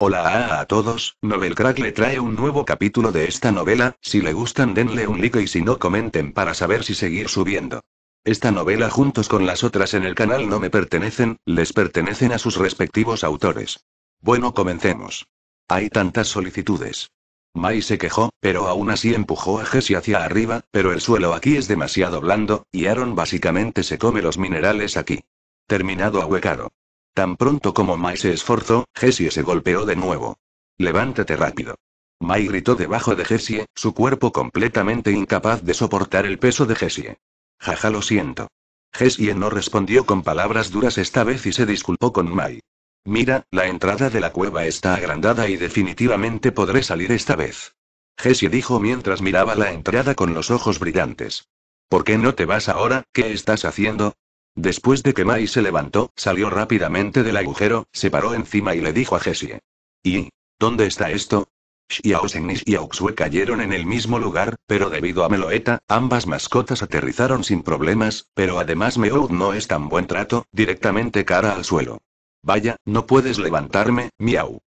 Hola a, todos, Novel Crack le trae un nuevo capítulo de esta novela, si le gustan denle un like y si no comenten para saber si seguir subiendo. Esta novela juntos con las otras en el canal no me pertenecen, les pertenecen a sus respectivos autores. Bueno comencemos. Hay tantas solicitudes. Mai se quejó, pero aún así empujó a Jesse hacia arriba, pero el suelo aquí es demasiado blando, y Aaron básicamente se come los minerales aquí. Terminado ahuecado. Tan pronto como Mai se esforzó, Jessie se golpeó de nuevo. Levántate rápido. Mai gritó debajo de Jessie, su cuerpo completamente incapaz de soportar el peso de Jessie. Jaja, lo siento. Jessie no respondió con palabras duras esta vez y se disculpó con Mai. Mira, la entrada de la cueva está agrandada y definitivamente podré salir esta vez. Jessie dijo mientras miraba la entrada con los ojos brillantes. ¿Por qué no te vas ahora? ¿Qué estás haciendo? Después de que Mai se levantó, salió rápidamente del agujero, se paró encima y le dijo a Jessie. ¿Y? ¿Dónde está esto? Xiaosennis y Auxue cayeron en el mismo lugar, pero debido a Meloeta, ambas mascotas aterrizaron sin problemas, pero además Meowt no es tan buen trato, directamente cara al suelo. Vaya, no puedes levantarme, miau.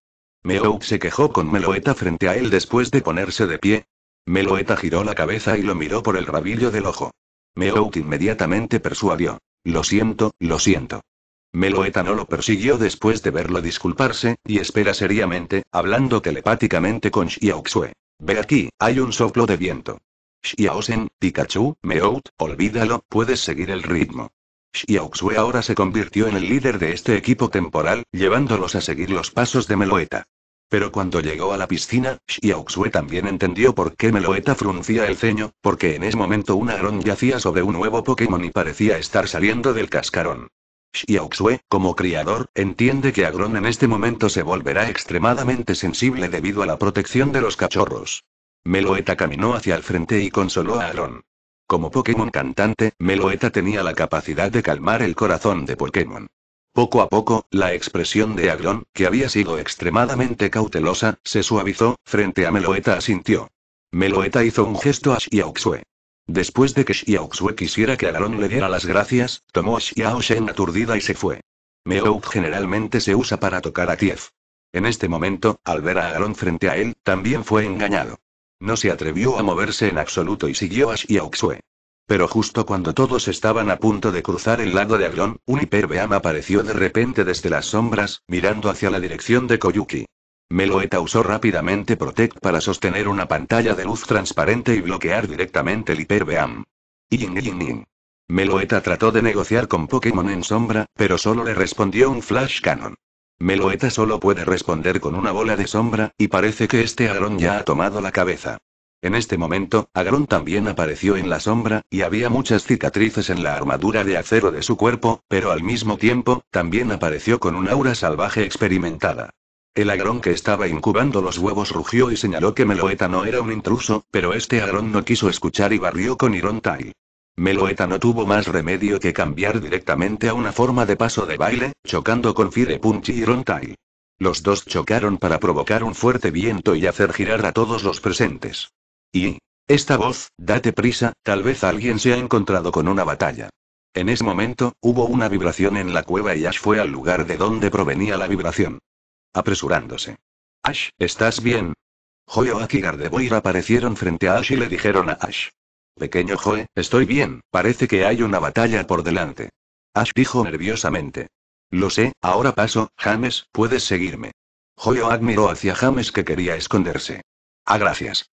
Meow se quejó con Meloeta frente a él después de ponerse de pie. Meloeta giró la cabeza y lo miró por el rabillo del ojo. Meow inmediatamente persuadió. Lo siento, lo siento. Meloeta no lo persiguió después de verlo disculparse, y espera seriamente, hablando telepáticamente con Xiaoxue. Ve aquí, hay un soplo de viento. Xiaosen, Pikachu, Meowth, olvídalo, puedes seguir el ritmo. Xiaoxue ahora se convirtió en el líder de este equipo temporal, llevándolos a seguir los pasos de Meloeta. Pero cuando llegó a la piscina, Xiaoxue también entendió por qué Meloeta fruncía el ceño, porque en ese momento un agrón yacía sobre un nuevo Pokémon y parecía estar saliendo del cascarón. Xiaoxue, como criador, entiende que Agron en este momento se volverá extremadamente sensible debido a la protección de los cachorros. Meloeta caminó hacia el frente y consoló a Agron. Como Pokémon cantante, Meloeta tenía la capacidad de calmar el corazón de Pokémon. Poco a poco, la expresión de Agron, que había sido extremadamente cautelosa, se suavizó, frente a Meloeta asintió. Meloeta hizo un gesto a Xiaoxue. Después de que Xiaoxue quisiera que Agron le diera las gracias, tomó a Xiaoxue aturdida y se fue. Melo generalmente se usa para tocar a Tief. En este momento, al ver a Agron frente a él, también fue engañado. No se atrevió a moverse en absoluto y siguió a Xiaoxue. Pero justo cuando todos estaban a punto de cruzar el lago de Agron, un Beam apareció de repente desde las sombras, mirando hacia la dirección de Koyuki. Meloeta usó rápidamente Protect para sostener una pantalla de luz transparente y bloquear directamente el hiperbeam. Yin, yin, yin. Meloeta trató de negociar con Pokémon en sombra, pero solo le respondió un Flash Cannon. Meloeta solo puede responder con una bola de sombra, y parece que este Aaron ya ha tomado la cabeza. En este momento, Agrón también apareció en la sombra, y había muchas cicatrices en la armadura de acero de su cuerpo, pero al mismo tiempo, también apareció con un aura salvaje experimentada. El agrón que estaba incubando los huevos rugió y señaló que Meloeta no era un intruso, pero este agrón no quiso escuchar y barrió con Irontai. Meloeta no tuvo más remedio que cambiar directamente a una forma de paso de baile, chocando con Fire Punch y Irontai. Los dos chocaron para provocar un fuerte viento y hacer girar a todos los presentes. Y... Esta voz, date prisa, tal vez alguien se ha encontrado con una batalla. En ese momento, hubo una vibración en la cueva y Ash fue al lugar de donde provenía la vibración. Apresurándose. Ash, ¿estás bien? Joyoak y Gardevoir aparecieron frente a Ash y le dijeron a Ash. Pequeño Joe, estoy bien, parece que hay una batalla por delante. Ash dijo nerviosamente. Lo sé, ahora paso, James, puedes seguirme. Joyoak miró hacia James que quería esconderse. Ah, gracias.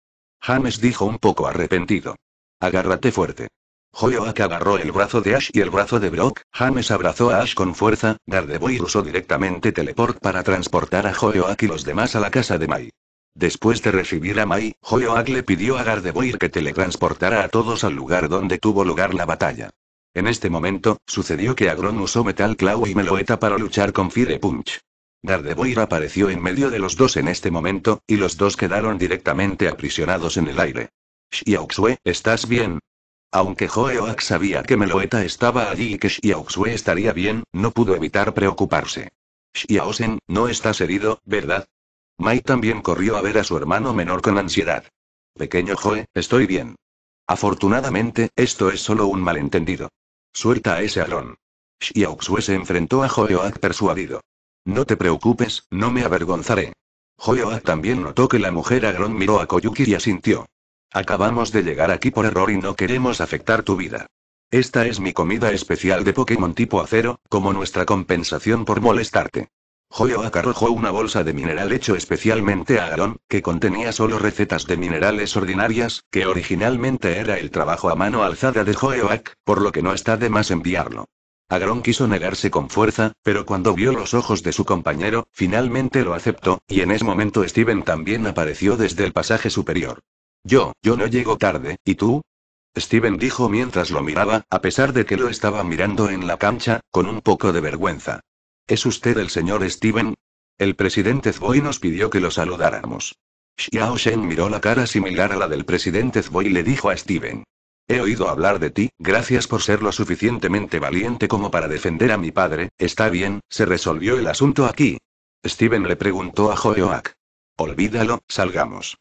James dijo un poco arrepentido. Agárrate fuerte. Joyoak agarró el brazo de Ash y el brazo de Brock, James abrazó a Ash con fuerza, Gardevoir usó directamente Teleport para transportar a Joyoak y los demás a la casa de Mai. Después de recibir a Mai, Joyoak le pidió a Gardevoir que teletransportara a todos al lugar donde tuvo lugar la batalla. En este momento, sucedió que Agron usó Metal Claw y Meloeta para luchar con Fire Punch. Boir apareció en medio de los dos en este momento, y los dos quedaron directamente aprisionados en el aire. Xiaoxue, ¿estás bien? Aunque Joeoak sabía que Meloeta estaba allí y que Xiaoxue estaría bien, no pudo evitar preocuparse. Xiaosen, no estás herido, ¿verdad? Mai también corrió a ver a su hermano menor con ansiedad. Pequeño Joe, estoy bien. Afortunadamente, esto es solo un malentendido. Suelta a ese alón. Xiaoxue se enfrentó a Joeoak persuadido. No te preocupes, no me avergonzaré. Joyoa también notó que la mujer agrón miró a Koyuki y asintió. Acabamos de llegar aquí por error y no queremos afectar tu vida. Esta es mi comida especial de Pokémon tipo acero, como nuestra compensación por molestarte. Joyoa arrojó una bolsa de mineral hecho especialmente a Agron, que contenía solo recetas de minerales ordinarias, que originalmente era el trabajo a mano alzada de Joyoak, por lo que no está de más enviarlo. Agron quiso negarse con fuerza, pero cuando vio los ojos de su compañero, finalmente lo aceptó, y en ese momento Steven también apareció desde el pasaje superior. Yo, yo no llego tarde, ¿y tú? Steven dijo mientras lo miraba, a pesar de que lo estaba mirando en la cancha, con un poco de vergüenza. ¿Es usted el señor Steven? El presidente Zboy nos pidió que lo saludáramos. Xiao Shen miró la cara similar a la del presidente Zboy y le dijo a Steven. He oído hablar de ti, gracias por ser lo suficientemente valiente como para defender a mi padre, está bien, se resolvió el asunto aquí. Steven le preguntó a Joyoak. Olvídalo, salgamos.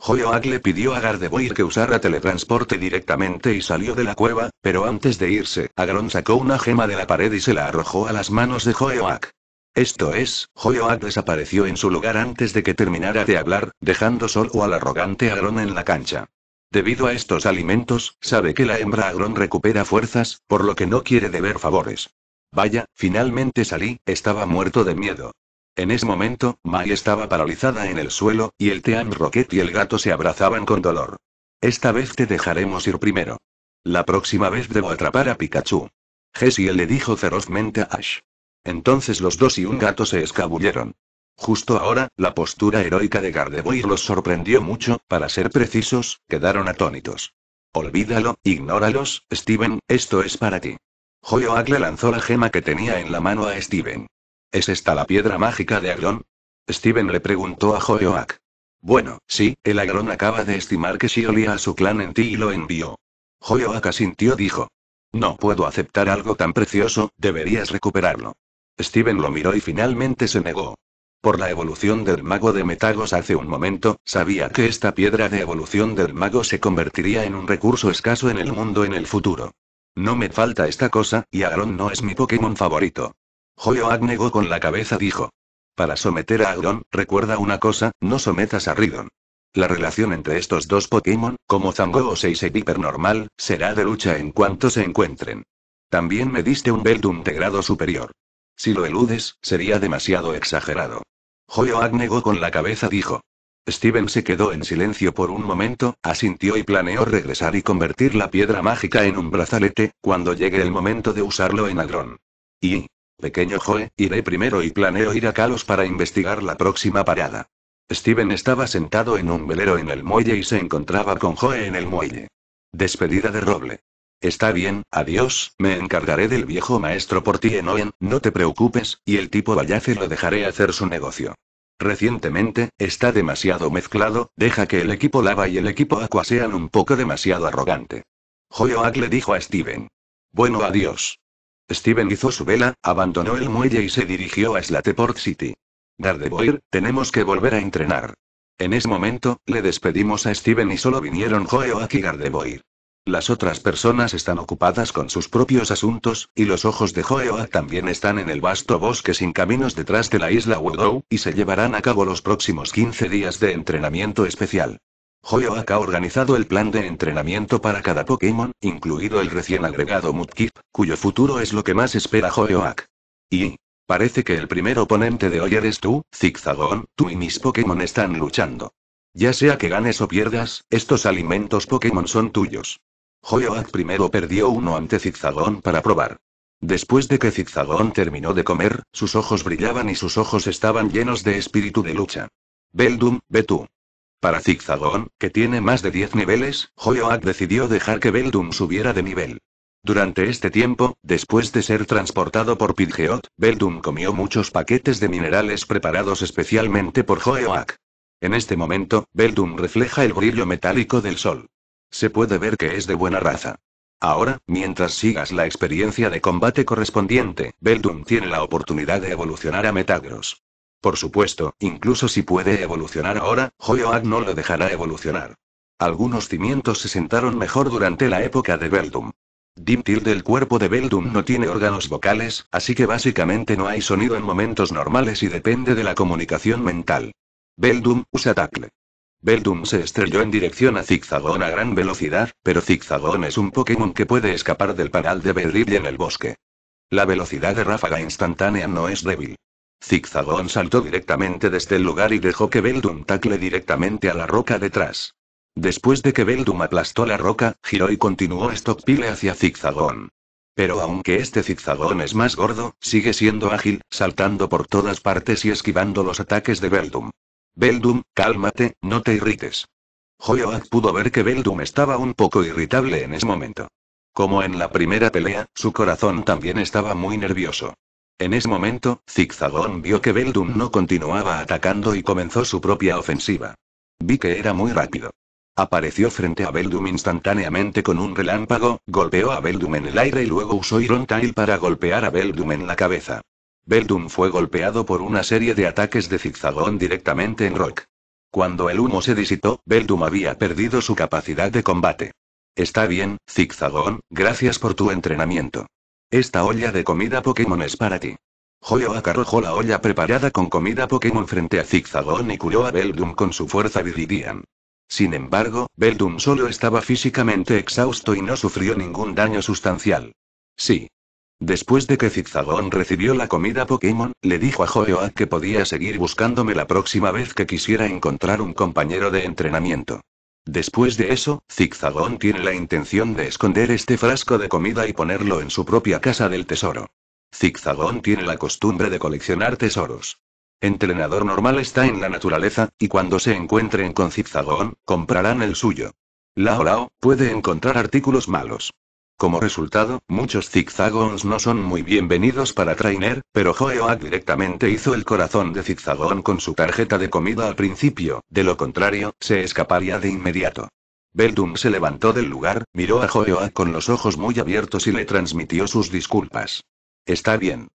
Joyoak le pidió a Gardevoir que usara teletransporte directamente y salió de la cueva, pero antes de irse, Agron sacó una gema de la pared y se la arrojó a las manos de Joyoak. Esto es, Joyoak desapareció en su lugar antes de que terminara de hablar, dejando solo al arrogante Agron en la cancha. Debido a estos alimentos, sabe que la hembra Agron recupera fuerzas, por lo que no quiere deber favores. Vaya, finalmente salí, estaba muerto de miedo. En ese momento, Mai estaba paralizada en el suelo, y el Team Rocket y el gato se abrazaban con dolor. Esta vez te dejaremos ir primero. La próxima vez debo atrapar a Pikachu. Gesiel le dijo ferozmente a Ash. Entonces los dos y un gato se escabulleron. Justo ahora, la postura heroica de Gardevoir los sorprendió mucho, para ser precisos, quedaron atónitos. Olvídalo, ignóralos, Steven, esto es para ti. joyo le lanzó la gema que tenía en la mano a Steven. ¿Es esta la piedra mágica de Agron? Steven le preguntó a Joyoak. Bueno, sí, el Agron acaba de estimar que si olía a su clan en ti y lo envió. Joyoak asintió dijo. No puedo aceptar algo tan precioso, deberías recuperarlo. Steven lo miró y finalmente se negó. Por la evolución del mago de Metagos hace un momento, sabía que esta piedra de evolución del mago se convertiría en un recurso escaso en el mundo en el futuro. No me falta esta cosa, y Aaron no es mi Pokémon favorito. Joyo Agnegó con la cabeza dijo. Para someter a Agron recuerda una cosa, no sometas a Ridon. La relación entre estos dos Pokémon, como Zango o Seisei normal, será de lucha en cuanto se encuentren. También me diste un Beldum de grado superior. Si lo eludes, sería demasiado exagerado. Joe negó con la cabeza, dijo. Steven se quedó en silencio por un momento, asintió y planeó regresar y convertir la piedra mágica en un brazalete, cuando llegue el momento de usarlo en ladrón. Y, pequeño Joe, iré primero y planeo ir a Kalos para investigar la próxima parada. Steven estaba sentado en un velero en el muelle y se encontraba con Joe en el muelle. Despedida de Roble. Está bien, adiós, me encargaré del viejo maestro por ti en Owen, no te preocupes, y el tipo Bayace lo dejaré hacer su negocio. Recientemente, está demasiado mezclado, deja que el equipo lava y el equipo aqua sean un poco demasiado arrogante. Joyoak le dijo a Steven. Bueno, adiós. Steven hizo su vela, abandonó el muelle y se dirigió a Slateport City. Gardevoir, tenemos que volver a entrenar. En ese momento, le despedimos a Steven y solo vinieron Joyoak y Gardevoir. Las otras personas están ocupadas con sus propios asuntos, y los ojos de Joeoa también están en el vasto bosque sin caminos detrás de la isla Wudou, y se llevarán a cabo los próximos 15 días de entrenamiento especial. Joyoak ha organizado el plan de entrenamiento para cada Pokémon, incluido el recién agregado Mudkip, cuyo futuro es lo que más espera Joyoak. Y... Parece que el primer oponente de hoy eres tú, Zigzagón, tú y mis Pokémon están luchando. Ya sea que ganes o pierdas, estos alimentos Pokémon son tuyos. Joyoak primero perdió uno ante Zigzagón para probar. Después de que Zigzagón terminó de comer, sus ojos brillaban y sus ojos estaban llenos de espíritu de lucha. Beldum, ve tú. Para Zigzagón, que tiene más de 10 niveles, Joyoak decidió dejar que Beldum subiera de nivel. Durante este tiempo, después de ser transportado por Pidgeot, Beldum comió muchos paquetes de minerales preparados especialmente por Joyoak. En este momento, Beldum refleja el brillo metálico del sol. Se puede ver que es de buena raza. Ahora, mientras sigas la experiencia de combate correspondiente, Beldum tiene la oportunidad de evolucionar a Metagross. Por supuesto, incluso si puede evolucionar ahora, Joyoag no lo dejará evolucionar. Algunos cimientos se sentaron mejor durante la época de Beldum. Dimtil del cuerpo de Beldum no tiene órganos vocales, así que básicamente no hay sonido en momentos normales y depende de la comunicación mental. Beldum usa tacle. Beldum se estrelló en dirección a Zigzagón a gran velocidad, pero Zigzagón es un Pokémon que puede escapar del panal de Beldum en el bosque. La velocidad de ráfaga instantánea no es débil. Zigzagón saltó directamente desde el lugar y dejó que Beldum tacle directamente a la roca detrás. Después de que Beldum aplastó la roca, giró y continuó Stockpile hacia Zigzagón. Pero aunque este zigzagón es más gordo, sigue siendo ágil, saltando por todas partes y esquivando los ataques de Beldum. Beldum, cálmate, no te irrites. Joyoak pudo ver que Beldum estaba un poco irritable en ese momento. Como en la primera pelea, su corazón también estaba muy nervioso. En ese momento, Zigzagón vio que Beldum no continuaba atacando y comenzó su propia ofensiva. Vi que era muy rápido. Apareció frente a Beldum instantáneamente con un relámpago, golpeó a Beldum en el aire y luego usó Iron Tail para golpear a Beldum en la cabeza. Beldum fue golpeado por una serie de ataques de zigzagón directamente en Rock. Cuando el humo se disitó, Beldum había perdido su capacidad de combate. Está bien, Zigzagón, gracias por tu entrenamiento. Esta olla de comida Pokémon es para ti. Joyo arrojó la olla preparada con comida Pokémon frente a Zigzagón y curó a Beldum con su fuerza Viridian. Sin embargo, Beldum solo estaba físicamente exhausto y no sufrió ningún daño sustancial. Sí, Después de que Zigzagón recibió la comida Pokémon, le dijo a Joeoad que podía seguir buscándome la próxima vez que quisiera encontrar un compañero de entrenamiento. Después de eso, Zigzagón tiene la intención de esconder este frasco de comida y ponerlo en su propia casa del tesoro. Zigzagón tiene la costumbre de coleccionar tesoros. Entrenador normal está en la naturaleza, y cuando se encuentren con Zigzagón, comprarán el suyo. Lao Lao, puede encontrar artículos malos. Como resultado, muchos zigzagons no son muy bienvenidos para Trainer, pero Joeoak directamente hizo el corazón de zigzagón con su tarjeta de comida al principio, de lo contrario, se escaparía de inmediato. Beldum se levantó del lugar, miró a Joeoak con los ojos muy abiertos y le transmitió sus disculpas. Está bien.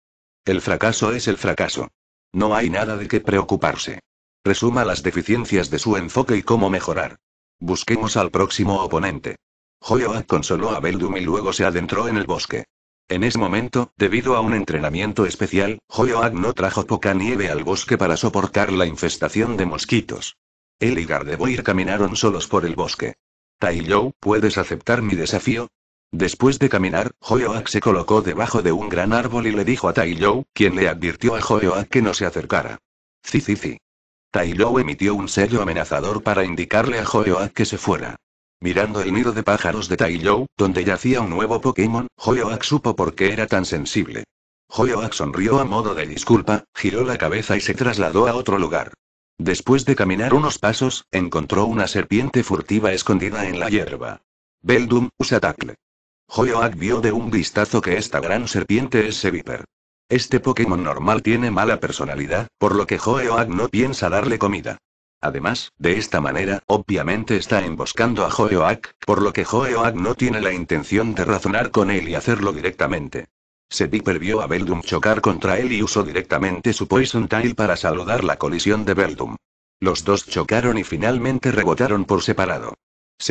El fracaso es el fracaso. No hay nada de qué preocuparse. Resuma las deficiencias de su enfoque y cómo mejorar. Busquemos al próximo oponente. Joyoak consoló a Beldum y luego se adentró en el bosque. En ese momento, debido a un entrenamiento especial, Joyoak no trajo poca nieve al bosque para soportar la infestación de mosquitos. Él y Gardevoir caminaron solos por el bosque. Taiyou, ¿puedes aceptar mi desafío? Después de caminar, Joyoak se colocó debajo de un gran árbol y le dijo a Taiyou, quien le advirtió a Joyoak que no se acercara. sí ci. emitió un sello amenazador para indicarle a Joyoak que se fuera. Mirando el nido de pájaros de Taiyou, donde yacía un nuevo Pokémon, Hoyoak supo por qué era tan sensible. Hoyoak sonrió a modo de disculpa, giró la cabeza y se trasladó a otro lugar. Después de caminar unos pasos, encontró una serpiente furtiva escondida en la hierba. Beldum, usa tackle. Hoyoak vio de un vistazo que esta gran serpiente es Seviper. Este Pokémon normal tiene mala personalidad, por lo que Hoyoak no piensa darle comida. Además, de esta manera, obviamente está emboscando a Joeoak, por lo que Joeoak no tiene la intención de razonar con él y hacerlo directamente. Viper vio a Beldum chocar contra él y usó directamente su Poison Tail para saludar la colisión de Beldum. Los dos chocaron y finalmente rebotaron por separado.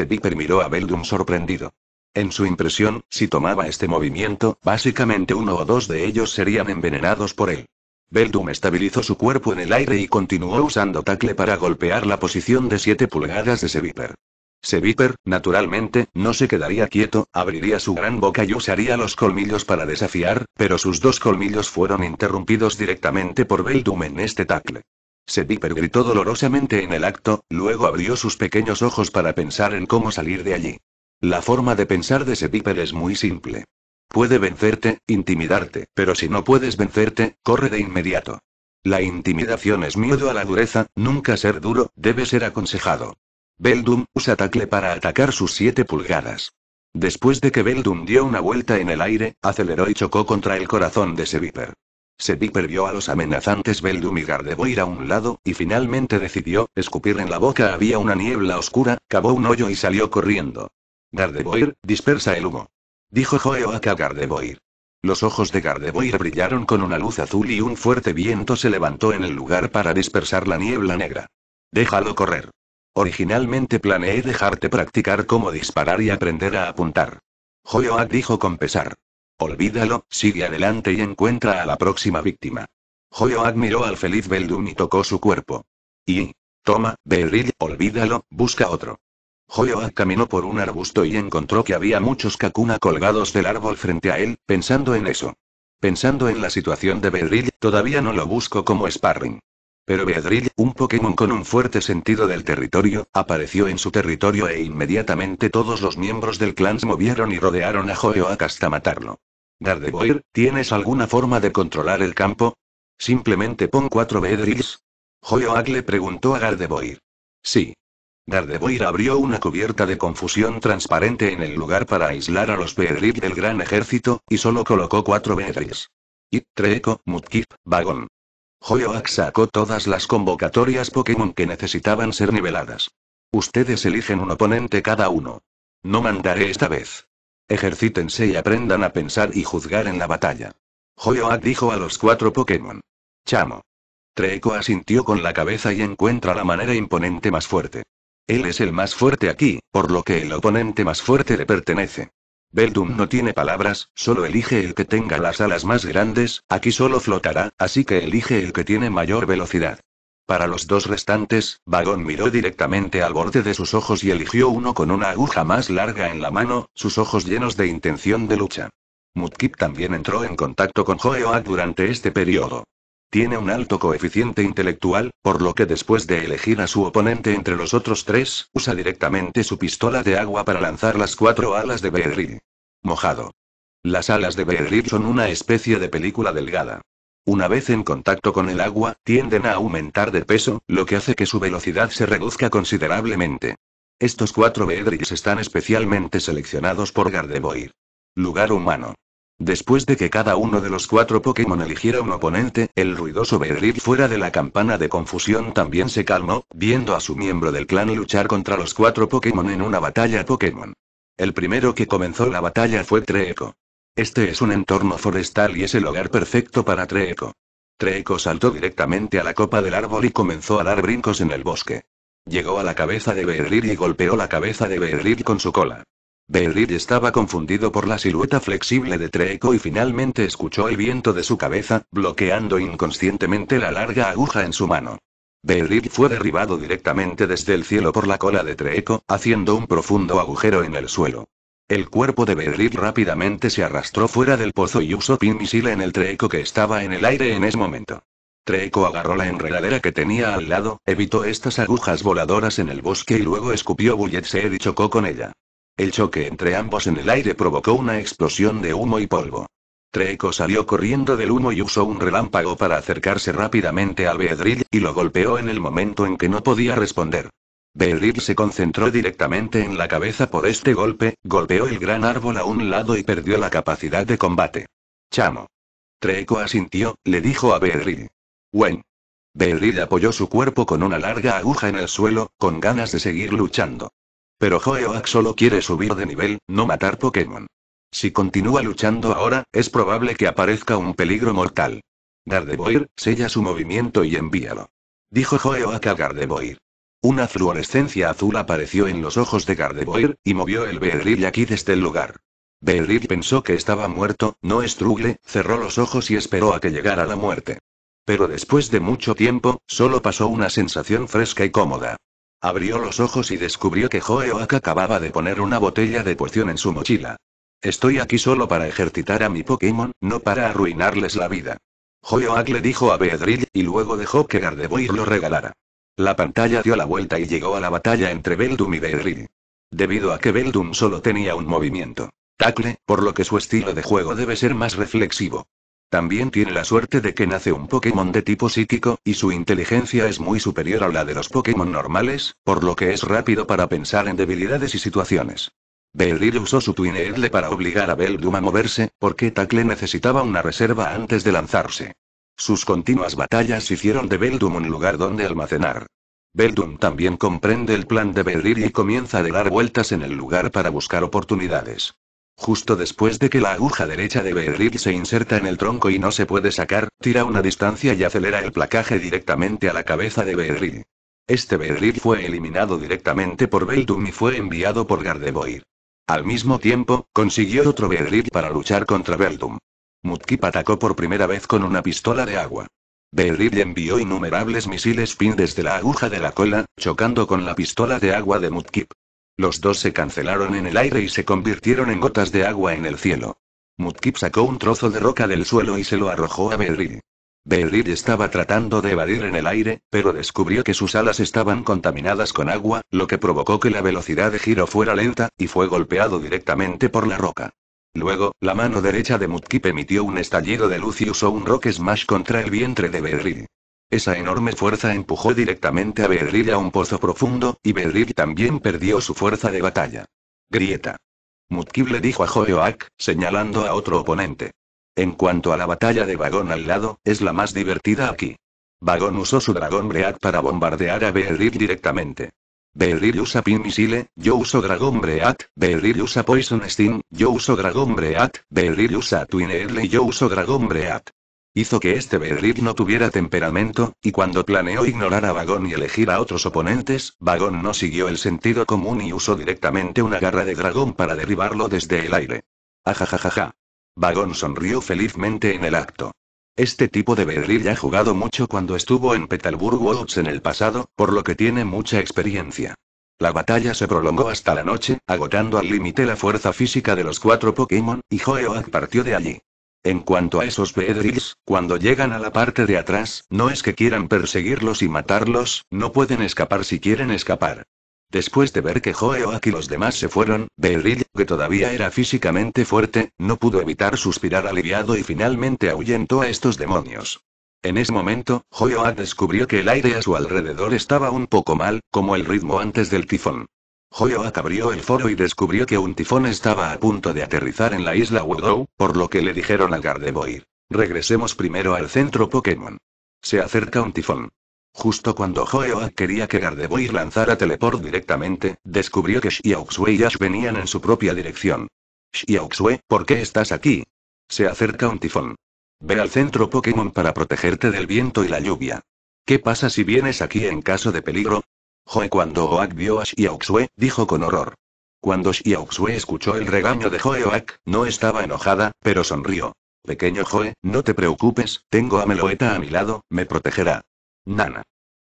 Viper miró a Beldum sorprendido. En su impresión, si tomaba este movimiento, básicamente uno o dos de ellos serían envenenados por él. Beldum estabilizó su cuerpo en el aire y continuó usando tackle para golpear la posición de 7 pulgadas de Seviper. Seviper, naturalmente, no se quedaría quieto, abriría su gran boca y usaría los colmillos para desafiar, pero sus dos colmillos fueron interrumpidos directamente por Beldum en este tackle. Seviper gritó dolorosamente en el acto, luego abrió sus pequeños ojos para pensar en cómo salir de allí. La forma de pensar de Seviper es muy simple. Puede vencerte, intimidarte, pero si no puedes vencerte, corre de inmediato. La intimidación es miedo a la dureza, nunca ser duro, debe ser aconsejado. Beldum usa tacle para atacar sus siete pulgadas. Después de que Beldum dio una vuelta en el aire, aceleró y chocó contra el corazón de Seviper. Seviper vio a los amenazantes Beldum y Gardevoir a un lado, y finalmente decidió, escupir en la boca había una niebla oscura, cavó un hoyo y salió corriendo. Gardevoir, dispersa el humo. Dijo a Gardevoir. Los ojos de Gardevoir brillaron con una luz azul y un fuerte viento se levantó en el lugar para dispersar la niebla negra. Déjalo correr. Originalmente planeé dejarte practicar cómo disparar y aprender a apuntar. Joyoak dijo con pesar. Olvídalo, sigue adelante y encuentra a la próxima víctima. Joyoak miró al feliz Beldum y tocó su cuerpo. Y. Toma, Beryl, olvídalo, busca otro. Joyoa caminó por un arbusto y encontró que había muchos kakuna colgados del árbol frente a él, pensando en eso. Pensando en la situación de Bedrill, todavía no lo busco como sparring. Pero Bedrill, un Pokémon con un fuerte sentido del territorio, apareció en su territorio e inmediatamente todos los miembros del clan se movieron y rodearon a Joyoak hasta matarlo. Gardevoir, ¿tienes alguna forma de controlar el campo? Simplemente pon cuatro Bedrills. Joyoak le preguntó a Gardevoir. Sí, Gardevoir abrió una cubierta de confusión transparente en el lugar para aislar a los Pedri del gran ejército, y solo colocó cuatro Beedris. Y Treco, Mutkip, Vagón. Joyoak sacó todas las convocatorias Pokémon que necesitaban ser niveladas. Ustedes eligen un oponente cada uno. No mandaré esta vez. Ejercítense y aprendan a pensar y juzgar en la batalla. Joyoak dijo a los cuatro Pokémon. Chamo. Treco asintió con la cabeza y encuentra la manera imponente más fuerte. Él es el más fuerte aquí, por lo que el oponente más fuerte le pertenece. Beldum no tiene palabras, solo elige el que tenga las alas más grandes, aquí solo flotará, así que elige el que tiene mayor velocidad. Para los dos restantes, Vagón miró directamente al borde de sus ojos y eligió uno con una aguja más larga en la mano, sus ojos llenos de intención de lucha. Mutkip también entró en contacto con A durante este periodo. Tiene un alto coeficiente intelectual, por lo que después de elegir a su oponente entre los otros tres, usa directamente su pistola de agua para lanzar las cuatro alas de Beedrill. Mojado. Las alas de Beedrill son una especie de película delgada. Una vez en contacto con el agua, tienden a aumentar de peso, lo que hace que su velocidad se reduzca considerablemente. Estos cuatro Beedrills están especialmente seleccionados por Gardevoir. Lugar humano. Después de que cada uno de los cuatro Pokémon eligiera un oponente, el ruidoso Berlit fuera de la campana de confusión también se calmó, viendo a su miembro del clan luchar contra los cuatro Pokémon en una batalla Pokémon. El primero que comenzó la batalla fue Treco. Este es un entorno forestal y es el hogar perfecto para Treco. Treeko saltó directamente a la copa del árbol y comenzó a dar brincos en el bosque. Llegó a la cabeza de Beedrill y golpeó la cabeza de Beedrill con su cola. Beerid estaba confundido por la silueta flexible de Treco y finalmente escuchó el viento de su cabeza, bloqueando inconscientemente la larga aguja en su mano. Beerid fue derribado directamente desde el cielo por la cola de Treco, haciendo un profundo agujero en el suelo. El cuerpo de Beerid rápidamente se arrastró fuera del pozo y usó pin misil en el Treco que estaba en el aire en ese momento. Treco agarró la enredadera que tenía al lado, evitó estas agujas voladoras en el bosque y luego escupió bullets y chocó con ella. El choque entre ambos en el aire provocó una explosión de humo y polvo. Treco salió corriendo del humo y usó un relámpago para acercarse rápidamente a Beedrill, y lo golpeó en el momento en que no podía responder. Beedrill se concentró directamente en la cabeza por este golpe, golpeó el gran árbol a un lado y perdió la capacidad de combate. Chamo. Treco asintió, le dijo a Beedrill. Wen. Beedrill apoyó su cuerpo con una larga aguja en el suelo, con ganas de seguir luchando. Pero Joeoak solo quiere subir de nivel, no matar Pokémon. Si continúa luchando ahora, es probable que aparezca un peligro mortal. Gardevoir, sella su movimiento y envíalo. Dijo Joeoak a Gardevoir. Una fluorescencia azul apareció en los ojos de Gardevoir, y movió el Beedrill aquí desde el lugar. Beedrill pensó que estaba muerto, no estrugle, cerró los ojos y esperó a que llegara la muerte. Pero después de mucho tiempo, solo pasó una sensación fresca y cómoda. Abrió los ojos y descubrió que oak acababa de poner una botella de poción en su mochila. Estoy aquí solo para ejercitar a mi Pokémon, no para arruinarles la vida. oak le dijo a Beedrill, y luego dejó que Gardevoir lo regalara. La pantalla dio la vuelta y llegó a la batalla entre Beldum y Beedrill. Debido a que Beldum solo tenía un movimiento. Tacle, por lo que su estilo de juego debe ser más reflexivo. También tiene la suerte de que nace un Pokémon de tipo psíquico, y su inteligencia es muy superior a la de los Pokémon normales, por lo que es rápido para pensar en debilidades y situaciones. Beldir usó su Twineedle para obligar a Beldum a moverse, porque Tackle necesitaba una reserva antes de lanzarse. Sus continuas batallas hicieron de Beldum un lugar donde almacenar. Beldum también comprende el plan de Beldir y comienza a dar vueltas en el lugar para buscar oportunidades. Justo después de que la aguja derecha de Beerlid se inserta en el tronco y no se puede sacar, tira una distancia y acelera el placaje directamente a la cabeza de Berry. Este Beerlid fue eliminado directamente por Beldum y fue enviado por Gardevoir. Al mismo tiempo, consiguió otro Beerlid para luchar contra Beldum. Mutkip atacó por primera vez con una pistola de agua. Beerlid envió innumerables misiles pin desde la aguja de la cola, chocando con la pistola de agua de Mutkip. Los dos se cancelaron en el aire y se convirtieron en gotas de agua en el cielo. Mutkip sacó un trozo de roca del suelo y se lo arrojó a Berry. Beldrid estaba tratando de evadir en el aire, pero descubrió que sus alas estaban contaminadas con agua, lo que provocó que la velocidad de giro fuera lenta, y fue golpeado directamente por la roca. Luego, la mano derecha de Mutkip emitió un estallido de luz y usó un rock smash contra el vientre de Berry. Esa enorme fuerza empujó directamente a Beedrill a un pozo profundo, y Beedrill también perdió su fuerza de batalla. Grieta. Mutkib le dijo a Joeoak, señalando a otro oponente. En cuanto a la batalla de vagón al lado, es la más divertida aquí. Vagón usó su dragón Break para bombardear a Beedrill directamente. Beedrill usa Pin misile, yo uso Dragón Break, Beedrill usa Poison Steam, yo uso Dragón Break, Beedrill usa Twin y yo uso Dragón Break. Hizo que este bedrid no tuviera temperamento, y cuando planeó ignorar a Vagón y elegir a otros oponentes, Vagón no siguió el sentido común y usó directamente una garra de dragón para derribarlo desde el aire. Ajajajaja. Vagón sonrió felizmente en el acto. Este tipo de ya ha jugado mucho cuando estuvo en Petalburg Woods en el pasado, por lo que tiene mucha experiencia. La batalla se prolongó hasta la noche, agotando al límite la fuerza física de los cuatro Pokémon, y Hoeoag partió de allí. En cuanto a esos Beedrills, cuando llegan a la parte de atrás, no es que quieran perseguirlos y matarlos, no pueden escapar si quieren escapar. Después de ver que Joeoak y los demás se fueron, Beedrill, que todavía era físicamente fuerte, no pudo evitar suspirar aliviado y finalmente ahuyentó a estos demonios. En ese momento, Joeoak descubrió que el aire a su alrededor estaba un poco mal, como el ritmo antes del tifón. Joyoak abrió el foro y descubrió que un tifón estaba a punto de aterrizar en la isla Wudou, por lo que le dijeron al Gardevoir. Regresemos primero al centro Pokémon. Se acerca un tifón. Justo cuando Joyoak quería que Gardevoir lanzara teleport directamente, descubrió que Xiaoxue y Ash venían en su propia dirección. Xiaoxue, ¿por qué estás aquí? Se acerca un tifón. Ve al centro Pokémon para protegerte del viento y la lluvia. ¿Qué pasa si vienes aquí en caso de peligro? Joe cuando Oak vio a Xiaoxue, dijo con horror. Cuando Xiaoxue escuchó el regaño de Joe Oak, no estaba enojada, pero sonrió. Pequeño Joe, no te preocupes, tengo a Meloeta a mi lado, me protegerá. Nana.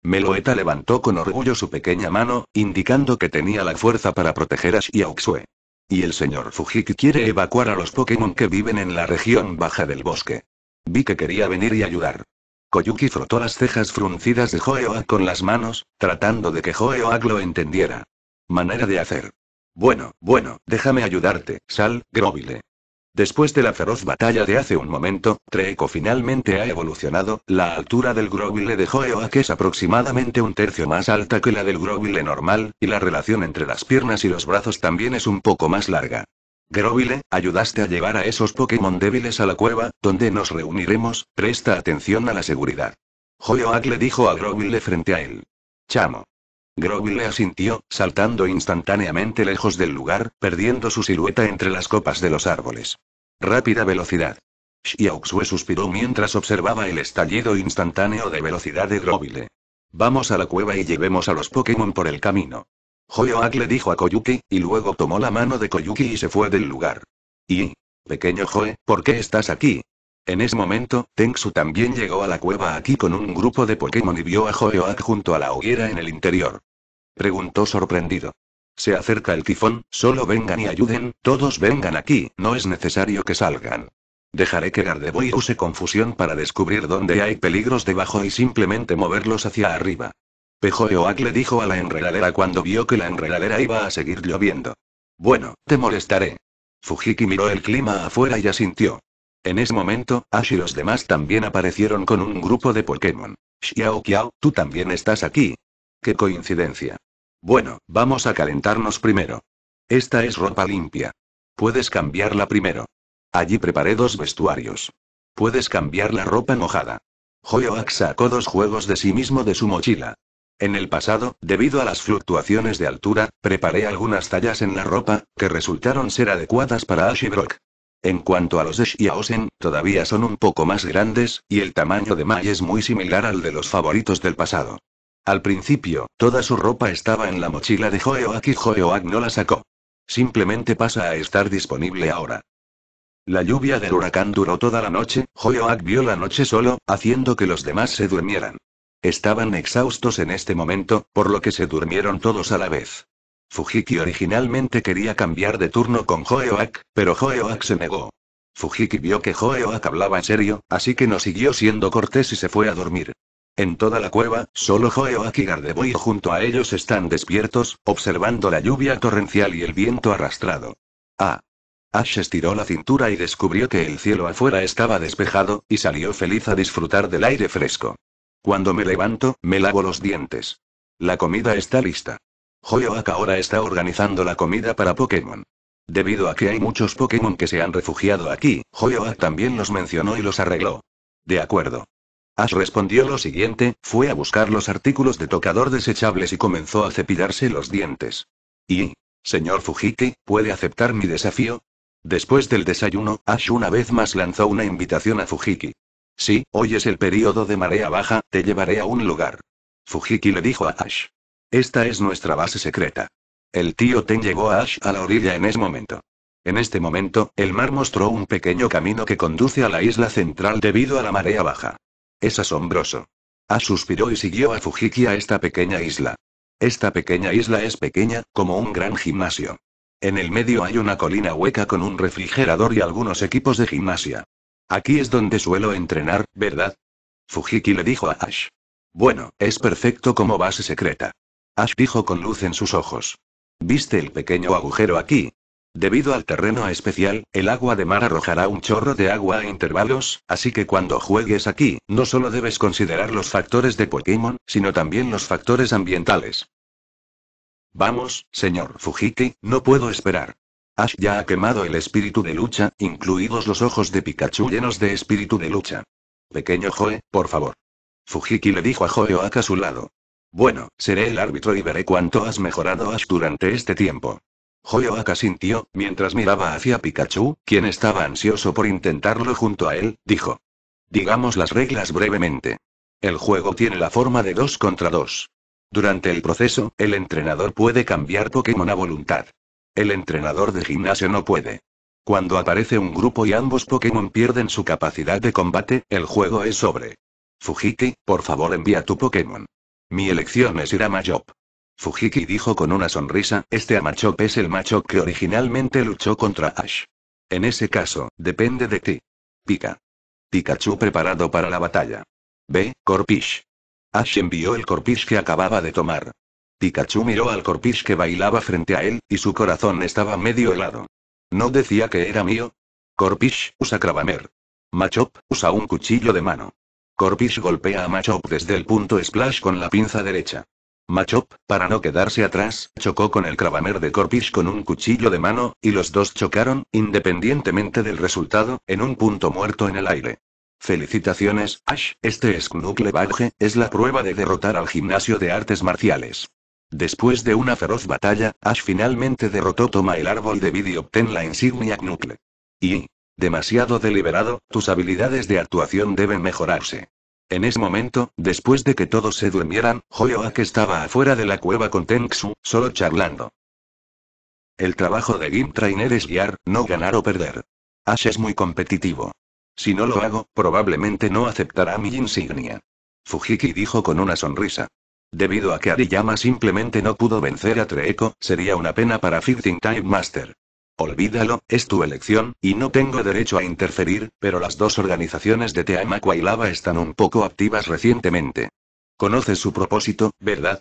Meloeta levantó con orgullo su pequeña mano, indicando que tenía la fuerza para proteger a Xiaoxue. Y el señor Fujiki quiere evacuar a los Pokémon que viven en la región baja del bosque. Vi que quería venir y ayudar. Koyuki frotó las cejas fruncidas de joya con las manos, tratando de que Joeoa lo entendiera. Manera de hacer. Bueno, bueno, déjame ayudarte, Sal, Grobile. Después de la feroz batalla de hace un momento, Treco finalmente ha evolucionado, la altura del Grobile de Joeoak es aproximadamente un tercio más alta que la del Grobile normal, y la relación entre las piernas y los brazos también es un poco más larga. Grovile, ayudaste a llevar a esos Pokémon débiles a la cueva, donde nos reuniremos, presta atención a la seguridad. Joyoak le dijo a Groville frente a él. Chamo. Grovile asintió, saltando instantáneamente lejos del lugar, perdiendo su silueta entre las copas de los árboles. Rápida velocidad. Xiaoxue suspiró mientras observaba el estallido instantáneo de velocidad de Grovile. Vamos a la cueva y llevemos a los Pokémon por el camino. Joyoak le dijo a Koyuki, y luego tomó la mano de Koyuki y se fue del lugar. Y, pequeño Joe, ¿por qué estás aquí? En ese momento, Tengsu también llegó a la cueva aquí con un grupo de Pokémon y vio a Joyoak junto a la hoguera en el interior. Preguntó sorprendido. Se acerca el tifón, solo vengan y ayuden, todos vengan aquí, no es necesario que salgan. Dejaré que Gardevoir use confusión para descubrir dónde hay peligros debajo y simplemente moverlos hacia arriba. Pejoeoak le dijo a la enredadera cuando vio que la enredadera iba a seguir lloviendo. Bueno, te molestaré. Fujiki miró el clima afuera y asintió. En ese momento, Ash y los demás también aparecieron con un grupo de Pokémon. Xiao Kiao, tú también estás aquí. Qué coincidencia. Bueno, vamos a calentarnos primero. Esta es ropa limpia. Puedes cambiarla primero. Allí preparé dos vestuarios. Puedes cambiar la ropa mojada. Joyoak sacó dos juegos de sí mismo de su mochila. En el pasado, debido a las fluctuaciones de altura, preparé algunas tallas en la ropa, que resultaron ser adecuadas para Ash En cuanto a los de todavía son un poco más grandes, y el tamaño de May es muy similar al de los favoritos del pasado. Al principio, toda su ropa estaba en la mochila de Joeoak y Joeoak no la sacó. Simplemente pasa a estar disponible ahora. La lluvia del huracán duró toda la noche, Joeoak vio la noche solo, haciendo que los demás se durmieran. Estaban exhaustos en este momento, por lo que se durmieron todos a la vez. Fujiki originalmente quería cambiar de turno con Joeoak, pero Joeoak se negó. Fujiki vio que Joeoak hablaba en serio, así que no siguió siendo cortés y se fue a dormir. En toda la cueva, solo Joeoak y Gardeboy junto a ellos están despiertos, observando la lluvia torrencial y el viento arrastrado. Ah. Ash estiró la cintura y descubrió que el cielo afuera estaba despejado, y salió feliz a disfrutar del aire fresco. Cuando me levanto, me lavo los dientes. La comida está lista. Hoyoak ahora está organizando la comida para Pokémon. Debido a que hay muchos Pokémon que se han refugiado aquí, Hoyoak también los mencionó y los arregló. De acuerdo. Ash respondió lo siguiente, fue a buscar los artículos de tocador desechables y comenzó a cepillarse los dientes. Y, señor Fujiki, ¿puede aceptar mi desafío? Después del desayuno, Ash una vez más lanzó una invitación a Fujiki. Si, hoy es el periodo de marea baja, te llevaré a un lugar. Fujiki le dijo a Ash. Esta es nuestra base secreta. El tío Ten llegó a Ash a la orilla en ese momento. En este momento, el mar mostró un pequeño camino que conduce a la isla central debido a la marea baja. Es asombroso. Ash suspiró y siguió a Fujiki a esta pequeña isla. Esta pequeña isla es pequeña, como un gran gimnasio. En el medio hay una colina hueca con un refrigerador y algunos equipos de gimnasia. Aquí es donde suelo entrenar, ¿verdad? Fujiki le dijo a Ash. Bueno, es perfecto como base secreta. Ash dijo con luz en sus ojos. ¿Viste el pequeño agujero aquí? Debido al terreno especial, el agua de mar arrojará un chorro de agua a intervalos, así que cuando juegues aquí, no solo debes considerar los factores de Pokémon, sino también los factores ambientales. Vamos, señor Fujiki, no puedo esperar. Ash ya ha quemado el espíritu de lucha, incluidos los ojos de Pikachu llenos de espíritu de lucha. Pequeño Joe, por favor. Fujiki le dijo a Joe a su lado. Bueno, seré el árbitro y veré cuánto has mejorado Ash durante este tiempo. Joe Aka sintió, mientras miraba hacia Pikachu, quien estaba ansioso por intentarlo junto a él, dijo. Digamos las reglas brevemente. El juego tiene la forma de dos contra dos. Durante el proceso, el entrenador puede cambiar Pokémon a voluntad. El entrenador de gimnasio no puede. Cuando aparece un grupo y ambos Pokémon pierden su capacidad de combate, el juego es sobre. Fujiki, por favor envía tu Pokémon. Mi elección es ir a Machop. Fujiki dijo con una sonrisa, este Amachop es el macho que originalmente luchó contra Ash. En ese caso, depende de ti. Pika. Pikachu preparado para la batalla. B. Corpish. Ash envió el corpish que acababa de tomar. Pikachu miró al Corpish que bailaba frente a él, y su corazón estaba medio helado. ¿No decía que era mío? Corpish usa Cravamer. Machop usa un cuchillo de mano. Corpish golpea a Machop desde el punto splash con la pinza derecha. Machop, para no quedarse atrás, chocó con el Cravamer de Corpish con un cuchillo de mano, y los dos chocaron, independientemente del resultado, en un punto muerto en el aire. Felicitaciones, Ash, este Snuckle Badge, es la prueba de derrotar al gimnasio de artes marciales. Después de una feroz batalla, Ash finalmente derrotó Toma el árbol de vida y obtén la insignia Knuckle. Y, demasiado deliberado, tus habilidades de actuación deben mejorarse. En ese momento, después de que todos se durmieran, Hoyoak estaba afuera de la cueva con Tenksu, solo charlando. El trabajo de Gim Trainer es guiar, no ganar o perder. Ash es muy competitivo. Si no lo hago, probablemente no aceptará mi insignia. Fujiki dijo con una sonrisa. Debido a que Ariyama simplemente no pudo vencer a Treeko, sería una pena para Fighting Time Master. Olvídalo, es tu elección, y no tengo derecho a interferir, pero las dos organizaciones de Aqua y Lava están un poco activas recientemente. Conoces su propósito, ¿verdad?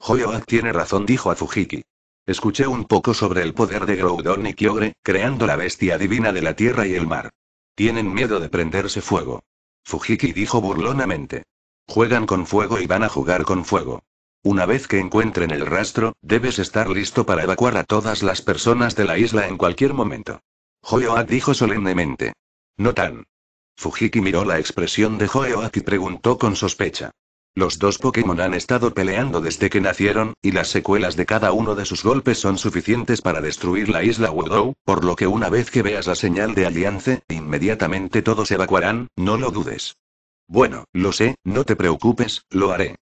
Joyoak tiene razón, dijo a Fujiki. Escuché un poco sobre el poder de Groudon y Kyogre, creando la bestia divina de la tierra y el mar. Tienen miedo de prenderse fuego. Fujiki dijo burlonamente. Juegan con fuego y van a jugar con fuego. Una vez que encuentren el rastro, debes estar listo para evacuar a todas las personas de la isla en cualquier momento. Joyoak dijo solemnemente. No tan. Fujiki miró la expresión de Joyoak y preguntó con sospecha. Los dos Pokémon han estado peleando desde que nacieron, y las secuelas de cada uno de sus golpes son suficientes para destruir la isla Wudou, por lo que una vez que veas la señal de alianza, inmediatamente todos evacuarán, no lo dudes. Bueno, lo sé, no te preocupes, lo haré.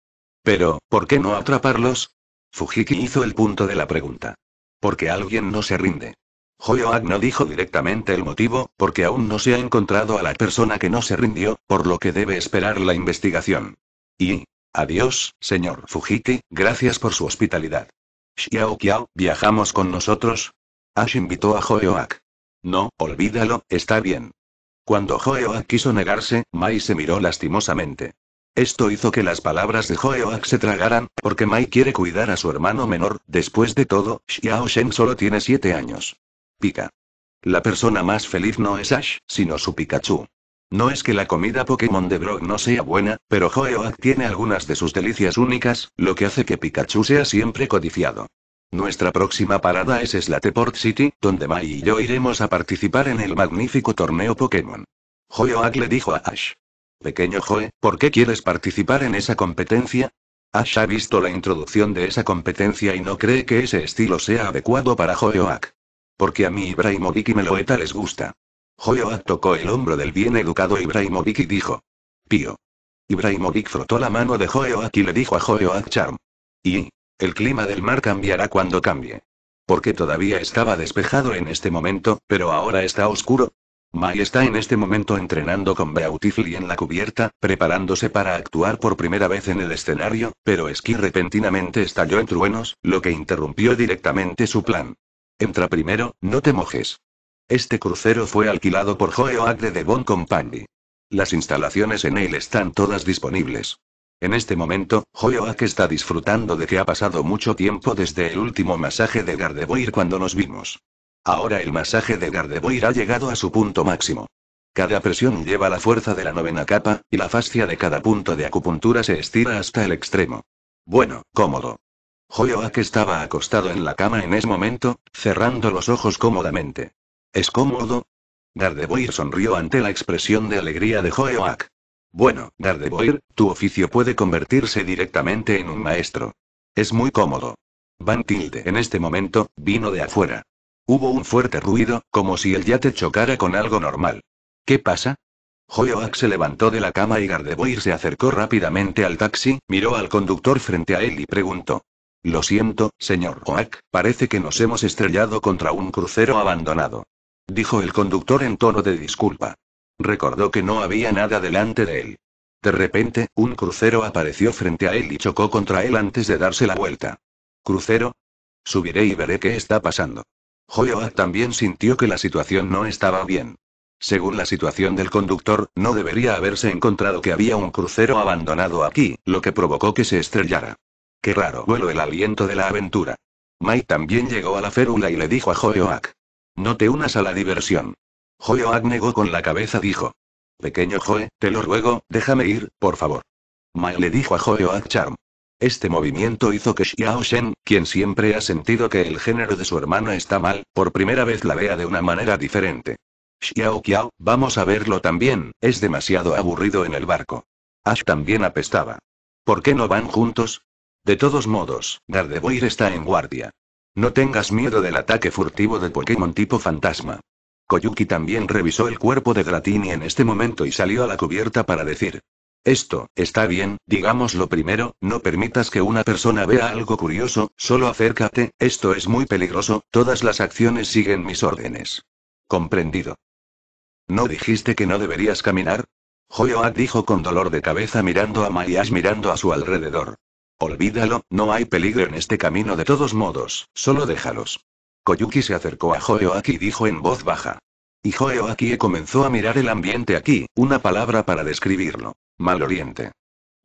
Pero, ¿por qué no atraparlos? Fujiki hizo el punto de la pregunta. Porque alguien no se rinde. Hoyoak no dijo directamente el motivo, porque aún no se ha encontrado a la persona que no se rindió, por lo que debe esperar la investigación. Y... Adiós, señor Fujiki, gracias por su hospitalidad. Xiao Kiao, ¿viajamos con nosotros? Ash invitó a Joyoak. No, olvídalo, está bien. Cuando Joeoak quiso negarse, Mai se miró lastimosamente. Esto hizo que las palabras de Joeoak se tragaran, porque Mai quiere cuidar a su hermano menor, después de todo, Xiao Shen solo tiene 7 años. Pica. La persona más feliz no es Ash, sino su Pikachu. No es que la comida Pokémon de Brock no sea buena, pero Joeoak tiene algunas de sus delicias únicas, lo que hace que Pikachu sea siempre codiciado. Nuestra próxima parada es Slateport City, donde Mai y yo iremos a participar en el magnífico torneo Pokémon. Joyoak le dijo a Ash. Pequeño Joe, ¿por qué quieres participar en esa competencia? Ash ha visto la introducción de esa competencia y no cree que ese estilo sea adecuado para Joyoak. Porque a mí Ibrahimovic y Meloeta les gusta. Joyoak tocó el hombro del bien educado Ibrahimovic y dijo. Pío. Ibrahimovic frotó la mano de Joeoak y le dijo a Joyoak Charm. Y, el clima del mar cambiará cuando cambie. Porque todavía estaba despejado en este momento, pero ahora está oscuro. Mai está en este momento entrenando con Beautifly en la cubierta, preparándose para actuar por primera vez en el escenario, pero Ski repentinamente estalló en truenos, lo que interrumpió directamente su plan. Entra primero, no te mojes. Este crucero fue alquilado por Joe Agde de Bon Company. Las instalaciones en él están todas disponibles. En este momento, Joyoak está disfrutando de que ha pasado mucho tiempo desde el último masaje de Gardevoir cuando nos vimos. Ahora el masaje de Gardevoir ha llegado a su punto máximo. Cada presión lleva la fuerza de la novena capa, y la fascia de cada punto de acupuntura se estira hasta el extremo. Bueno, cómodo. Joyoak estaba acostado en la cama en ese momento, cerrando los ojos cómodamente. ¿Es cómodo? Gardevoir sonrió ante la expresión de alegría de Joyoak. Bueno, Gardevoir, tu oficio puede convertirse directamente en un maestro. Es muy cómodo. Van Tilde en este momento, vino de afuera. Hubo un fuerte ruido, como si el yate chocara con algo normal. ¿Qué pasa? Joyoak se levantó de la cama y Gardevoir se acercó rápidamente al taxi, miró al conductor frente a él y preguntó. Lo siento, señor Oak, parece que nos hemos estrellado contra un crucero abandonado. Dijo el conductor en tono de disculpa. Recordó que no había nada delante de él. De repente, un crucero apareció frente a él y chocó contra él antes de darse la vuelta. ¿Crucero? Subiré y veré qué está pasando. Joyoa también sintió que la situación no estaba bien. Según la situación del conductor, no debería haberse encontrado que había un crucero abandonado aquí, lo que provocó que se estrellara. Qué raro vuelo el aliento de la aventura. Mai también llegó a la férula y le dijo a Joyoak. No te unas a la diversión. Joe negó con la cabeza dijo. Pequeño Joe, te lo ruego, déjame ir, por favor. Mai le dijo a Joe Charm. Este movimiento hizo que Xiao Shen, quien siempre ha sentido que el género de su hermano está mal, por primera vez la vea de una manera diferente. Xiao Qiao, vamos a verlo también, es demasiado aburrido en el barco. Ash también apestaba. ¿Por qué no van juntos? De todos modos, Gardevoir está en guardia. No tengas miedo del ataque furtivo de Pokémon tipo fantasma. Koyuki también revisó el cuerpo de Gratini en este momento y salió a la cubierta para decir. Esto, está bien, lo primero, no permitas que una persona vea algo curioso, solo acércate, esto es muy peligroso, todas las acciones siguen mis órdenes. Comprendido. ¿No dijiste que no deberías caminar? Joyoat dijo con dolor de cabeza mirando a Marias mirando a su alrededor. Olvídalo, no hay peligro en este camino de todos modos, solo déjalos. Koyuki se acercó a Aki y dijo en voz baja. Y Aki comenzó a mirar el ambiente aquí, una palabra para describirlo. Mal oriente.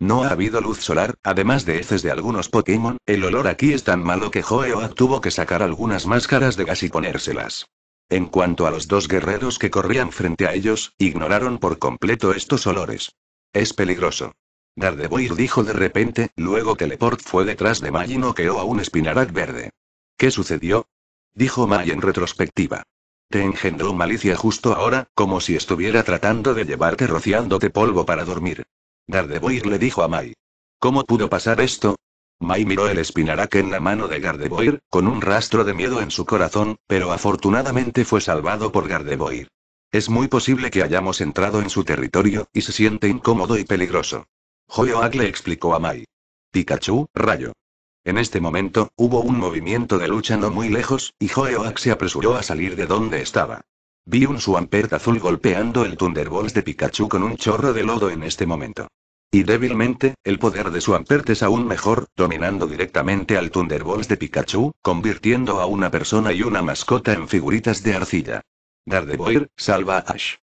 No ha habido luz solar, además de heces de algunos Pokémon, el olor aquí es tan malo que Aki tuvo que sacar algunas máscaras de gas y ponérselas. En cuanto a los dos guerreros que corrían frente a ellos, ignoraron por completo estos olores. Es peligroso. Gardevoir dijo de repente, luego Teleport fue detrás de Magino y a un espinarak verde. ¿Qué sucedió? dijo Mai en retrospectiva. Te engendró malicia justo ahora, como si estuviera tratando de llevarte rociándote polvo para dormir. Gardevoir le dijo a Mai. ¿Cómo pudo pasar esto? Mai miró el espinarak en la mano de Gardevoir, con un rastro de miedo en su corazón, pero afortunadamente fue salvado por Gardeboir. Es muy posible que hayamos entrado en su territorio, y se siente incómodo y peligroso. Joyoak le explicó a Mai. Pikachu, rayo. En este momento, hubo un movimiento de lucha no muy lejos, y Joeoak se apresuró a salir de donde estaba. Vi un Swampert azul golpeando el Thunderbolts de Pikachu con un chorro de lodo en este momento. Y débilmente, el poder de Swampert es aún mejor, dominando directamente al Thunderbolts de Pikachu, convirtiendo a una persona y una mascota en figuritas de arcilla. Gardevoir, salva a Ash.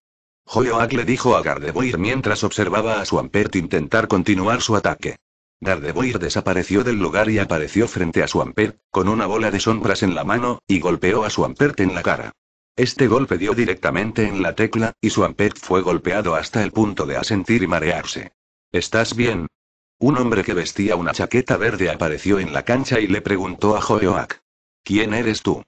Joyoak le dijo a Gardevoir mientras observaba a Swampert intentar continuar su ataque. Gardevoir desapareció del lugar y apareció frente a Swampert, con una bola de sombras en la mano, y golpeó a Swampert en la cara. Este golpe dio directamente en la tecla, y Swampert fue golpeado hasta el punto de asentir y marearse. ¿Estás bien? Un hombre que vestía una chaqueta verde apareció en la cancha y le preguntó a Joyoak. ¿Quién eres tú?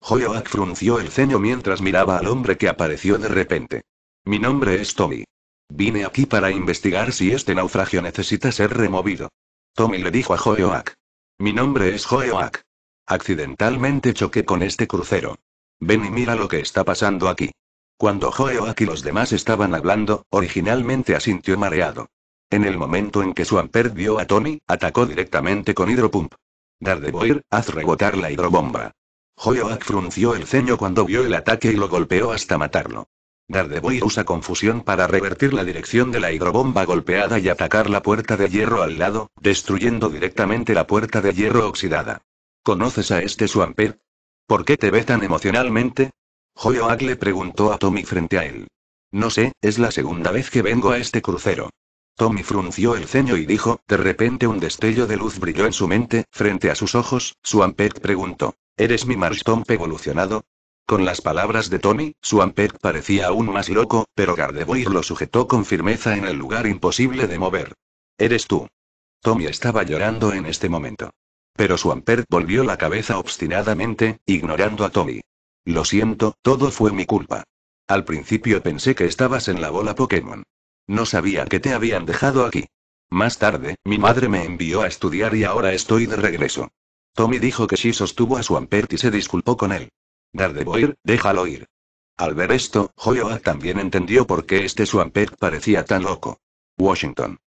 Joyoak frunció el ceño mientras miraba al hombre que apareció de repente. Mi nombre es Tommy. Vine aquí para investigar si este naufragio necesita ser removido. Tommy le dijo a Joyoak: Mi nombre es Joeoak. Accidentalmente choqué con este crucero. Ven y mira lo que está pasando aquí. Cuando Joeoak y los demás estaban hablando, originalmente asintió mareado. En el momento en que Swampert vio a Tommy, atacó directamente con Hidropump. Dar de Boir, haz rebotar la hidrobomba. Joyoak frunció el ceño cuando vio el ataque y lo golpeó hasta matarlo. Dardeboy usa confusión para revertir la dirección de la hidrobomba golpeada y atacar la puerta de hierro al lado, destruyendo directamente la puerta de hierro oxidada. ¿Conoces a este Swampert? ¿Por qué te ve tan emocionalmente? Joyoag le preguntó a Tommy frente a él. No sé, es la segunda vez que vengo a este crucero. Tommy frunció el ceño y dijo, de repente un destello de luz brilló en su mente, frente a sus ojos, Swampert preguntó, ¿eres mi Marstomp evolucionado? Con las palabras de Tommy, Swampert parecía aún más loco, pero Gardevoir lo sujetó con firmeza en el lugar imposible de mover. Eres tú. Tommy estaba llorando en este momento. Pero Swampert volvió la cabeza obstinadamente, ignorando a Tommy. Lo siento, todo fue mi culpa. Al principio pensé que estabas en la bola Pokémon. No sabía que te habían dejado aquí. Más tarde, mi madre me envió a estudiar y ahora estoy de regreso. Tommy dijo que sí sostuvo a Swampert y se disculpó con él ir, déjalo ir. Al ver esto, Hoyoa también entendió por qué este Swampert parecía tan loco. Washington.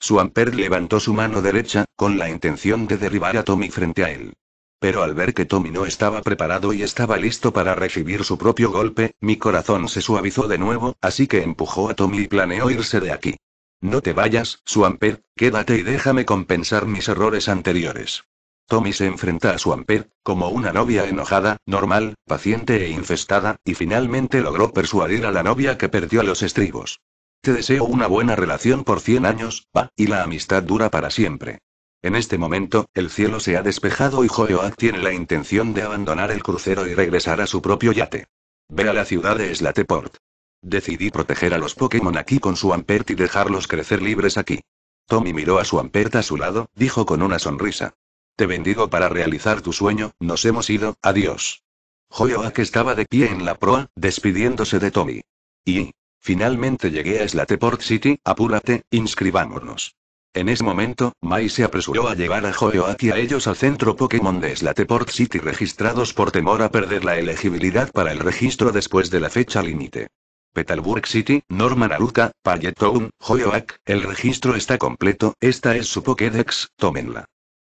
Swampert levantó su mano derecha, con la intención de derribar a Tommy frente a él. Pero al ver que Tommy no estaba preparado y estaba listo para recibir su propio golpe, mi corazón se suavizó de nuevo, así que empujó a Tommy y planeó irse de aquí. No te vayas, Swampert, quédate y déjame compensar mis errores anteriores. Tommy se enfrenta a su Amper, como una novia enojada, normal, paciente e infestada, y finalmente logró persuadir a la novia que perdió los estribos. Te deseo una buena relación por 100 años, va, y la amistad dura para siempre. En este momento, el cielo se ha despejado y Joeoak tiene la intención de abandonar el crucero y regresar a su propio yate. Ve a la ciudad de Slateport. Decidí proteger a los Pokémon aquí con su Ampert y dejarlos crecer libres aquí. Tommy miró a su a su lado, dijo con una sonrisa. Te bendigo para realizar tu sueño, nos hemos ido, adiós. Joyoak estaba de pie en la proa, despidiéndose de Tommy. Y. Finalmente llegué a Slateport City, apúrate, inscribámonos. En ese momento, Mai se apresuró a llevar a Joyoak y a ellos al centro Pokémon de Slateport City registrados por temor a perder la elegibilidad para el registro después de la fecha límite. Petalburg City, Norman Aruka, Town, Joyoak, el registro está completo, esta es su Pokédex, tómenla.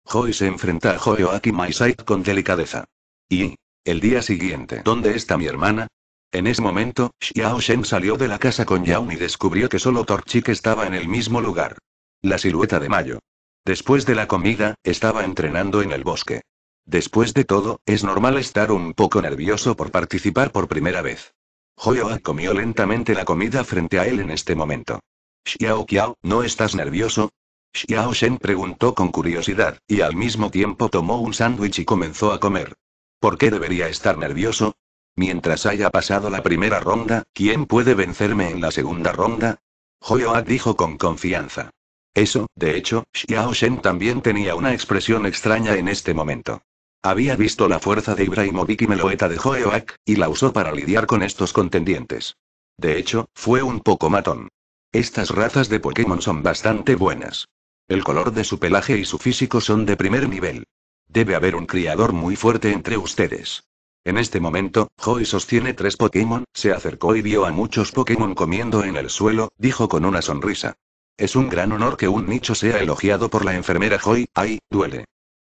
Joy se enfrenta a my site con delicadeza. Y. El día siguiente. ¿Dónde está mi hermana? En ese momento, Xiao Shen salió de la casa con Yao y descubrió que solo Torchik estaba en el mismo lugar. La silueta de Mayo. Después de la comida, estaba entrenando en el bosque. Después de todo, es normal estar un poco nervioso por participar por primera vez. Joyoa comió lentamente la comida frente a él en este momento. Xiao Kiao, ¿no estás nervioso? Xiao Shen preguntó con curiosidad, y al mismo tiempo tomó un sándwich y comenzó a comer. ¿Por qué debería estar nervioso? Mientras haya pasado la primera ronda, ¿quién puede vencerme en la segunda ronda? Joyoak dijo con confianza. Eso, de hecho, Xiao Shen también tenía una expresión extraña en este momento. Había visto la fuerza de Ibrahimovic y Meloeta de Joyoak, y la usó para lidiar con estos contendientes. De hecho, fue un poco matón. Estas razas de Pokémon son bastante buenas. El color de su pelaje y su físico son de primer nivel. Debe haber un criador muy fuerte entre ustedes. En este momento, Joy sostiene tres Pokémon, se acercó y vio a muchos Pokémon comiendo en el suelo, dijo con una sonrisa. Es un gran honor que un nicho sea elogiado por la enfermera Joy, ay, duele.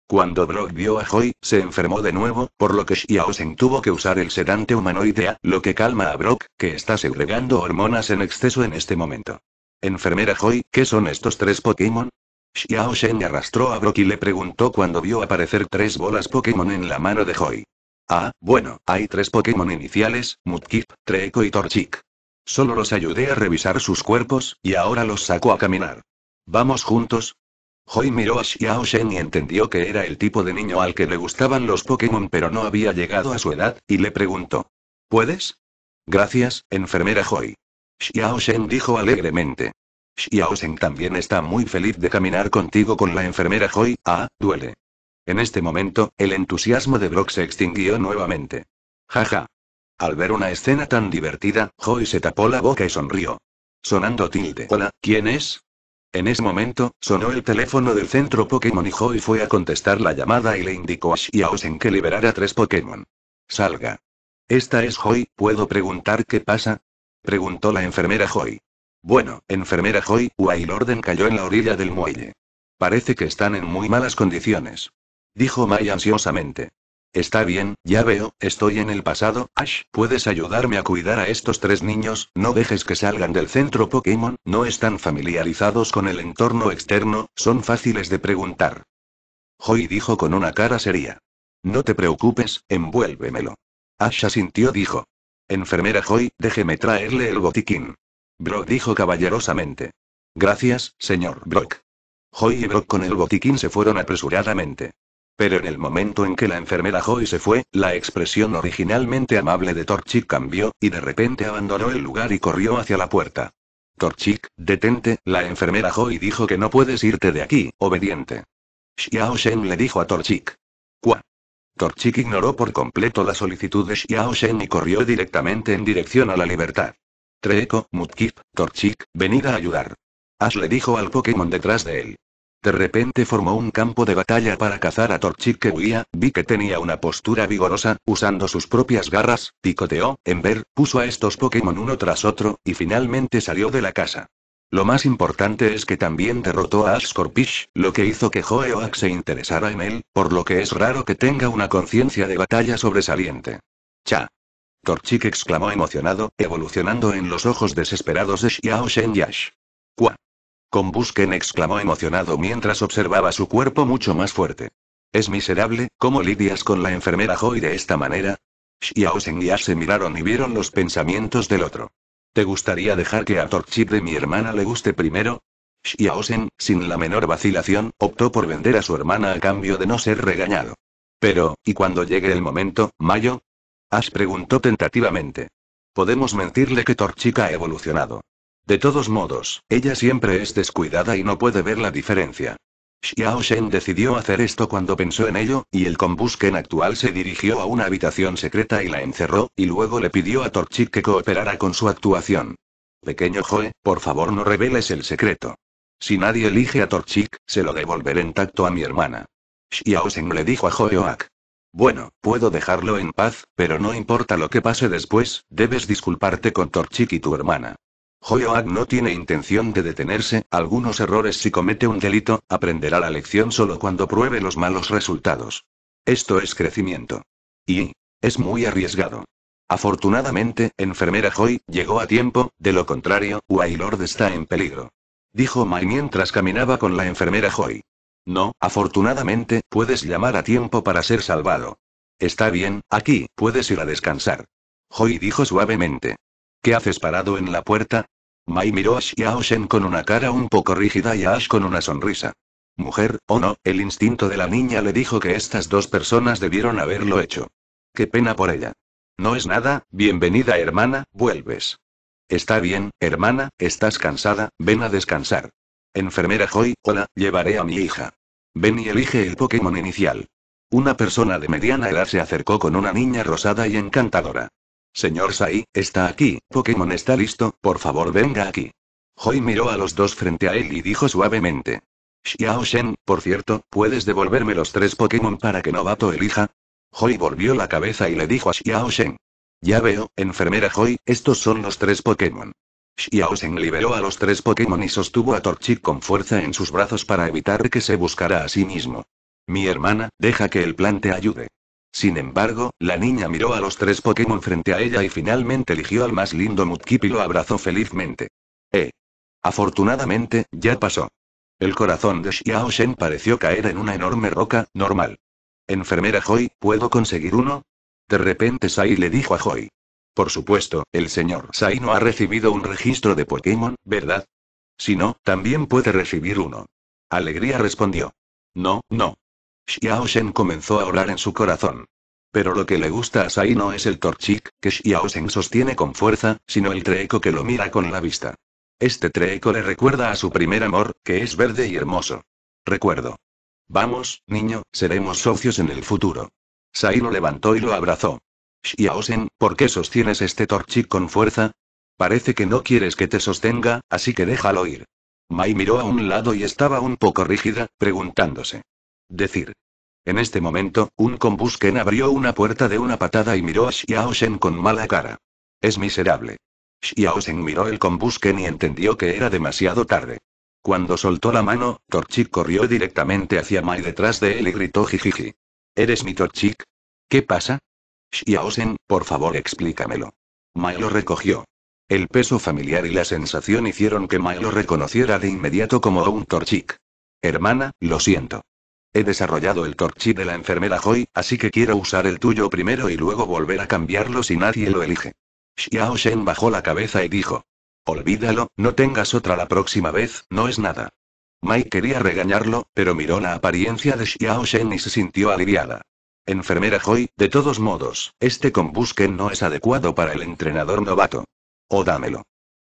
Cuando Brock vio a Joy, se enfermó de nuevo, por lo que Shiaosen tuvo que usar el sedante humanoidea, lo que calma a Brock, que está segregando hormonas en exceso en este momento. Enfermera Joy, ¿qué son estos tres Pokémon? Xiao Shen arrastró a Brock y le preguntó cuando vio aparecer tres bolas Pokémon en la mano de Joy. Ah, bueno, hay tres Pokémon iniciales, Mudkip, Treco y Torchic. Solo los ayudé a revisar sus cuerpos, y ahora los saco a caminar. ¿Vamos juntos? Joy miró a Xiao Shen y entendió que era el tipo de niño al que le gustaban los Pokémon pero no había llegado a su edad, y le preguntó. ¿Puedes? Gracias, enfermera Joy. Xiao Shen dijo alegremente. Shiaosen también está muy feliz de caminar contigo con la enfermera Joy, ah, duele. En este momento, el entusiasmo de Brock se extinguió nuevamente. Jaja. Al ver una escena tan divertida, Joy se tapó la boca y sonrió. Sonando tilde. Hola, ¿quién es? En ese momento, sonó el teléfono del centro Pokémon y Joy fue a contestar la llamada y le indicó a Xiaosen que liberara tres Pokémon. Salga. Esta es Joy, ¿puedo preguntar qué pasa? Preguntó la enfermera Joy. Bueno, enfermera Joy, orden cayó en la orilla del muelle. Parece que están en muy malas condiciones. Dijo Mai ansiosamente. Está bien, ya veo, estoy en el pasado, Ash, puedes ayudarme a cuidar a estos tres niños, no dejes que salgan del centro Pokémon, no están familiarizados con el entorno externo, son fáciles de preguntar. Joy dijo con una cara seria. No te preocupes, envuélvemelo. Ash asintió dijo. Enfermera Joy, déjeme traerle el botiquín. Brock dijo caballerosamente. Gracias, señor Brock. Joy y Brock con el botiquín se fueron apresuradamente. Pero en el momento en que la enfermera Joy se fue, la expresión originalmente amable de Torchik cambió, y de repente abandonó el lugar y corrió hacia la puerta. Torchik, detente, la enfermera Joy dijo que no puedes irte de aquí, obediente. Xiao Shen le dijo a Torchik. ¿Cuá? Torchic ignoró por completo la solicitud de Xiao Shen y corrió directamente en dirección a la libertad. Treco, Mudkip, Torchik, venida a ayudar. Ash le dijo al Pokémon detrás de él. De repente formó un campo de batalla para cazar a Torchic que huía, vi que tenía una postura vigorosa, usando sus propias garras, picoteó, en ver, puso a estos Pokémon uno tras otro, y finalmente salió de la casa. Lo más importante es que también derrotó a Ash lo que hizo que oak se interesara en él, por lo que es raro que tenga una conciencia de batalla sobresaliente. Cha. Torchik exclamó emocionado, evolucionando en los ojos desesperados de Xiao Shen Yash. ¡Cuá! Con exclamó emocionado mientras observaba su cuerpo mucho más fuerte. Es miserable, ¿cómo lidias con la enfermera Joy de esta manera? Xiao Shen Yash se miraron y vieron los pensamientos del otro. ¿Te gustaría dejar que a Torchik de mi hermana le guste primero? Xiao Shen, sin la menor vacilación, optó por vender a su hermana a cambio de no ser regañado. Pero, ¿y cuando llegue el momento, Mayo? Ash preguntó tentativamente. Podemos mentirle que Torchik ha evolucionado. De todos modos, ella siempre es descuidada y no puede ver la diferencia. Xiao Shen decidió hacer esto cuando pensó en ello, y el combusken actual se dirigió a una habitación secreta y la encerró, y luego le pidió a Torchic que cooperara con su actuación. Pequeño Joe, por favor no reveles el secreto. Si nadie elige a Torchic, se lo devolveré intacto a mi hermana. Xiao Shen le dijo a Oak. Bueno, puedo dejarlo en paz, pero no importa lo que pase después, debes disculparte con Torchik y tu hermana. Joyoag no tiene intención de detenerse, algunos errores si comete un delito, aprenderá la lección solo cuando pruebe los malos resultados. Esto es crecimiento. Y... es muy arriesgado. Afortunadamente, enfermera Joy, llegó a tiempo, de lo contrario, Wailord está en peligro. Dijo Mai mientras caminaba con la enfermera Joy. No, afortunadamente, puedes llamar a tiempo para ser salvado. Está bien, aquí, puedes ir a descansar. Joy dijo suavemente. ¿Qué haces parado en la puerta? Mai miró a Xiao Shen con una cara un poco rígida y a Ash con una sonrisa. Mujer, o oh no, el instinto de la niña le dijo que estas dos personas debieron haberlo hecho. Qué pena por ella. No es nada, bienvenida hermana, vuelves. Está bien, hermana, estás cansada, ven a descansar. Enfermera Joy, hola, llevaré a mi hija. Ven y elige el Pokémon inicial. Una persona de mediana edad se acercó con una niña rosada y encantadora. Señor Sai, está aquí, Pokémon está listo, por favor venga aquí. Joy miró a los dos frente a él y dijo suavemente. Xiao Shen, por cierto, ¿puedes devolverme los tres Pokémon para que Novato elija? Joy volvió la cabeza y le dijo a Xiao Shen. Ya veo, enfermera Joy, estos son los tres Pokémon. Xiaosen liberó a los tres Pokémon y sostuvo a Torchic con fuerza en sus brazos para evitar que se buscara a sí mismo. Mi hermana, deja que el plan te ayude. Sin embargo, la niña miró a los tres Pokémon frente a ella y finalmente eligió al más lindo Mudkip y lo abrazó felizmente. Eh. Afortunadamente, ya pasó. El corazón de Xiao pareció caer en una enorme roca, normal. Enfermera Joy, ¿puedo conseguir uno? De repente Sai le dijo a Joy. Por supuesto, el señor no ha recibido un registro de Pokémon, ¿verdad? Si no, también puede recibir uno. Alegría respondió. No, no. Xiao Shen comenzó a orar en su corazón. Pero lo que le gusta a Sai no es el Torchic, que Xiao Shen sostiene con fuerza, sino el Treeco que lo mira con la vista. Este Treeco le recuerda a su primer amor, que es verde y hermoso. Recuerdo. Vamos, niño, seremos socios en el futuro. Sai lo levantó y lo abrazó. Xiaosen, ¿por qué sostienes este torchic con fuerza? Parece que no quieres que te sostenga, así que déjalo ir. Mai miró a un lado y estaba un poco rígida, preguntándose. Decir. En este momento, un combusquen abrió una puerta de una patada y miró a Xiaosen con mala cara. Es miserable. Xiaosen miró el combusquen y entendió que era demasiado tarde. Cuando soltó la mano, Torchik corrió directamente hacia Mai detrás de él y gritó ¡jiji! ¿Eres mi Torchik? ¿Qué pasa? Shen, por favor explícamelo. Mai lo recogió. El peso familiar y la sensación hicieron que Mai lo reconociera de inmediato como un torchic. Hermana, lo siento. He desarrollado el torchic de la enfermera Joy, así que quiero usar el tuyo primero y luego volver a cambiarlo si nadie lo elige. Xiao Shen bajó la cabeza y dijo. Olvídalo, no tengas otra la próxima vez, no es nada. Mai quería regañarlo, pero miró la apariencia de Xiao Shen y se sintió aliviada. Enfermera Joy, de todos modos, este combusken no es adecuado para el entrenador novato. O dámelo.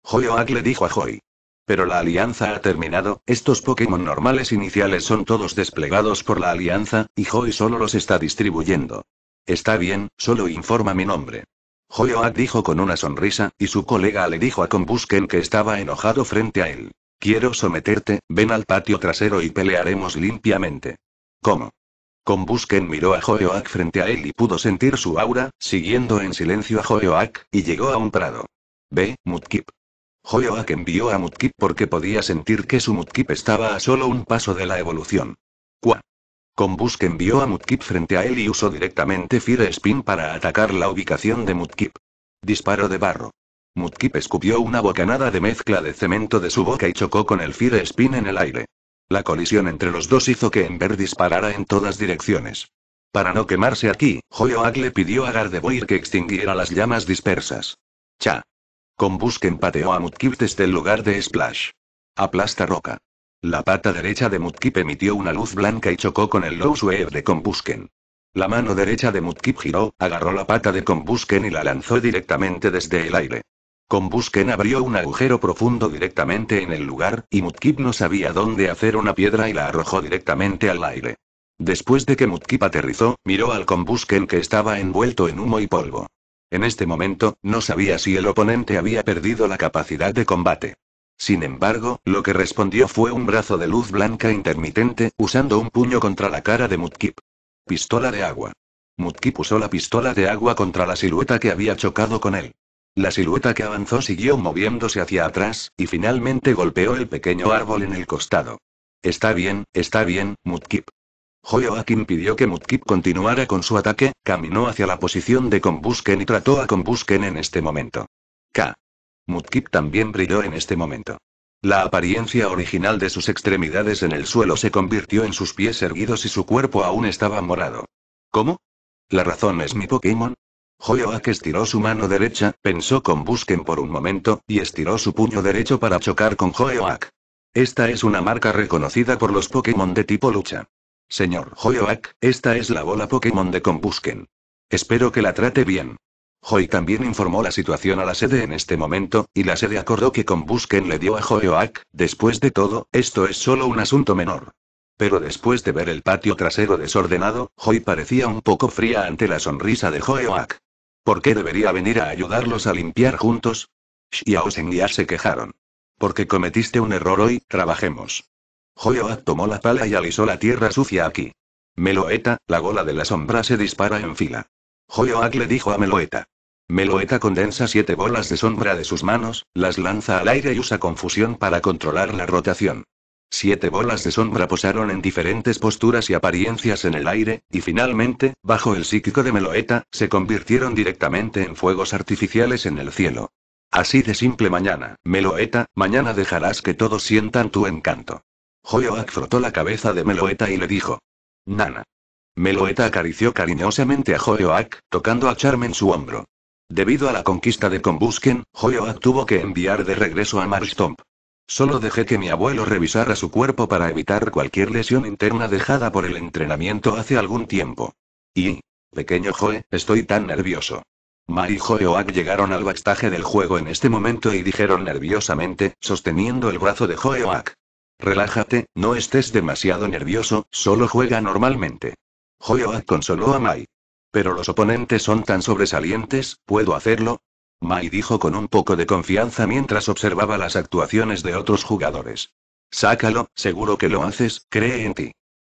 Joy le dijo a Joy. Pero la alianza ha terminado, estos Pokémon normales iniciales son todos desplegados por la alianza, y Joy solo los está distribuyendo. Está bien, solo informa mi nombre. Joyoak dijo con una sonrisa, y su colega le dijo a Combusken que estaba enojado frente a él. Quiero someterte, ven al patio trasero y pelearemos limpiamente. ¿Cómo? Combusken miró a Joyoak frente a él y pudo sentir su aura, siguiendo en silencio a Joyoak, y llegó a un prado. b Mutkip. Joeoak envió a Mutkip porque podía sentir que su Mutkip estaba a solo un paso de la evolución. qua Con vio envió a Mutkip frente a él y usó directamente Fire Spin para atacar la ubicación de Mutkip. Disparo de barro. Mutkip escupió una bocanada de mezcla de cemento de su boca y chocó con el Fire Spin en el aire. La colisión entre los dos hizo que Ember disparara en todas direcciones. Para no quemarse aquí, Joyoak le pidió a Gardevoir que extinguiera las llamas dispersas. Cha. Combusken pateó a Mutkip desde el lugar de Splash. Aplasta roca. La pata derecha de Mutkip emitió una luz blanca y chocó con el Low Wave de Combusken. La mano derecha de Mutkip giró, agarró la pata de Combusken y la lanzó directamente desde el aire. Kombusken abrió un agujero profundo directamente en el lugar, y Mutkip no sabía dónde hacer una piedra y la arrojó directamente al aire. Después de que Mutkip aterrizó, miró al Combusken que estaba envuelto en humo y polvo. En este momento, no sabía si el oponente había perdido la capacidad de combate. Sin embargo, lo que respondió fue un brazo de luz blanca intermitente, usando un puño contra la cara de Mutkip. Pistola de agua. Mutkip usó la pistola de agua contra la silueta que había chocado con él. La silueta que avanzó siguió moviéndose hacia atrás, y finalmente golpeó el pequeño árbol en el costado. Está bien, está bien, Mutkip. Joaquín pidió que Mutkip continuara con su ataque, caminó hacia la posición de Combusken y trató a Combusken en este momento. K. Mutkip también brilló en este momento. La apariencia original de sus extremidades en el suelo se convirtió en sus pies erguidos y su cuerpo aún estaba morado. ¿Cómo? ¿La razón es mi Pokémon? Joyoak estiró su mano derecha, pensó con Busquen por un momento, y estiró su puño derecho para chocar con Joyoak. Esta es una marca reconocida por los Pokémon de tipo lucha. Señor Joyoak, esta es la bola Pokémon de Combusken. Espero que la trate bien. Joy también informó la situación a la sede en este momento, y la sede acordó que Combusken le dio a Joyoak, después de todo, esto es solo un asunto menor. Pero después de ver el patio trasero desordenado, Joy parecía un poco fría ante la sonrisa de Joyoak. ¿Por qué debería venir a ayudarlos a limpiar juntos? Xiao a se quejaron. Porque cometiste un error hoy, trabajemos. Joyoak tomó la pala y alisó la tierra sucia aquí. Meloeta, la gola de la sombra se dispara en fila. Joyoak le dijo a Meloeta. Meloeta condensa siete bolas de sombra de sus manos, las lanza al aire y usa confusión para controlar la rotación. Siete bolas de sombra posaron en diferentes posturas y apariencias en el aire, y finalmente, bajo el psíquico de Meloeta, se convirtieron directamente en fuegos artificiales en el cielo. Así de simple mañana, Meloeta, mañana dejarás que todos sientan tu encanto. Joyoak frotó la cabeza de Meloeta y le dijo. Nana. Meloeta acarició cariñosamente a Joyoak, tocando a Charme en su hombro. Debido a la conquista de Combusken, Joyoak tuvo que enviar de regreso a Marstomp. Solo dejé que mi abuelo revisara su cuerpo para evitar cualquier lesión interna dejada por el entrenamiento hace algún tiempo. Y, pequeño Joe, estoy tan nervioso. Mai y Joe Oak llegaron al bastaje del juego en este momento y dijeron nerviosamente, sosteniendo el brazo de Joe Oak. Relájate, no estés demasiado nervioso, solo juega normalmente. Joe Oak consoló a Mai. Pero los oponentes son tan sobresalientes, puedo hacerlo, Mai dijo con un poco de confianza mientras observaba las actuaciones de otros jugadores. Sácalo, seguro que lo haces, cree en ti.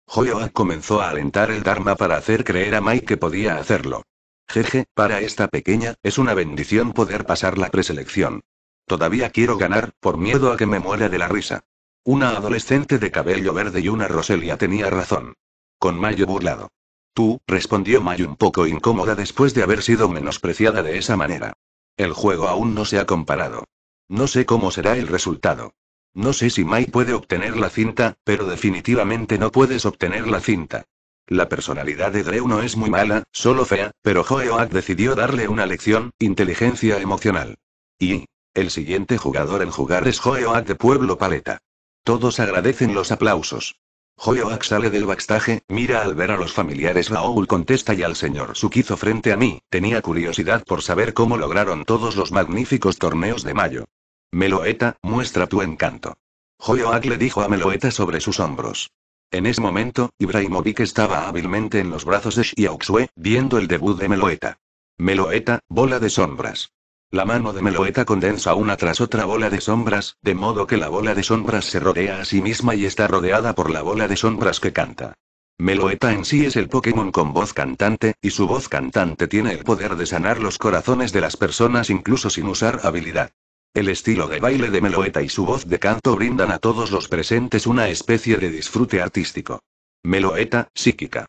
Joyoa comenzó a alentar el Dharma para hacer creer a Mai que podía hacerlo. Jeje, para esta pequeña, es una bendición poder pasar la preselección. Todavía quiero ganar, por miedo a que me muera de la risa. Una adolescente de cabello verde y una Roselia tenía razón. Con Mayo burlado. Tú, respondió Mai un poco incómoda después de haber sido menospreciada de esa manera. El juego aún no se ha comparado. No sé cómo será el resultado. No sé si Mai puede obtener la cinta, pero definitivamente no puedes obtener la cinta. La personalidad de Drew no es muy mala, solo fea, pero Joeoak decidió darle una lección, inteligencia emocional. Y... El siguiente jugador en jugar es Joeoak de Pueblo Paleta. Todos agradecen los aplausos. Joyoak sale del bastaje, mira al ver a los familiares. Raoul contesta y al señor Sukizo frente a mí. Tenía curiosidad por saber cómo lograron todos los magníficos torneos de mayo. Meloeta, muestra tu encanto. Joyoak le dijo a Meloeta sobre sus hombros. En ese momento, Ibrahimovic estaba hábilmente en los brazos de Xiaoxue, viendo el debut de Meloeta. Meloeta, bola de sombras. La mano de Meloeta condensa una tras otra bola de sombras, de modo que la bola de sombras se rodea a sí misma y está rodeada por la bola de sombras que canta. Meloeta en sí es el Pokémon con voz cantante, y su voz cantante tiene el poder de sanar los corazones de las personas incluso sin usar habilidad. El estilo de baile de Meloeta y su voz de canto brindan a todos los presentes una especie de disfrute artístico. Meloeta, psíquica.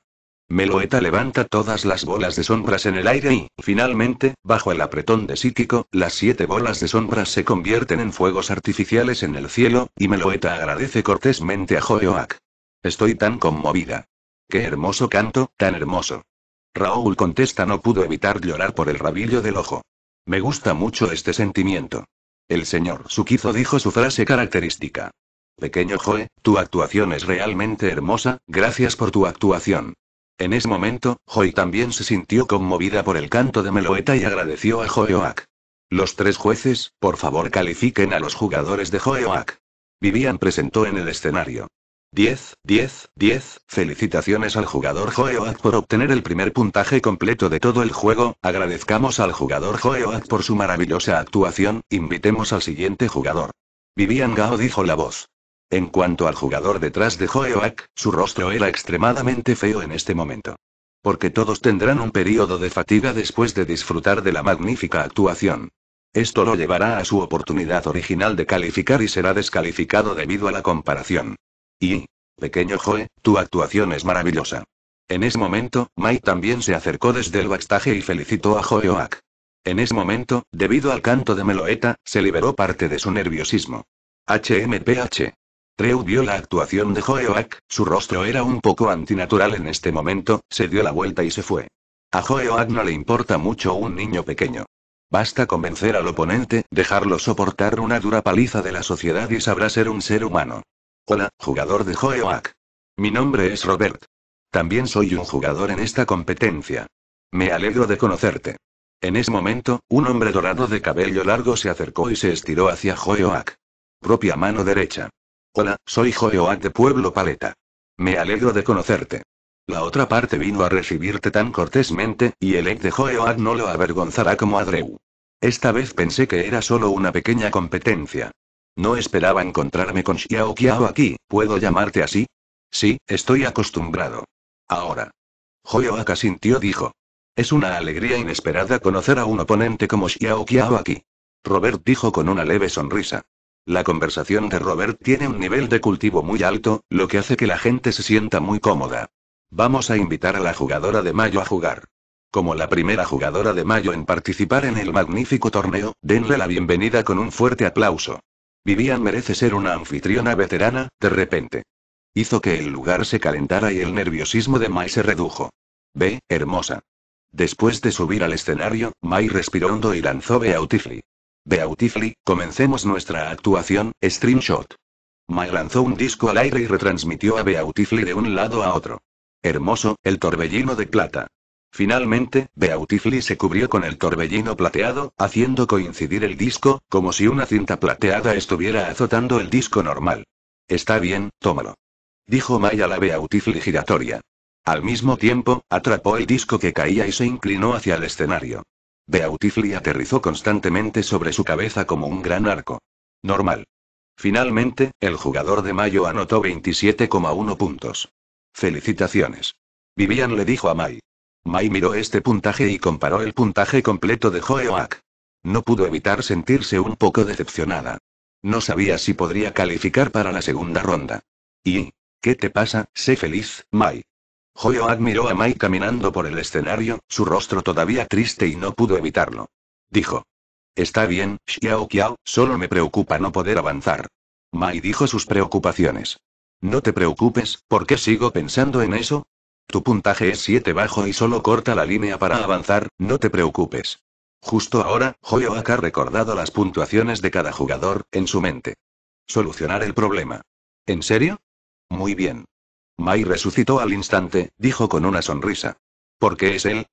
Meloeta levanta todas las bolas de sombras en el aire y, finalmente, bajo el apretón de psíquico, las siete bolas de sombras se convierten en fuegos artificiales en el cielo, y Meloeta agradece cortésmente a Oak. Estoy tan conmovida. Qué hermoso canto, tan hermoso. Raúl contesta no pudo evitar llorar por el rabillo del ojo. Me gusta mucho este sentimiento. El señor Sukizo dijo su frase característica. Pequeño Joe, tu actuación es realmente hermosa, gracias por tu actuación. En ese momento, Joy también se sintió conmovida por el canto de Meloeta y agradeció a Joyoak. Los tres jueces, por favor califiquen a los jugadores de Joyoak. Vivian presentó en el escenario. 10, 10, 10. Felicitaciones al jugador Joeoak por obtener el primer puntaje completo de todo el juego. Agradezcamos al jugador Joeoak por su maravillosa actuación. Invitemos al siguiente jugador. Vivian Gao dijo la voz. En cuanto al jugador detrás de Oak, su rostro era extremadamente feo en este momento. Porque todos tendrán un periodo de fatiga después de disfrutar de la magnífica actuación. Esto lo llevará a su oportunidad original de calificar y será descalificado debido a la comparación. Y, pequeño Joe, tu actuación es maravillosa. En ese momento, Mai también se acercó desde el backstage y felicitó a Oak. En ese momento, debido al canto de Meloeta, se liberó parte de su nerviosismo. HMPH. Treu vio la actuación de Jojoak. su rostro era un poco antinatural en este momento, se dio la vuelta y se fue. A Jojoak no le importa mucho un niño pequeño. Basta convencer al oponente, dejarlo soportar una dura paliza de la sociedad y sabrá ser un ser humano. Hola, jugador de Jojoak. Mi nombre es Robert. También soy un jugador en esta competencia. Me alegro de conocerte. En ese momento, un hombre dorado de cabello largo se acercó y se estiró hacia Joeoak. Propia mano derecha. Hola, soy Joeoat de Pueblo Paleta. Me alegro de conocerte. La otra parte vino a recibirte tan cortésmente, y el ex de Joeoat no lo avergonzará como a Esta vez pensé que era solo una pequeña competencia. No esperaba encontrarme con Xiao aquí, ¿puedo llamarte así? Sí, estoy acostumbrado. Ahora. Joeoat asintió dijo. Es una alegría inesperada conocer a un oponente como Xiao aquí. Robert dijo con una leve sonrisa. La conversación de Robert tiene un nivel de cultivo muy alto, lo que hace que la gente se sienta muy cómoda. Vamos a invitar a la jugadora de mayo a jugar. Como la primera jugadora de mayo en participar en el magnífico torneo, denle la bienvenida con un fuerte aplauso. Vivian merece ser una anfitriona veterana, de repente. Hizo que el lugar se calentara y el nerviosismo de May se redujo. Ve, hermosa. Después de subir al escenario, Mai respiró hondo y lanzó Beautifully. «Beautifly, comencemos nuestra actuación, Streamshot. Mai lanzó un disco al aire y retransmitió a Beautifly de un lado a otro. Hermoso, el torbellino de plata. Finalmente, Beautifly se cubrió con el torbellino plateado, haciendo coincidir el disco, como si una cinta plateada estuviera azotando el disco normal. Está bien, tómalo. Dijo a la Beautifully giratoria. Al mismo tiempo, atrapó el disco que caía y se inclinó hacia el escenario. Beautifly aterrizó constantemente sobre su cabeza como un gran arco. Normal. Finalmente, el jugador de mayo anotó 27,1 puntos. Felicitaciones. Vivian le dijo a Mai. Mai miró este puntaje y comparó el puntaje completo de Joeoak. No pudo evitar sentirse un poco decepcionada. No sabía si podría calificar para la segunda ronda. ¿Y qué te pasa? Sé feliz, Mai. Joyo admiró a Mai caminando por el escenario, su rostro todavía triste y no pudo evitarlo. Dijo. Está bien, Xiao Qiao, solo me preocupa no poder avanzar. Mai dijo sus preocupaciones. No te preocupes, ¿por qué sigo pensando en eso? Tu puntaje es 7 bajo y solo corta la línea para avanzar, no te preocupes. Justo ahora, Joyo ha recordado las puntuaciones de cada jugador, en su mente. Solucionar el problema. ¿En serio? Muy bien. Mai resucitó al instante, dijo con una sonrisa. ¿Por qué es él?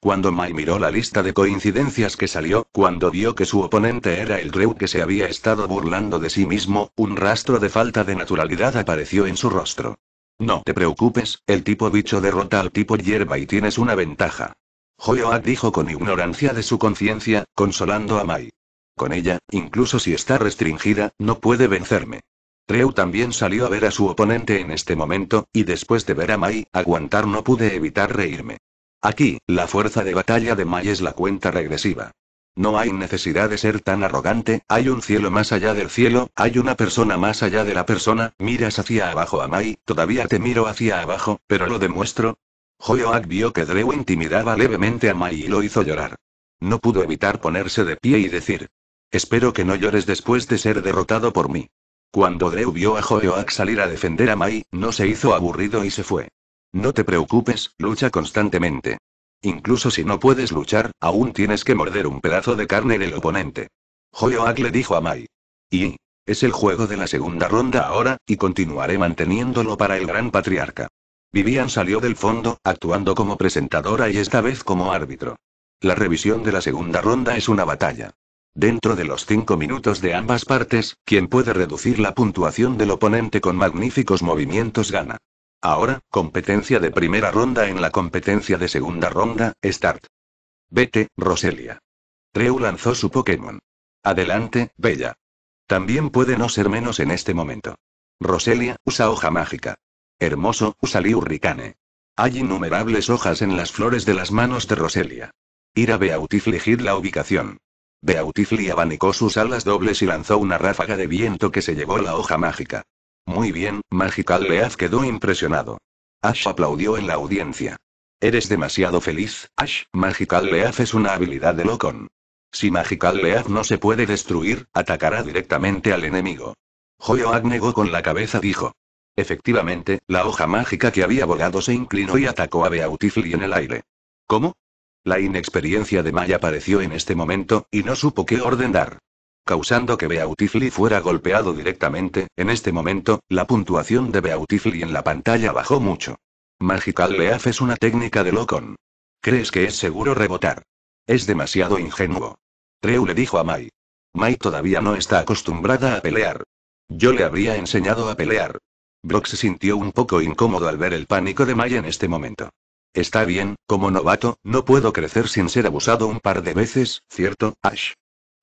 Cuando Mai miró la lista de coincidencias que salió, cuando vio que su oponente era el Drew que se había estado burlando de sí mismo, un rastro de falta de naturalidad apareció en su rostro. No te preocupes, el tipo bicho derrota al tipo hierba y tienes una ventaja. Joyoa dijo con ignorancia de su conciencia, consolando a Mai. Con ella, incluso si está restringida, no puede vencerme. Drew también salió a ver a su oponente en este momento, y después de ver a Mai aguantar no pude evitar reírme. Aquí, la fuerza de batalla de Mai es la cuenta regresiva. No hay necesidad de ser tan arrogante, hay un cielo más allá del cielo, hay una persona más allá de la persona, miras hacia abajo a Mai, todavía te miro hacia abajo, pero lo demuestro. Joyoak vio que Drew intimidaba levemente a Mai y lo hizo llorar. No pudo evitar ponerse de pie y decir, espero que no llores después de ser derrotado por mí. Cuando Drew vio a Joyoak salir a defender a Mai, no se hizo aburrido y se fue. No te preocupes, lucha constantemente. Incluso si no puedes luchar, aún tienes que morder un pedazo de carne el oponente. Joyoak le dijo a Mai. Y, es el juego de la segunda ronda ahora, y continuaré manteniéndolo para el gran patriarca. Vivian salió del fondo, actuando como presentadora y esta vez como árbitro. La revisión de la segunda ronda es una batalla. Dentro de los 5 minutos de ambas partes, quien puede reducir la puntuación del oponente con magníficos movimientos gana. Ahora, competencia de primera ronda en la competencia de segunda ronda, start. Vete, Roselia. Treu lanzó su Pokémon. Adelante, Bella. También puede no ser menos en este momento. Roselia, usa hoja mágica. Hermoso, usa Liurricane. Hay innumerables hojas en las flores de las manos de Roselia. Ir a la ubicación. Beautifly abanicó sus alas dobles y lanzó una ráfaga de viento que se llevó la hoja mágica. Muy bien, Magical Leaf quedó impresionado. Ash aplaudió en la audiencia. Eres demasiado feliz, Ash, Magical Leaf es una habilidad de Locon. Si Magical Leaf no se puede destruir, atacará directamente al enemigo. Joyo negó con la cabeza dijo. Efectivamente, la hoja mágica que había volado se inclinó y atacó a Beautifly en el aire. ¿Cómo? La inexperiencia de Mai apareció en este momento, y no supo qué orden dar. Causando que Beautifly fuera golpeado directamente, en este momento, la puntuación de Beautifly en la pantalla bajó mucho. Magical Leaf es una técnica de Locon. ¿Crees que es seguro rebotar? Es demasiado ingenuo. Treu le dijo a Mai. Mai todavía no está acostumbrada a pelear. Yo le habría enseñado a pelear. Brock se sintió un poco incómodo al ver el pánico de Mai en este momento. Está bien, como novato, no puedo crecer sin ser abusado un par de veces, ¿cierto, Ash?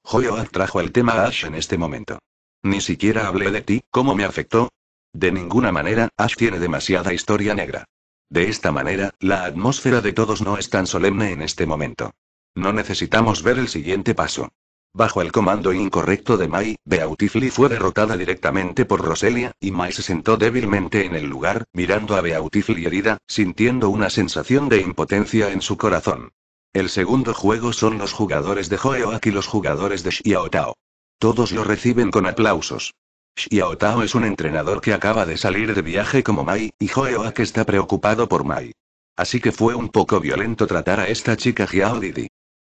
Joyoad trajo el tema a Ash en este momento. Ni siquiera hablé de ti, ¿cómo me afectó? De ninguna manera, Ash tiene demasiada historia negra. De esta manera, la atmósfera de todos no es tan solemne en este momento. No necesitamos ver el siguiente paso. Bajo el comando incorrecto de Mai, Beautifly fue derrotada directamente por Roselia, y Mai se sentó débilmente en el lugar, mirando a Beautifly herida, sintiendo una sensación de impotencia en su corazón. El segundo juego son los jugadores de Joeoak y los jugadores de Xiaotao. Todos lo reciben con aplausos. Xiaotao es un entrenador que acaba de salir de viaje como Mai, y Joeoak está preocupado por Mai. Así que fue un poco violento tratar a esta chica Xiao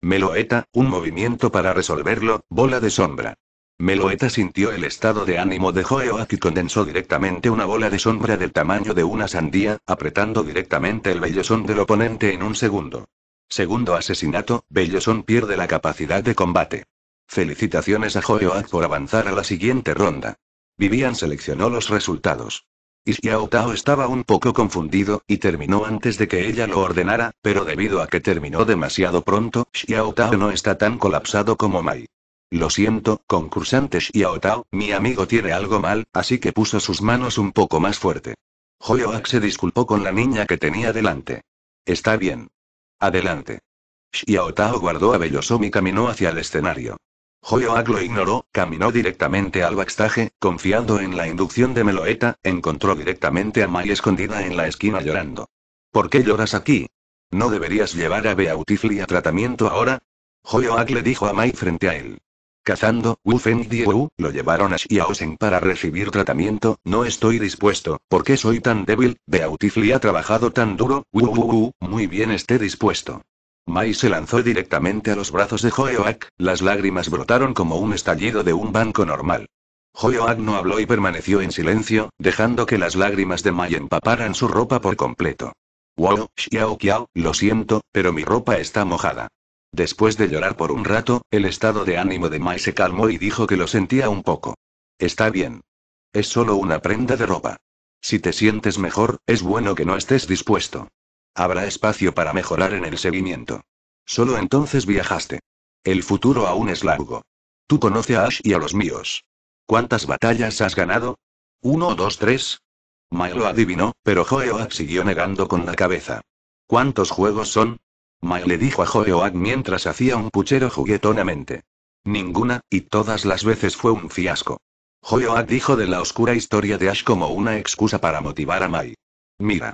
Meloeta, un movimiento para resolverlo, bola de sombra. Meloeta sintió el estado de ánimo de Joeoak y condensó directamente una bola de sombra del tamaño de una sandía, apretando directamente el vellosón del oponente en un segundo. Segundo asesinato, Bellosón pierde la capacidad de combate. Felicitaciones a Joeoak por avanzar a la siguiente ronda. Vivian seleccionó los resultados. Y Xiao estaba un poco confundido, y terminó antes de que ella lo ordenara, pero debido a que terminó demasiado pronto, Xiao Tao no está tan colapsado como Mai. Lo siento, concursante Xiao mi amigo tiene algo mal, así que puso sus manos un poco más fuerte. Joyoak se disculpó con la niña que tenía delante. Está bien. Adelante. Xiao guardó a Bellosom y caminó hacia el escenario. Joyoak lo ignoró, caminó directamente al backstaje, confiando en la inducción de Meloeta, encontró directamente a Mai escondida en la esquina llorando. ¿Por qué lloras aquí? ¿No deberías llevar a Beautifly a tratamiento ahora? Joyoak le dijo a Mai frente a él. Cazando, Wu Feng Diewu, lo llevaron a Xiaosen para recibir tratamiento, no estoy dispuesto, ¿por qué soy tan débil? Beautifly ha trabajado tan duro, Wu, muy bien esté dispuesto. Mai se lanzó directamente a los brazos de Joyoak, las lágrimas brotaron como un estallido de un banco normal. Joyoak no habló y permaneció en silencio, dejando que las lágrimas de Mai empaparan su ropa por completo. Wow, Xiao lo siento, pero mi ropa está mojada. Después de llorar por un rato, el estado de ánimo de Mai se calmó y dijo que lo sentía un poco. Está bien. Es solo una prenda de ropa. Si te sientes mejor, es bueno que no estés dispuesto. Habrá espacio para mejorar en el seguimiento. Solo entonces viajaste. El futuro aún es largo. Tú conoces a Ash y a los míos. ¿Cuántas batallas has ganado? ¿Uno, dos, tres? Mai lo adivinó, pero Joeoag siguió negando con la cabeza. ¿Cuántos juegos son? Mai le dijo a Joeoag mientras hacía un puchero juguetonamente. Ninguna, y todas las veces fue un fiasco. Joeoag dijo de la oscura historia de Ash como una excusa para motivar a Mai. Mira.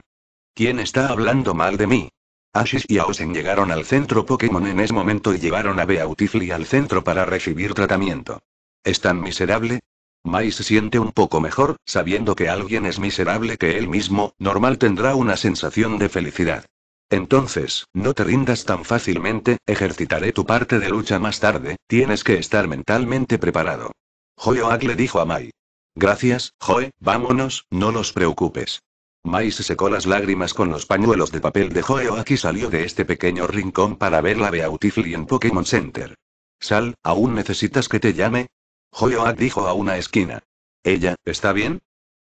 ¿Quién está hablando mal de mí? Ashish y Aosen llegaron al centro Pokémon en ese momento y llevaron a Beautifly al centro para recibir tratamiento. ¿Es tan miserable? Mai se siente un poco mejor, sabiendo que alguien es miserable que él mismo, normal tendrá una sensación de felicidad. Entonces, no te rindas tan fácilmente, ejercitaré tu parte de lucha más tarde, tienes que estar mentalmente preparado. Oak le dijo a Mai. Gracias, Joe, vámonos, no los preocupes. Mai se secó las lágrimas con los pañuelos de papel de y salió de este pequeño rincón para ver la en Pokémon Center. Sal, ¿aún necesitas que te llame? Joyoak dijo a una esquina. Ella, ¿está bien?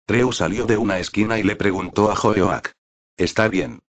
Treu salió de una esquina y le preguntó a Joeoak. Está bien.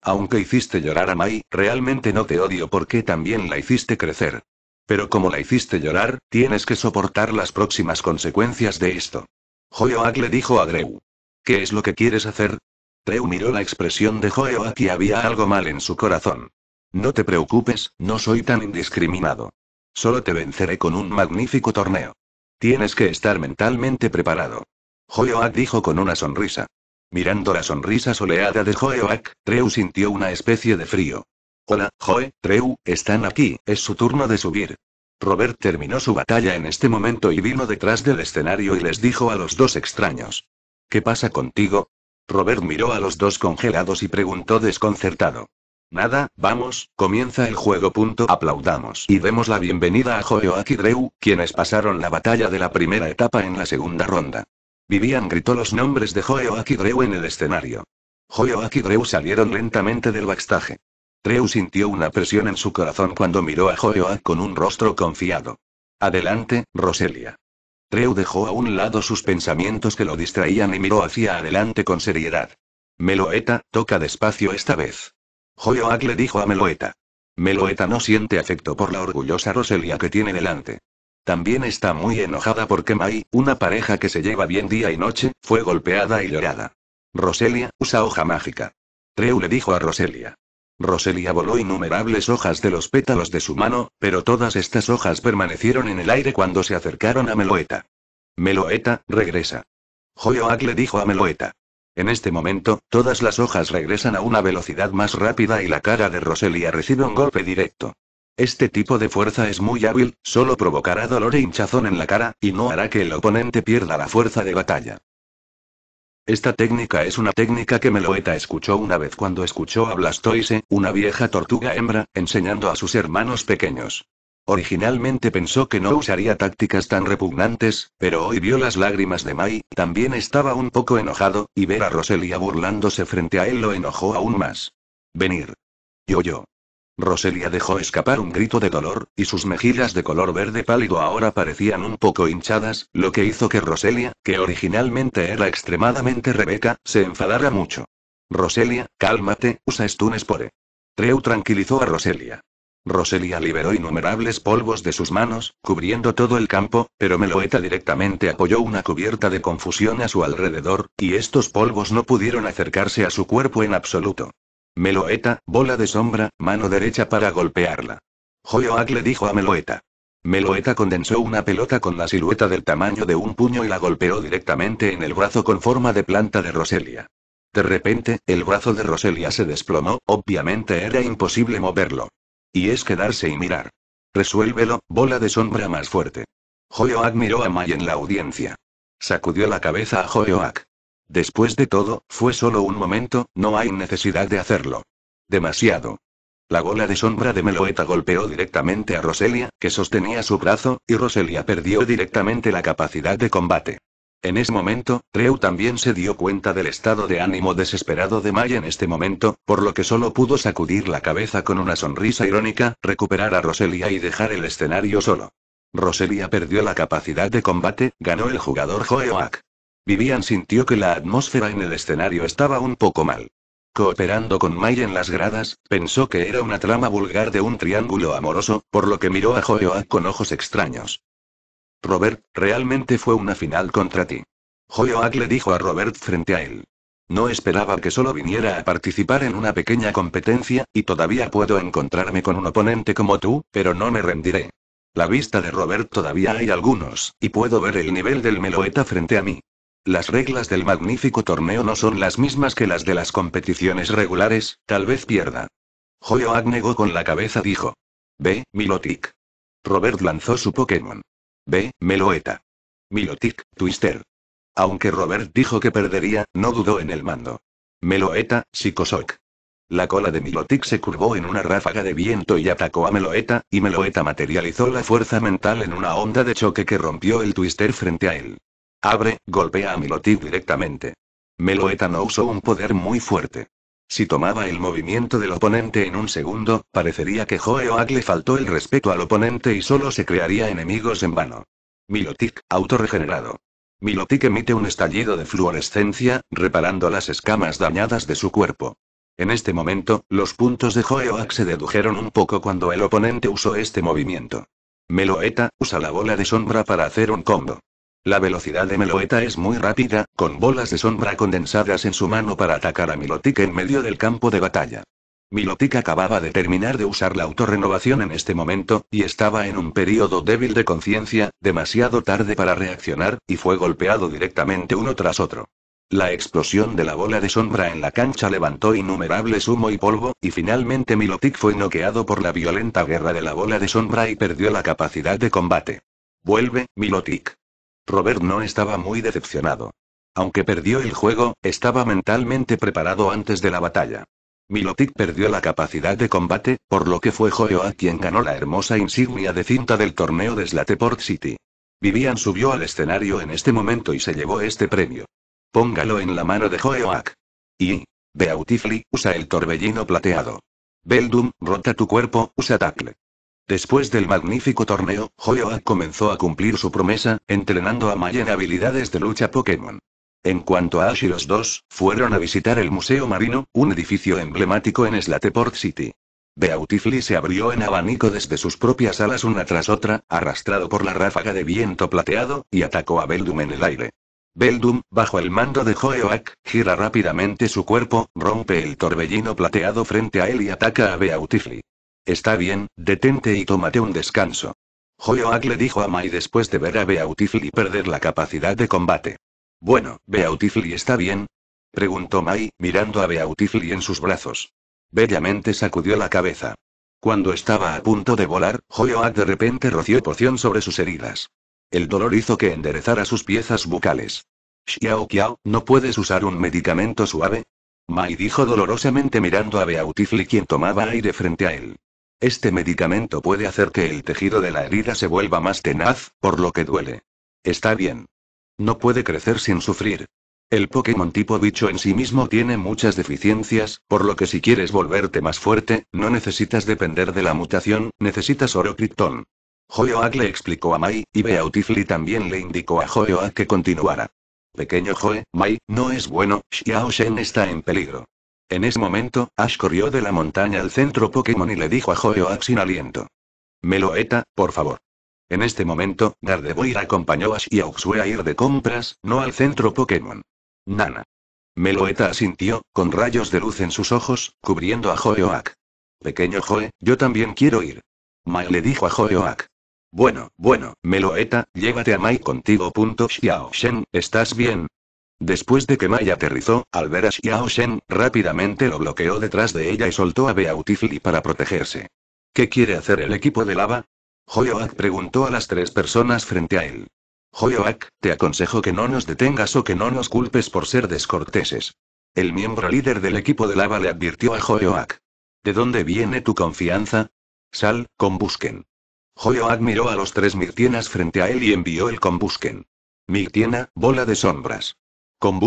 Aunque hiciste llorar a Mai, realmente no te odio porque también la hiciste crecer. Pero como la hiciste llorar, tienes que soportar las próximas consecuencias de esto. Joyoak le dijo a Greu. ¿Qué es lo que quieres hacer? Treu miró la expresión de Oak y había algo mal en su corazón. No te preocupes, no soy tan indiscriminado. Solo te venceré con un magnífico torneo. Tienes que estar mentalmente preparado. Oak dijo con una sonrisa. Mirando la sonrisa soleada de Oak, Treu sintió una especie de frío. Hola, Joe, Treu, están aquí, es su turno de subir. Robert terminó su batalla en este momento y vino detrás del escenario y les dijo a los dos extraños. ¿Qué pasa contigo? Robert miró a los dos congelados y preguntó desconcertado. Nada, vamos, comienza el juego. Aplaudamos y demos la bienvenida a Joe y Drew, quienes pasaron la batalla de la primera etapa en la segunda ronda. Vivian gritó los nombres de Joe y Drew en el escenario. Joe y Drew salieron lentamente del backstage. Drew sintió una presión en su corazón cuando miró a Joe con un rostro confiado. Adelante, Roselia. Treu dejó a un lado sus pensamientos que lo distraían y miró hacia adelante con seriedad. Meloeta, toca despacio esta vez. Joyoak le dijo a Meloeta. Meloeta no siente afecto por la orgullosa Roselia que tiene delante. También está muy enojada porque Mai, una pareja que se lleva bien día y noche, fue golpeada y llorada. Roselia, usa hoja mágica. Treu le dijo a Roselia. Roselia voló innumerables hojas de los pétalos de su mano, pero todas estas hojas permanecieron en el aire cuando se acercaron a Meloeta. Meloeta, regresa. Joyoak le dijo a Meloeta. En este momento, todas las hojas regresan a una velocidad más rápida y la cara de Roselia recibe un golpe directo. Este tipo de fuerza es muy hábil, solo provocará dolor e hinchazón en la cara, y no hará que el oponente pierda la fuerza de batalla. Esta técnica es una técnica que Meloeta escuchó una vez cuando escuchó a Blastoise, una vieja tortuga hembra, enseñando a sus hermanos pequeños. Originalmente pensó que no usaría tácticas tan repugnantes, pero hoy vio las lágrimas de Mai, también estaba un poco enojado, y ver a Roselia burlándose frente a él lo enojó aún más. Venir. Yo yo. Roselia dejó escapar un grito de dolor, y sus mejillas de color verde pálido ahora parecían un poco hinchadas, lo que hizo que Roselia, que originalmente era extremadamente rebeca, se enfadara mucho. Roselia, cálmate, usa Stun espore. Treu tranquilizó a Roselia. Roselia liberó innumerables polvos de sus manos, cubriendo todo el campo, pero Meloeta directamente apoyó una cubierta de confusión a su alrededor, y estos polvos no pudieron acercarse a su cuerpo en absoluto. Meloeta, bola de sombra, mano derecha para golpearla. Joyoak le dijo a Meloeta. Meloeta condensó una pelota con la silueta del tamaño de un puño y la golpeó directamente en el brazo con forma de planta de Roselia. De repente, el brazo de Roselia se desplomó, obviamente era imposible moverlo. Y es quedarse y mirar. Resuélvelo, bola de sombra más fuerte. Joyoak miró a May en la audiencia. Sacudió la cabeza a Joyoak. Después de todo, fue solo un momento, no hay necesidad de hacerlo. Demasiado. La gola de sombra de Meloeta golpeó directamente a Roselia, que sostenía su brazo, y Roselia perdió directamente la capacidad de combate. En ese momento, Treu también se dio cuenta del estado de ánimo desesperado de Maya en este momento, por lo que solo pudo sacudir la cabeza con una sonrisa irónica, recuperar a Roselia y dejar el escenario solo. Roselia perdió la capacidad de combate, ganó el jugador Joeoak. Vivian sintió que la atmósfera en el escenario estaba un poco mal. Cooperando con May en las gradas, pensó que era una trama vulgar de un triángulo amoroso, por lo que miró a Joyoak con ojos extraños. Robert, realmente fue una final contra ti. Joeoak le dijo a Robert frente a él. No esperaba que solo viniera a participar en una pequeña competencia, y todavía puedo encontrarme con un oponente como tú, pero no me rendiré. La vista de Robert todavía hay algunos, y puedo ver el nivel del meloeta frente a mí. Las reglas del magnífico torneo no son las mismas que las de las competiciones regulares, tal vez pierda. joyo negó con la cabeza dijo. Ve, Milotic. Robert lanzó su Pokémon. Ve, Meloeta. Milotic, Twister. Aunque Robert dijo que perdería, no dudó en el mando. Meloeta, Psicosoc. La cola de Milotic se curvó en una ráfaga de viento y atacó a Meloeta, y Meloeta materializó la fuerza mental en una onda de choque que rompió el Twister frente a él. Abre, golpea a Milotic directamente. Meloeta no usó un poder muy fuerte. Si tomaba el movimiento del oponente en un segundo, parecería que Oak le faltó el respeto al oponente y solo se crearía enemigos en vano. Milotic, autorregenerado. Milotic emite un estallido de fluorescencia, reparando las escamas dañadas de su cuerpo. En este momento, los puntos de Oak se dedujeron un poco cuando el oponente usó este movimiento. Meloeta, usa la bola de sombra para hacer un combo. La velocidad de Meloeta es muy rápida, con bolas de sombra condensadas en su mano para atacar a Milotic en medio del campo de batalla. Milotic acababa de terminar de usar la autorrenovación en este momento, y estaba en un periodo débil de conciencia, demasiado tarde para reaccionar, y fue golpeado directamente uno tras otro. La explosión de la bola de sombra en la cancha levantó innumerables humo y polvo, y finalmente Milotic fue noqueado por la violenta guerra de la bola de sombra y perdió la capacidad de combate. Vuelve, Milotic. Robert no estaba muy decepcionado. Aunque perdió el juego, estaba mentalmente preparado antes de la batalla. Milotic perdió la capacidad de combate, por lo que fue Jo-Ack quien ganó la hermosa insignia de cinta del torneo de Slateport City. Vivian subió al escenario en este momento y se llevó este premio. Póngalo en la mano de Joeoak. Y. Beautifly, usa el torbellino plateado. Beldum, rota tu cuerpo, usa tackle. Después del magnífico torneo, Hoyoa comenzó a cumplir su promesa, entrenando a May en habilidades de lucha Pokémon. En cuanto a Ash y los dos, fueron a visitar el Museo Marino, un edificio emblemático en Slateport City. Beautifly se abrió en abanico desde sus propias alas una tras otra, arrastrado por la ráfaga de viento plateado, y atacó a Beldum en el aire. Beldum, bajo el mando de Hoyoak, gira rápidamente su cuerpo, rompe el torbellino plateado frente a él y ataca a Beautifly. Está bien, detente y tómate un descanso. Joyoak le dijo a Mai después de ver a Beautiful perder la capacidad de combate. Bueno, Beautiful está bien, preguntó Mai, mirando a Beautifly en sus brazos. Bellamente sacudió la cabeza. Cuando estaba a punto de volar, Joyoak de repente roció poción sobre sus heridas. El dolor hizo que enderezara sus piezas bucales. Xiao Kiao, ¿no puedes usar un medicamento suave? Mai dijo dolorosamente mirando a Beautifly quien tomaba aire frente a él. Este medicamento puede hacer que el tejido de la herida se vuelva más tenaz, por lo que duele. Está bien. No puede crecer sin sufrir. El Pokémon tipo bicho en sí mismo tiene muchas deficiencias, por lo que si quieres volverte más fuerte, no necesitas depender de la mutación, necesitas oro criptón. le explicó a Mai, y Beautifly también le indicó a Joyoak que continuara. Pequeño Joe, Mai, no es bueno, Xiao Shen está en peligro. En ese momento, Ash corrió de la montaña al centro Pokémon y le dijo a Joe-Oak sin aliento. Meloeta, por favor. En este momento, Gardevoir acompañó a Ash y a Uxue a ir de compras, no al centro Pokémon. Nana. Meloeta asintió, con rayos de luz en sus ojos, cubriendo a Joe-Oak. Pequeño Joe, yo también quiero ir. Mai le dijo a Joe-Oak. Bueno, bueno, Meloeta, llévate a Mai contigo. Xiao Shen, ¿estás bien? Después de que Mai aterrizó, al ver a Xiao Shen, rápidamente lo bloqueó detrás de ella y soltó a Beautifly para protegerse. ¿Qué quiere hacer el equipo de lava? Joyoak preguntó a las tres personas frente a él. Joyoak, te aconsejo que no nos detengas o que no nos culpes por ser descorteses. El miembro líder del equipo de lava le advirtió a Joyoak. ¿De dónde viene tu confianza? Sal, con Joyoak miró a los tres mirtienas frente a él y envió el con busquen. Mirtiena, bola de sombras. Con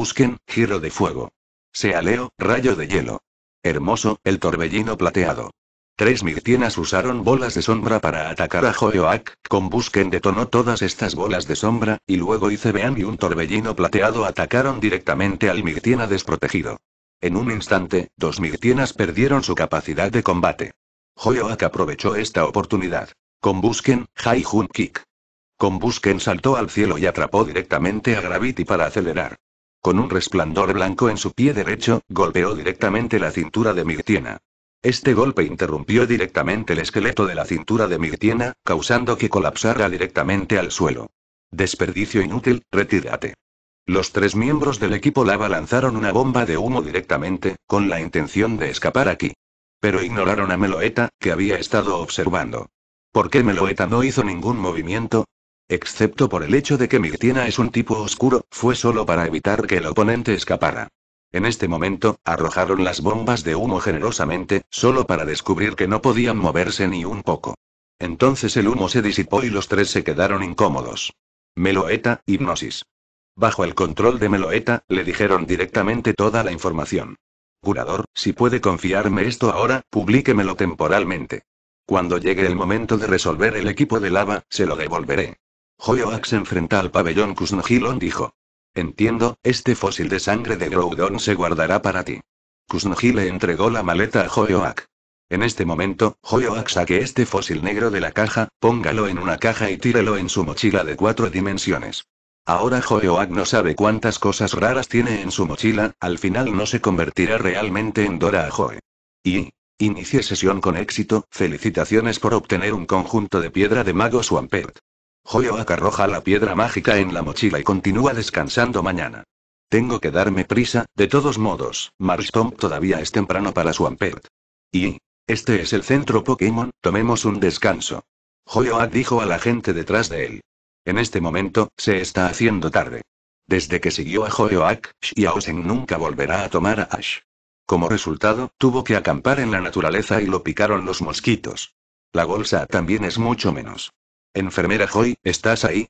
giro de fuego. Sealeo, rayo de hielo. Hermoso, el torbellino plateado. Tres mirtienas usaron bolas de sombra para atacar a Joyoak, con detonó todas estas bolas de sombra, y luego Icebeam y un torbellino plateado atacaron directamente al mirtiena desprotegido. En un instante, dos mirtienas perdieron su capacidad de combate. Joeoak aprovechó esta oportunidad. Con High Jump Kick. Con saltó al cielo y atrapó directamente a Gravity para acelerar. Con un resplandor blanco en su pie derecho, golpeó directamente la cintura de Mirtiena. Este golpe interrumpió directamente el esqueleto de la cintura de Mirtiena, causando que colapsara directamente al suelo. Desperdicio inútil, retírate. Los tres miembros del equipo lava lanzaron una bomba de humo directamente, con la intención de escapar aquí. Pero ignoraron a Meloeta, que había estado observando. ¿Por qué Meloeta no hizo ningún movimiento? Excepto por el hecho de que Mirtiena es un tipo oscuro, fue solo para evitar que el oponente escapara. En este momento, arrojaron las bombas de humo generosamente, solo para descubrir que no podían moverse ni un poco. Entonces el humo se disipó y los tres se quedaron incómodos. Meloeta, hipnosis. Bajo el control de Meloeta, le dijeron directamente toda la información. Curador, si puede confiarme esto ahora, publíquemelo temporalmente. Cuando llegue el momento de resolver el equipo de lava, se lo devolveré. Joyoak se enfrenta al pabellón Kuznohilon dijo. Entiendo, este fósil de sangre de Groudon se guardará para ti. Kusnogil le entregó la maleta a Joyoak. En este momento, Joyoak saque este fósil negro de la caja, póngalo en una caja y tírelo en su mochila de cuatro dimensiones. Ahora Joyoak no sabe cuántas cosas raras tiene en su mochila, al final no se convertirá realmente en Dora Joe. Y, Inicie sesión con éxito, felicitaciones por obtener un conjunto de piedra de mago Swampert. Joyoak arroja la piedra mágica en la mochila y continúa descansando mañana. Tengo que darme prisa, de todos modos, Marston todavía es temprano para Swampert. Y... Este es el centro Pokémon, tomemos un descanso. Joyoak dijo a la gente detrás de él. En este momento, se está haciendo tarde. Desde que siguió a Joyoak, Shiaosen nunca volverá a tomar a Ash. Como resultado, tuvo que acampar en la naturaleza y lo picaron los mosquitos. La bolsa también es mucho menos. Enfermera Joy, ¿estás ahí?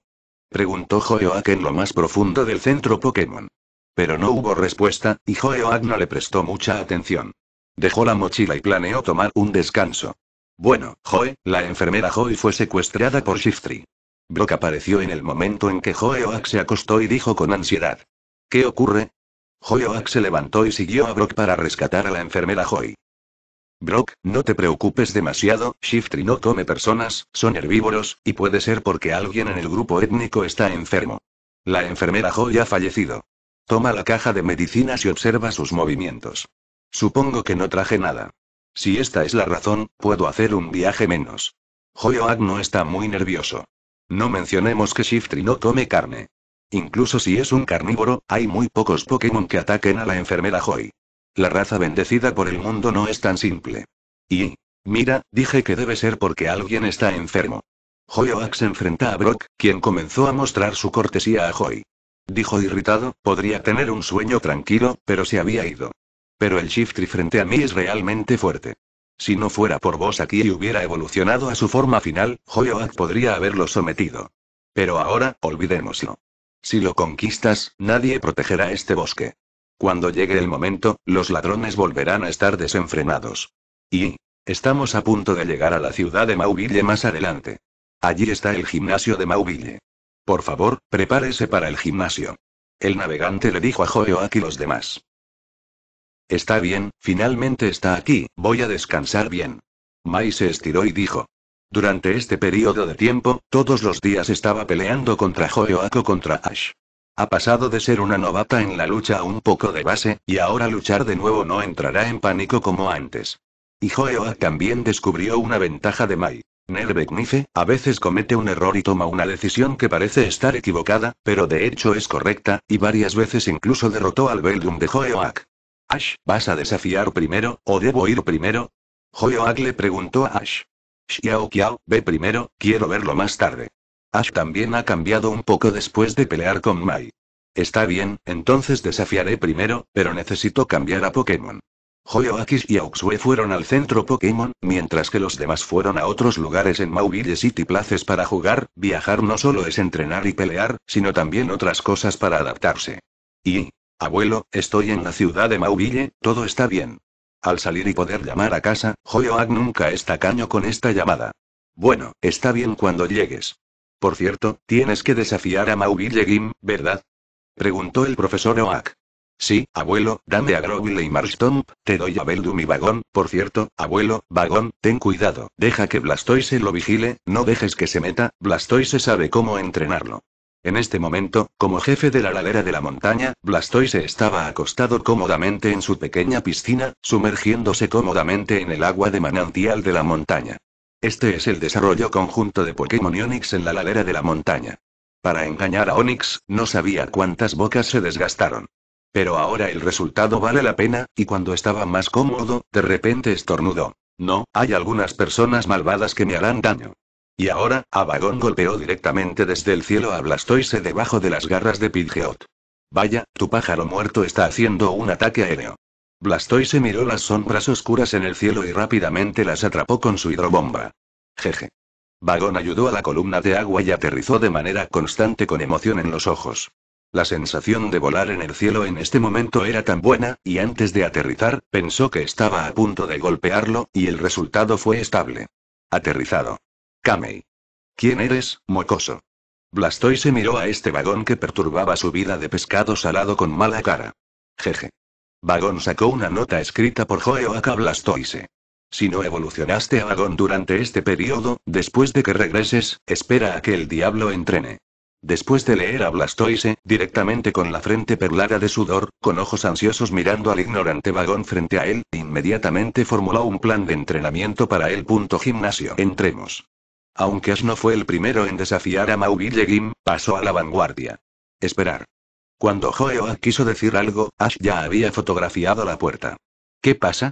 Preguntó Joyoak en lo más profundo del centro Pokémon. Pero no hubo respuesta, y Joyoak no le prestó mucha atención. Dejó la mochila y planeó tomar un descanso. Bueno, Joy, la enfermera Joy fue secuestrada por Shiftry. Brock apareció en el momento en que Oak se acostó y dijo con ansiedad. ¿Qué ocurre? Joyoak se levantó y siguió a Brock para rescatar a la enfermera Joy. Brock, no te preocupes demasiado, Shiftry no come personas, son herbívoros, y puede ser porque alguien en el grupo étnico está enfermo. La enfermera Joy ha fallecido. Toma la caja de medicinas y observa sus movimientos. Supongo que no traje nada. Si esta es la razón, puedo hacer un viaje menos. Joyoag no está muy nervioso. No mencionemos que Shiftry no come carne. Incluso si es un carnívoro, hay muy pocos Pokémon que ataquen a la enfermera Joy. La raza bendecida por el mundo no es tan simple. Y... Mira, dije que debe ser porque alguien está enfermo. Joyoak se enfrenta a Brock, quien comenzó a mostrar su cortesía a Joy. Dijo irritado, podría tener un sueño tranquilo, pero se había ido. Pero el Shiftry frente a mí es realmente fuerte. Si no fuera por vos aquí y hubiera evolucionado a su forma final, Joyoak podría haberlo sometido. Pero ahora, olvidémoslo. Si lo conquistas, nadie protegerá este bosque. Cuando llegue el momento, los ladrones volverán a estar desenfrenados. Y... Estamos a punto de llegar a la ciudad de Mauville más adelante. Allí está el gimnasio de Mauville. Por favor, prepárese para el gimnasio. El navegante le dijo a Joeoak y los demás. Está bien, finalmente está aquí, voy a descansar bien. Mai se estiró y dijo. Durante este periodo de tiempo, todos los días estaba peleando contra Joeoak o contra Ash. Ha pasado de ser una novata en la lucha a un poco de base, y ahora luchar de nuevo no entrará en pánico como antes. Y Joeoa también descubrió una ventaja de Mai. Nerbeck a veces comete un error y toma una decisión que parece estar equivocada, pero de hecho es correcta, y varias veces incluso derrotó al Beldum de Joeoak. Ash, ¿vas a desafiar primero, o debo ir primero? Joeoak le preguntó a Ash. Xiao Kiao, ve primero, quiero verlo más tarde. Ash también ha cambiado un poco después de pelear con Mai. Está bien, entonces desafiaré primero, pero necesito cambiar a Pokémon. Hoyoakis y Auxue fueron al centro Pokémon, mientras que los demás fueron a otros lugares en Mauville City Places para jugar, viajar no solo es entrenar y pelear, sino también otras cosas para adaptarse. Y... Abuelo, estoy en la ciudad de Mauville, todo está bien. Al salir y poder llamar a casa, Joyoak nunca está caño con esta llamada. Bueno, está bien cuando llegues. Por cierto, tienes que desafiar a mauville Gim, ¿verdad? Preguntó el profesor Oak. Sí, abuelo, dame a Groville y Marstomp, te doy a Beldum mi Vagón, por cierto, abuelo, Vagón, ten cuidado, deja que Blastoise lo vigile, no dejes que se meta, Blastoise sabe cómo entrenarlo. En este momento, como jefe de la ladera de la montaña, Blastoise estaba acostado cómodamente en su pequeña piscina, sumergiéndose cómodamente en el agua de manantial de la montaña. Este es el desarrollo conjunto de Pokémon Onix en la ladera de la montaña. Para engañar a Onix, no sabía cuántas bocas se desgastaron. Pero ahora el resultado vale la pena, y cuando estaba más cómodo, de repente estornudó. No, hay algunas personas malvadas que me harán daño. Y ahora, Abagón golpeó directamente desde el cielo a Blastoise debajo de las garras de Pidgeot. Vaya, tu pájaro muerto está haciendo un ataque aéreo. Blastoise miró las sombras oscuras en el cielo y rápidamente las atrapó con su hidrobomba. Jeje. Vagón ayudó a la columna de agua y aterrizó de manera constante con emoción en los ojos. La sensación de volar en el cielo en este momento era tan buena, y antes de aterrizar, pensó que estaba a punto de golpearlo, y el resultado fue estable. Aterrizado. Kamei. ¿Quién eres, mocoso? Blastoise miró a este vagón que perturbaba su vida de pescado salado con mala cara. Jeje. Vagón sacó una nota escrita por a Blastoise. Si no evolucionaste a Vagón durante este periodo, después de que regreses, espera a que el diablo entrene. Después de leer a Blastoise, directamente con la frente perlada de sudor, con ojos ansiosos mirando al ignorante vagón frente a él, inmediatamente formuló un plan de entrenamiento para el punto gimnasio. Entremos. Aunque Ash no fue el primero en desafiar a mauville Gim, pasó a la vanguardia. Esperar. Cuando Joeoa quiso decir algo, Ash ya había fotografiado la puerta. ¿Qué pasa?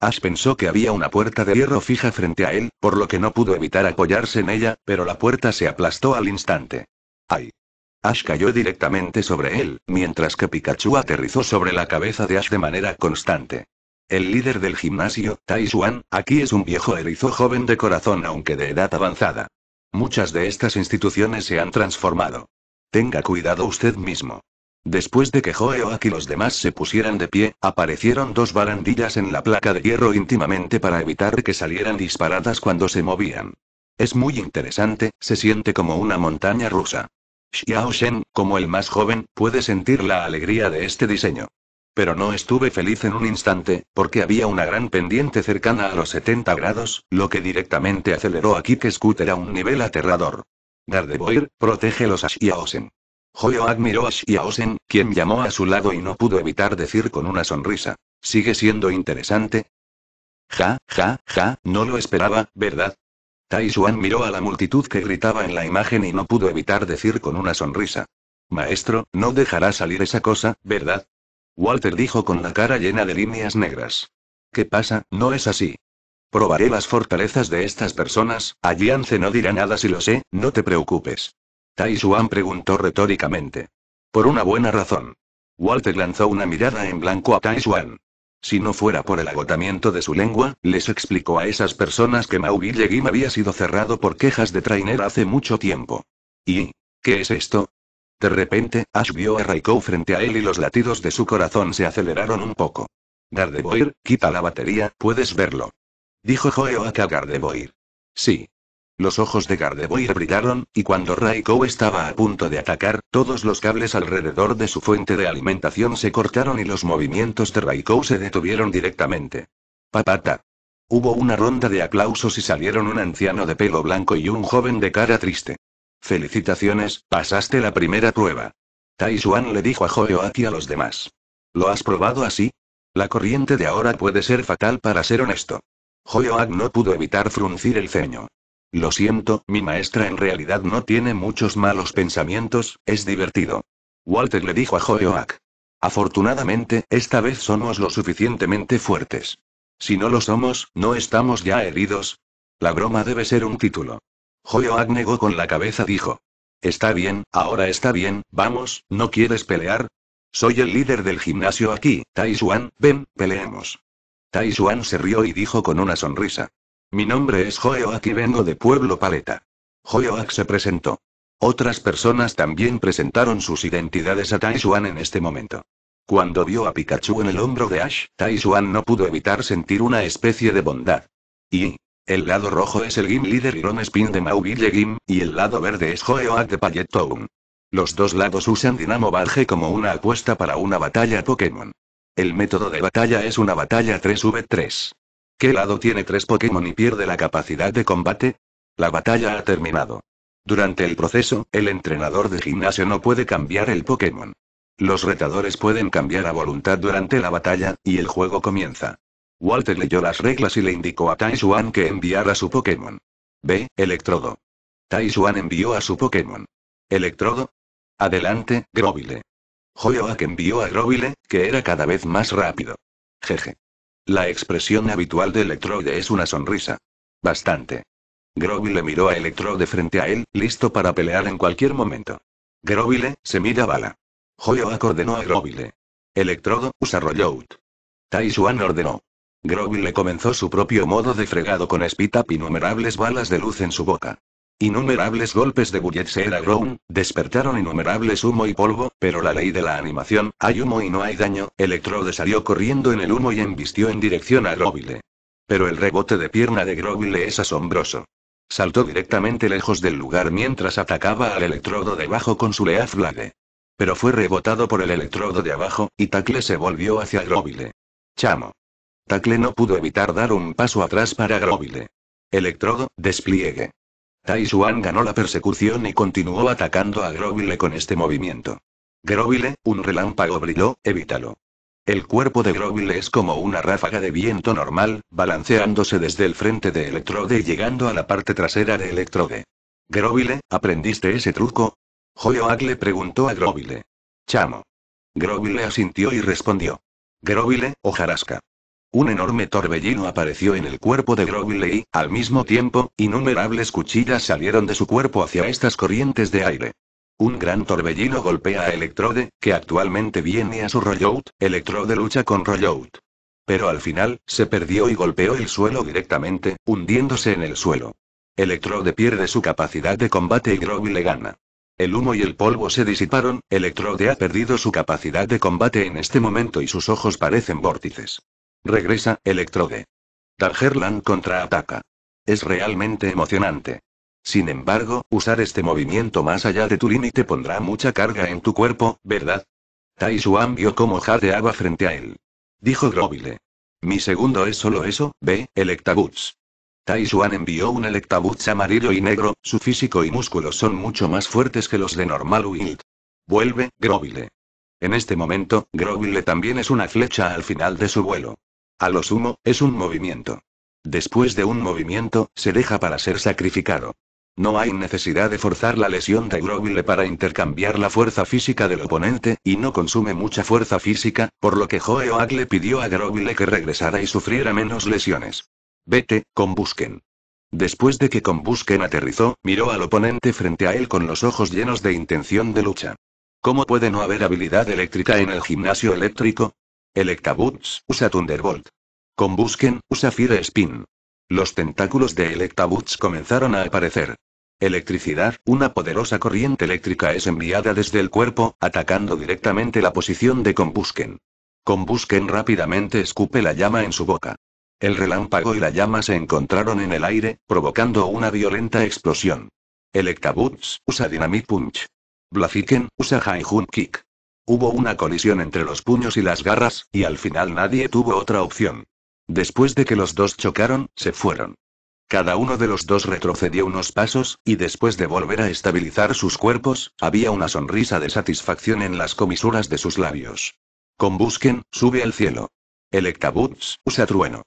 Ash pensó que había una puerta de hierro fija frente a él, por lo que no pudo evitar apoyarse en ella, pero la puerta se aplastó al instante. ¡Ay! Ash cayó directamente sobre él, mientras que Pikachu aterrizó sobre la cabeza de Ash de manera constante. El líder del gimnasio, Tai aquí es un viejo erizo joven de corazón aunque de edad avanzada. Muchas de estas instituciones se han transformado. Tenga cuidado usted mismo. Después de que Joeoak y los demás se pusieran de pie, aparecieron dos barandillas en la placa de hierro íntimamente para evitar que salieran disparadas cuando se movían. Es muy interesante, se siente como una montaña rusa. Xiao como el más joven, puede sentir la alegría de este diseño. Pero no estuve feliz en un instante, porque había una gran pendiente cercana a los 70 grados, lo que directamente aceleró a que Scooter a un nivel aterrador. Gardevoir, protege los Xiaoshen. Joyo admiró a Xiaosen, quien llamó a su lado y no pudo evitar decir con una sonrisa. ¿Sigue siendo interesante? Ja, ja, ja, no lo esperaba, ¿verdad? Tai Xuan miró a la multitud que gritaba en la imagen y no pudo evitar decir con una sonrisa. Maestro, no dejará salir esa cosa, ¿verdad? Walter dijo con la cara llena de líneas negras. ¿Qué pasa? No es así. Probaré las fortalezas de estas personas, Alliance no dirá nada si lo sé, no te preocupes. Tai preguntó retóricamente. Por una buena razón. Walter lanzó una mirada en blanco a Tai Si no fuera por el agotamiento de su lengua, les explicó a esas personas que Mauville Gim había sido cerrado por quejas de Trainer hace mucho tiempo. ¿Y qué es esto? De repente, Ash vio a Raikou frente a él y los latidos de su corazón se aceleraron un poco. Gardevoir, quita la batería, puedes verlo. Dijo Joe a Gardevoir. Sí. Los ojos de Gardevoir brillaron, y cuando Raikou estaba a punto de atacar, todos los cables alrededor de su fuente de alimentación se cortaron y los movimientos de Raikou se detuvieron directamente. Papata. Hubo una ronda de aplausos y salieron un anciano de pelo blanco y un joven de cara triste. Felicitaciones, pasaste la primera prueba. Tai le dijo a y a los demás. ¿Lo has probado así? La corriente de ahora puede ser fatal para ser honesto. Joyoak no pudo evitar fruncir el ceño. Lo siento, mi maestra en realidad no tiene muchos malos pensamientos, es divertido. Walter le dijo a Joyoak. Afortunadamente, esta vez somos lo suficientemente fuertes. Si no lo somos, no estamos ya heridos. La broma debe ser un título. Joyoak negó con la cabeza, dijo. Está bien, ahora está bien, vamos, ¿no quieres pelear? Soy el líder del gimnasio aquí, Taishuan, ven, peleemos. Taishuan se rió y dijo con una sonrisa. Mi nombre es Joeoak y vengo de Pueblo Paleta. Joeoak se presentó. Otras personas también presentaron sus identidades a Taishuan en este momento. Cuando vio a Pikachu en el hombro de Ash, Taishuan no pudo evitar sentir una especie de bondad. Y, el lado rojo es el Gim Leader Iron Spin de Mauville Gim, y el lado verde es Joeoak de Palletown. Los dos lados usan Dinamo Barge como una apuesta para una batalla Pokémon. El método de batalla es una batalla 3v3. ¿Qué lado tiene tres Pokémon y pierde la capacidad de combate? La batalla ha terminado. Durante el proceso, el entrenador de gimnasio no puede cambiar el Pokémon. Los retadores pueden cambiar a voluntad durante la batalla, y el juego comienza. Walter leyó las reglas y le indicó a Tai que enviara su Pokémon. B. Electrodo. Tai envió a su Pokémon. Electrodo. Adelante, Grovile. que envió a Grovile, que era cada vez más rápido. Jeje. La expresión habitual de Electrode es una sonrisa. Bastante. le miró a Electrode frente a él, listo para pelear en cualquier momento. Groville, se mira bala. Joyo ordenó a Groville. Electrodo, usa rollout. Taishuan ordenó. Groville comenzó su propio modo de fregado con spit-up innumerables balas de luz en su boca. Innumerables golpes de era Grown, despertaron innumerables humo y polvo, pero la ley de la animación, hay humo y no hay daño, Electrode salió corriendo en el humo y embistió en dirección a Grovile. Pero el rebote de pierna de Groville es asombroso. Saltó directamente lejos del lugar mientras atacaba al electrodo de abajo con su Leaf Blade. Pero fue rebotado por el electrodo de abajo, y Tacle se volvió hacia Grovile. Chamo. Tacle no pudo evitar dar un paso atrás para Grobile. Electrodo, despliegue. Tai ganó la persecución y continuó atacando a Groville con este movimiento. Groville, un relámpago brilló, evítalo. El cuerpo de Groville es como una ráfaga de viento normal, balanceándose desde el frente de Electrode y llegando a la parte trasera de Electrode. Groville, ¿aprendiste ese truco? joyo le preguntó a Groville. Chamo. Groville asintió y respondió. Groville, hojarasca. Un enorme torbellino apareció en el cuerpo de Groville y, al mismo tiempo, innumerables cuchillas salieron de su cuerpo hacia estas corrientes de aire. Un gran torbellino golpea a Electrode, que actualmente viene a su rollout, Electrode lucha con rollout. Pero al final, se perdió y golpeó el suelo directamente, hundiéndose en el suelo. Electrode pierde su capacidad de combate y Groville le gana. El humo y el polvo se disiparon, Electrode ha perdido su capacidad de combate en este momento y sus ojos parecen vórtices. Regresa, Electrode. Targerland contraataca. Es realmente emocionante. Sin embargo, usar este movimiento más allá de tu límite pondrá mucha carga en tu cuerpo, ¿verdad? Tai Xuan vio cómo jadeaba frente a él. Dijo Grovile. Mi segundo es solo eso, ve, Electabuzz. Tai Xuan envió un Electabuzz amarillo y negro, su físico y músculos son mucho más fuertes que los de normal Wild. Vuelve, Grovile. En este momento, Grovile también es una flecha al final de su vuelo. A lo sumo, es un movimiento. Después de un movimiento, se deja para ser sacrificado. No hay necesidad de forzar la lesión de Groville para intercambiar la fuerza física del oponente, y no consume mucha fuerza física, por lo que Joe Oak le pidió a Groville que regresara y sufriera menos lesiones. Vete, con Busquen. Después de que con Busquen aterrizó, miró al oponente frente a él con los ojos llenos de intención de lucha. ¿Cómo puede no haber habilidad eléctrica en el gimnasio eléctrico? Electabuzz usa Thunderbolt. Combusken usa Fire Spin. Los tentáculos de Electabuzz comenzaron a aparecer. Electricidad, una poderosa corriente eléctrica es enviada desde el cuerpo, atacando directamente la posición de Combusken. Combusken rápidamente escupe la llama en su boca. El relámpago y la llama se encontraron en el aire, provocando una violenta explosión. Electabuzz usa Dynamite Punch. Blaziken usa High Jump Kick. Hubo una colisión entre los puños y las garras, y al final nadie tuvo otra opción. Después de que los dos chocaron, se fueron. Cada uno de los dos retrocedió unos pasos, y después de volver a estabilizar sus cuerpos, había una sonrisa de satisfacción en las comisuras de sus labios. Combusken, sube al cielo. Electabutz, usa trueno.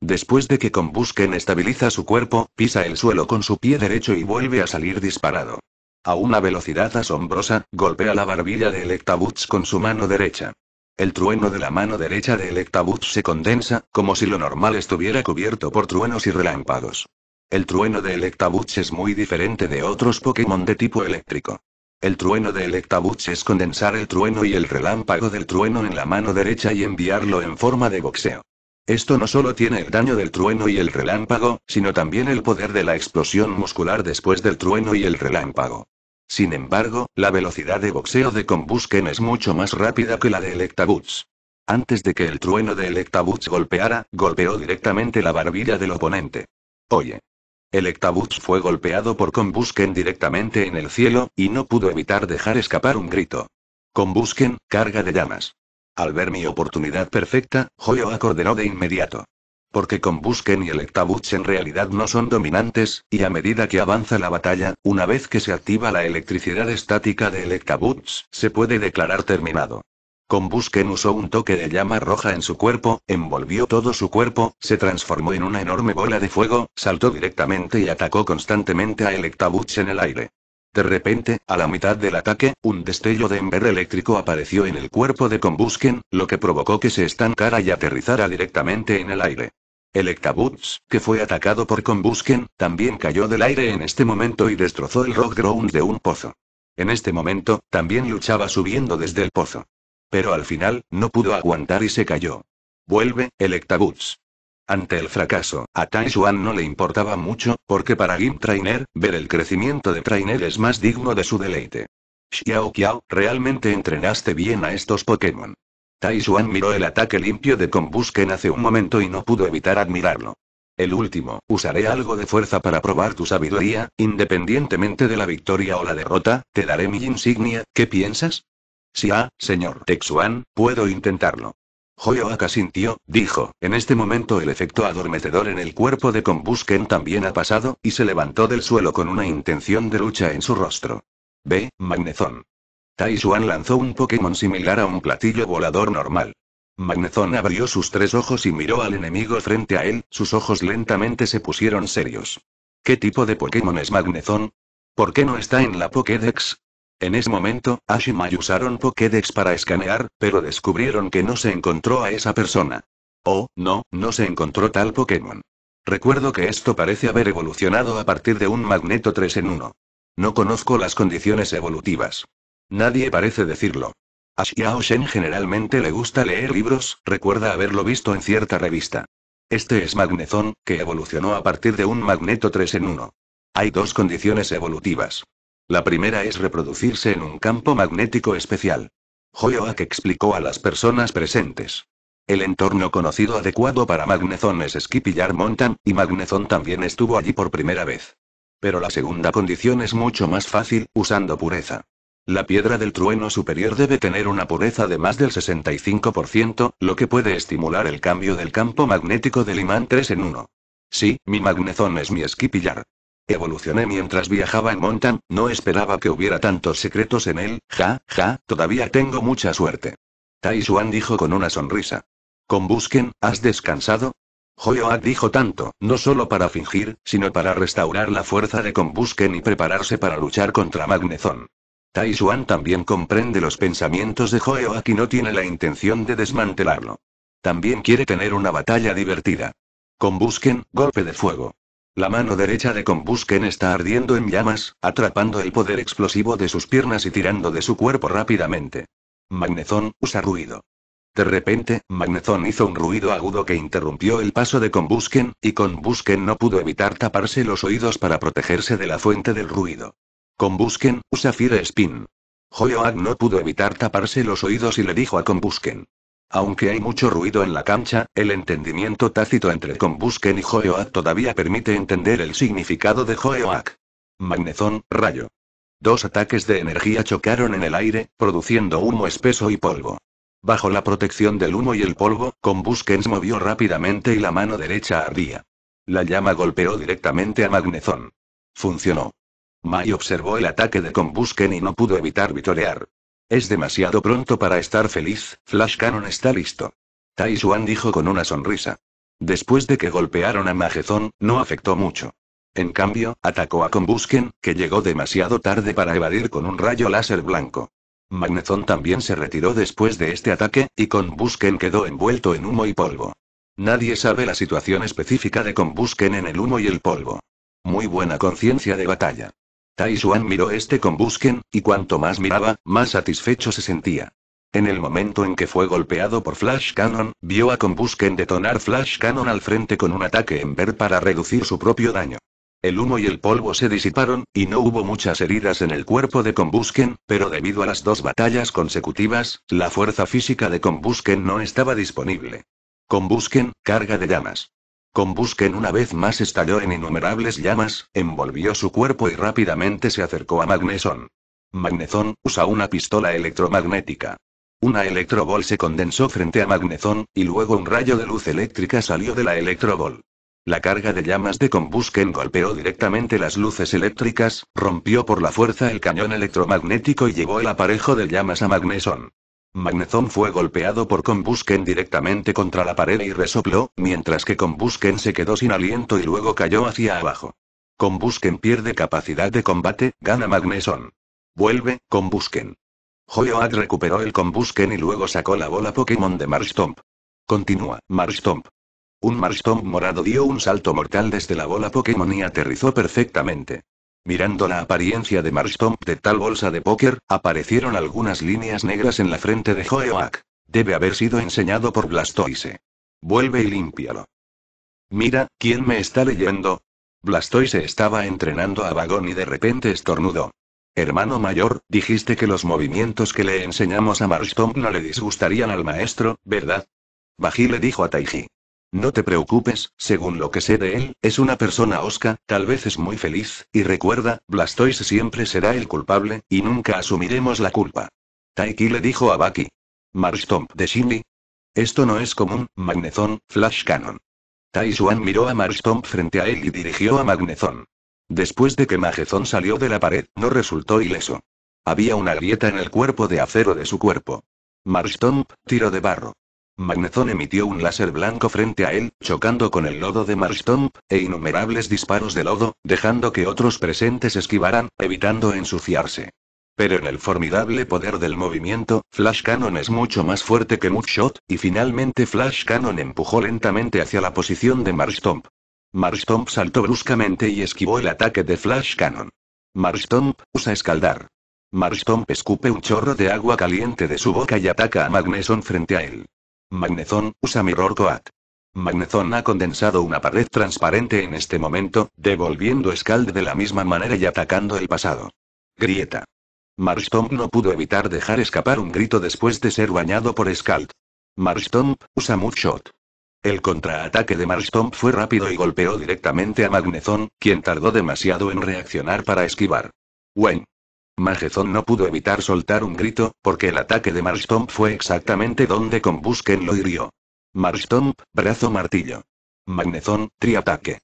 Después de que Combusken estabiliza su cuerpo, pisa el suelo con su pie derecho y vuelve a salir disparado. A una velocidad asombrosa, golpea la barbilla de Electabuzz con su mano derecha. El trueno de la mano derecha de Electabuzz se condensa, como si lo normal estuviera cubierto por truenos y relámpagos. El trueno de Electabuzz es muy diferente de otros Pokémon de tipo eléctrico. El trueno de Electabuzz es condensar el trueno y el relámpago del trueno en la mano derecha y enviarlo en forma de boxeo. Esto no solo tiene el daño del trueno y el relámpago, sino también el poder de la explosión muscular después del trueno y el relámpago. Sin embargo, la velocidad de boxeo de Combusken es mucho más rápida que la de Electabuzz. Antes de que el trueno de Electabuzz golpeara, golpeó directamente la barbilla del oponente. Oye. Electabuzz fue golpeado por Combusken directamente en el cielo, y no pudo evitar dejar escapar un grito. Combusken, carga de llamas. Al ver mi oportunidad perfecta, Joyo acordenó de inmediato. Porque con Busken y el en realidad no son dominantes, y a medida que avanza la batalla, una vez que se activa la electricidad estática de Electabuzz, se puede declarar terminado. Con Busken usó un toque de llama roja en su cuerpo, envolvió todo su cuerpo, se transformó en una enorme bola de fuego, saltó directamente y atacó constantemente a Electabuzz en el aire. De repente, a la mitad del ataque, un destello de ember eléctrico apareció en el cuerpo de Combusken, lo que provocó que se estancara y aterrizara directamente en el aire. Electabutz, que fue atacado por Combusken, también cayó del aire en este momento y destrozó el rock ground de un pozo. En este momento, también luchaba subiendo desde el pozo. Pero al final, no pudo aguantar y se cayó. Vuelve, Electabutz. Ante el fracaso, a Tai no le importaba mucho, porque para Gim Trainer, ver el crecimiento de Trainer es más digno de su deleite. Xiao Qiao, realmente entrenaste bien a estos Pokémon. Tai miró el ataque limpio de Combusken hace un momento y no pudo evitar admirarlo. El último, usaré algo de fuerza para probar tu sabiduría, independientemente de la victoria o la derrota, te daré mi insignia, ¿qué piensas? Si ah, señor Texuan, puedo intentarlo. Joyoaka sintió, dijo, en este momento el efecto adormecedor en el cuerpo de Kombusken también ha pasado, y se levantó del suelo con una intención de lucha en su rostro. B. Magnezón. Taishuan lanzó un Pokémon similar a un platillo volador normal. Magnezón abrió sus tres ojos y miró al enemigo frente a él, sus ojos lentamente se pusieron serios. ¿Qué tipo de Pokémon es Magnezón? ¿Por qué no está en la Pokédex? En ese momento, May usaron Pokédex para escanear, pero descubrieron que no se encontró a esa persona. Oh, no, no se encontró tal Pokémon. Recuerdo que esto parece haber evolucionado a partir de un Magneto 3 en 1. No conozco las condiciones evolutivas. Nadie parece decirlo. A Xiao Shen generalmente le gusta leer libros, recuerda haberlo visto en cierta revista. Este es Magnezón, que evolucionó a partir de un Magneto 3 en 1. Hay dos condiciones evolutivas. La primera es reproducirse en un campo magnético especial. Hoyoak explicó a las personas presentes. El entorno conocido adecuado para Magnezón es Skipillar Mountain, y Magnezón también estuvo allí por primera vez. Pero la segunda condición es mucho más fácil, usando pureza. La piedra del trueno superior debe tener una pureza de más del 65%, lo que puede estimular el cambio del campo magnético del imán 3 en 1. Sí, mi magnezón es mi esquipillar. Evolucioné mientras viajaba en Montan, no esperaba que hubiera tantos secretos en él, ja, ja, todavía tengo mucha suerte. Tai dijo con una sonrisa. Con Busquen, ¿has descansado? Joyoak dijo tanto, no solo para fingir, sino para restaurar la fuerza de busquen y prepararse para luchar contra Magnezón. Tai suan también comprende los pensamientos de Joyoak y no tiene la intención de desmantelarlo. También quiere tener una batalla divertida. busquen golpe de fuego. La mano derecha de Combusken está ardiendo en llamas, atrapando el poder explosivo de sus piernas y tirando de su cuerpo rápidamente. Magnezón, usa ruido. De repente, Magnezón hizo un ruido agudo que interrumpió el paso de Combusken, y Combusken no pudo evitar taparse los oídos para protegerse de la fuente del ruido. Combusken, usa Fire Spin. Joyoag no pudo evitar taparse los oídos y le dijo a Combusken. Aunque hay mucho ruido en la cancha, el entendimiento tácito entre Combusken y Joeoak todavía permite entender el significado de Joeoak. Magnezón, rayo. Dos ataques de energía chocaron en el aire, produciendo humo espeso y polvo. Bajo la protección del humo y el polvo, Combusken se movió rápidamente y la mano derecha ardía. La llama golpeó directamente a Magnezón. Funcionó. Mai observó el ataque de Combusken y no pudo evitar vitorear. Es demasiado pronto para estar feliz, Flash Cannon está listo. Tai dijo con una sonrisa. Después de que golpearon a Majezón, no afectó mucho. En cambio, atacó a Combusken, que llegó demasiado tarde para evadir con un rayo láser blanco. Magnezón también se retiró después de este ataque, y Combusken quedó envuelto en humo y polvo. Nadie sabe la situación específica de Combusken en el humo y el polvo. Muy buena conciencia de batalla. Taishuan miró este con y cuanto más miraba, más satisfecho se sentía. En el momento en que fue golpeado por Flash Cannon, vio a Combusken detonar Flash Cannon al frente con un ataque en ver para reducir su propio daño. El humo y el polvo se disiparon, y no hubo muchas heridas en el cuerpo de Combusken, pero debido a las dos batallas consecutivas, la fuerza física de Combusken no estaba disponible. Combusken, carga de llamas. Combusken una vez más estalló en innumerables llamas, envolvió su cuerpo y rápidamente se acercó a Magneson. Magneson, usa una pistola electromagnética. Una electrobol se condensó frente a Magneson, y luego un rayo de luz eléctrica salió de la electrobol. La carga de llamas de Combusken golpeó directamente las luces eléctricas, rompió por la fuerza el cañón electromagnético y llevó el aparejo de llamas a Magneson. Magnezón fue golpeado por Combusken directamente contra la pared y resopló, mientras que Combusken se quedó sin aliento y luego cayó hacia abajo. Combusken pierde capacidad de combate, gana Magnezón. Vuelve, Combusken. Joyoad recuperó el Combusken y luego sacó la bola Pokémon de Marstomp. Continúa, Marstomp. Un Marstomp morado dio un salto mortal desde la bola Pokémon y aterrizó perfectamente. Mirando la apariencia de Marston de tal bolsa de póker, aparecieron algunas líneas negras en la frente de Joeoak. Debe haber sido enseñado por Blastoise. Vuelve y límpialo. Mira, ¿quién me está leyendo? Blastoise estaba entrenando a Vagón y de repente estornudó. Hermano mayor, dijiste que los movimientos que le enseñamos a Marston no le disgustarían al maestro, ¿verdad? Bají le dijo a Taiji. No te preocupes, según lo que sé de él, es una persona osca, tal vez es muy feliz, y recuerda, Blastoise siempre será el culpable, y nunca asumiremos la culpa. Taiki le dijo a Baki. Marstomp de Shinny. Esto no es común, Magnezón, Flash Cannon. Tai miró a Marstomp frente a él y dirigió a Magnezón. Después de que Magezón salió de la pared, no resultó ileso. Había una grieta en el cuerpo de acero de su cuerpo. Marstomp, tiro de barro. Magnezón emitió un láser blanco frente a él, chocando con el lodo de Marstomp, e innumerables disparos de lodo, dejando que otros presentes esquivaran, evitando ensuciarse. Pero en el formidable poder del movimiento, Flash Cannon es mucho más fuerte que Shot y finalmente Flash Cannon empujó lentamente hacia la posición de Marstomp. Marstomp saltó bruscamente y esquivó el ataque de Flash Cannon. Marstomp usa escaldar. Marstomp escupe un chorro de agua caliente de su boca y ataca a Magneson frente a él. Magnezon usa Mirror Coat. Magnezón ha condensado una pared transparente en este momento, devolviendo Scald de la misma manera y atacando el pasado. Grieta. Marstomp no pudo evitar dejar escapar un grito después de ser bañado por Scald. Marstomp, usa Mutshot. El contraataque de Marstomp fue rápido y golpeó directamente a Magnezon, quien tardó demasiado en reaccionar para esquivar. Wayne. Magnezón no pudo evitar soltar un grito, porque el ataque de Marstomp fue exactamente donde con Busquen lo hirió. Marstomp, brazo martillo. Magnezón, triataque.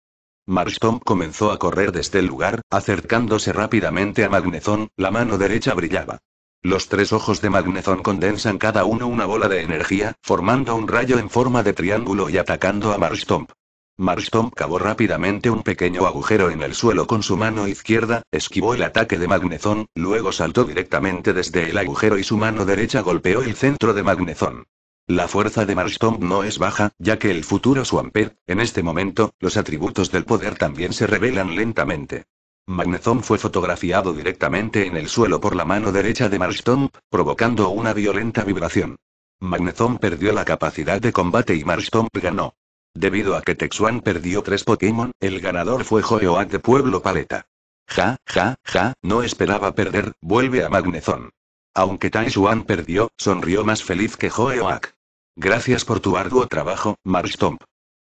Marstomp comenzó a correr desde el lugar, acercándose rápidamente a Magnezón, la mano derecha brillaba. Los tres ojos de Magnezón condensan cada uno una bola de energía, formando un rayo en forma de triángulo y atacando a Marstomp. Marston cavó rápidamente un pequeño agujero en el suelo con su mano izquierda, esquivó el ataque de Magnezón, luego saltó directamente desde el agujero y su mano derecha golpeó el centro de Magnezón. La fuerza de Marston no es baja, ya que el futuro Swampert, en este momento, los atributos del poder también se revelan lentamente. Magnezón fue fotografiado directamente en el suelo por la mano derecha de Marston, provocando una violenta vibración. Magnezón perdió la capacidad de combate y Marston ganó. Debido a que Texuan perdió tres Pokémon, el ganador fue Oak de Pueblo Paleta. Ja, ja, ja, no esperaba perder, vuelve a Magnezón. Aunque Taishuan perdió, sonrió más feliz que Joeoak. Gracias por tu arduo trabajo, Marstomp.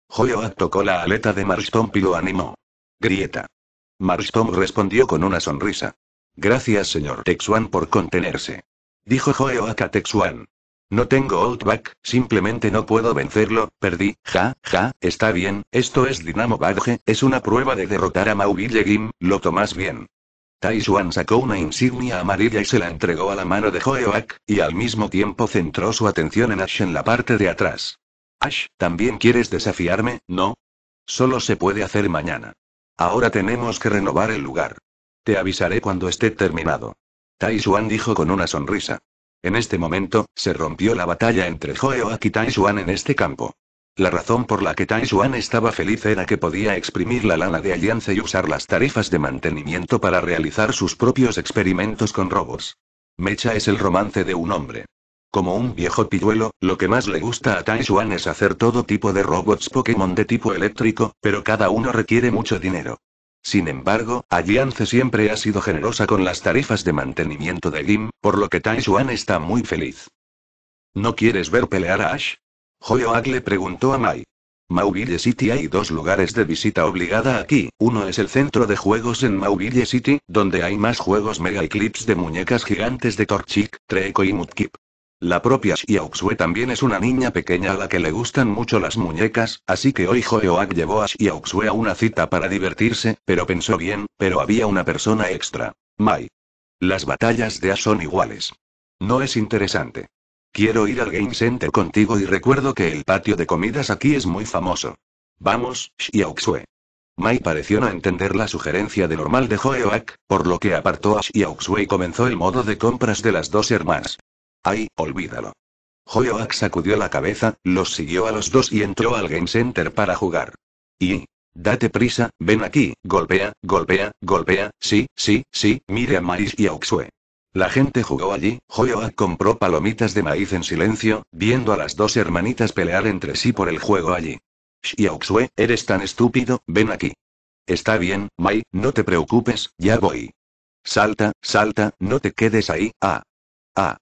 Joeoak tocó la aleta de Marstomp y lo animó. Grieta. Marstomp respondió con una sonrisa. Gracias señor Texuan por contenerse. Dijo Joeoak a Texuan. No tengo Outback, simplemente no puedo vencerlo, perdí, ja, ja, está bien, esto es Dinamo Barge, es una prueba de derrotar a Mauville Gim, lo tomas bien. Tai Taishuan sacó una insignia amarilla y se la entregó a la mano de Joeak, y al mismo tiempo centró su atención en Ash en la parte de atrás. Ash, ¿también quieres desafiarme, no? Solo se puede hacer mañana. Ahora tenemos que renovar el lugar. Te avisaré cuando esté terminado. Tai dijo con una sonrisa. En este momento, se rompió la batalla entre Joeak y Taishuan en este campo. La razón por la que Taishuan estaba feliz era que podía exprimir la lana de Alianza y usar las tarifas de mantenimiento para realizar sus propios experimentos con robots. Mecha es el romance de un hombre. Como un viejo pilluelo, lo que más le gusta a Taishuan es hacer todo tipo de robots Pokémon de tipo eléctrico, pero cada uno requiere mucho dinero. Sin embargo, Alliance siempre ha sido generosa con las tarifas de mantenimiento de Gim, por lo que Taishuan está muy feliz. ¿No quieres ver pelear a Ash? Joyoak le preguntó a Mai. Mauville City hay dos lugares de visita obligada aquí, uno es el centro de juegos en Mauville City, donde hay más juegos mega Eclipse de muñecas gigantes de Torchic, Treco y Mudkip. La propia Xiaoxue también es una niña pequeña a la que le gustan mucho las muñecas, así que hoy Joeoak llevó a Xiaoxue a una cita para divertirse, pero pensó bien, pero había una persona extra. Mai. Las batallas de A son iguales. No es interesante. Quiero ir al Game Center contigo y recuerdo que el patio de comidas aquí es muy famoso. Vamos, Xiaoxue. Mai pareció no entender la sugerencia de normal de Joeoak, por lo que apartó a Xiaoxue y comenzó el modo de compras de las dos hermanas. Ay, olvídalo. Joyoak sacudió la cabeza, los siguió a los dos y entró al Game Center para jugar. Y. Date prisa, ven aquí, golpea, golpea, golpea, sí, sí, sí, mire a Maris y a La gente jugó allí, Joyoak compró palomitas de maíz en silencio, viendo a las dos hermanitas pelear entre sí por el juego allí. Oxue, eres tan estúpido, ven aquí. Está bien, Mai, no te preocupes, ya voy. Salta, salta, no te quedes ahí, ah. Ah.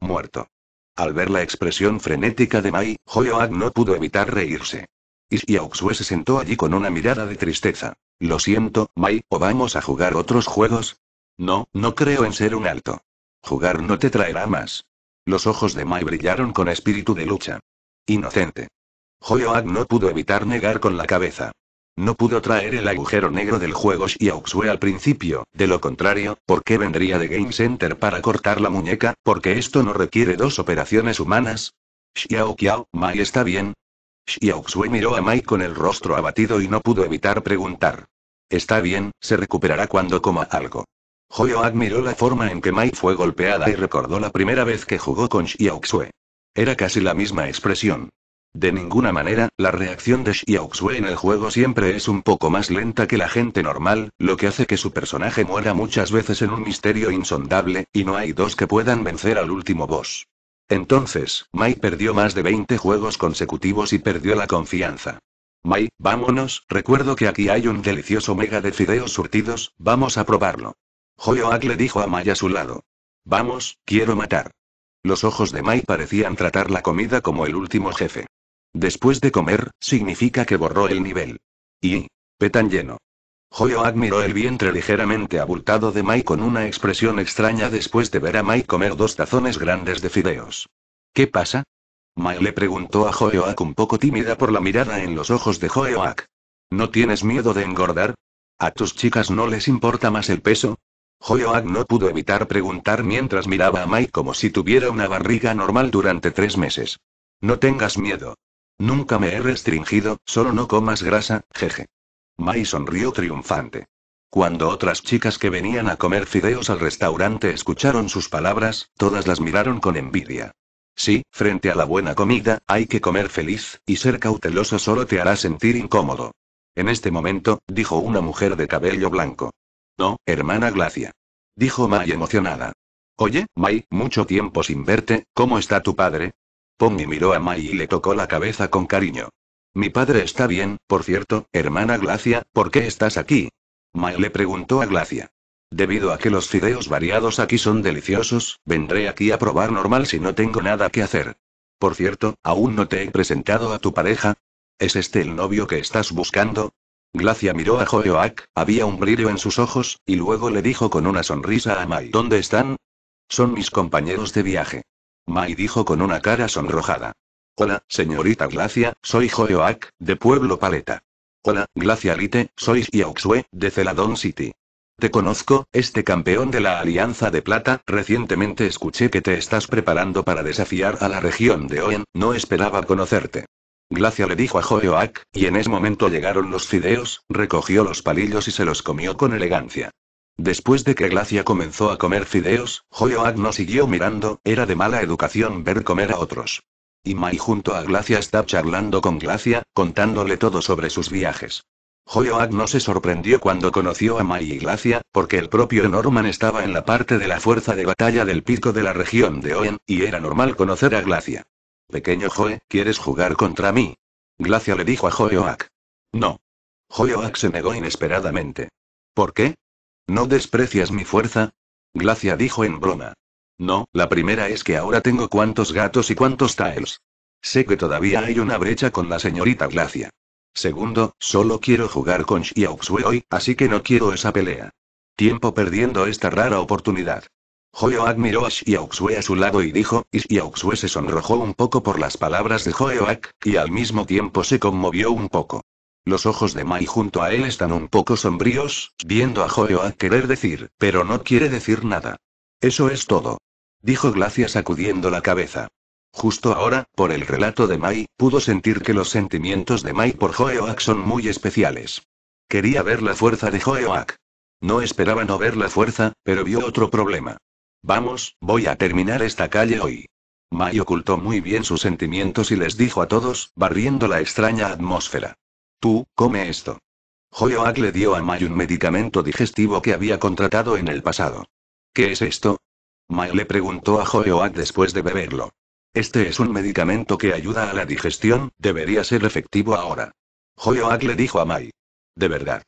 Muerto. Al ver la expresión frenética de Mai, Hoyoak no pudo evitar reírse. Xiaoxue se sentó allí con una mirada de tristeza. Lo siento, Mai, o vamos a jugar otros juegos. No, no creo en ser un alto. Jugar no te traerá más. Los ojos de Mai brillaron con espíritu de lucha. Inocente. Hoyoak no pudo evitar negar con la cabeza. No pudo traer el agujero negro del juego Xue al principio, de lo contrario, ¿por qué vendría de Game Center para cortar la muñeca? Porque esto no requiere dos operaciones humanas. Xiao Mai está bien. Xiaoxue miró a Mai con el rostro abatido y no pudo evitar preguntar. Está bien, se recuperará cuando coma algo. Joyo admiró la forma en que Mai fue golpeada y recordó la primera vez que jugó con Xiaoxue. Era casi la misma expresión. De ninguna manera, la reacción de Xiaoxue en el juego siempre es un poco más lenta que la gente normal, lo que hace que su personaje muera muchas veces en un misterio insondable, y no hay dos que puedan vencer al último boss. Entonces, Mai perdió más de 20 juegos consecutivos y perdió la confianza. Mai, vámonos, recuerdo que aquí hay un delicioso mega de fideos surtidos, vamos a probarlo. Joyoak le dijo a Mai a su lado. Vamos, quiero matar. Los ojos de Mai parecían tratar la comida como el último jefe. Después de comer, significa que borró el nivel. Y. Petan lleno. Joyo miró el vientre ligeramente abultado de Mai con una expresión extraña después de ver a Mai comer dos tazones grandes de fideos. ¿Qué pasa? Mai le preguntó a Joyoak un poco tímida por la mirada en los ojos de Joyoak. ¿No tienes miedo de engordar? ¿A tus chicas no les importa más el peso? Joyoak no pudo evitar preguntar mientras miraba a Mai como si tuviera una barriga normal durante tres meses. No tengas miedo. Nunca me he restringido, solo no comas grasa, jeje. Mai sonrió triunfante. Cuando otras chicas que venían a comer fideos al restaurante escucharon sus palabras, todas las miraron con envidia. Sí, frente a la buena comida, hay que comer feliz, y ser cauteloso solo te hará sentir incómodo. En este momento, dijo una mujer de cabello blanco. No, hermana Glacia. Dijo Mai emocionada. Oye, Mai, mucho tiempo sin verte, ¿cómo está tu padre? Pommy miró a Mai y le tocó la cabeza con cariño. Mi padre está bien, por cierto, hermana Glacia, ¿por qué estás aquí? Mai le preguntó a Glacia. Debido a que los fideos variados aquí son deliciosos, vendré aquí a probar normal si no tengo nada que hacer. Por cierto, aún no te he presentado a tu pareja. ¿Es este el novio que estás buscando? Glacia miró a Joeoak, había un brillo en sus ojos, y luego le dijo con una sonrisa a Mai. ¿Dónde están? Son mis compañeros de viaje. Mai dijo con una cara sonrojada. Hola, señorita Glacia, soy Joeoak, de Pueblo Paleta. Hola, Glacialite, soy Xiaoxue, de Celadon City. Te conozco, este campeón de la Alianza de Plata, recientemente escuché que te estás preparando para desafiar a la región de Oen, no esperaba conocerte. Glacia le dijo a Joeoak, y en ese momento llegaron los fideos, recogió los palillos y se los comió con elegancia. Después de que Glacia comenzó a comer fideos, Joyoag no siguió mirando, era de mala educación ver comer a otros. Y Mai junto a Glacia está charlando con Glacia, contándole todo sobre sus viajes. Joyoag no se sorprendió cuando conoció a Mai y Glacia, porque el propio Norman estaba en la parte de la fuerza de batalla del pico de la región de Oen, y era normal conocer a Glacia. Pequeño Joe, ¿quieres jugar contra mí? Glacia le dijo a Joyoag. No. Joyoag se negó inesperadamente. ¿Por qué? ¿No desprecias mi fuerza? Glacia dijo en broma. No, la primera es que ahora tengo cuantos gatos y cuántos tiles. Sé que todavía hay una brecha con la señorita Glacia. Segundo, solo quiero jugar con Xiaoxue hoy, así que no quiero esa pelea. Tiempo perdiendo esta rara oportunidad. Joyoak miró a Xiaoxue a su lado y dijo, y Xiaoxue se sonrojó un poco por las palabras de Joyoak, y al mismo tiempo se conmovió un poco. Los ojos de Mai junto a él están un poco sombríos, viendo a a querer decir, pero no quiere decir nada. Eso es todo. Dijo Glacia sacudiendo la cabeza. Justo ahora, por el relato de Mai, pudo sentir que los sentimientos de Mai por Joeoak son muy especiales. Quería ver la fuerza de Joeoak. No esperaba no ver la fuerza, pero vio otro problema. Vamos, voy a terminar esta calle hoy. Mai ocultó muy bien sus sentimientos y les dijo a todos, barriendo la extraña atmósfera. Tú, come esto. Joyoak le dio a Mai un medicamento digestivo que había contratado en el pasado. ¿Qué es esto? Mai le preguntó a Joyoak después de beberlo. Este es un medicamento que ayuda a la digestión, debería ser efectivo ahora. Joyoak le dijo a Mai. De verdad.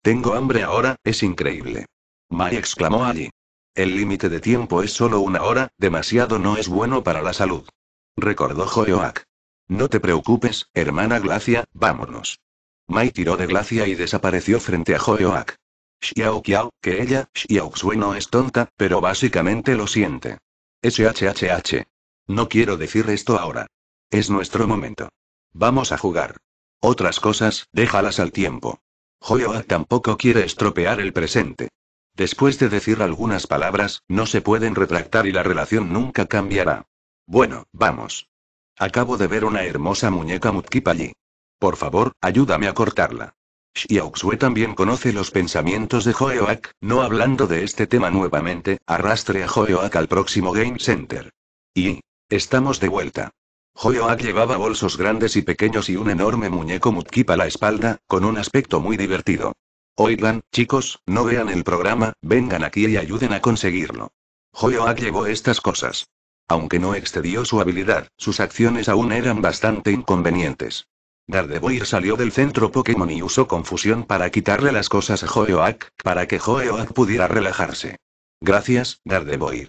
Tengo hambre ahora, es increíble. Mai exclamó allí. El límite de tiempo es solo una hora, demasiado no es bueno para la salud. Recordó Joyoak. No te preocupes, hermana Glacia, vámonos. Mai tiró de Glacia y desapareció frente a Joyoak. Xiao Kiao, que ella, Xiao Xue no es tonta, pero básicamente lo siente. SHHH. No quiero decir esto ahora. Es nuestro momento. Vamos a jugar. Otras cosas, déjalas al tiempo. Joyoak tampoco quiere estropear el presente. Después de decir algunas palabras, no se pueden retractar y la relación nunca cambiará. Bueno, vamos. Acabo de ver una hermosa muñeca Mutkip allí. Por favor, ayúdame a cortarla. Xiaoxue también conoce los pensamientos de Joeoak, no hablando de este tema nuevamente, arrastre a Joeoak al próximo Game Center. Y... estamos de vuelta. Joeoak llevaba bolsos grandes y pequeños y un enorme muñeco Mutkip a la espalda, con un aspecto muy divertido. Oigan, chicos, no vean el programa, vengan aquí y ayuden a conseguirlo. Joeoak llevó estas cosas. Aunque no excedió su habilidad, sus acciones aún eran bastante inconvenientes. Gardevoir salió del centro Pokémon y usó confusión para quitarle las cosas a Joeoak, para que Joeoak pudiera relajarse. Gracias, Gardevoir.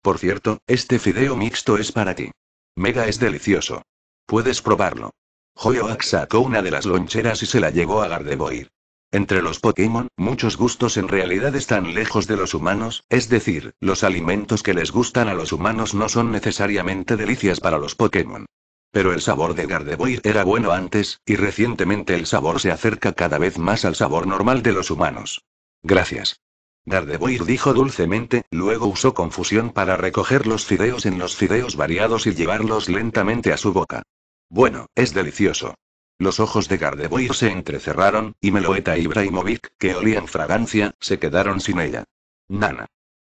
Por cierto, este fideo mixto es para ti. Mega es delicioso. Puedes probarlo. Joeoak sacó una de las loncheras y se la llevó a Gardevoir. Entre los Pokémon, muchos gustos en realidad están lejos de los humanos, es decir, los alimentos que les gustan a los humanos no son necesariamente delicias para los Pokémon. Pero el sabor de Gardevoir era bueno antes, y recientemente el sabor se acerca cada vez más al sabor normal de los humanos. Gracias. Gardevoir dijo dulcemente, luego usó confusión para recoger los fideos en los fideos variados y llevarlos lentamente a su boca. Bueno, es delicioso. Los ojos de Gardevoir se entrecerraron, y Meloeta y Braimovic, que olían fragancia, se quedaron sin ella. Nana.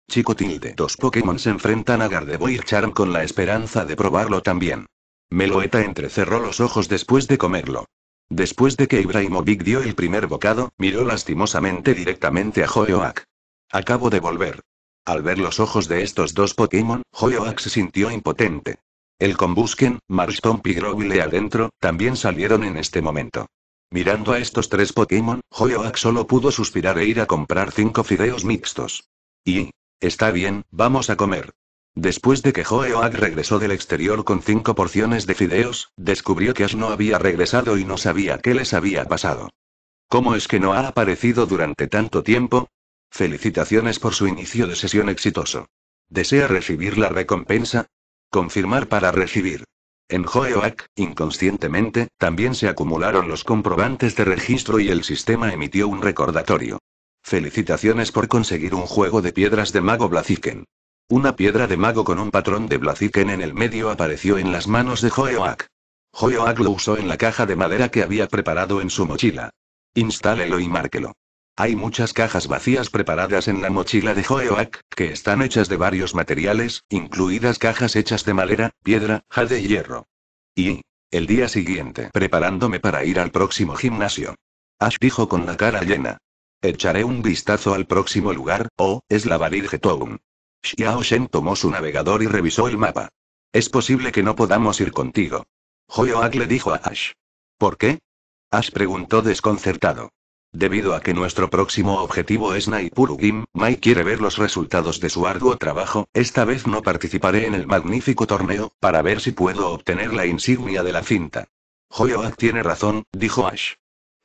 Chico tilde. Dos Pokémon se enfrentan a Gardevoir Charm con la esperanza de probarlo también. Meloeta entrecerró los ojos después de comerlo. Después de que Ibrahimovic dio el primer bocado, miró lastimosamente directamente a Joyoak. Acabo de volver. Al ver los ojos de estos dos Pokémon, Joyoak se sintió impotente. El Combusken, Marstomp y Leadentro adentro, también salieron en este momento. Mirando a estos tres Pokémon, Joyoak solo pudo suspirar e ir a comprar cinco fideos mixtos. Y... Está bien, vamos a comer. Después de que Joeoak regresó del exterior con cinco porciones de fideos, descubrió que Ash no había regresado y no sabía qué les había pasado. ¿Cómo es que no ha aparecido durante tanto tiempo? Felicitaciones por su inicio de sesión exitoso. ¿Desea recibir la recompensa? Confirmar para recibir. En Joeoak, inconscientemente, también se acumularon los comprobantes de registro y el sistema emitió un recordatorio. Felicitaciones por conseguir un juego de piedras de mago Blaziken. Una piedra de mago con un patrón de Blaziken en el medio apareció en las manos de Joeoak. Joeoak lo usó en la caja de madera que había preparado en su mochila. Instálelo y márquelo. Hay muchas cajas vacías preparadas en la mochila de Joeoak, que están hechas de varios materiales, incluidas cajas hechas de madera, piedra, jade y hierro. Y, el día siguiente, preparándome para ir al próximo gimnasio. Ash dijo con la cara llena. Echaré un vistazo al próximo lugar, o es la Varige Town. Xiao Shen tomó su navegador y revisó el mapa. Es posible que no podamos ir contigo. Joyoak le dijo a Ash. ¿Por qué? Ash preguntó desconcertado. Debido a que nuestro próximo objetivo es Naipurugim, Mai quiere ver los resultados de su arduo trabajo, esta vez no participaré en el magnífico torneo, para ver si puedo obtener la insignia de la cinta. Joyoak tiene razón, dijo Ash.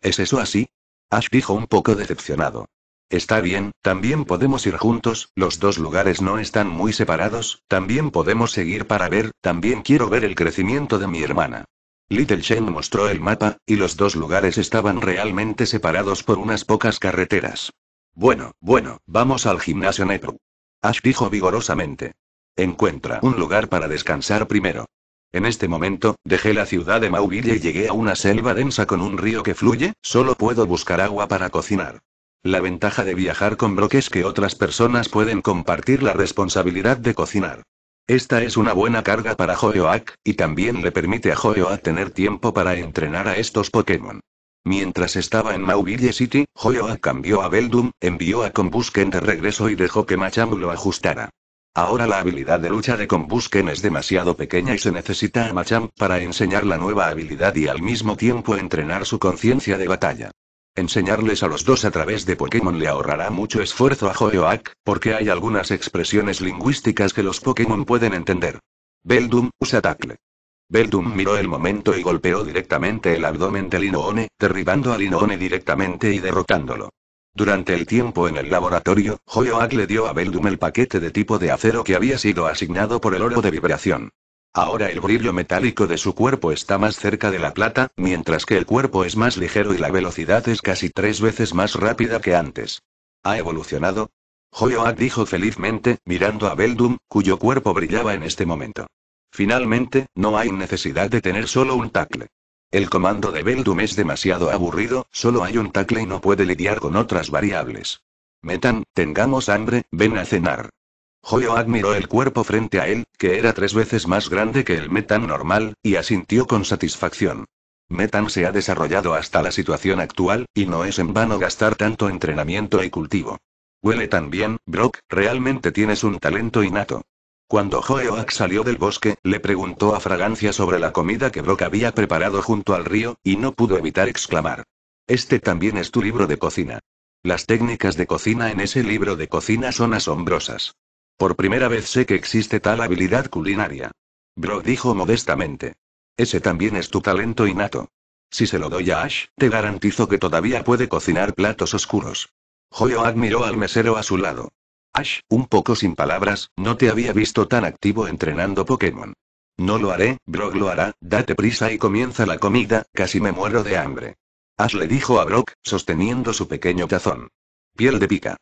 ¿Es eso así? Ash dijo un poco decepcionado. Está bien, también podemos ir juntos, los dos lugares no están muy separados, también podemos seguir para ver, también quiero ver el crecimiento de mi hermana. Little Shen mostró el mapa, y los dos lugares estaban realmente separados por unas pocas carreteras. Bueno, bueno, vamos al gimnasio Nepru. Ash dijo vigorosamente. Encuentra un lugar para descansar primero. En este momento, dejé la ciudad de Mauville y llegué a una selva densa con un río que fluye, solo puedo buscar agua para cocinar. La ventaja de viajar con Brock es que otras personas pueden compartir la responsabilidad de cocinar. Esta es una buena carga para Joeoak, y también le permite a Joeoak tener tiempo para entrenar a estos Pokémon. Mientras estaba en Mauville City, Joeoak cambió a Beldum, envió a Combusken de regreso y dejó que Machamp lo ajustara. Ahora la habilidad de lucha de Combusken es demasiado pequeña y se necesita a Machamp para enseñar la nueva habilidad y al mismo tiempo entrenar su conciencia de batalla. Enseñarles a los dos a través de Pokémon le ahorrará mucho esfuerzo a Joeoak, porque hay algunas expresiones lingüísticas que los Pokémon pueden entender. Beldum, usa tackle. Beldum miró el momento y golpeó directamente el abdomen de Linoone, derribando a Linoone directamente y derrotándolo. Durante el tiempo en el laboratorio, Joyoak le dio a Beldum el paquete de tipo de acero que había sido asignado por el oro de vibración. Ahora el brillo metálico de su cuerpo está más cerca de la plata, mientras que el cuerpo es más ligero y la velocidad es casi tres veces más rápida que antes. ¿Ha evolucionado? Joyoak dijo felizmente, mirando a Beldum, cuyo cuerpo brillaba en este momento. Finalmente, no hay necesidad de tener solo un tacle. El comando de Beldum es demasiado aburrido, solo hay un tacle y no puede lidiar con otras variables. Metan, tengamos hambre, ven a cenar. Joyo admiró el cuerpo frente a él, que era tres veces más grande que el Metan normal, y asintió con satisfacción. Metan se ha desarrollado hasta la situación actual, y no es en vano gastar tanto entrenamiento y cultivo. Huele tan bien, Brock, realmente tienes un talento innato. Cuando Joeoak salió del bosque, le preguntó a Fragancia sobre la comida que Brock había preparado junto al río, y no pudo evitar exclamar. Este también es tu libro de cocina. Las técnicas de cocina en ese libro de cocina son asombrosas. Por primera vez sé que existe tal habilidad culinaria. Bro dijo modestamente. Ese también es tu talento innato. Si se lo doy a Ash, te garantizo que todavía puede cocinar platos oscuros. Joyo admiró al mesero a su lado. Ash, un poco sin palabras, no te había visto tan activo entrenando Pokémon. No lo haré, Brock lo hará, date prisa y comienza la comida, casi me muero de hambre. Ash le dijo a Brock, sosteniendo su pequeño tazón. Piel de pica.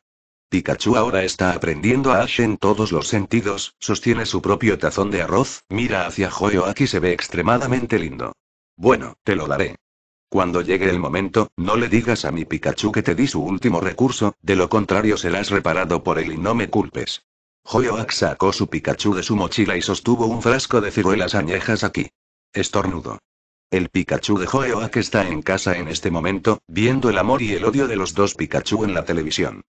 Pikachu ahora está aprendiendo a Ash en todos los sentidos, sostiene su propio tazón de arroz, mira hacia y se ve extremadamente lindo. Bueno, te lo daré. Cuando llegue el momento, no le digas a mi Pikachu que te di su último recurso, de lo contrario serás reparado por él y no me culpes. Joyoak sacó su Pikachu de su mochila y sostuvo un frasco de ciruelas añejas aquí. Estornudo. El Pikachu de Joyoak está en casa en este momento, viendo el amor y el odio de los dos Pikachu en la televisión.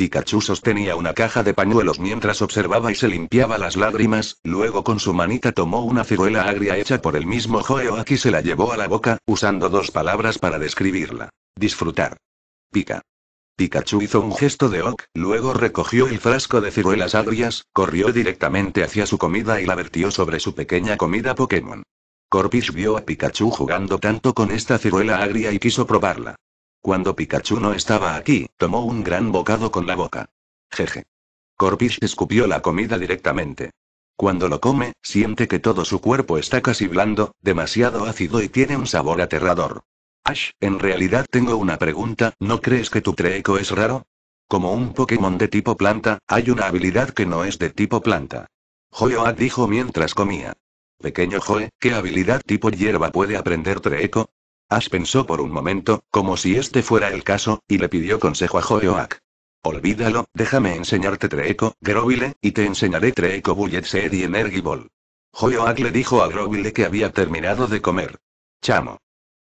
Pikachu sostenía una caja de pañuelos mientras observaba y se limpiaba las lágrimas, luego con su manita tomó una ciruela agria hecha por el mismo Joeoaki y se la llevó a la boca, usando dos palabras para describirla. Disfrutar. Pica. Pikachu hizo un gesto de ok, luego recogió el frasco de ciruelas agrias, corrió directamente hacia su comida y la vertió sobre su pequeña comida Pokémon. Corpish vio a Pikachu jugando tanto con esta ciruela agria y quiso probarla. Cuando Pikachu no estaba aquí, tomó un gran bocado con la boca. Jeje. Corpish escupió la comida directamente. Cuando lo come, siente que todo su cuerpo está casi blando, demasiado ácido y tiene un sabor aterrador. Ash, en realidad tengo una pregunta, ¿no crees que tu treco es raro? Como un Pokémon de tipo planta, hay una habilidad que no es de tipo planta. Joyoad dijo mientras comía. Pequeño Joe, ¿qué habilidad tipo hierba puede aprender Treeko? Ash pensó por un momento, como si este fuera el caso, y le pidió consejo a Joyoak. Olvídalo, déjame enseñarte Treeko, Groville, y te enseñaré Treeko Bullet Seed y Energy Ball. le dijo a Groville que había terminado de comer. Chamo.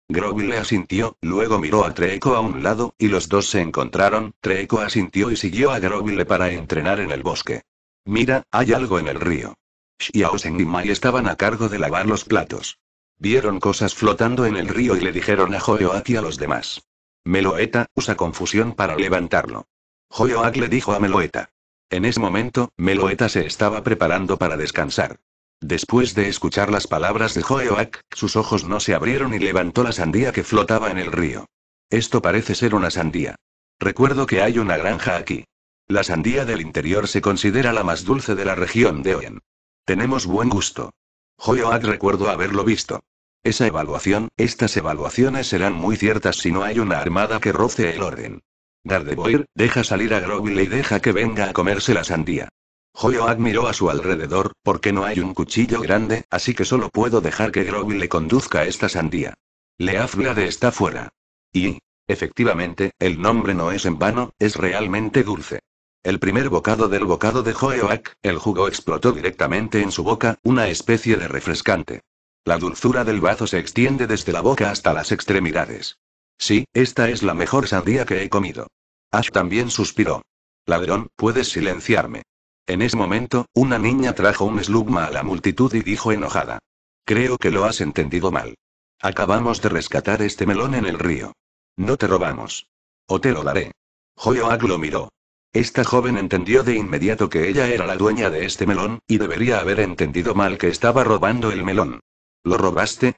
Groville asintió, luego miró a Treeko a un lado, y los dos se encontraron, Treeko asintió y siguió a Groville para entrenar en el bosque. Mira, hay algo en el río. Seng y Mai estaban a cargo de lavar los platos. Vieron cosas flotando en el río y le dijeron a Joyoak y a los demás. Meloeta, usa confusión para levantarlo. Joyoak le dijo a Meloeta. En ese momento, Meloeta se estaba preparando para descansar. Después de escuchar las palabras de Joyoak, sus ojos no se abrieron y levantó la sandía que flotaba en el río. Esto parece ser una sandía. Recuerdo que hay una granja aquí. La sandía del interior se considera la más dulce de la región de Oen. Tenemos buen gusto. Joyoak recuerdo haberlo visto. Esa evaluación, estas evaluaciones serán muy ciertas si no hay una armada que roce el orden. Gardevoir, deja salir a Groville y deja que venga a comerse la sandía. Joyoad miró a su alrededor, porque no hay un cuchillo grande, así que solo puedo dejar que le conduzca esta sandía. de está fuera. Y, efectivamente, el nombre no es en vano, es realmente dulce. El primer bocado del bocado de Joeoak, el jugo explotó directamente en su boca, una especie de refrescante. La dulzura del bazo se extiende desde la boca hasta las extremidades. Sí, esta es la mejor sandía que he comido. Ash también suspiró. Ladrón, puedes silenciarme. En ese momento, una niña trajo un slugma a la multitud y dijo enojada. Creo que lo has entendido mal. Acabamos de rescatar este melón en el río. No te robamos. O te lo daré. Joyoag lo miró. Esta joven entendió de inmediato que ella era la dueña de este melón, y debería haber entendido mal que estaba robando el melón. ¿Lo robaste?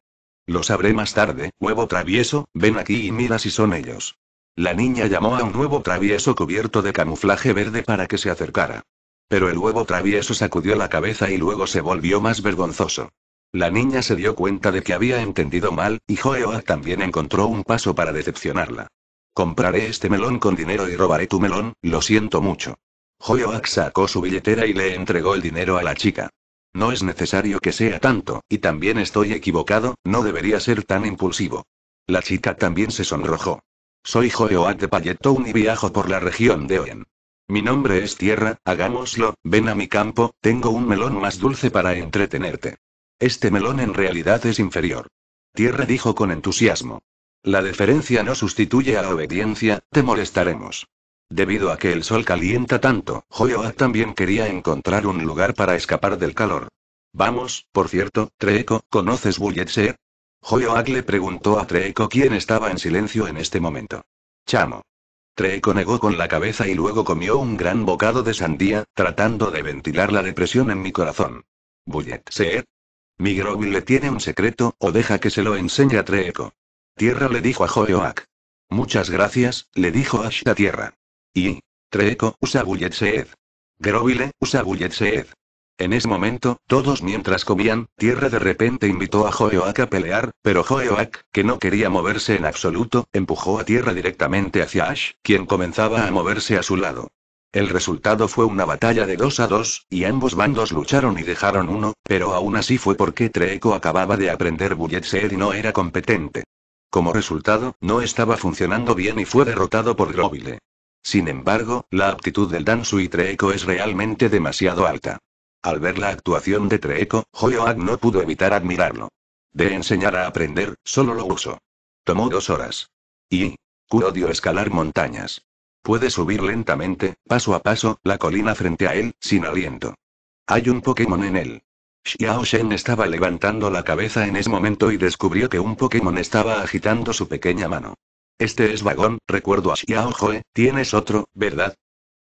Lo sabré más tarde, huevo travieso, ven aquí y mira si son ellos. La niña llamó a un huevo travieso cubierto de camuflaje verde para que se acercara. Pero el huevo travieso sacudió la cabeza y luego se volvió más vergonzoso. La niña se dio cuenta de que había entendido mal, y Joeoa también encontró un paso para decepcionarla. Compraré este melón con dinero y robaré tu melón, lo siento mucho. Joyoak sacó su billetera y le entregó el dinero a la chica. No es necesario que sea tanto, y también estoy equivocado, no debería ser tan impulsivo. La chica también se sonrojó. Soy Joeoat de Payetown y viajo por la región de Oen. Mi nombre es Tierra, hagámoslo, ven a mi campo, tengo un melón más dulce para entretenerte. Este melón en realidad es inferior. Tierra dijo con entusiasmo. La deferencia no sustituye a la obediencia, te molestaremos. Debido a que el sol calienta tanto, Joyoak también quería encontrar un lugar para escapar del calor. Vamos, por cierto, Treeko, ¿conoces Bulletsea? Joyoak le preguntó a Treco quién estaba en silencio en este momento. Chamo. Treco negó con la cabeza y luego comió un gran bocado de sandía, tratando de ventilar la depresión en mi corazón. Mi Migroville le tiene un secreto, o deja que se lo enseñe a Treco. Tierra le dijo a Joyoak. Muchas gracias, le dijo Ash a Tierra. Y. Treeco usa Seed. Grovile usa Seed. En ese momento, todos mientras comían, Tierra de repente invitó a Joeoak a pelear, pero Joeoak, que no quería moverse en absoluto, empujó a Tierra directamente hacia Ash, quien comenzaba a moverse a su lado. El resultado fue una batalla de dos a dos, y ambos bandos lucharon y dejaron uno, pero aún así fue porque Treeco acababa de aprender Bulletshead y no era competente. Como resultado, no estaba funcionando bien y fue derrotado por Grovile. Sin embargo, la aptitud del y Treeco es realmente demasiado alta. Al ver la actuación de Treeko, Hoyoag no pudo evitar admirarlo. De enseñar a aprender, solo lo usó. Tomó dos horas. Y. dio escalar montañas. Puede subir lentamente, paso a paso, la colina frente a él, sin aliento. Hay un Pokémon en él. Xiao Shen estaba levantando la cabeza en ese momento y descubrió que un Pokémon estaba agitando su pequeña mano. Este es vagón, recuerdo a Xiao Joe, tienes otro, ¿verdad?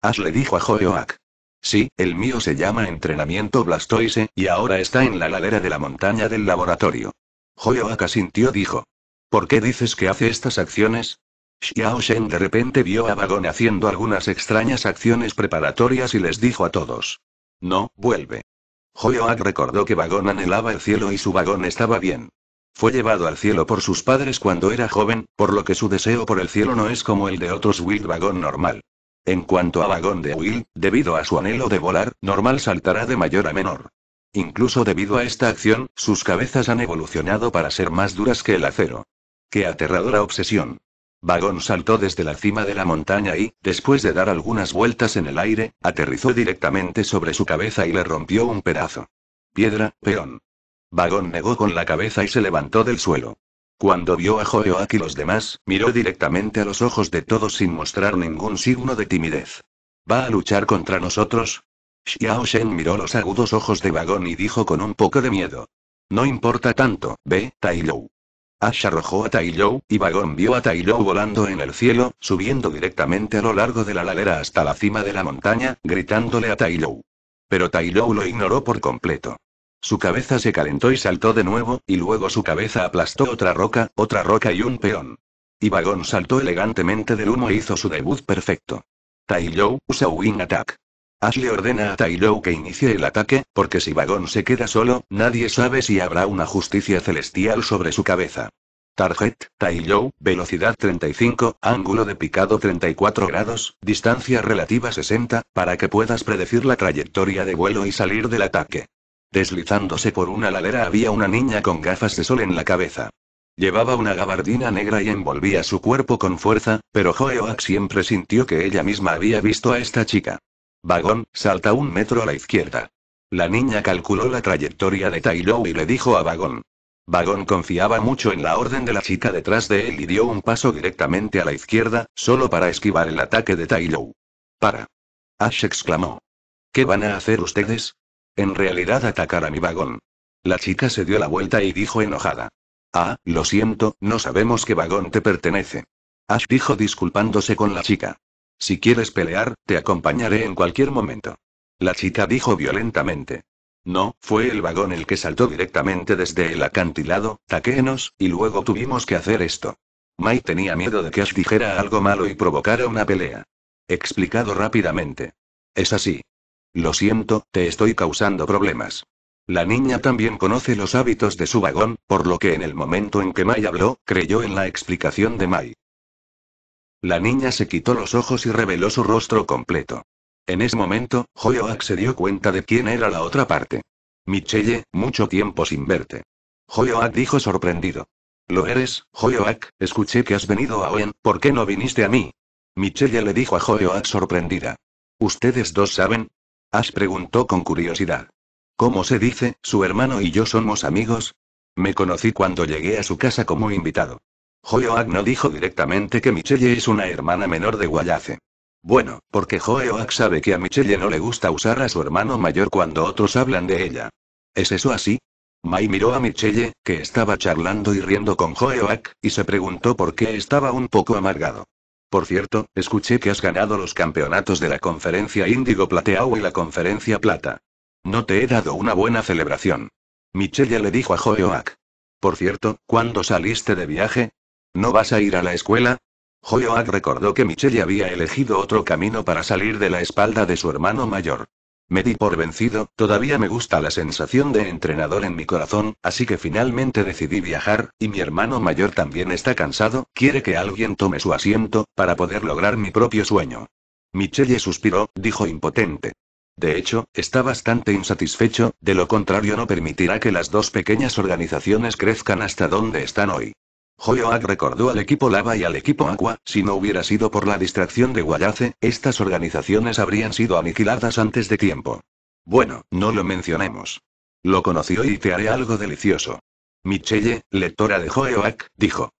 Ash le dijo a Joyoak. Sí, el mío se llama entrenamiento Blastoise, y ahora está en la ladera de la montaña del laboratorio. Joyoak asintió dijo. ¿Por qué dices que hace estas acciones? Xiao Shen de repente vio a Vagón haciendo algunas extrañas acciones preparatorias y les dijo a todos. No, vuelve. Joyoak recordó que Vagón anhelaba el cielo y su vagón estaba bien. Fue llevado al cielo por sus padres cuando era joven, por lo que su deseo por el cielo no es como el de otros Wild Vagón normal. En cuanto a Vagón de Will, debido a su anhelo de volar, normal saltará de mayor a menor. Incluso debido a esta acción, sus cabezas han evolucionado para ser más duras que el acero. ¡Qué aterradora obsesión! Vagón saltó desde la cima de la montaña y, después de dar algunas vueltas en el aire, aterrizó directamente sobre su cabeza y le rompió un pedazo. Piedra, peón. Vagón negó con la cabeza y se levantó del suelo. Cuando vio a Joeoak y los demás, miró directamente a los ojos de todos sin mostrar ningún signo de timidez. ¿Va a luchar contra nosotros? Xiao Shen miró los agudos ojos de Vagón y dijo con un poco de miedo. No importa tanto, ve, Taiyou. Ash arrojó a Tai Lou, y Vagón vio a Tai Lou volando en el cielo, subiendo directamente a lo largo de la ladera hasta la cima de la montaña, gritándole a Taiyou. Pero Lou lo ignoró por completo. Su cabeza se calentó y saltó de nuevo, y luego su cabeza aplastó otra roca, otra roca y un peón. Y Vagón saltó elegantemente del humo e hizo su debut perfecto. Tai usa Wing Attack. le ordena a Tai que inicie el ataque, porque si Vagón se queda solo, nadie sabe si habrá una justicia celestial sobre su cabeza. Target, Tai velocidad 35, ángulo de picado 34 grados, distancia relativa 60, para que puedas predecir la trayectoria de vuelo y salir del ataque. Deslizándose por una ladera había una niña con gafas de sol en la cabeza. Llevaba una gabardina negra y envolvía su cuerpo con fuerza, pero Joeoak siempre sintió que ella misma había visto a esta chica. Vagón, salta un metro a la izquierda. La niña calculó la trayectoria de Tailou y le dijo a Vagón. Vagón confiaba mucho en la orden de la chica detrás de él y dio un paso directamente a la izquierda, solo para esquivar el ataque de Tailou. Para. Ash exclamó. ¿Qué van a hacer ustedes? En realidad atacar a mi vagón. La chica se dio la vuelta y dijo enojada. Ah, lo siento, no sabemos qué vagón te pertenece. Ash dijo disculpándose con la chica. Si quieres pelear, te acompañaré en cualquier momento. La chica dijo violentamente. No, fue el vagón el que saltó directamente desde el acantilado, taquenos, y luego tuvimos que hacer esto. Mai tenía miedo de que Ash dijera algo malo y provocara una pelea. Explicado rápidamente. Es así. Lo siento, te estoy causando problemas. La niña también conoce los hábitos de su vagón, por lo que en el momento en que Mai habló, creyó en la explicación de Mai. La niña se quitó los ojos y reveló su rostro completo. En ese momento, Joyoak se dio cuenta de quién era la otra parte. Michelle, mucho tiempo sin verte. Joyoak dijo sorprendido. Lo eres, Joyoak, escuché que has venido a Owen, ¿por qué no viniste a mí? Michelle le dijo a Joyoak sorprendida. ¿Ustedes dos saben? Ash preguntó con curiosidad. ¿Cómo se dice, su hermano y yo somos amigos? Me conocí cuando llegué a su casa como invitado. Jojoak no dijo directamente que Michelle es una hermana menor de guayace Bueno, porque Jojoak sabe que a Michelle no le gusta usar a su hermano mayor cuando otros hablan de ella. ¿Es eso así? Mai miró a Michelle, que estaba charlando y riendo con Jojoak, y se preguntó por qué estaba un poco amargado. Por cierto, escuché que has ganado los campeonatos de la Conferencia Índigo Plateau y la Conferencia Plata. No te he dado una buena celebración. Michelle le dijo a Joyoak. Por cierto, ¿cuándo saliste de viaje? ¿No vas a ir a la escuela? Joyoak recordó que Michelle había elegido otro camino para salir de la espalda de su hermano mayor. Me di por vencido, todavía me gusta la sensación de entrenador en mi corazón, así que finalmente decidí viajar, y mi hermano mayor también está cansado, quiere que alguien tome su asiento, para poder lograr mi propio sueño. Michelle suspiró, dijo impotente. De hecho, está bastante insatisfecho, de lo contrario no permitirá que las dos pequeñas organizaciones crezcan hasta donde están hoy. Joyoak recordó al equipo Lava y al equipo Aqua, si no hubiera sido por la distracción de Guayace, estas organizaciones habrían sido aniquiladas antes de tiempo. Bueno, no lo mencionemos. Lo conoció y te haré algo delicioso. Michelle, lectora de Joyoak, dijo.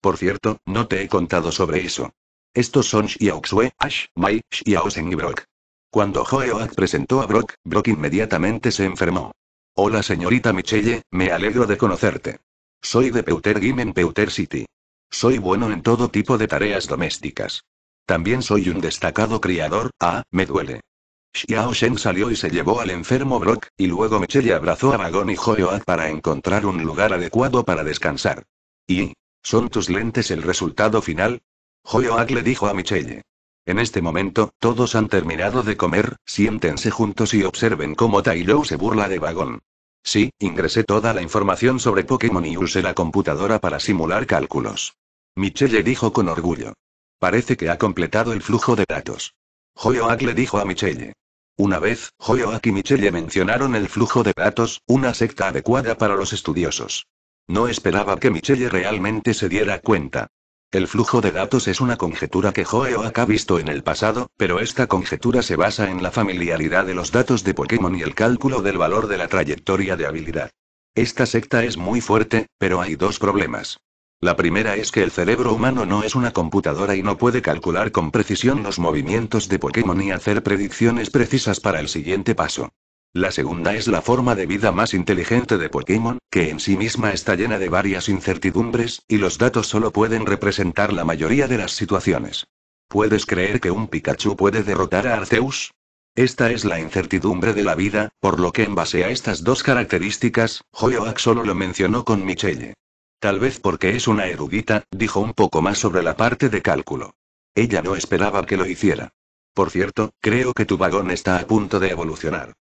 Por cierto, no te he contado sobre eso. Estos son Xiaoxue, Ash, Mai, Xiaosen y Brock. Cuando Joeoak presentó a Brock, Brock inmediatamente se enfermó. Hola señorita Michelle, me alegro de conocerte. Soy de Peuter en Peuter City. Soy bueno en todo tipo de tareas domésticas. También soy un destacado criador, ah, me duele. Xiao Shen salió y se llevó al enfermo Brock, y luego Michelle abrazó a Vagón y Joyoak para encontrar un lugar adecuado para descansar. ¿Y? ¿Son tus lentes el resultado final? Joyoak le dijo a Michelle. En este momento, todos han terminado de comer, siéntense juntos y observen cómo Tailou se burla de Vagón. Sí, ingresé toda la información sobre Pokémon y usé la computadora para simular cálculos. Michelle dijo con orgullo. Parece que ha completado el flujo de datos. Joyoak le dijo a Michelle. Una vez, Joyoak y Michelle mencionaron el flujo de datos, una secta adecuada para los estudiosos. No esperaba que Michelle realmente se diera cuenta. El flujo de datos es una conjetura que Oak ha visto en el pasado, pero esta conjetura se basa en la familiaridad de los datos de Pokémon y el cálculo del valor de la trayectoria de habilidad. Esta secta es muy fuerte, pero hay dos problemas. La primera es que el cerebro humano no es una computadora y no puede calcular con precisión los movimientos de Pokémon y hacer predicciones precisas para el siguiente paso. La segunda es la forma de vida más inteligente de Pokémon, que en sí misma está llena de varias incertidumbres, y los datos solo pueden representar la mayoría de las situaciones. ¿Puedes creer que un Pikachu puede derrotar a Arceus? Esta es la incertidumbre de la vida, por lo que en base a estas dos características, Hoyoak solo lo mencionó con Michelle. Tal vez porque es una erudita, dijo un poco más sobre la parte de cálculo. Ella no esperaba que lo hiciera. Por cierto, creo que tu vagón está a punto de evolucionar.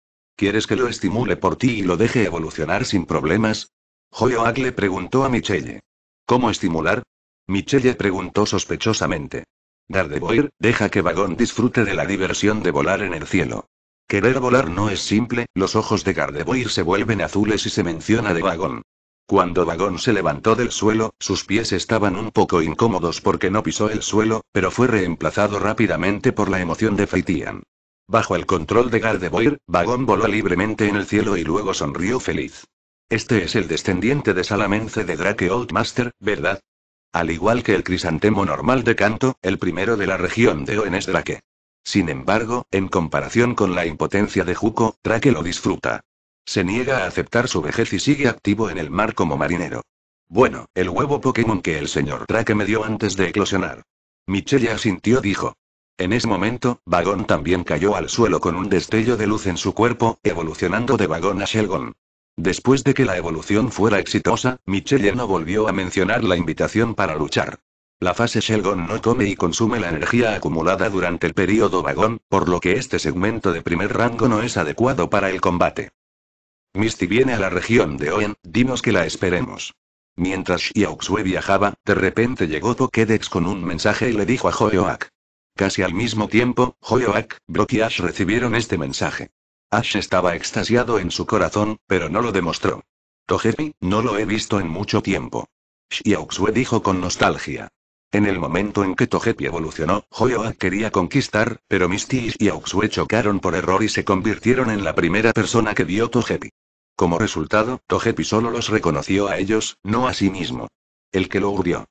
¿Quieres que lo estimule por ti y lo deje evolucionar sin problemas? Joyoak le preguntó a Michelle. ¿Cómo estimular? Michelle preguntó sospechosamente. Gardevoir, deja que Vagón disfrute de la diversión de volar en el cielo. Querer volar no es simple, los ojos de Gardevoir se vuelven azules y se menciona de Vagón. Cuando Vagón se levantó del suelo, sus pies estaban un poco incómodos porque no pisó el suelo, pero fue reemplazado rápidamente por la emoción de Feitian. Bajo el control de Gardevoir, Vagón voló libremente en el cielo y luego sonrió feliz. Este es el descendiente de Salamence de Drake Oldmaster, ¿verdad? Al igual que el crisantemo normal de canto, el primero de la región de Oen es Drake. Sin embargo, en comparación con la impotencia de Juko, Drake lo disfruta. Se niega a aceptar su vejez y sigue activo en el mar como marinero. Bueno, el huevo Pokémon que el señor Drake me dio antes de eclosionar. Michelle asintió dijo. En ese momento, Vagón también cayó al suelo con un destello de luz en su cuerpo, evolucionando de Vagón a Shelgon. Después de que la evolución fuera exitosa, Michelle no volvió a mencionar la invitación para luchar. La fase Shelgon no come y consume la energía acumulada durante el período vagón, por lo que este segmento de primer rango no es adecuado para el combate. Misty viene a la región de Oen, dinos que la esperemos. Mientras Xiaoxue viajaba, de repente llegó Pokédex con un mensaje y le dijo a Joeoak. Casi al mismo tiempo, Joyoak, Brock y Ash recibieron este mensaje. Ash estaba extasiado en su corazón, pero no lo demostró. Togepi, no lo he visto en mucho tiempo. Xiaoxue dijo con nostalgia. En el momento en que Togepi evolucionó, Joyoak quería conquistar, pero Misty y Xiaoxue chocaron por error y se convirtieron en la primera persona que vio Togepi. Como resultado, Togepi solo los reconoció a ellos, no a sí mismo. El que lo urdió.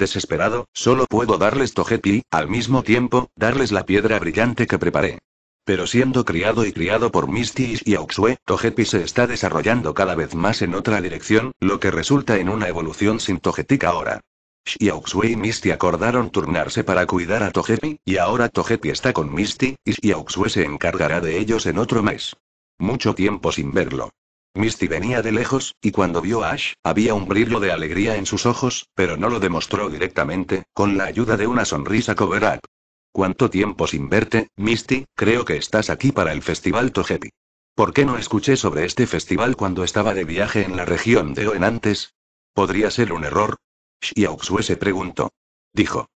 Desesperado, solo puedo darles Tojepi, al mismo tiempo, darles la piedra brillante que preparé. Pero siendo criado y criado por Misty y Auxue, Togepi se está desarrollando cada vez más en otra dirección, lo que resulta en una evolución sin ahora. Xiaoxue y Misty acordaron turnarse para cuidar a Togepi, y ahora Togepi está con Misty, y Xiaoxue se encargará de ellos en otro mes. Mucho tiempo sin verlo. Misty venía de lejos, y cuando vio a Ash, había un brillo de alegría en sus ojos, pero no lo demostró directamente, con la ayuda de una sonrisa cover-up. ¿Cuánto tiempo sin verte, Misty? Creo que estás aquí para el Festival Togepi. ¿Por qué no escuché sobre este festival cuando estaba de viaje en la región de Oen antes? ¿Podría ser un error? Xiaoxue se preguntó. Dijo.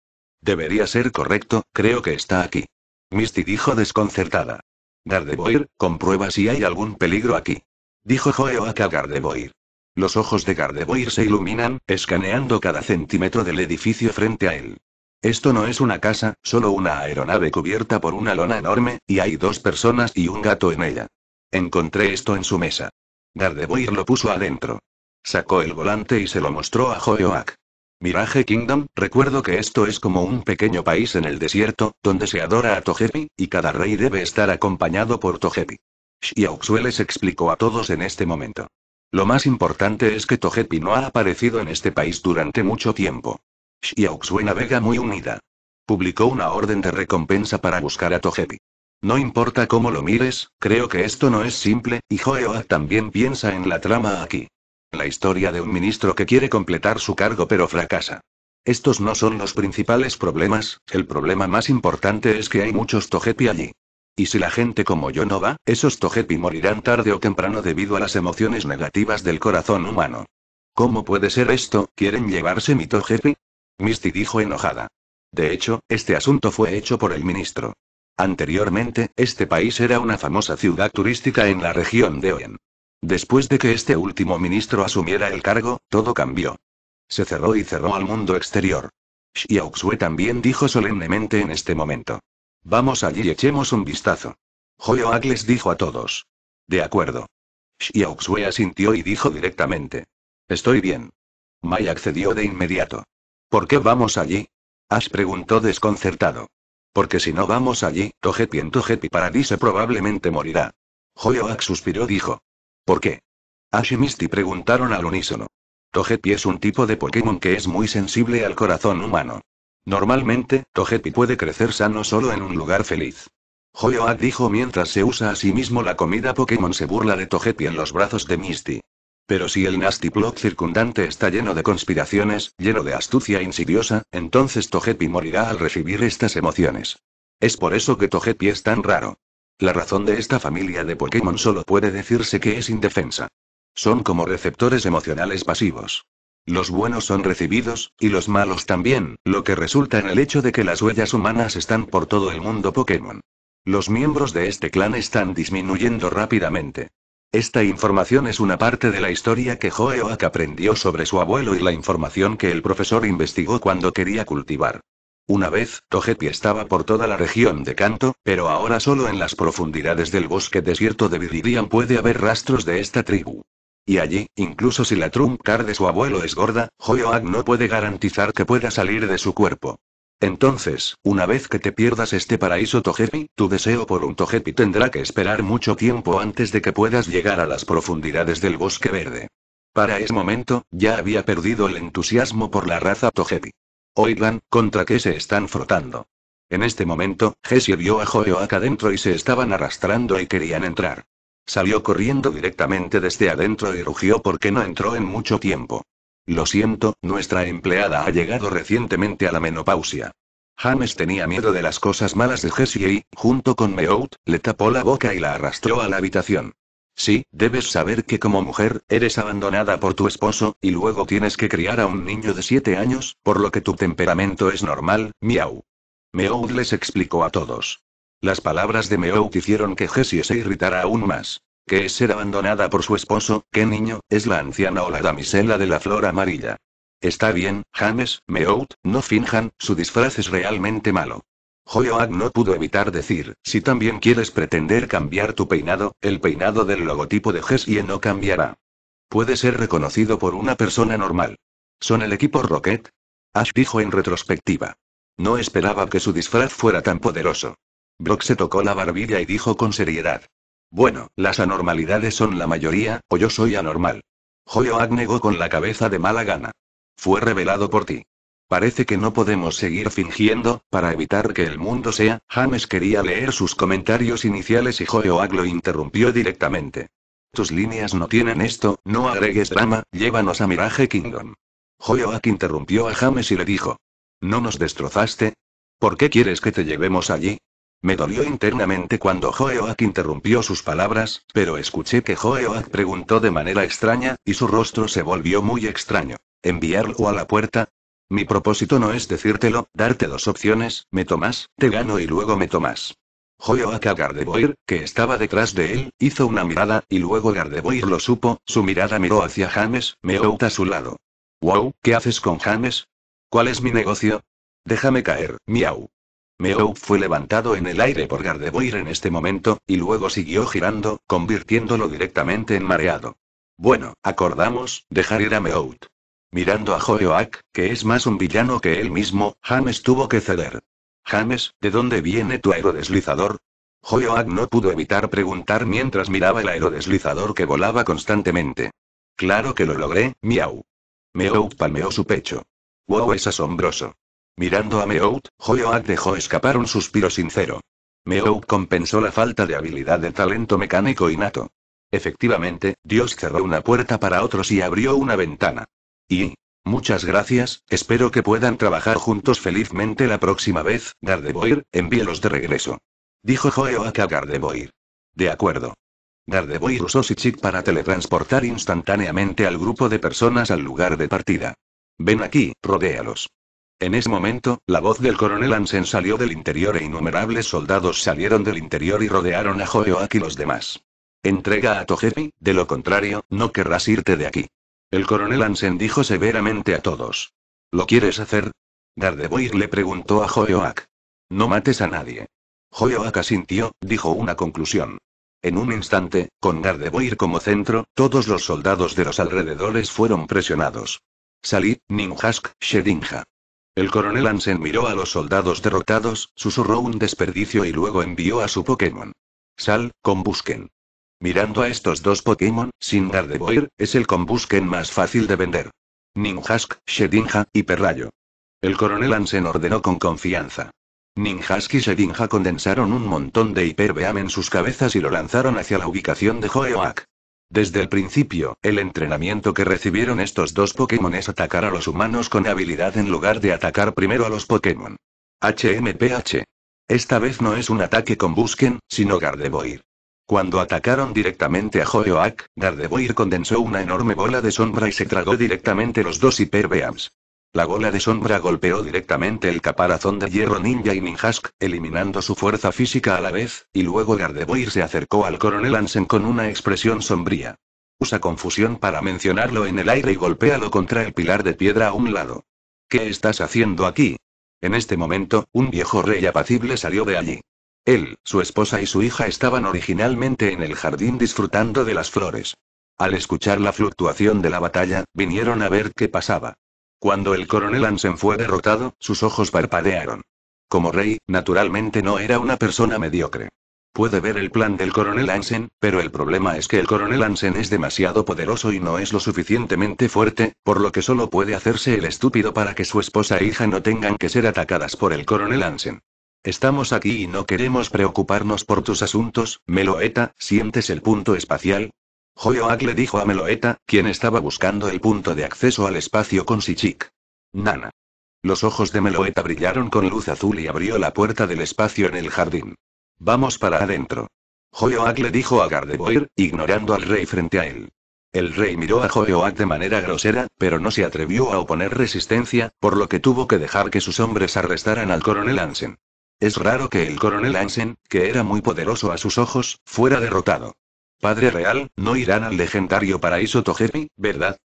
Debería ser correcto, creo que está aquí. Misty dijo desconcertada. Gardevoir, comprueba si hay algún peligro aquí. Dijo Joeoak a Gardevoir. Los ojos de Gardevoir se iluminan, escaneando cada centímetro del edificio frente a él. Esto no es una casa, solo una aeronave cubierta por una lona enorme, y hay dos personas y un gato en ella. Encontré esto en su mesa. Gardevoir lo puso adentro. Sacó el volante y se lo mostró a Joeoak. Mirage Kingdom, recuerdo que esto es como un pequeño país en el desierto, donde se adora a Togepi, y cada rey debe estar acompañado por Togepi. Xiaoxue les explicó a todos en este momento. Lo más importante es que Togepi no ha aparecido en este país durante mucho tiempo. Xiaoxue navega muy unida. Publicó una orden de recompensa para buscar a Togepi. No importa cómo lo mires, creo que esto no es simple, y Joeoa también piensa en la trama aquí. La historia de un ministro que quiere completar su cargo pero fracasa. Estos no son los principales problemas, el problema más importante es que hay muchos Togepi allí. Y si la gente como yo no va, esos Togepi morirán tarde o temprano debido a las emociones negativas del corazón humano. ¿Cómo puede ser esto? ¿Quieren llevarse mi Togepi? Misty dijo enojada. De hecho, este asunto fue hecho por el ministro. Anteriormente, este país era una famosa ciudad turística en la región de Oen. Después de que este último ministro asumiera el cargo, todo cambió. Se cerró y cerró al mundo exterior. Xiaoxue también dijo solemnemente en este momento. Vamos allí y echemos un vistazo. Joyoak les dijo a todos. De acuerdo. Xiaoxue asintió y dijo directamente. Estoy bien. Mai accedió de inmediato. ¿Por qué vamos allí? Ash preguntó desconcertado. Porque si no vamos allí, Togepi en Togepi Paradise probablemente morirá. Joyoak suspiró y dijo. ¿Por qué? Ash y Misty preguntaron al unísono. Togepi es un tipo de Pokémon que es muy sensible al corazón humano. Normalmente, Togepi puede crecer sano solo en un lugar feliz. Joyoa dijo mientras se usa a sí mismo la comida Pokémon se burla de Togepi en los brazos de Misty. Pero si el nasty plot circundante está lleno de conspiraciones, lleno de astucia insidiosa, entonces Togepi morirá al recibir estas emociones. Es por eso que Togepi es tan raro. La razón de esta familia de Pokémon solo puede decirse que es indefensa. Son como receptores emocionales pasivos. Los buenos son recibidos, y los malos también, lo que resulta en el hecho de que las huellas humanas están por todo el mundo Pokémon. Los miembros de este clan están disminuyendo rápidamente. Esta información es una parte de la historia que Joeoak aprendió sobre su abuelo y la información que el profesor investigó cuando quería cultivar. Una vez, Togepi estaba por toda la región de Kanto, pero ahora solo en las profundidades del bosque desierto de Viridian puede haber rastros de esta tribu. Y allí, incluso si la trump card de su abuelo es gorda, Joyoag no puede garantizar que pueda salir de su cuerpo. Entonces, una vez que te pierdas este paraíso Togepi, tu deseo por un Togepi tendrá que esperar mucho tiempo antes de que puedas llegar a las profundidades del bosque verde. Para ese momento, ya había perdido el entusiasmo por la raza Togepi. Oigan, ¿contra qué se están frotando? En este momento, Jessie vio a Joyoak adentro y se estaban arrastrando y querían entrar. Salió corriendo directamente desde adentro y rugió porque no entró en mucho tiempo. Lo siento, nuestra empleada ha llegado recientemente a la menopausia. James tenía miedo de las cosas malas de Jessie y, junto con Meout, le tapó la boca y la arrastró a la habitación. Sí, debes saber que como mujer, eres abandonada por tu esposo, y luego tienes que criar a un niño de siete años, por lo que tu temperamento es normal, miau. Meout les explicó a todos. Las palabras de Meout hicieron que Jessie se irritara aún más. ¿Qué es ser abandonada por su esposo? ¿Qué niño? ¿Es la anciana o la damisela de la flor amarilla? Está bien, James, Meout, no finjan, su disfraz es realmente malo. Joyoag no pudo evitar decir, si también quieres pretender cambiar tu peinado, el peinado del logotipo de Jessie no cambiará. Puede ser reconocido por una persona normal. ¿Son el equipo Rocket? Ash dijo en retrospectiva. No esperaba que su disfraz fuera tan poderoso. Brock se tocó la barbilla y dijo con seriedad. Bueno, las anormalidades son la mayoría, o yo soy anormal. Joyoag negó con la cabeza de mala gana. Fue revelado por ti. Parece que no podemos seguir fingiendo, para evitar que el mundo sea. James quería leer sus comentarios iniciales y Joyoag lo interrumpió directamente. Tus líneas no tienen esto, no agregues drama, llévanos a Mirage Kingdom. Joyoak interrumpió a James y le dijo. ¿No nos destrozaste? ¿Por qué quieres que te llevemos allí? Me dolió internamente cuando Joeoak interrumpió sus palabras, pero escuché que Joeoak preguntó de manera extraña, y su rostro se volvió muy extraño. ¿Enviarlo a la puerta? Mi propósito no es decírtelo, darte dos opciones, me tomas, te gano y luego me tomas. Joeoak a Gardevoir, que estaba detrás de él, hizo una mirada, y luego Gardevoir lo supo, su mirada miró hacia James, Meout a su lado. Wow, ¿qué haces con James? ¿Cuál es mi negocio? Déjame caer, miau. Meow fue levantado en el aire por Gardevoir en este momento, y luego siguió girando, convirtiéndolo directamente en mareado. Bueno, acordamos, dejar ir a Meow. Mirando a Joeoak, que es más un villano que él mismo, James tuvo que ceder. James, ¿de dónde viene tu aerodeslizador? Joeoak no pudo evitar preguntar mientras miraba el aerodeslizador que volaba constantemente. Claro que lo logré, miau. Meow palmeó su pecho. Wow, es asombroso. Mirando a Meout, Joyoak dejó escapar un suspiro sincero. Meout compensó la falta de habilidad de talento mecánico innato. Efectivamente, Dios cerró una puerta para otros y abrió una ventana. Y... Muchas gracias, espero que puedan trabajar juntos felizmente la próxima vez, Gardevoir, envíelos de regreso. Dijo Joyoak a Gardevoir. De acuerdo. Gardevoir usó Sichik para teletransportar instantáneamente al grupo de personas al lugar de partida. Ven aquí, rodéalos. En ese momento, la voz del coronel Ansen salió del interior e innumerables soldados salieron del interior y rodearon a Joeak y los demás. Entrega a Tojepi, de lo contrario, no querrás irte de aquí. El coronel Ansen dijo severamente a todos. ¿Lo quieres hacer? Gardevoir le preguntó a Joyoak. No mates a nadie. Joyoak asintió, dijo una conclusión. En un instante, con Gardevoir como centro, todos los soldados de los alrededores fueron presionados. Salid, Ninjask, Shedinja. El coronel Ansen miró a los soldados derrotados, susurró un desperdicio y luego envió a su Pokémon. Sal, Combusken. Mirando a estos dos Pokémon, sin Boir es el Combusken más fácil de vender. Ninjask, Shedinja, y Perrayo. El coronel Ansen ordenó con confianza. Ninjask y Shedinja condensaron un montón de hiperbeam en sus cabezas y lo lanzaron hacia la ubicación de Joeoak. Desde el principio, el entrenamiento que recibieron estos dos Pokémon es atacar a los humanos con habilidad en lugar de atacar primero a los Pokémon. HMPH. Esta vez no es un ataque con Busquen, sino Gardevoir. Cuando atacaron directamente a Joyoak, Gardevoir condensó una enorme bola de sombra y se tragó directamente los dos Hyperbeams. La bola de sombra golpeó directamente el caparazón de hierro ninja y Minhask, eliminando su fuerza física a la vez, y luego Gardevoir se acercó al coronel Ansen con una expresión sombría. Usa confusión para mencionarlo en el aire y golpéalo contra el pilar de piedra a un lado. ¿Qué estás haciendo aquí? En este momento, un viejo rey apacible salió de allí. Él, su esposa y su hija estaban originalmente en el jardín disfrutando de las flores. Al escuchar la fluctuación de la batalla, vinieron a ver qué pasaba. Cuando el coronel Ansen fue derrotado, sus ojos parpadearon. Como rey, naturalmente no era una persona mediocre. Puede ver el plan del coronel Ansen, pero el problema es que el coronel Ansen es demasiado poderoso y no es lo suficientemente fuerte, por lo que solo puede hacerse el estúpido para que su esposa e hija no tengan que ser atacadas por el coronel Ansen. Estamos aquí y no queremos preocuparnos por tus asuntos, Meloeta, ¿sientes el punto espacial? Joyoak le dijo a Meloeta, quien estaba buscando el punto de acceso al espacio con Sichik. Nana. Los ojos de Meloeta brillaron con luz azul y abrió la puerta del espacio en el jardín. Vamos para adentro. Joyoak le dijo a Gardevoir, ignorando al rey frente a él. El rey miró a Joyoak de manera grosera, pero no se atrevió a oponer resistencia, por lo que tuvo que dejar que sus hombres arrestaran al coronel Ansen. Es raro que el coronel Ansen, que era muy poderoso a sus ojos, fuera derrotado. Padre Real, no irán al legendario paraíso Tohepi, ¿verdad?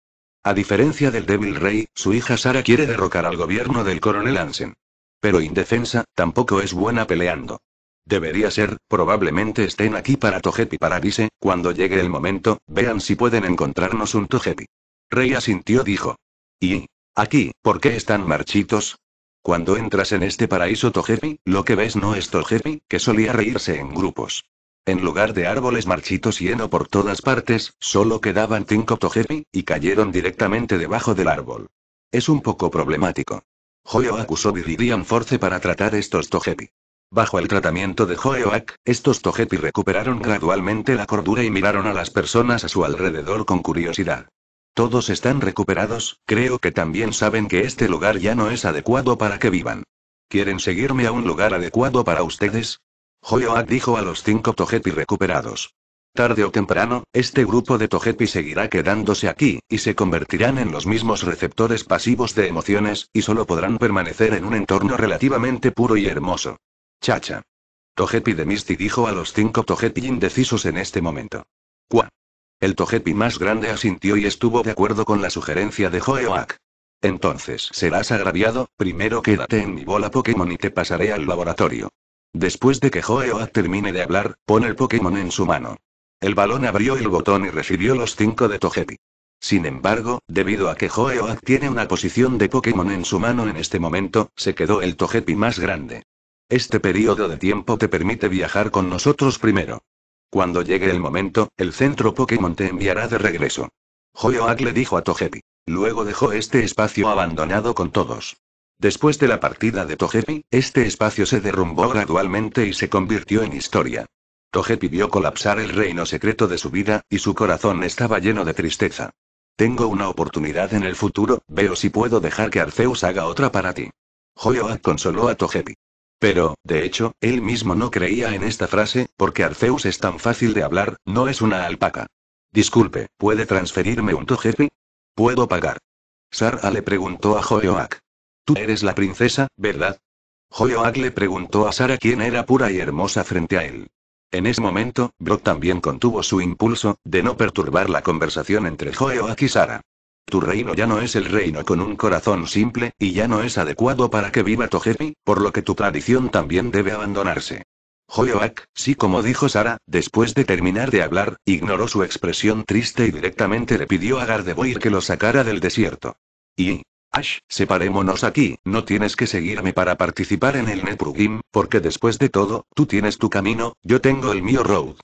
A diferencia del débil rey, su hija Sara quiere derrocar al gobierno del coronel Ansen. Pero indefensa, tampoco es buena peleando. Debería ser, probablemente estén aquí para Tojepi para Vise, cuando llegue el momento, vean si pueden encontrarnos un Tojepi. Rey asintió dijo. Y, aquí, ¿por qué están marchitos? Cuando entras en este paraíso Tojepi, lo que ves no es Tojepi, que solía reírse en grupos. En lugar de árboles marchitos y heno por todas partes, solo quedaban cinco tojepi, y cayeron directamente debajo del árbol. Es un poco problemático. Joyoak usó Viridian Force para tratar estos tojepi. Bajo el tratamiento de Joyoak, estos tojepi recuperaron gradualmente la cordura y miraron a las personas a su alrededor con curiosidad. Todos están recuperados, creo que también saben que este lugar ya no es adecuado para que vivan. ¿Quieren seguirme a un lugar adecuado para ustedes? Joyoak dijo a los cinco Togepi recuperados. Tarde o temprano, este grupo de Togepi seguirá quedándose aquí, y se convertirán en los mismos receptores pasivos de emociones, y solo podrán permanecer en un entorno relativamente puro y hermoso. Chacha. Togepi de Misty dijo a los cinco Togepi indecisos en este momento. ¿Cuá? El Togepi más grande asintió y estuvo de acuerdo con la sugerencia de oak Entonces serás agraviado, primero quédate en mi bola Pokémon y te pasaré al laboratorio. Después de que Johto termine de hablar, pone el Pokémon en su mano. El balón abrió el botón y recibió los cinco de Togepi. Sin embargo, debido a que Johto tiene una posición de Pokémon en su mano en este momento, se quedó el Togepi más grande. Este periodo de tiempo te permite viajar con nosotros primero. Cuando llegue el momento, el centro Pokémon te enviará de regreso. Joeoak le dijo a Togepi. Luego dejó este espacio abandonado con todos. Después de la partida de Togepi, este espacio se derrumbó gradualmente y se convirtió en historia. Togepi vio colapsar el reino secreto de su vida, y su corazón estaba lleno de tristeza. Tengo una oportunidad en el futuro, veo si puedo dejar que Arceus haga otra para ti. Joyoak consoló a Togepi. Pero, de hecho, él mismo no creía en esta frase, porque Arceus es tan fácil de hablar, no es una alpaca. Disculpe, ¿puede transferirme un Togepi? Puedo pagar. Sara le preguntó a Joyoak. Tú eres la princesa, ¿verdad? Joyoak le preguntó a Sara quién era pura y hermosa frente a él. En ese momento, Brock también contuvo su impulso, de no perturbar la conversación entre Joyoak y Sara. Tu reino ya no es el reino con un corazón simple, y ya no es adecuado para que viva Togepi, por lo que tu tradición también debe abandonarse. Joyoak, sí como dijo Sara, después de terminar de hablar, ignoró su expresión triste y directamente le pidió a Gardevoir que lo sacara del desierto. Y, Ash, separémonos aquí, no tienes que seguirme para participar en el Neprugim, porque después de todo, tú tienes tu camino, yo tengo el mío road.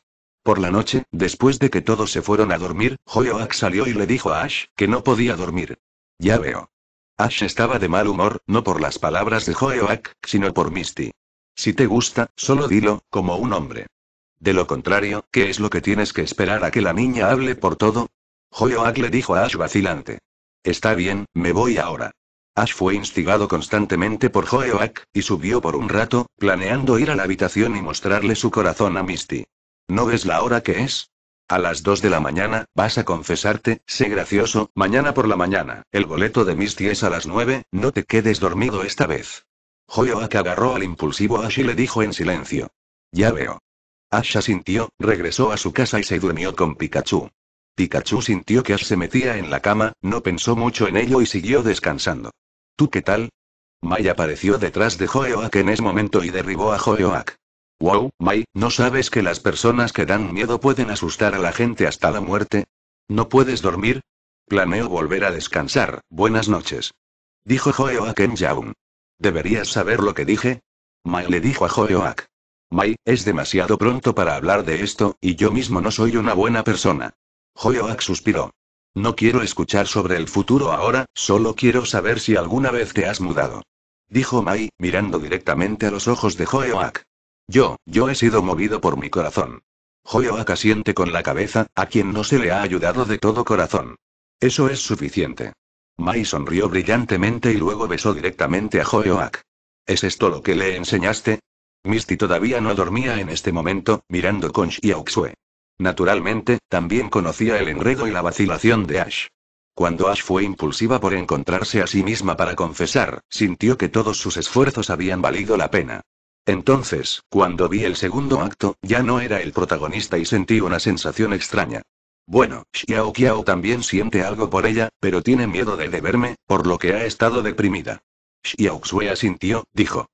Por la noche, después de que todos se fueron a dormir, Hoyoak salió y le dijo a Ash que no podía dormir. Ya veo. Ash estaba de mal humor, no por las palabras de Hoyoak, sino por Misty. Si te gusta, solo dilo, como un hombre. De lo contrario, ¿qué es lo que tienes que esperar a que la niña hable por todo? Hoyoak le dijo a Ash vacilante. Está bien, me voy ahora. Ash fue instigado constantemente por Joyoak, y subió por un rato, planeando ir a la habitación y mostrarle su corazón a Misty. ¿No ves la hora que es? A las 2 de la mañana, vas a confesarte, sé gracioso, mañana por la mañana. El boleto de Misty es a las 9, no te quedes dormido esta vez. Joyoak agarró al impulsivo Ash y le dijo en silencio. Ya veo. Ash asintió, regresó a su casa y se durmió con Pikachu. Pikachu sintió que se metía en la cama, no pensó mucho en ello y siguió descansando. ¿Tú qué tal? Mai apareció detrás de Joeoak en ese momento y derribó a Joeoak. Wow, Mai, ¿no sabes que las personas que dan miedo pueden asustar a la gente hasta la muerte? ¿No puedes dormir? Planeo volver a descansar, buenas noches. Dijo Joeoak en Jaun. ¿Deberías saber lo que dije? Mai le dijo a Joeoak. Mai, es demasiado pronto para hablar de esto, y yo mismo no soy una buena persona. Joyoak suspiró. No quiero escuchar sobre el futuro ahora, solo quiero saber si alguna vez te has mudado. Dijo Mai, mirando directamente a los ojos de Joyoak. Yo, yo he sido movido por mi corazón. Joyoak asiente con la cabeza, a quien no se le ha ayudado de todo corazón. Eso es suficiente. Mai sonrió brillantemente y luego besó directamente a Joyoak. ¿Es esto lo que le enseñaste? Misty todavía no dormía en este momento, mirando con Xiaoxue. Naturalmente, también conocía el enredo y la vacilación de Ash. Cuando Ash fue impulsiva por encontrarse a sí misma para confesar, sintió que todos sus esfuerzos habían valido la pena. Entonces, cuando vi el segundo acto, ya no era el protagonista y sentí una sensación extraña. Bueno, Xiao Qiao también siente algo por ella, pero tiene miedo de deberme, por lo que ha estado deprimida. Xiao Xue sintió, dijo.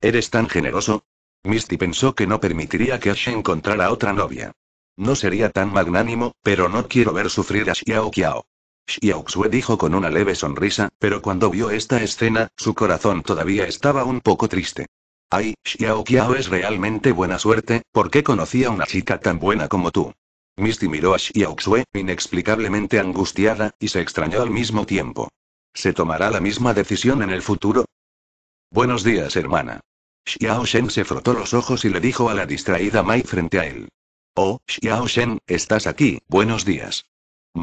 ¿Eres tan generoso? Misty pensó que no permitiría que Ash encontrara otra novia. No sería tan magnánimo, pero no quiero ver sufrir a Xiao Qiao. Xiao Xue dijo con una leve sonrisa, pero cuando vio esta escena, su corazón todavía estaba un poco triste. Ay, Xiao Qiao es realmente buena suerte, ¿por qué conocía a una chica tan buena como tú? Misty miró a Xiao Xue, inexplicablemente angustiada, y se extrañó al mismo tiempo. ¿Se tomará la misma decisión en el futuro? Buenos días, hermana. Xiao Shen se frotó los ojos y le dijo a la distraída Mai frente a él. Oh, Xiao Shen, estás aquí, buenos días.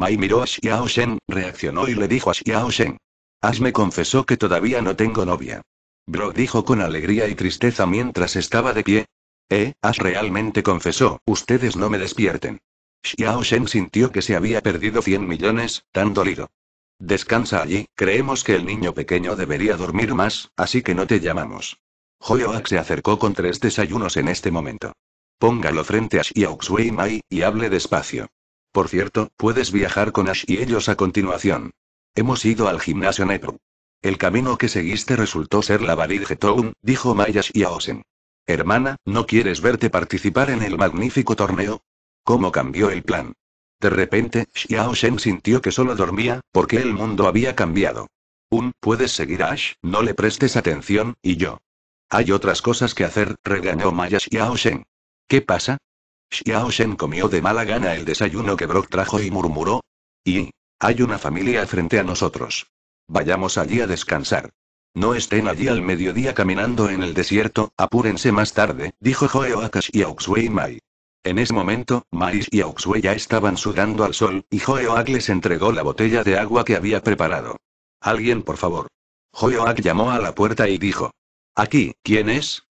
Mai miró a Xiao Shen, reaccionó y le dijo a Xiao Shen. Ash me confesó que todavía no tengo novia. Bro dijo con alegría y tristeza mientras estaba de pie. Eh, Ash realmente confesó, ustedes no me despierten. Xiao Shen sintió que se había perdido 100 millones, tan dolido. Descansa allí, creemos que el niño pequeño debería dormir más, así que no te llamamos. Joyoak se acercó con tres desayunos en este momento. Póngalo frente a Ash y Mai, y hable despacio. Por cierto, puedes viajar con Ash y ellos a continuación. Hemos ido al gimnasio Nepru. El camino que seguiste resultó ser la Varidge dijo Mayas y a Hermana, ¿no quieres verte participar en el magnífico torneo? ¿Cómo cambió el plan? De repente, Xiao sintió que solo dormía, porque el mundo había cambiado. Un, puedes seguir a Ash, no le prestes atención, y yo. Hay otras cosas que hacer, regañó Maya y Shen. ¿Qué pasa? Xiao Shen comió de mala gana el desayuno que Brock trajo y murmuró. Y. Hay una familia frente a nosotros. Vayamos allí a descansar. No estén allí al mediodía caminando en el desierto, apúrense más tarde, dijo Joe Akash y Mai. En ese momento, Mai y Oxway ya estaban sudando al sol, y Ak les entregó la botella de agua que había preparado. Alguien, por favor. Ak llamó a la puerta y dijo. Aquí, ¿quién es?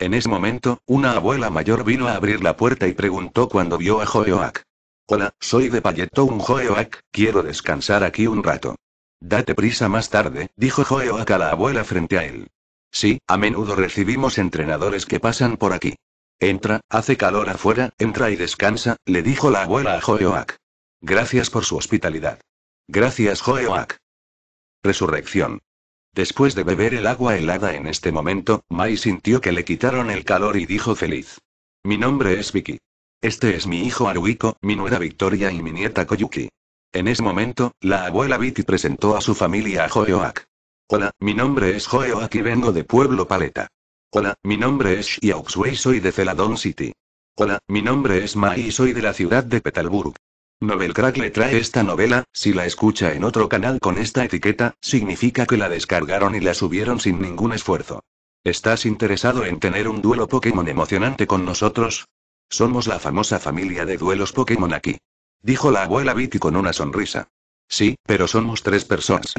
En ese momento, una abuela mayor vino a abrir la puerta y preguntó cuando vio a Joeoak. Hola, soy de un Joeoak, quiero descansar aquí un rato. Date prisa más tarde, dijo Joeoak a la abuela frente a él. Sí, a menudo recibimos entrenadores que pasan por aquí. Entra, hace calor afuera, entra y descansa, le dijo la abuela a Joeoak. Gracias por su hospitalidad. Gracias Joeoak. Resurrección. Después de beber el agua helada en este momento, Mai sintió que le quitaron el calor y dijo feliz. Mi nombre es Vicky. Este es mi hijo Aruiko, mi nuera Victoria y mi nieta Koyuki. En ese momento, la abuela Vicky presentó a su familia a Oak. Hola, mi nombre es Oak y vengo de Pueblo Paleta. Hola, mi nombre es Xiaoxue y soy de Celadon City. Hola, mi nombre es Mai y soy de la ciudad de Petalburg. Novelcrack le trae esta novela, si la escucha en otro canal con esta etiqueta, significa que la descargaron y la subieron sin ningún esfuerzo. ¿Estás interesado en tener un duelo Pokémon emocionante con nosotros? Somos la famosa familia de duelos Pokémon aquí. Dijo la abuela Vicky con una sonrisa. Sí, pero somos tres personas.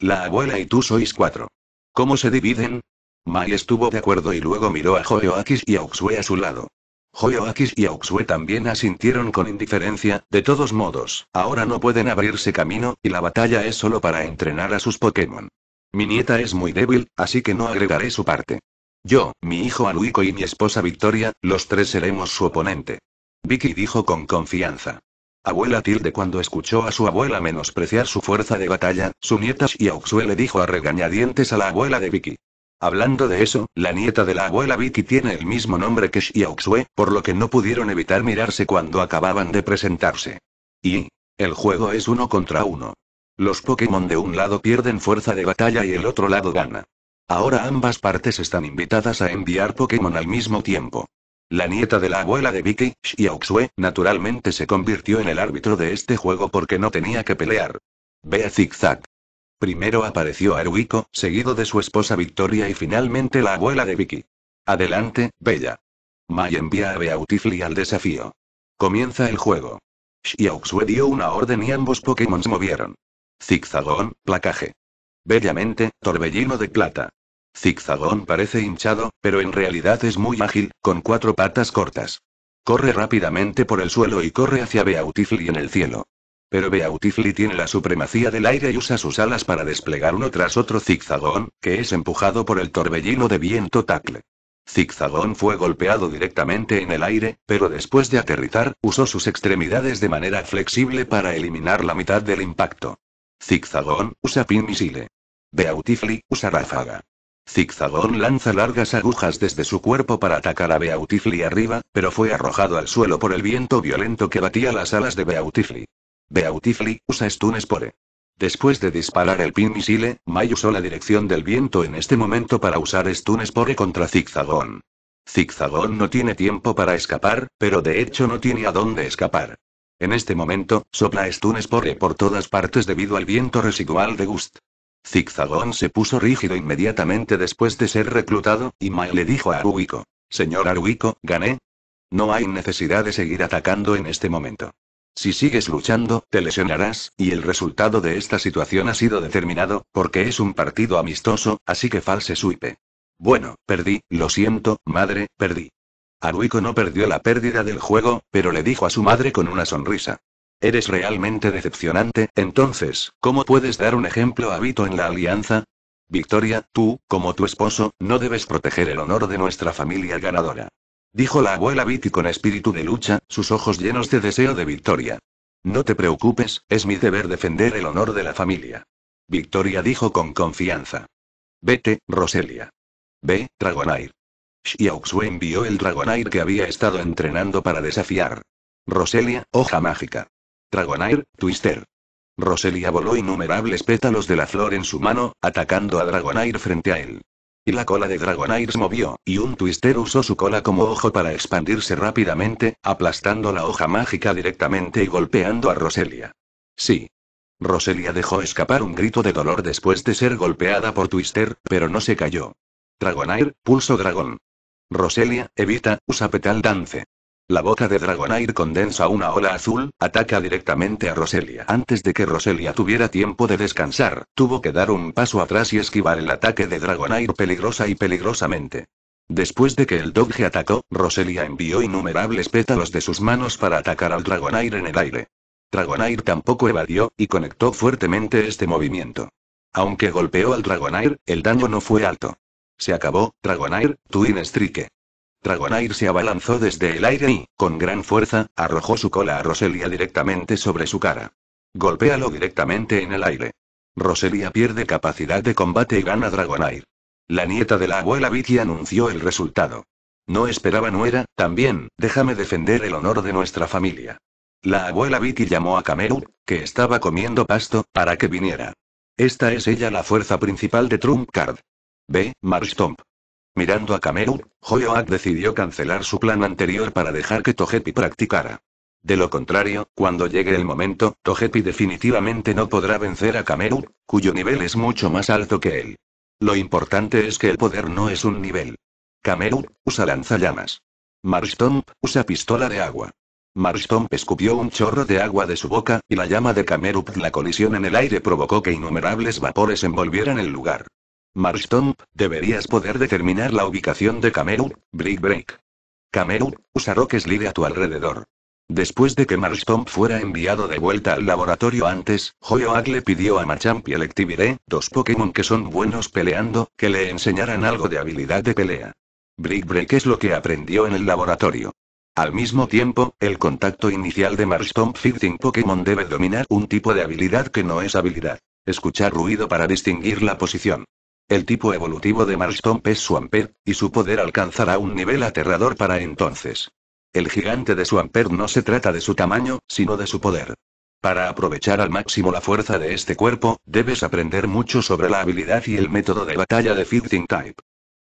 La abuela y tú sois cuatro. ¿Cómo se dividen? Mai estuvo de acuerdo y luego miró a Joeoakis y a a su lado. Joyoakis y Auxue también asintieron con indiferencia, de todos modos, ahora no pueden abrirse camino, y la batalla es solo para entrenar a sus Pokémon. Mi nieta es muy débil, así que no agregaré su parte. Yo, mi hijo Aluico y mi esposa Victoria, los tres seremos su oponente. Vicky dijo con confianza. Abuela Tilde cuando escuchó a su abuela menospreciar su fuerza de batalla, su nieta y Auxue le dijo a regañadientes a la abuela de Vicky. Hablando de eso, la nieta de la abuela Vicky tiene el mismo nombre que Xiaoxue, por lo que no pudieron evitar mirarse cuando acababan de presentarse. Y... El juego es uno contra uno. Los Pokémon de un lado pierden fuerza de batalla y el otro lado gana. Ahora ambas partes están invitadas a enviar Pokémon al mismo tiempo. La nieta de la abuela de Vicky, Xiaoxue, naturalmente se convirtió en el árbitro de este juego porque no tenía que pelear. a zigzag. Primero apareció Aruiko, seguido de su esposa Victoria y finalmente la abuela de Vicky. Adelante, Bella. Mai envía a Beautifly al desafío. Comienza el juego. Xiaoxue dio una orden y ambos Pokémon se movieron. Zigzagón, placaje. Bellamente, torbellino de plata. Zigzagón parece hinchado, pero en realidad es muy ágil, con cuatro patas cortas. Corre rápidamente por el suelo y corre hacia Beautifly en el cielo. Pero Beautifly tiene la supremacía del aire y usa sus alas para desplegar uno tras otro zigzagón, que es empujado por el torbellino de viento tacle. Zigzagón fue golpeado directamente en el aire, pero después de aterrizar, usó sus extremidades de manera flexible para eliminar la mitad del impacto. Zigzagón usa pin misile. Beautifly usa ráfaga. Zigzagón lanza largas agujas desde su cuerpo para atacar a Beautifly arriba, pero fue arrojado al suelo por el viento violento que batía las alas de Beautifly. Beautifully, usa Stun Spore. Después de disparar el pin misile, Mai usó la dirección del viento en este momento para usar Stun Spore contra Zigzagón. Zigzagón no tiene tiempo para escapar, pero de hecho no tiene a dónde escapar. En este momento, sopla Stun Spore por todas partes debido al viento residual de Gust. Zigzagón se puso rígido inmediatamente después de ser reclutado, y Mai le dijo a Aruiko: Señor Aruico, gané. No hay necesidad de seguir atacando en este momento. Si sigues luchando, te lesionarás, y el resultado de esta situación ha sido determinado, porque es un partido amistoso, así que false suipe. Bueno, perdí, lo siento, madre, perdí. Aruiko no perdió la pérdida del juego, pero le dijo a su madre con una sonrisa. Eres realmente decepcionante, entonces, ¿cómo puedes dar un ejemplo a Vito en la alianza? Victoria, tú, como tu esposo, no debes proteger el honor de nuestra familia ganadora. Dijo la abuela Vicky con espíritu de lucha, sus ojos llenos de deseo de victoria. No te preocupes, es mi deber defender el honor de la familia. Victoria dijo con confianza. Vete, Roselia. Ve, Dragonair. Xiaoxue envió el Dragonair que había estado entrenando para desafiar. Roselia, hoja mágica. Dragonair, Twister. Roselia voló innumerables pétalos de la flor en su mano, atacando a Dragonair frente a él. Y la cola de Dragonair se movió, y un twister usó su cola como ojo para expandirse rápidamente, aplastando la hoja mágica directamente y golpeando a Roselia. Sí. Roselia dejó escapar un grito de dolor después de ser golpeada por Twister, pero no se cayó. Dragonair, pulso dragón. Roselia, evita, usa petal dance. La boca de Dragonair condensa una ola azul, ataca directamente a Roselia. Antes de que Roselia tuviera tiempo de descansar, tuvo que dar un paso atrás y esquivar el ataque de Dragonair peligrosa y peligrosamente. Después de que el Doge atacó, Roselia envió innumerables pétalos de sus manos para atacar al Dragonair en el aire. Dragonair tampoco evadió, y conectó fuertemente este movimiento. Aunque golpeó al Dragonair, el daño no fue alto. Se acabó, Dragonair, tu Strike. Dragonair se abalanzó desde el aire y, con gran fuerza, arrojó su cola a Roselia directamente sobre su cara. Golpéalo directamente en el aire. Roselia pierde capacidad de combate y gana Dragonair. La nieta de la abuela Vicky anunció el resultado. No esperaba nuera, también, déjame defender el honor de nuestra familia. La abuela Vicky llamó a Cameru, que estaba comiendo pasto, para que viniera. Esta es ella la fuerza principal de Trump Card. Ve, Marshtomp. Mirando a Cameru, Hoyoak decidió cancelar su plan anterior para dejar que Togepi practicara. De lo contrario, cuando llegue el momento, Togepi definitivamente no podrá vencer a Cameru, cuyo nivel es mucho más alto que él. Lo importante es que el poder no es un nivel. Cameru, usa lanzallamas. Marstomp usa pistola de agua. Marstomp escupió un chorro de agua de su boca, y la llama de Cameru la colisión en el aire provocó que innumerables vapores envolvieran el lugar. Marstomp, deberías poder determinar la ubicación de Cameru, Brick Break. Cameru, usa Rock Slide a tu alrededor. Después de que Marstomp fuera enviado de vuelta al laboratorio antes, Joyoag le pidió a Machamp y Electivire, dos Pokémon que son buenos peleando, que le enseñaran algo de habilidad de pelea. Brick Break es lo que aprendió en el laboratorio. Al mismo tiempo, el contacto inicial de Marstomp Fighting Pokémon debe dominar un tipo de habilidad que no es habilidad. Escuchar ruido para distinguir la posición. El tipo evolutivo de Marstomp es Swampert, y su poder alcanzará un nivel aterrador para entonces. El gigante de Swampert no se trata de su tamaño, sino de su poder. Para aprovechar al máximo la fuerza de este cuerpo, debes aprender mucho sobre la habilidad y el método de batalla de Fighting Type.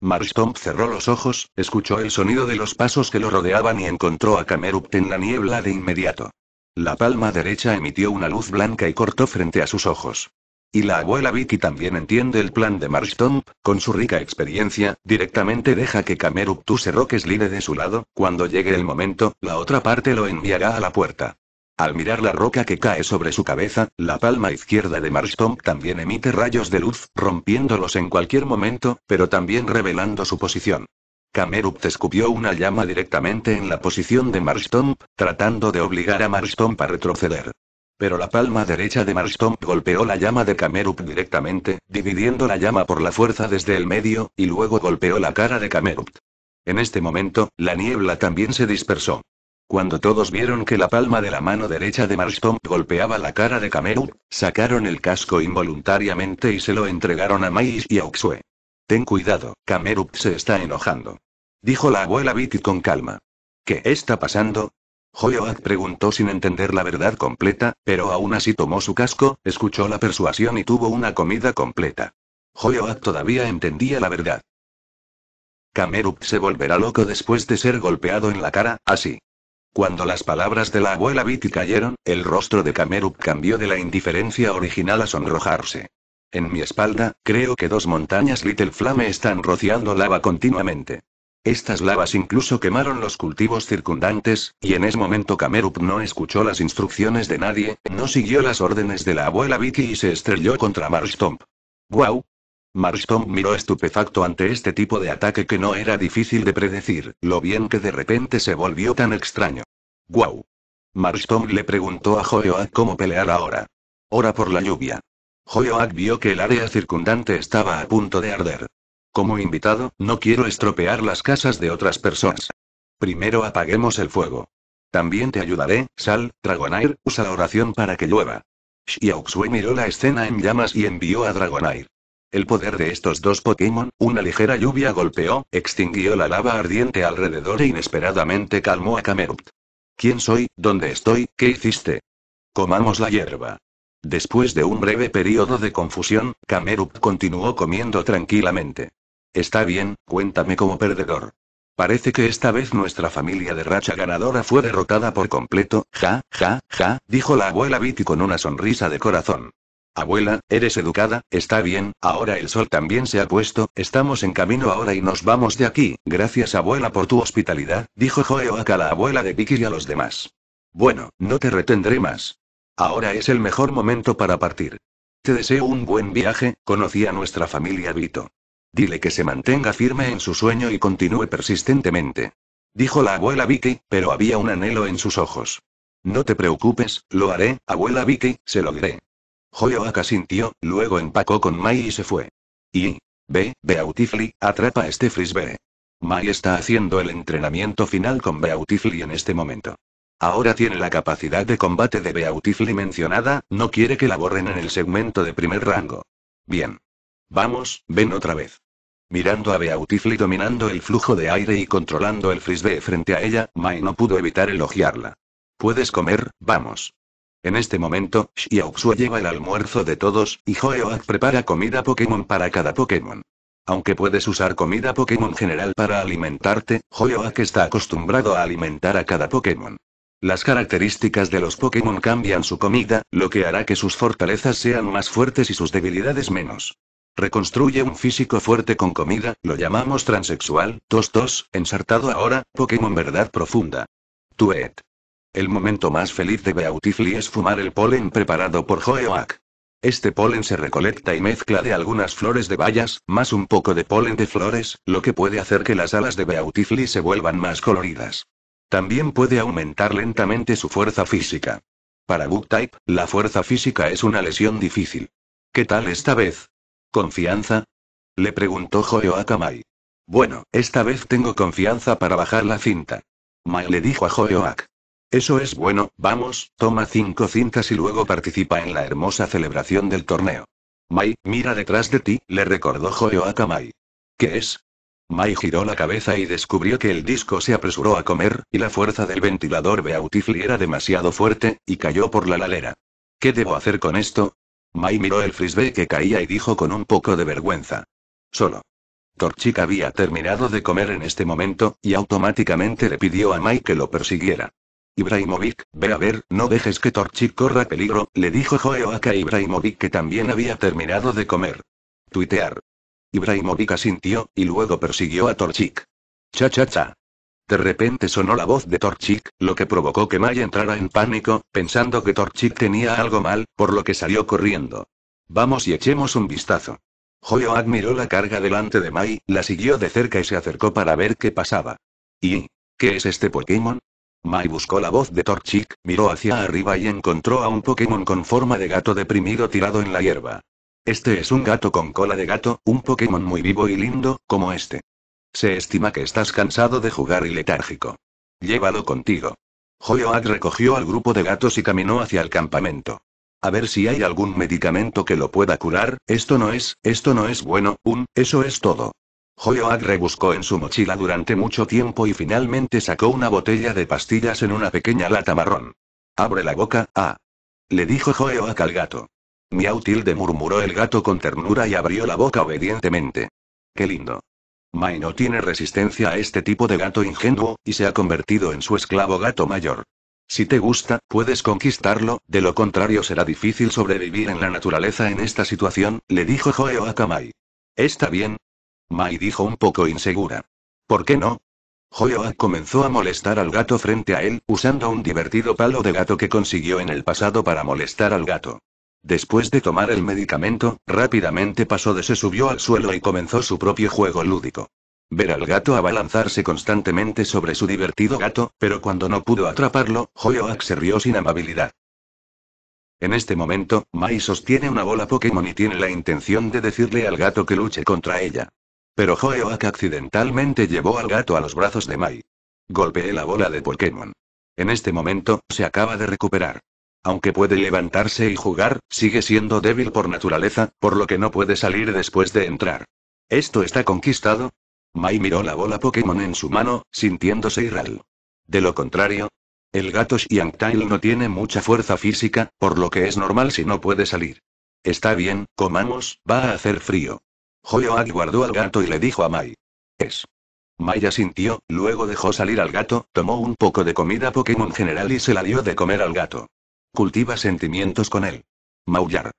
Marstomp cerró los ojos, escuchó el sonido de los pasos que lo rodeaban y encontró a Camerupt en la niebla de inmediato. La palma derecha emitió una luz blanca y cortó frente a sus ojos. Y la abuela Vicky también entiende el plan de Marston, con su rica experiencia, directamente deja que Camerup se Roques lide de su lado, cuando llegue el momento, la otra parte lo enviará a la puerta. Al mirar la roca que cae sobre su cabeza, la palma izquierda de Marston también emite rayos de luz, rompiéndolos en cualquier momento, pero también revelando su posición. Camerup escupió una llama directamente en la posición de Marston, tratando de obligar a Marstomp a retroceder. Pero la palma derecha de Marstomp golpeó la llama de Camerupt directamente, dividiendo la llama por la fuerza desde el medio, y luego golpeó la cara de Camerupt. En este momento, la niebla también se dispersó. Cuando todos vieron que la palma de la mano derecha de Marstomp golpeaba la cara de Camerupt, sacaron el casco involuntariamente y se lo entregaron a Mais y a Ten cuidado, Camerupt se está enojando. Dijo la abuela Bitty con calma. ¿Qué está pasando? Joyoak preguntó sin entender la verdad completa, pero aún así tomó su casco, escuchó la persuasión y tuvo una comida completa. Joyoak todavía entendía la verdad. Kamerup se volverá loco después de ser golpeado en la cara, así. Cuando las palabras de la abuela Viti cayeron, el rostro de Kamerup cambió de la indiferencia original a sonrojarse. En mi espalda, creo que dos montañas Little Flame están rociando lava continuamente. Estas lavas incluso quemaron los cultivos circundantes, y en ese momento Camerup no escuchó las instrucciones de nadie, no siguió las órdenes de la abuela Vicky y se estrelló contra Marstomp. ¡Guau! Marstomp miró estupefacto ante este tipo de ataque que no era difícil de predecir, lo bien que de repente se volvió tan extraño. ¡Guau! Marstomp le preguntó a Joyoak cómo pelear ahora. ¡Hora por la lluvia. Joyoak vio que el área circundante estaba a punto de arder. Como invitado, no quiero estropear las casas de otras personas. Primero apaguemos el fuego. También te ayudaré, Sal, Dragonair, usa la oración para que llueva. Xiaoxue miró la escena en llamas y envió a Dragonair. El poder de estos dos Pokémon, una ligera lluvia golpeó, extinguió la lava ardiente alrededor e inesperadamente calmó a Camerupt. ¿Quién soy? ¿Dónde estoy? ¿Qué hiciste? Comamos la hierba. Después de un breve periodo de confusión, Camerupt continuó comiendo tranquilamente. Está bien, cuéntame como perdedor. Parece que esta vez nuestra familia de racha ganadora fue derrotada por completo, ja, ja, ja, dijo la abuela Vicky con una sonrisa de corazón. Abuela, eres educada, está bien, ahora el sol también se ha puesto, estamos en camino ahora y nos vamos de aquí, gracias abuela por tu hospitalidad, dijo Joeoak a la abuela de Vicky y a los demás. Bueno, no te retendré más. Ahora es el mejor momento para partir. Te deseo un buen viaje, conocí a nuestra familia Vito. Dile que se mantenga firme en su sueño y continúe persistentemente. Dijo la abuela Vicky, pero había un anhelo en sus ojos. No te preocupes, lo haré, abuela Vicky, se lo diré. Joyoaka sintió, luego empacó con Mai y se fue. Y. Ve, Beautifly, atrapa a este frisbee. Mai está haciendo el entrenamiento final con Beautifly en este momento. Ahora tiene la capacidad de combate de Beautifly mencionada, no quiere que la borren en el segmento de primer rango. Bien. Vamos, ven otra vez. Mirando a Beautifly dominando el flujo de aire y controlando el frisbee frente a ella, Mai no pudo evitar elogiarla. Puedes comer, vamos. En este momento, Xiaoxue lleva el almuerzo de todos, y Joeoad prepara comida Pokémon para cada Pokémon. Aunque puedes usar comida Pokémon general para alimentarte, que está acostumbrado a alimentar a cada Pokémon. Las características de los Pokémon cambian su comida, lo que hará que sus fortalezas sean más fuertes y sus debilidades menos. Reconstruye un físico fuerte con comida, lo llamamos transexual, tos ensartado ahora, Pokémon verdad profunda. Tuet. El momento más feliz de Beautifly es fumar el polen preparado por oak Este polen se recolecta y mezcla de algunas flores de bayas, más un poco de polen de flores, lo que puede hacer que las alas de Beautifly se vuelvan más coloridas. También puede aumentar lentamente su fuerza física. Para Book Type, la fuerza física es una lesión difícil. ¿Qué tal esta vez? ¿Confianza? Le preguntó joyoaka Mai. Bueno, esta vez tengo confianza para bajar la cinta. Mai le dijo a Joyoak. Eso es bueno, vamos, toma cinco cintas y luego participa en la hermosa celebración del torneo. Mai, mira detrás de ti, le recordó joyoaka Mai. ¿Qué es? Mai giró la cabeza y descubrió que el disco se apresuró a comer, y la fuerza del ventilador Beautiful era demasiado fuerte, y cayó por la lalera. ¿Qué debo hacer con esto? Mai miró el frisbee que caía y dijo con un poco de vergüenza. Solo. Torchik había terminado de comer en este momento, y automáticamente le pidió a Mai que lo persiguiera. Ibrahimovic, ve a ver, no dejes que Torchik corra peligro, le dijo Joeoaka a Ibrahimovic que también había terminado de comer. Tuitear. Ibrahimovic asintió, y luego persiguió a Torchik. Cha cha cha. De repente sonó la voz de Torchic, lo que provocó que Mai entrara en pánico, pensando que Torchic tenía algo mal, por lo que salió corriendo. Vamos y echemos un vistazo. Joyo admiró la carga delante de Mai, la siguió de cerca y se acercó para ver qué pasaba. ¿Y qué es este Pokémon? Mai buscó la voz de Torchic, miró hacia arriba y encontró a un Pokémon con forma de gato deprimido tirado en la hierba. Este es un gato con cola de gato, un Pokémon muy vivo y lindo, como este. Se estima que estás cansado de jugar y letárgico. Llévalo contigo. Joyoad recogió al grupo de gatos y caminó hacia el campamento. A ver si hay algún medicamento que lo pueda curar, esto no es, esto no es bueno, un, eso es todo. Joyoad rebuscó en su mochila durante mucho tiempo y finalmente sacó una botella de pastillas en una pequeña lata marrón. Abre la boca, ah. Le dijo Joyoad al gato. Miau tilde murmuró el gato con ternura y abrió la boca obedientemente. Qué lindo. Mai no tiene resistencia a este tipo de gato ingenuo, y se ha convertido en su esclavo gato mayor. Si te gusta, puedes conquistarlo, de lo contrario será difícil sobrevivir en la naturaleza en esta situación, le dijo Joeoak a ¿Está bien? Mai dijo un poco insegura. ¿Por qué no? Joeoak comenzó a molestar al gato frente a él, usando un divertido palo de gato que consiguió en el pasado para molestar al gato. Después de tomar el medicamento, rápidamente pasó de se subió al suelo y comenzó su propio juego lúdico. Ver al gato abalanzarse constantemente sobre su divertido gato, pero cuando no pudo atraparlo, Hoyoak se rió sin amabilidad. En este momento, Mai sostiene una bola Pokémon y tiene la intención de decirle al gato que luche contra ella. Pero Hoyoak accidentalmente llevó al gato a los brazos de Mai. Golpeé la bola de Pokémon. En este momento, se acaba de recuperar. Aunque puede levantarse y jugar, sigue siendo débil por naturaleza, por lo que no puede salir después de entrar. ¿Esto está conquistado? Mai miró la bola Pokémon en su mano, sintiéndose irral. De lo contrario, el gato Xiangtail no tiene mucha fuerza física, por lo que es normal si no puede salir. Está bien, comamos, va a hacer frío. Hoyoag guardó al gato y le dijo a Mai. Es. Maya sintió, luego dejó salir al gato, tomó un poco de comida Pokémon general y se la dio de comer al gato. Cultiva sentimientos con él. Maullar.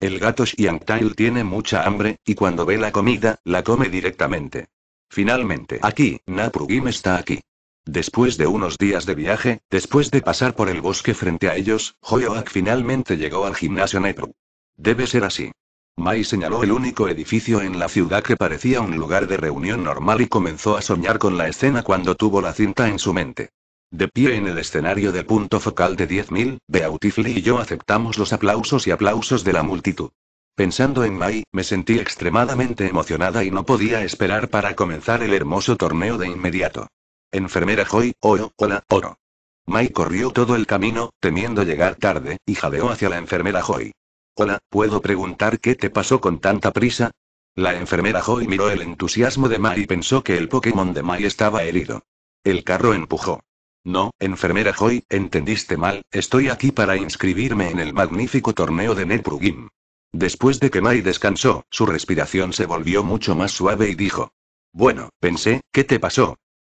El gato Xiangtail tiene mucha hambre, y cuando ve la comida, la come directamente. Finalmente, aquí, Naprugim está aquí. Después de unos días de viaje, después de pasar por el bosque frente a ellos, Joyoak finalmente llegó al gimnasio Nepru. Debe ser así. Mai señaló el único edificio en la ciudad que parecía un lugar de reunión normal y comenzó a soñar con la escena cuando tuvo la cinta en su mente. De pie en el escenario de punto focal de 10.000, Beautifly y yo aceptamos los aplausos y aplausos de la multitud. Pensando en Mai, me sentí extremadamente emocionada y no podía esperar para comenzar el hermoso torneo de inmediato. Enfermera Joy, oro, hola, oro. Mai corrió todo el camino, temiendo llegar tarde, y jadeó hacia la enfermera Joy. Hola, ¿puedo preguntar qué te pasó con tanta prisa? La enfermera Joy miró el entusiasmo de Mai y pensó que el Pokémon de Mai estaba herido. El carro empujó. No, enfermera Joy, entendiste mal, estoy aquí para inscribirme en el magnífico torneo de Netprugim. Después de que Mai descansó, su respiración se volvió mucho más suave y dijo. Bueno, pensé, ¿qué te pasó?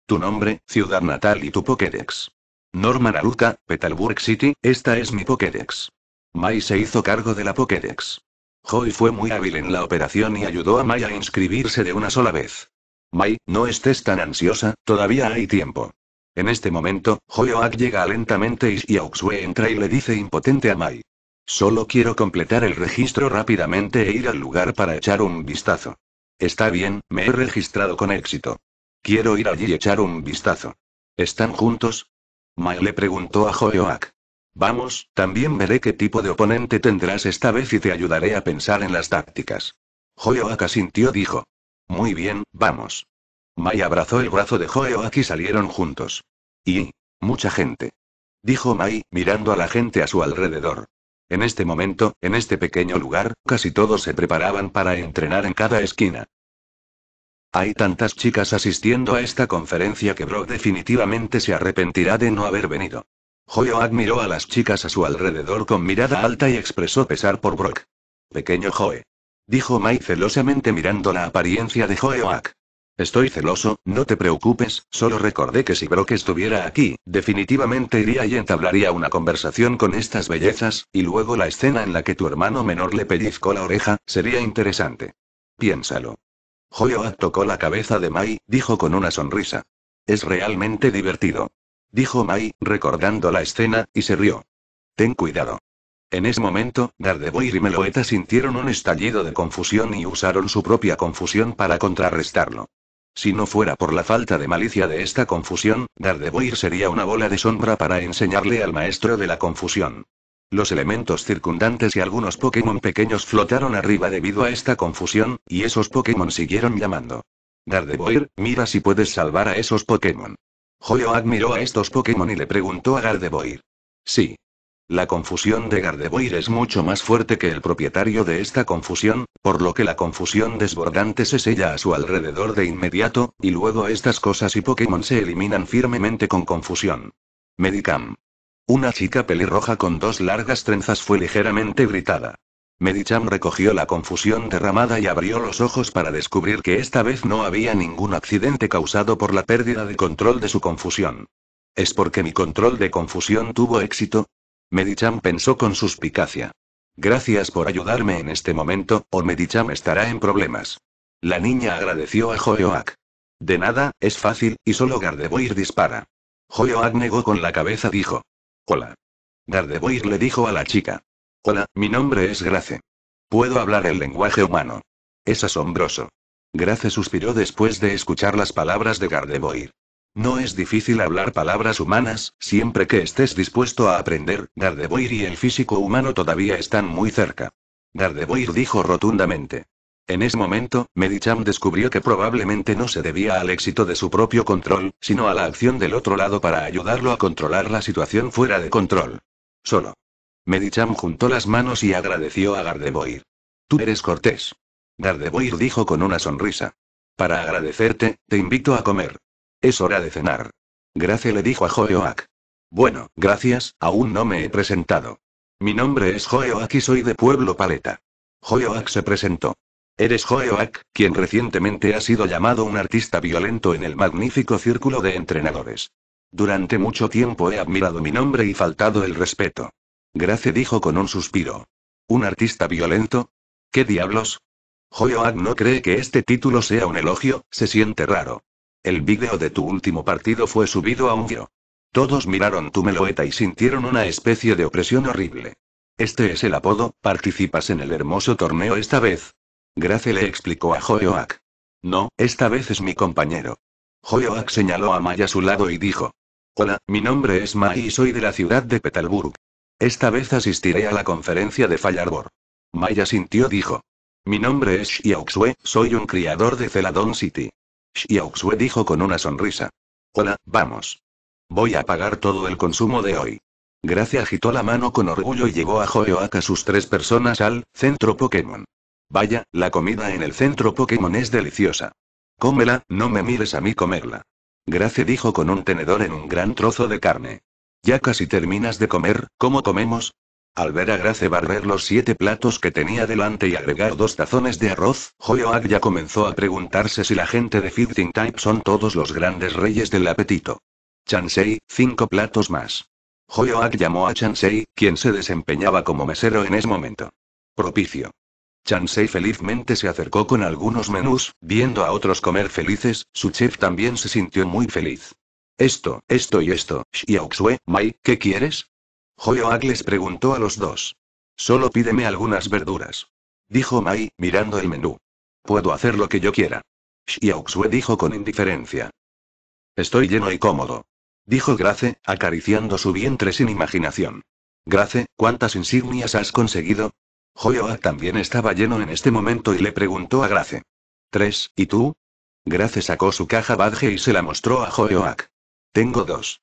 Tu nombre, ciudad natal y tu Pokédex. Norma Naruka, Petalburg City, esta es mi Pokédex. Mai se hizo cargo de la Pokédex. Joy fue muy hábil en la operación y ayudó a Mai a inscribirse de una sola vez. Mai, no estés tan ansiosa, todavía hay tiempo. En este momento, Hoyoak llega lentamente y Xiaoxue entra y le dice impotente a Mai. Solo quiero completar el registro rápidamente e ir al lugar para echar un vistazo. Está bien, me he registrado con éxito. Quiero ir allí y echar un vistazo. ¿Están juntos? Mai le preguntó a Joyoak. Vamos, también veré qué tipo de oponente tendrás esta vez y te ayudaré a pensar en las tácticas. Joyoak asintió dijo. Muy bien, vamos. Mai abrazó el brazo de Oak y salieron juntos. Y. mucha gente. Dijo Mai, mirando a la gente a su alrededor. En este momento, en este pequeño lugar, casi todos se preparaban para entrenar en cada esquina. Hay tantas chicas asistiendo a esta conferencia que Brock definitivamente se arrepentirá de no haber venido. Joey miró a las chicas a su alrededor con mirada alta y expresó pesar por Brock. Pequeño Joe. Dijo Mai celosamente mirando la apariencia de Oak. Estoy celoso, no te preocupes, solo recordé que si Brock estuviera aquí, definitivamente iría y entablaría una conversación con estas bellezas, y luego la escena en la que tu hermano menor le pellizcó la oreja, sería interesante. Piénsalo. Joyoa tocó la cabeza de Mai, dijo con una sonrisa. Es realmente divertido. Dijo Mai, recordando la escena, y se rió. Ten cuidado. En ese momento, Gardevoir y Meloeta sintieron un estallido de confusión y usaron su propia confusión para contrarrestarlo. Si no fuera por la falta de malicia de esta confusión, Gardevoir sería una bola de sombra para enseñarle al maestro de la confusión. Los elementos circundantes y algunos Pokémon pequeños flotaron arriba debido a esta confusión, y esos Pokémon siguieron llamando. Gardevoir, mira si puedes salvar a esos Pokémon. Joyo admiró a estos Pokémon y le preguntó a Gardevoir. Sí, la confusión de Gardevoir es mucho más fuerte que el propietario de esta confusión, por lo que la confusión desbordante se sella a su alrededor de inmediato, y luego estas cosas y Pokémon se eliminan firmemente con confusión. Medicam. Una chica pelirroja con dos largas trenzas fue ligeramente gritada. Medicham recogió la confusión derramada y abrió los ojos para descubrir que esta vez no había ningún accidente causado por la pérdida de control de su confusión. ¿Es porque mi control de confusión tuvo éxito? Medicham pensó con suspicacia. Gracias por ayudarme en este momento, o Medicham estará en problemas. La niña agradeció a Joyoac. De nada, es fácil, y solo Gardevoir dispara. Joyoak negó con la cabeza, dijo. Hola. Gardevoir le dijo a la chica. Hola, mi nombre es Grace. Puedo hablar el lenguaje humano. Es asombroso. Grace suspiró después de escuchar las palabras de Gardevoir. No es difícil hablar palabras humanas, siempre que estés dispuesto a aprender. Gardevoir y el físico humano todavía están muy cerca. Gardevoir dijo rotundamente. En ese momento, Medicham descubrió que probablemente no se debía al éxito de su propio control, sino a la acción del otro lado para ayudarlo a controlar la situación fuera de control. Solo. Medicham juntó las manos y agradeció a Gardevoir. Tú eres cortés. Gardevoir dijo con una sonrisa. Para agradecerte, te invito a comer. Es hora de cenar. Grace le dijo a Joyoac. Bueno, gracias, aún no me he presentado. Mi nombre es Joeoak y soy de Pueblo Paleta. Joeoak se presentó. Eres Joeoak, quien recientemente ha sido llamado un artista violento en el magnífico círculo de entrenadores. Durante mucho tiempo he admirado mi nombre y faltado el respeto. Grace dijo con un suspiro. ¿Un artista violento? ¿Qué diablos? Joyoak no cree que este título sea un elogio, se siente raro. El vídeo de tu último partido fue subido a un video Todos miraron tu meloeta y sintieron una especie de opresión horrible. Este es el apodo, participas en el hermoso torneo esta vez. Grace le explicó a Joyoak. No, esta vez es mi compañero. Joyoak señaló a Maya a su lado y dijo. Hola, mi nombre es May y soy de la ciudad de Petalburg. Esta vez asistiré a la conferencia de Fallarbor. Maya sintió dijo. Mi nombre es Xiaoxue, soy un criador de Celadon City. Xiaoxue dijo con una sonrisa. Hola, vamos. Voy a pagar todo el consumo de hoy. Gracia agitó la mano con orgullo y llegó a a sus tres personas al centro Pokémon. Vaya, la comida en el centro Pokémon es deliciosa. Cómela, no me mires a mí comerla. Gracia dijo con un tenedor en un gran trozo de carne. Ya casi terminas de comer, ¿cómo comemos? Al ver a Grace barrer los siete platos que tenía delante y agregar dos tazones de arroz, Joyoak ya comenzó a preguntarse si la gente de Fifteen Type son todos los grandes reyes del apetito. Chansei, cinco platos más. Joyoak llamó a Chansei, quien se desempeñaba como mesero en ese momento. Propicio. Chansei felizmente se acercó con algunos menús, viendo a otros comer felices, su chef también se sintió muy feliz. Esto, esto y esto, Xiaoxue, Mai, ¿qué quieres? Joyoak les preguntó a los dos. Solo pídeme algunas verduras. Dijo Mai, mirando el menú. Puedo hacer lo que yo quiera. Xiaoxue dijo con indiferencia. Estoy lleno y cómodo. Dijo Grace, acariciando su vientre sin imaginación. Grace, ¿cuántas insignias has conseguido? Joyoak también estaba lleno en este momento y le preguntó a Grace. Tres, ¿y tú? Grace sacó su caja Badge y se la mostró a Joyoak. Tengo dos.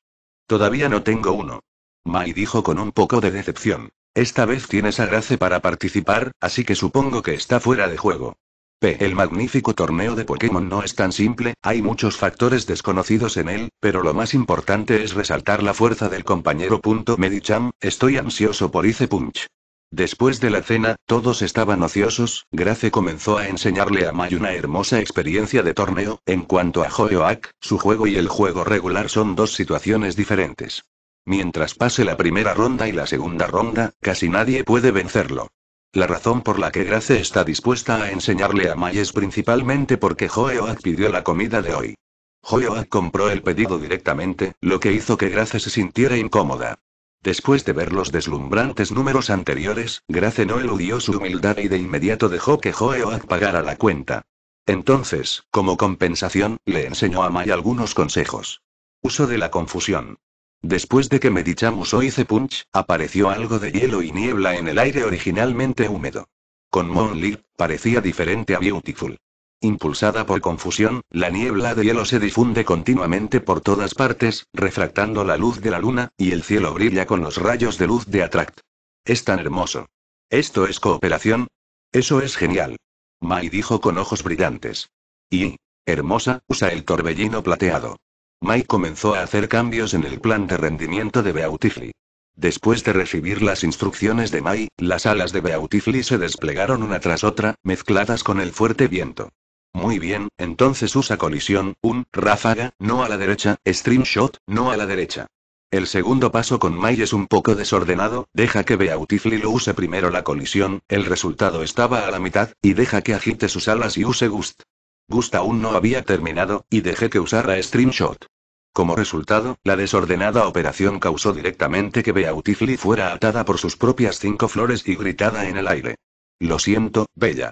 Todavía no tengo uno. Mai dijo con un poco de decepción. Esta vez tienes a Grace para participar, así que supongo que está fuera de juego. P. El magnífico torneo de Pokémon no es tan simple, hay muchos factores desconocidos en él, pero lo más importante es resaltar la fuerza del compañero. Medicham, estoy ansioso por Ice Punch. Después de la cena, todos estaban ociosos, Grace comenzó a enseñarle a Mai una hermosa experiencia de torneo, en cuanto a Joyoak, su juego y el juego regular son dos situaciones diferentes. Mientras pase la primera ronda y la segunda ronda, casi nadie puede vencerlo. La razón por la que Grace está dispuesta a enseñarle a Mai es principalmente porque Joeoak pidió la comida de hoy. Joeoak compró el pedido directamente, lo que hizo que Grace se sintiera incómoda. Después de ver los deslumbrantes números anteriores, Grace no eludió su humildad y de inmediato dejó que Joeoak pagara la cuenta. Entonces, como compensación, le enseñó a Mai algunos consejos. Uso de la confusión. Después de que meditamos o hice punch, apareció algo de hielo y niebla en el aire originalmente húmedo. Con Moonlit, parecía diferente a Beautiful. Impulsada por confusión, la niebla de hielo se difunde continuamente por todas partes, refractando la luz de la luna, y el cielo brilla con los rayos de luz de Attract. Es tan hermoso. ¿Esto es cooperación? Eso es genial. Mai dijo con ojos brillantes. Y, hermosa, usa el torbellino plateado. Mai comenzó a hacer cambios en el plan de rendimiento de Beautifly. Después de recibir las instrucciones de Mai, las alas de Beautifly se desplegaron una tras otra, mezcladas con el fuerte viento. Muy bien, entonces usa colisión, un, ráfaga, no a la derecha, stream shot, no a la derecha. El segundo paso con Mai es un poco desordenado, deja que Beautifly lo use primero la colisión, el resultado estaba a la mitad, y deja que agite sus alas y use Gust. Gust aún no había terminado, y dejé que usara Stream Shot. Como resultado, la desordenada operación causó directamente que Beautifly fuera atada por sus propias cinco flores y gritada en el aire. Lo siento, Bella.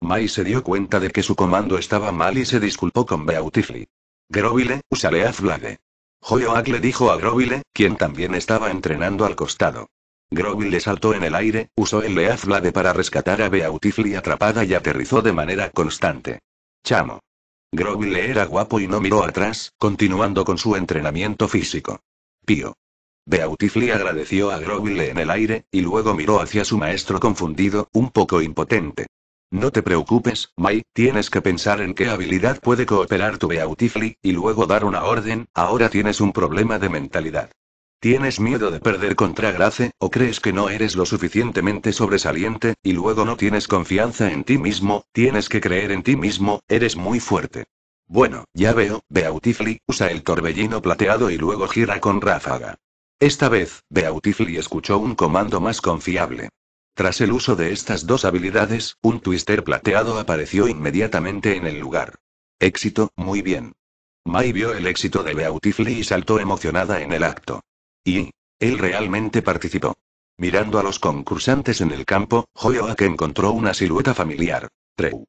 Mai se dio cuenta de que su comando estaba mal y se disculpó con Beautifly. Grovile, usa leazlade Joyoak le dijo a Grovile, quien también estaba entrenando al costado. Grovile saltó en el aire, usó el Leaz para rescatar a Beautifly atrapada y aterrizó de manera constante. Chamo. Groville era guapo y no miró atrás, continuando con su entrenamiento físico. Pío. Beautifly agradeció a Groville en el aire, y luego miró hacia su maestro confundido, un poco impotente. No te preocupes, Mai, tienes que pensar en qué habilidad puede cooperar tu Beautifly, y luego dar una orden, ahora tienes un problema de mentalidad. ¿Tienes miedo de perder contra Grace, o crees que no eres lo suficientemente sobresaliente, y luego no tienes confianza en ti mismo, tienes que creer en ti mismo, eres muy fuerte? Bueno, ya veo, Beautifly usa el torbellino plateado y luego gira con ráfaga. Esta vez, Beautifly escuchó un comando más confiable. Tras el uso de estas dos habilidades, un twister plateado apareció inmediatamente en el lugar. Éxito, muy bien. Mai vio el éxito de Beautifly y saltó emocionada en el acto. Y... Él realmente participó. Mirando a los concursantes en el campo, que encontró una silueta familiar. Treu.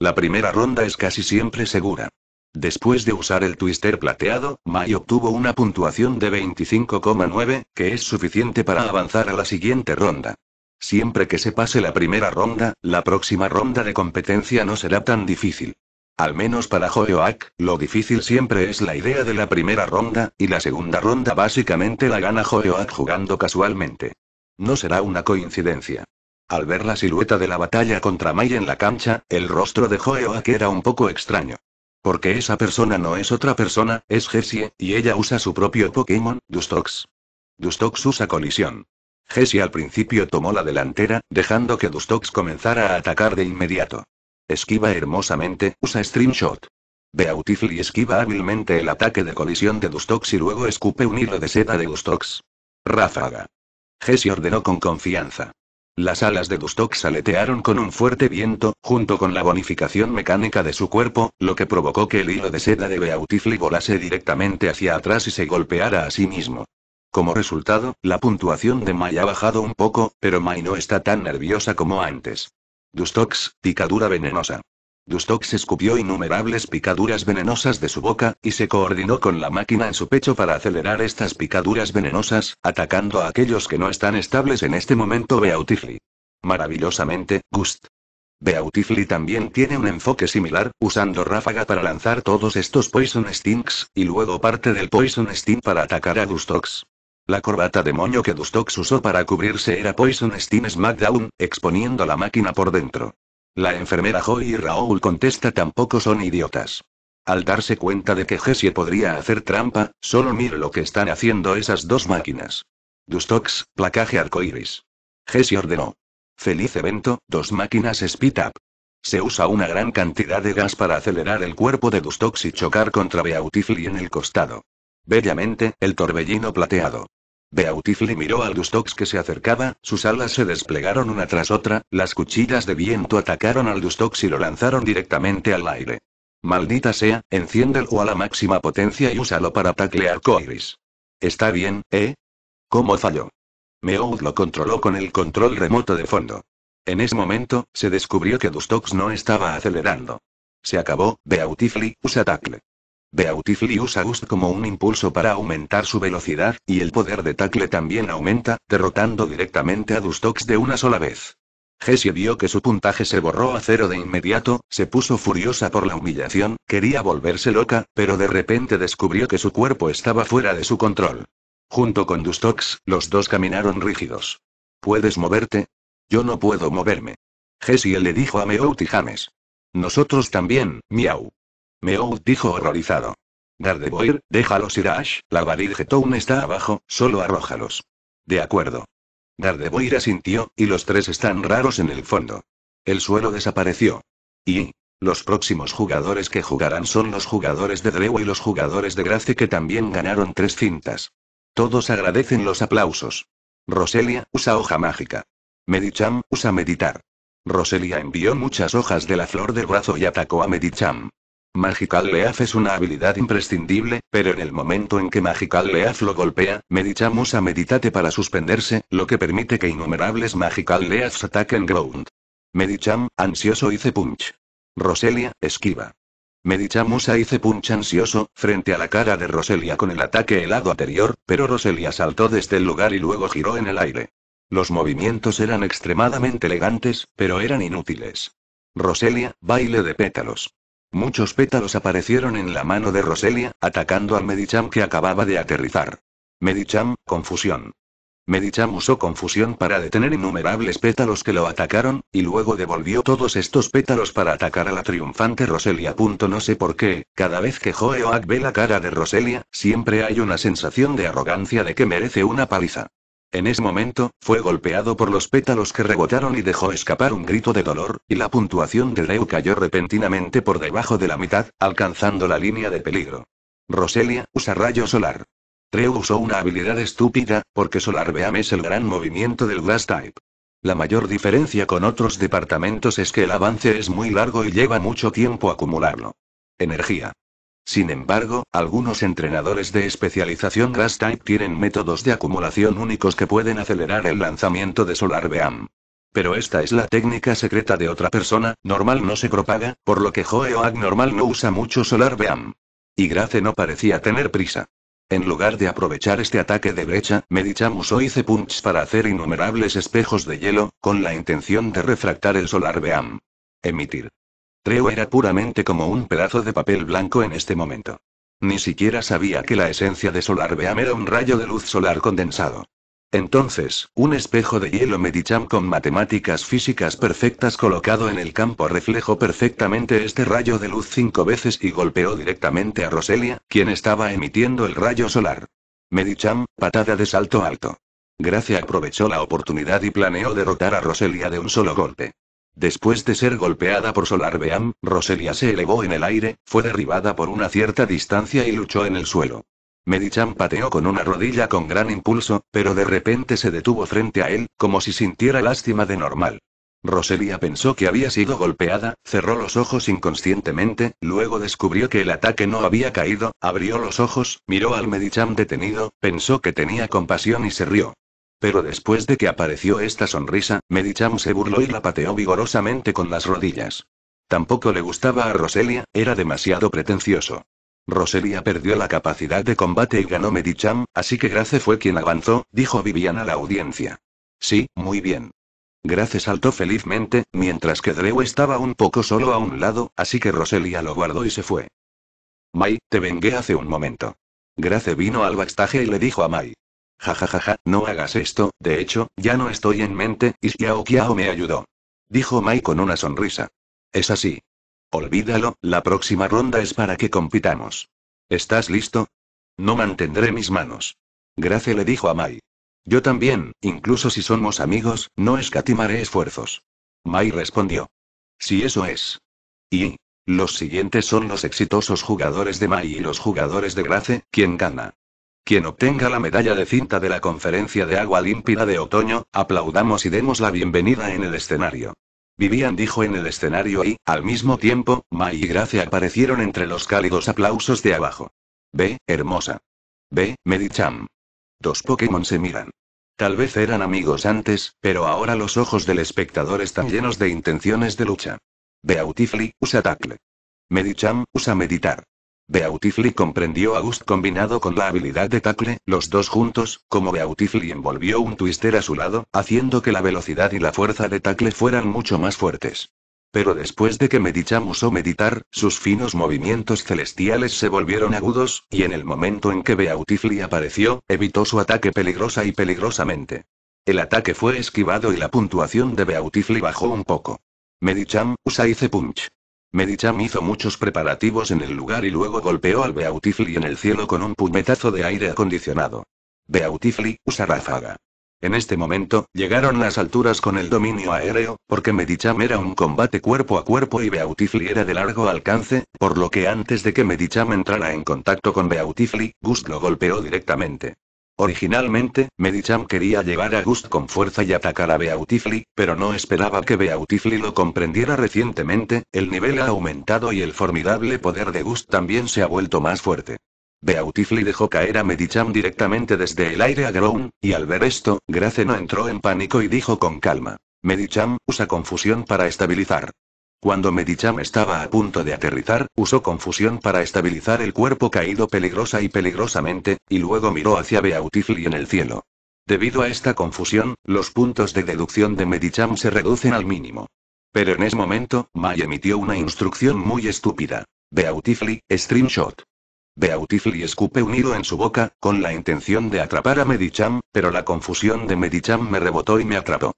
La primera ronda es casi siempre segura. Después de usar el twister plateado, Mai obtuvo una puntuación de 25,9, que es suficiente para avanzar a la siguiente ronda. Siempre que se pase la primera ronda, la próxima ronda de competencia no será tan difícil. Al menos para Oak, lo difícil siempre es la idea de la primera ronda, y la segunda ronda básicamente la gana Oak jugando casualmente. No será una coincidencia. Al ver la silueta de la batalla contra May en la cancha, el rostro de Oak era un poco extraño. Porque esa persona no es otra persona, es Jessie, y ella usa su propio Pokémon, Dustox. Dustox usa colisión. Jessie al principio tomó la delantera, dejando que Dustox comenzara a atacar de inmediato. Esquiva hermosamente, usa Stream Shot. esquiva hábilmente el ataque de colisión de Dustox y luego escupe un hilo de seda de Dustox. Ráfaga. Jesse ordenó con confianza. Las alas de Dustox aletearon con un fuerte viento, junto con la bonificación mecánica de su cuerpo, lo que provocó que el hilo de seda de Beautifly volase directamente hacia atrás y se golpeara a sí mismo. Como resultado, la puntuación de Mai ha bajado un poco, pero Mai no está tan nerviosa como antes. Dustox, picadura venenosa. Dustox escupió innumerables picaduras venenosas de su boca, y se coordinó con la máquina en su pecho para acelerar estas picaduras venenosas, atacando a aquellos que no están estables en este momento Beautifly. Maravillosamente, Gust. Beautifly también tiene un enfoque similar, usando ráfaga para lanzar todos estos Poison Stinks, y luego parte del Poison Sting para atacar a Dustox. La corbata de moño que Dustox usó para cubrirse era Poison Steam SmackDown, exponiendo la máquina por dentro. La enfermera Joy y Raoul contesta tampoco son idiotas. Al darse cuenta de que Jesse podría hacer trampa, solo mire lo que están haciendo esas dos máquinas. Dustox, placaje arcoiris. Jessie ordenó. Feliz evento, dos máquinas speed up. Se usa una gran cantidad de gas para acelerar el cuerpo de Dustox y chocar contra Beautifly en el costado. Bellamente, el torbellino plateado. Beautifly miró al Dustox que se acercaba, sus alas se desplegaron una tras otra, las cuchillas de viento atacaron al Dustox y lo lanzaron directamente al aire. Maldita sea, enciéndelo a la máxima potencia y úsalo para taclear Coiris. Está bien, ¿eh? ¿Cómo falló? Meow lo controló con el control remoto de fondo. En ese momento, se descubrió que Dustox no estaba acelerando. Se acabó, Beautifly, usa tacle. Beautifully usa Gust como un impulso para aumentar su velocidad, y el poder de Tackle también aumenta, derrotando directamente a Dustox de una sola vez. Jessie vio que su puntaje se borró a cero de inmediato, se puso furiosa por la humillación, quería volverse loca, pero de repente descubrió que su cuerpo estaba fuera de su control. Junto con Dustox, los dos caminaron rígidos. ¿Puedes moverte? Yo no puedo moverme. Jessie le dijo a Meowth y James. Nosotros también, miau. Meow dijo horrorizado. Gardevoir, déjalos ir a Ash, la Varilge Town está abajo, solo arrójalos. De acuerdo. Gardevoir asintió, y los tres están raros en el fondo. El suelo desapareció. Y... Los próximos jugadores que jugarán son los jugadores de Drew y los jugadores de Grace que también ganaron tres cintas. Todos agradecen los aplausos. Roselia, usa hoja mágica. Medicham, usa meditar. Roselia envió muchas hojas de la flor del brazo y atacó a Medicham. Magical Leaf es una habilidad imprescindible, pero en el momento en que Magical Leaf lo golpea, Medicham usa meditate para suspenderse, lo que permite que innumerables Magical Leafs ataquen ground. Medicham, ansioso hice punch. Roselia, esquiva. Medichamusa usa hice punch ansioso, frente a la cara de Roselia con el ataque helado anterior, pero Roselia saltó desde el lugar y luego giró en el aire. Los movimientos eran extremadamente elegantes, pero eran inútiles. Roselia, baile de pétalos. Muchos pétalos aparecieron en la mano de Roselia, atacando al Medicham que acababa de aterrizar. Medicham, confusión. Medicham usó confusión para detener innumerables pétalos que lo atacaron, y luego devolvió todos estos pétalos para atacar a la triunfante Roselia. no sé por qué, cada vez que Joeoak ve la cara de Roselia, siempre hay una sensación de arrogancia de que merece una paliza. En ese momento, fue golpeado por los pétalos que rebotaron y dejó escapar un grito de dolor, y la puntuación de Reu cayó repentinamente por debajo de la mitad, alcanzando la línea de peligro. Roselia, usa rayo solar. Reu usó una habilidad estúpida, porque Solar Beam es el gran movimiento del Glass Type. La mayor diferencia con otros departamentos es que el avance es muy largo y lleva mucho tiempo acumularlo. Energía. Sin embargo, algunos entrenadores de especialización Grass Type tienen métodos de acumulación únicos que pueden acelerar el lanzamiento de Solar Beam. Pero esta es la técnica secreta de otra persona, normal no se propaga, por lo que Oag normal no usa mucho Solar Beam. Y Grace no parecía tener prisa. En lugar de aprovechar este ataque de brecha, Medicham o hice punch para hacer innumerables espejos de hielo, con la intención de refractar el Solar Beam. Emitir Treo era puramente como un pedazo de papel blanco en este momento. Ni siquiera sabía que la esencia de Solar Beam era un rayo de luz solar condensado. Entonces, un espejo de hielo Medicham con matemáticas físicas perfectas colocado en el campo reflejó perfectamente este rayo de luz cinco veces y golpeó directamente a Roselia, quien estaba emitiendo el rayo solar. Medicham, patada de salto alto. Gracia aprovechó la oportunidad y planeó derrotar a Roselia de un solo golpe. Después de ser golpeada por Solar Beam, Roselia se elevó en el aire, fue derribada por una cierta distancia y luchó en el suelo. Medicham pateó con una rodilla con gran impulso, pero de repente se detuvo frente a él, como si sintiera lástima de normal. Roselia pensó que había sido golpeada, cerró los ojos inconscientemente, luego descubrió que el ataque no había caído, abrió los ojos, miró al Medicham detenido, pensó que tenía compasión y se rió. Pero después de que apareció esta sonrisa, Medicham se burló y la pateó vigorosamente con las rodillas. Tampoco le gustaba a Roselia, era demasiado pretencioso. Roselia perdió la capacidad de combate y ganó Medicham, así que Grace fue quien avanzó, dijo Vivian a la audiencia. Sí, muy bien. Grace saltó felizmente, mientras que Drew estaba un poco solo a un lado, así que Roselia lo guardó y se fue. Mai, te vengué hace un momento. Grace vino al backstage y le dijo a Mai. Ja ja, ja, no hagas esto, de hecho, ya no estoy en mente, y Xiao Qiao me ayudó. Dijo Mai con una sonrisa. Es así. Olvídalo, la próxima ronda es para que compitamos. ¿Estás listo? No mantendré mis manos. Grace le dijo a Mai. Yo también, incluso si somos amigos, no escatimaré esfuerzos. Mai respondió. Si eso es. Y. Los siguientes son los exitosos jugadores de Mai y los jugadores de Grace, quien gana. Quien obtenga la medalla de cinta de la conferencia de agua límpida de otoño, aplaudamos y demos la bienvenida en el escenario. Vivian dijo en el escenario y, al mismo tiempo, Mai y Gracia aparecieron entre los cálidos aplausos de abajo. Ve, hermosa. Ve, Medicham. Dos Pokémon se miran. Tal vez eran amigos antes, pero ahora los ojos del espectador están llenos de intenciones de lucha. Beautifly usa tackle. Medicham, usa meditar. Beautifly comprendió a Gust combinado con la habilidad de tackle, los dos juntos, como Beautifly envolvió un twister a su lado, haciendo que la velocidad y la fuerza de tackle fueran mucho más fuertes. Pero después de que Medicham usó meditar, sus finos movimientos celestiales se volvieron agudos, y en el momento en que Beautifly apareció, evitó su ataque peligrosa y peligrosamente. El ataque fue esquivado y la puntuación de Beautifly bajó un poco. Medicham, usa Punch. Medicham hizo muchos preparativos en el lugar y luego golpeó al Beautifly en el cielo con un puñetazo de aire acondicionado. Beautifly, usa ráfaga. En este momento, llegaron las alturas con el dominio aéreo, porque Medicham era un combate cuerpo a cuerpo y Beautifly era de largo alcance, por lo que antes de que Medicham entrara en contacto con Beautifly, Gust lo golpeó directamente. Originalmente, Medicham quería llevar a Gust con fuerza y atacar a Beautifly, pero no esperaba que Beautifly lo comprendiera recientemente, el nivel ha aumentado y el formidable poder de Gust también se ha vuelto más fuerte. Beautifly dejó caer a Medicham directamente desde el aire a Ground, y al ver esto, Grace no entró en pánico y dijo con calma. Medicham, usa confusión para estabilizar. Cuando Medicham estaba a punto de aterrizar, usó confusión para estabilizar el cuerpo caído peligrosa y peligrosamente, y luego miró hacia Beautifly en el cielo. Debido a esta confusión, los puntos de deducción de Medicham se reducen al mínimo. Pero en ese momento, Mai emitió una instrucción muy estúpida. Beautifly, Streamshot. Beautifly escupe un hilo en su boca, con la intención de atrapar a Medicham, pero la confusión de Medicham me rebotó y me atrapó.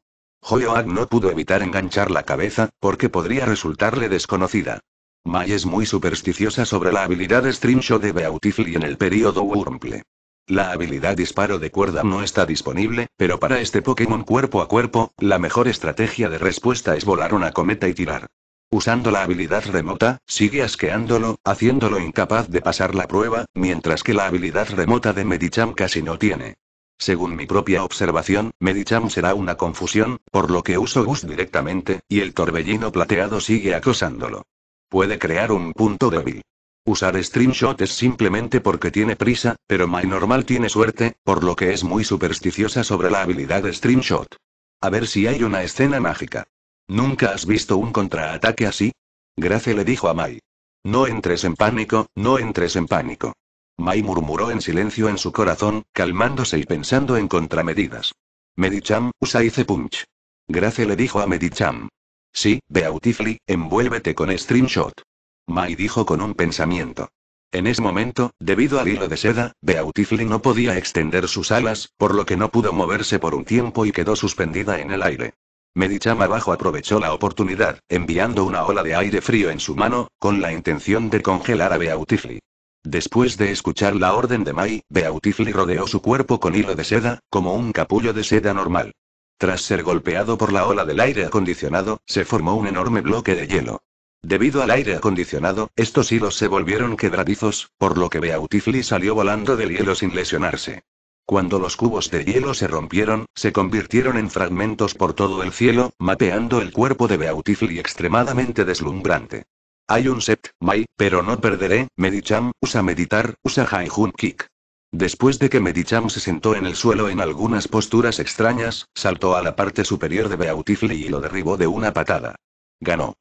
Joyoak no pudo evitar enganchar la cabeza, porque podría resultarle desconocida. May es muy supersticiosa sobre la habilidad Show de Beautifly en el periodo Wurmple. La habilidad disparo de cuerda no está disponible, pero para este Pokémon cuerpo a cuerpo, la mejor estrategia de respuesta es volar una cometa y tirar. Usando la habilidad remota, sigue asqueándolo, haciéndolo incapaz de pasar la prueba, mientras que la habilidad remota de Medicham casi no tiene. Según mi propia observación, Medicham será una confusión, por lo que uso Gus directamente, y el torbellino plateado sigue acosándolo. Puede crear un punto débil. Usar Streamshot es simplemente porque tiene prisa, pero My Normal tiene suerte, por lo que es muy supersticiosa sobre la habilidad Streamshot. A ver si hay una escena mágica. ¿Nunca has visto un contraataque así? Grace le dijo a Mai. No entres en pánico, no entres en pánico. Mai murmuró en silencio en su corazón, calmándose y pensando en contramedidas. Medicham, usa Ice Punch. Grace le dijo a Medicham. Sí, Beautifully, envuélvete con Streamshot. Mai dijo con un pensamiento. En ese momento, debido al hilo de seda, Beautifly no podía extender sus alas, por lo que no pudo moverse por un tiempo y quedó suspendida en el aire. Medicham abajo aprovechó la oportunidad, enviando una ola de aire frío en su mano, con la intención de congelar a Beautifly. Después de escuchar la orden de Mai, Beautifly rodeó su cuerpo con hilo de seda, como un capullo de seda normal. Tras ser golpeado por la ola del aire acondicionado, se formó un enorme bloque de hielo. Debido al aire acondicionado, estos hilos se volvieron quebradizos, por lo que Beautifly salió volando del hielo sin lesionarse. Cuando los cubos de hielo se rompieron, se convirtieron en fragmentos por todo el cielo, mapeando el cuerpo de Beautifly extremadamente deslumbrante. Hay un set, Mai, pero no perderé, Medicham, usa meditar, usa Haijun Kick. Después de que Medicham se sentó en el suelo en algunas posturas extrañas, saltó a la parte superior de Beautiful y lo derribó de una patada. Ganó.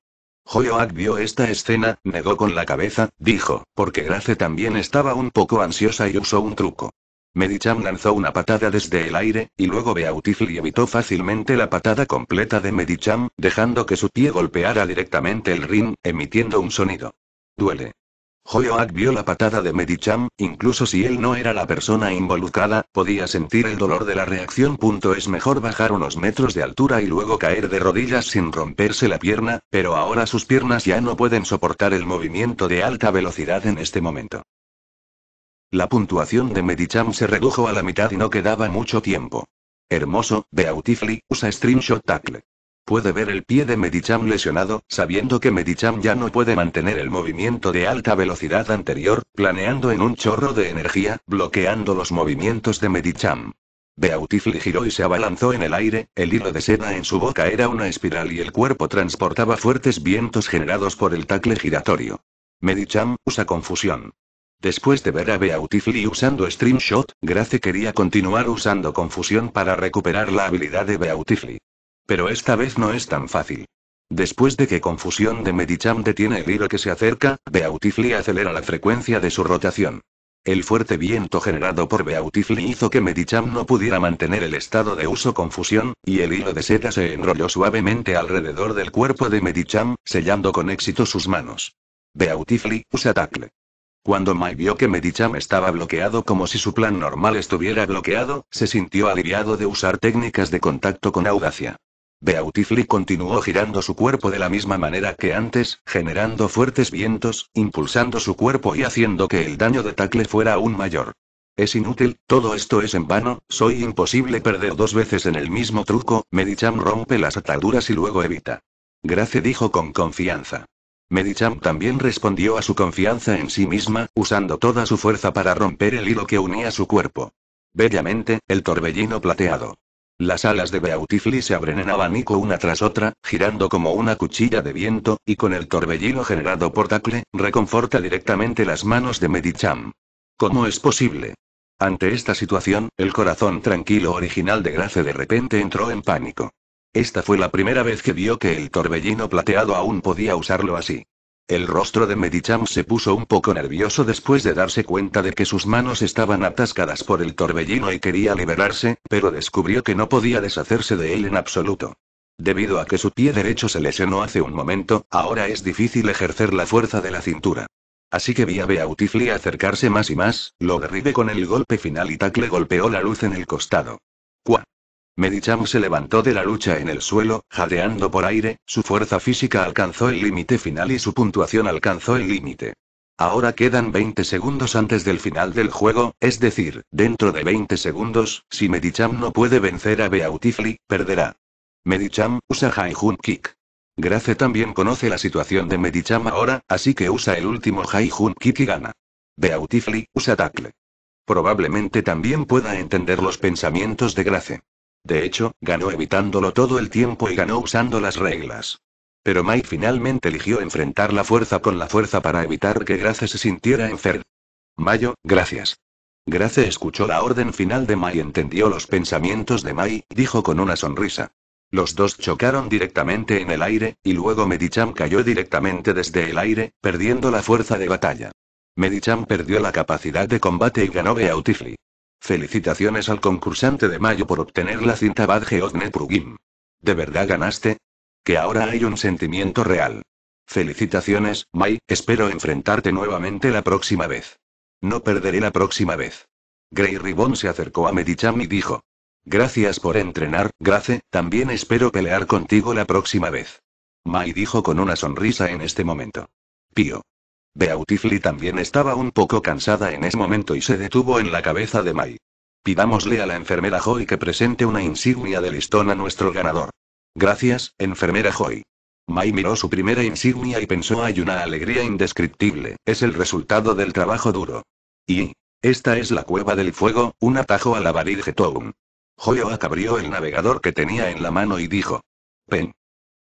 Joyoak vio esta escena, negó con la cabeza, dijo, porque Grace también estaba un poco ansiosa y usó un truco. Medicham lanzó una patada desde el aire, y luego Beautiful evitó fácilmente la patada completa de Medicham, dejando que su pie golpeara directamente el ring, emitiendo un sonido. Duele. Joyoak vio la patada de Medicham, incluso si él no era la persona involucrada, podía sentir el dolor de la reacción. es mejor bajar unos metros de altura y luego caer de rodillas sin romperse la pierna, pero ahora sus piernas ya no pueden soportar el movimiento de alta velocidad en este momento. La puntuación de Medicham se redujo a la mitad y no quedaba mucho tiempo. Hermoso, Beautifly, usa Stream Shot Tackle. Puede ver el pie de Medicham lesionado, sabiendo que Medicham ya no puede mantener el movimiento de alta velocidad anterior, planeando en un chorro de energía, bloqueando los movimientos de Medicham. Beautifly giró y se abalanzó en el aire, el hilo de seda en su boca era una espiral y el cuerpo transportaba fuertes vientos generados por el tacle giratorio. Medicham usa confusión. Después de ver a Beautifly usando Streamshot, Grace quería continuar usando Confusión para recuperar la habilidad de Beautifly. Pero esta vez no es tan fácil. Después de que Confusión de Medicham detiene el hilo que se acerca, Beautifly acelera la frecuencia de su rotación. El fuerte viento generado por Beautifly hizo que Medicham no pudiera mantener el estado de uso confusión, y el hilo de seda se enrolló suavemente alrededor del cuerpo de Medicham, sellando con éxito sus manos. Beautifly usa tackle. Cuando Mai vio que Medicham estaba bloqueado como si su plan normal estuviera bloqueado, se sintió aliviado de usar técnicas de contacto con audacia. Beautifly continuó girando su cuerpo de la misma manera que antes, generando fuertes vientos, impulsando su cuerpo y haciendo que el daño de tackle fuera aún mayor. Es inútil, todo esto es en vano, soy imposible perder dos veces en el mismo truco, Medicham rompe las ataduras y luego evita. Grace dijo con confianza. Medicham también respondió a su confianza en sí misma, usando toda su fuerza para romper el hilo que unía su cuerpo. Bellamente, el torbellino plateado. Las alas de Beautifly se abren en abanico una tras otra, girando como una cuchilla de viento, y con el torbellino generado por Tacle, reconforta directamente las manos de Medicham. ¿Cómo es posible? Ante esta situación, el corazón tranquilo original de Grace de repente entró en pánico. Esta fue la primera vez que vio que el torbellino plateado aún podía usarlo así. El rostro de Medicham se puso un poco nervioso después de darse cuenta de que sus manos estaban atascadas por el torbellino y quería liberarse, pero descubrió que no podía deshacerse de él en absoluto. Debido a que su pie derecho se lesionó hace un momento, ahora es difícil ejercer la fuerza de la cintura. Así que vi a Beautifly acercarse más y más, lo derribe con el golpe final y tacle golpeó la luz en el costado. Medicham se levantó de la lucha en el suelo, jadeando por aire, su fuerza física alcanzó el límite final y su puntuación alcanzó el límite. Ahora quedan 20 segundos antes del final del juego, es decir, dentro de 20 segundos, si Medicham no puede vencer a Beautifly, perderá. Medicham usa High Kick. Grace también conoce la situación de Medicham ahora, así que usa el último High Kick y gana. Beautifly usa Tackle. Probablemente también pueda entender los pensamientos de Grace. De hecho, ganó evitándolo todo el tiempo y ganó usando las reglas. Pero Mai finalmente eligió enfrentar la fuerza con la fuerza para evitar que Grace se sintiera enfermo. Mayo, gracias. Grace escuchó la orden final de Mai y entendió los pensamientos de Mai, dijo con una sonrisa. Los dos chocaron directamente en el aire, y luego Medicham cayó directamente desde el aire, perdiendo la fuerza de batalla. Medicham perdió la capacidad de combate y ganó Beautifly. Felicitaciones al concursante de mayo por obtener la cinta Badge Odne Prugim. ¿De verdad ganaste? Que ahora hay un sentimiento real. Felicitaciones, Mai, espero enfrentarte nuevamente la próxima vez. No perderé la próxima vez. Grey Ribbon se acercó a Medicham y dijo. Gracias por entrenar, Grace, también espero pelear contigo la próxima vez. Mai dijo con una sonrisa en este momento. Pío. Beautifly también estaba un poco cansada en ese momento y se detuvo en la cabeza de Mai. Pidámosle a la enfermera Joy que presente una insignia de listón a nuestro ganador. Gracias, enfermera Joy. Mai miró su primera insignia y pensó hay una alegría indescriptible, es el resultado del trabajo duro. Y... Esta es la cueva del fuego, un atajo a la varige Togun. Joyoak abrió el navegador que tenía en la mano y dijo. Pen.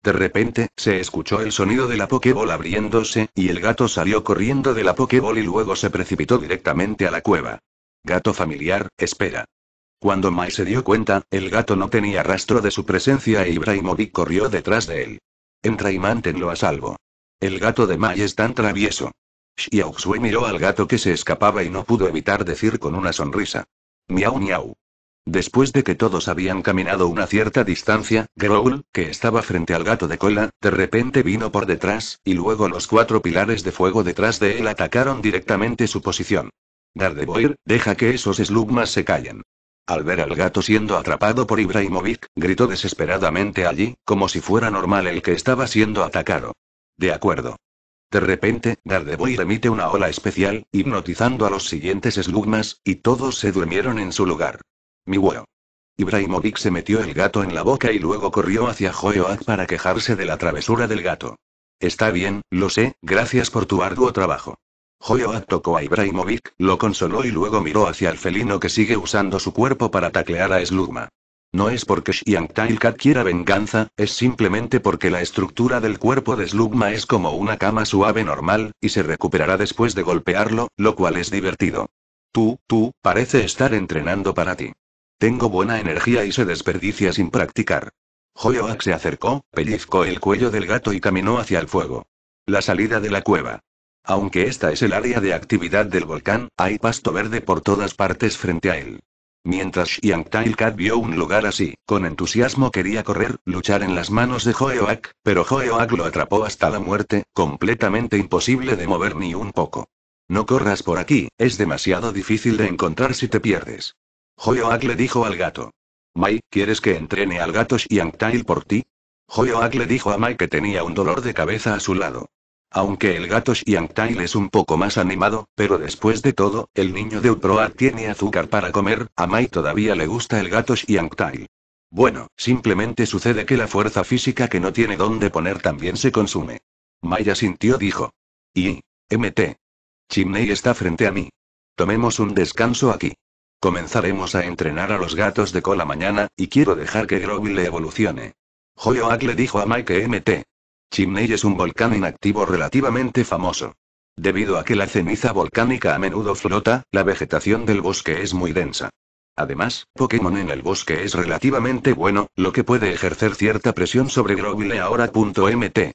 De repente, se escuchó el sonido de la Pokéball abriéndose, y el gato salió corriendo de la Pokéball y luego se precipitó directamente a la cueva. Gato familiar, espera. Cuando Mai se dio cuenta, el gato no tenía rastro de su presencia e Ibrahimovic corrió detrás de él. Entra y manténlo a salvo. El gato de Mai es tan travieso. Xiaoxue miró al gato que se escapaba y no pudo evitar decir con una sonrisa. Miau miau. Después de que todos habían caminado una cierta distancia, Growl, que estaba frente al gato de cola, de repente vino por detrás, y luego los cuatro pilares de fuego detrás de él atacaron directamente su posición. Gardevoir, deja que esos slugmas se callen. Al ver al gato siendo atrapado por Ibrahimovic, gritó desesperadamente allí, como si fuera normal el que estaba siendo atacado. De acuerdo. De repente, Gardevoir emite una ola especial, hipnotizando a los siguientes slugmas, y todos se durmieron en su lugar. Mi huevo. Ibrahimovic se metió el gato en la boca y luego corrió hacia Joyoak para quejarse de la travesura del gato. Está bien, lo sé, gracias por tu arduo trabajo. Joyoak tocó a Ibrahimovic, lo consoló y luego miró hacia el felino que sigue usando su cuerpo para taclear a Slugma. No es porque Cat quiera venganza, es simplemente porque la estructura del cuerpo de Slugma es como una cama suave normal, y se recuperará después de golpearlo, lo cual es divertido. Tú, tú, parece estar entrenando para ti. Tengo buena energía y se desperdicia sin practicar. Joyoak se acercó, pellizcó el cuello del gato y caminó hacia el fuego. La salida de la cueva. Aunque esta es el área de actividad del volcán, hay pasto verde por todas partes frente a él. Mientras Xiangtail vio un lugar así, con entusiasmo quería correr, luchar en las manos de Joyoak, pero Joyoak lo atrapó hasta la muerte, completamente imposible de mover ni un poco. No corras por aquí, es demasiado difícil de encontrar si te pierdes. Joyoak le dijo al gato. Mai, ¿quieres que entrene al gato Xiangtail por ti? Joyoak le dijo a Mai que tenía un dolor de cabeza a su lado. Aunque el gato Xiangtail es un poco más animado, pero después de todo, el niño de Uproar tiene azúcar para comer, a Mai todavía le gusta el gato Xiangtail. Bueno, simplemente sucede que la fuerza física que no tiene dónde poner también se consume. Maya sintió dijo. Y, MT. Chimney está frente a mí. Tomemos un descanso aquí. Comenzaremos a entrenar a los gatos de cola mañana, y quiero dejar que Groby evolucione. Joyoak le dijo a Mike MT. Chimney es un volcán inactivo relativamente famoso. Debido a que la ceniza volcánica a menudo flota, la vegetación del bosque es muy densa. Además, Pokémon en el bosque es relativamente bueno, lo que puede ejercer cierta presión sobre ahora. Mt.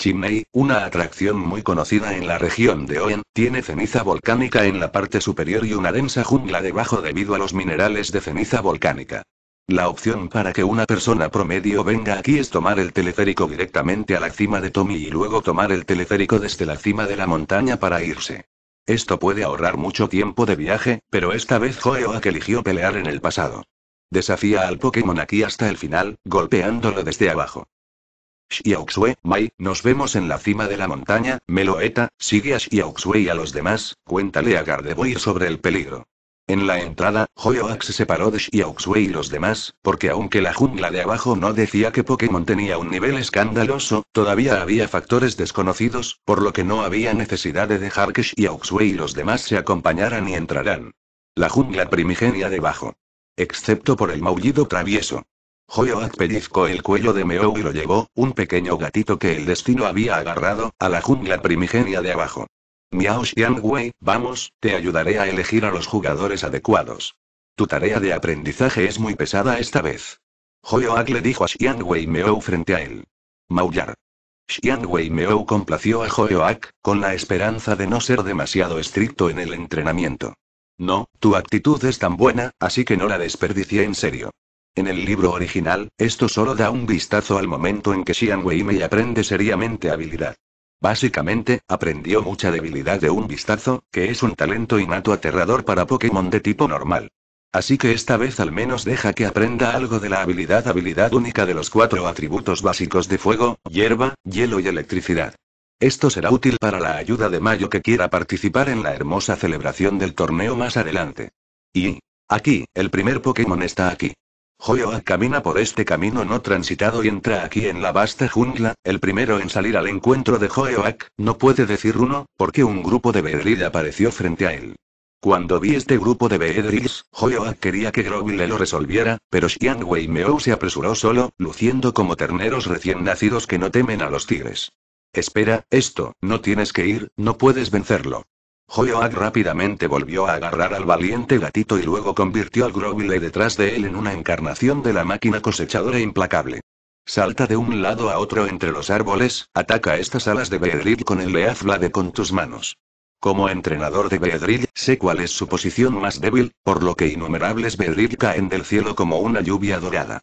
Chimney, una atracción muy conocida en la región de Oen, tiene ceniza volcánica en la parte superior y una densa jungla debajo debido a los minerales de ceniza volcánica. La opción para que una persona promedio venga aquí es tomar el teleférico directamente a la cima de Tommy y luego tomar el teleférico desde la cima de la montaña para irse. Esto puede ahorrar mucho tiempo de viaje, pero esta vez que eligió pelear en el pasado. Desafía al Pokémon aquí hasta el final, golpeándolo desde abajo. Xiaoxue, Mai, nos vemos en la cima de la montaña, Meloeta, sigue a Xiaoxue y a los demás, cuéntale a Gardevoir sobre el peligro. En la entrada, Hoyoak se separó de Xiaoxue y los demás, porque aunque la jungla de abajo no decía que Pokémon tenía un nivel escandaloso, todavía había factores desconocidos, por lo que no había necesidad de dejar que Xiaoxue y los demás se acompañaran y entraran. La jungla primigenia debajo. Excepto por el maullido travieso. Joyoak pellizcó el cuello de Meow y lo llevó, un pequeño gatito que el destino había agarrado, a la jungla primigenia de abajo. Miao Xiangwei, vamos, te ayudaré a elegir a los jugadores adecuados. Tu tarea de aprendizaje es muy pesada esta vez. Joyoak le dijo a Xiangwei Meow frente a él. Maullar. Xiangwei Meow complació a Joyoak, con la esperanza de no ser demasiado estricto en el entrenamiento. No, tu actitud es tan buena, así que no la desperdicié en serio. En el libro original, esto solo da un vistazo al momento en que Xian Weimei aprende seriamente habilidad. Básicamente, aprendió mucha debilidad de un vistazo, que es un talento innato aterrador para Pokémon de tipo normal. Así que esta vez al menos deja que aprenda algo de la habilidad habilidad única de los cuatro atributos básicos de fuego, hierba, hielo y electricidad. Esto será útil para la ayuda de Mayo que quiera participar en la hermosa celebración del torneo más adelante. Y... Aquí, el primer Pokémon está aquí. Joyoa ah, camina por este camino no transitado y entra aquí en la vasta jungla, el primero en salir al encuentro de Joyoak, ah, no puede decir uno, porque un grupo de Beedrill apareció frente a él. Cuando vi este grupo de Beedrills, Joyoak ah, quería que le lo resolviera, pero Xiang Wei Meou se apresuró solo, luciendo como terneros recién nacidos que no temen a los tigres. Espera, esto, no tienes que ir, no puedes vencerlo. Joyoag rápidamente volvió a agarrar al valiente gatito y luego convirtió al Groville detrás de él en una encarnación de la máquina cosechadora implacable. Salta de un lado a otro entre los árboles, ataca estas alas de Beedrill con el Leaflade con tus manos. Como entrenador de Beedrill, sé cuál es su posición más débil, por lo que innumerables Beedrill caen del cielo como una lluvia dorada.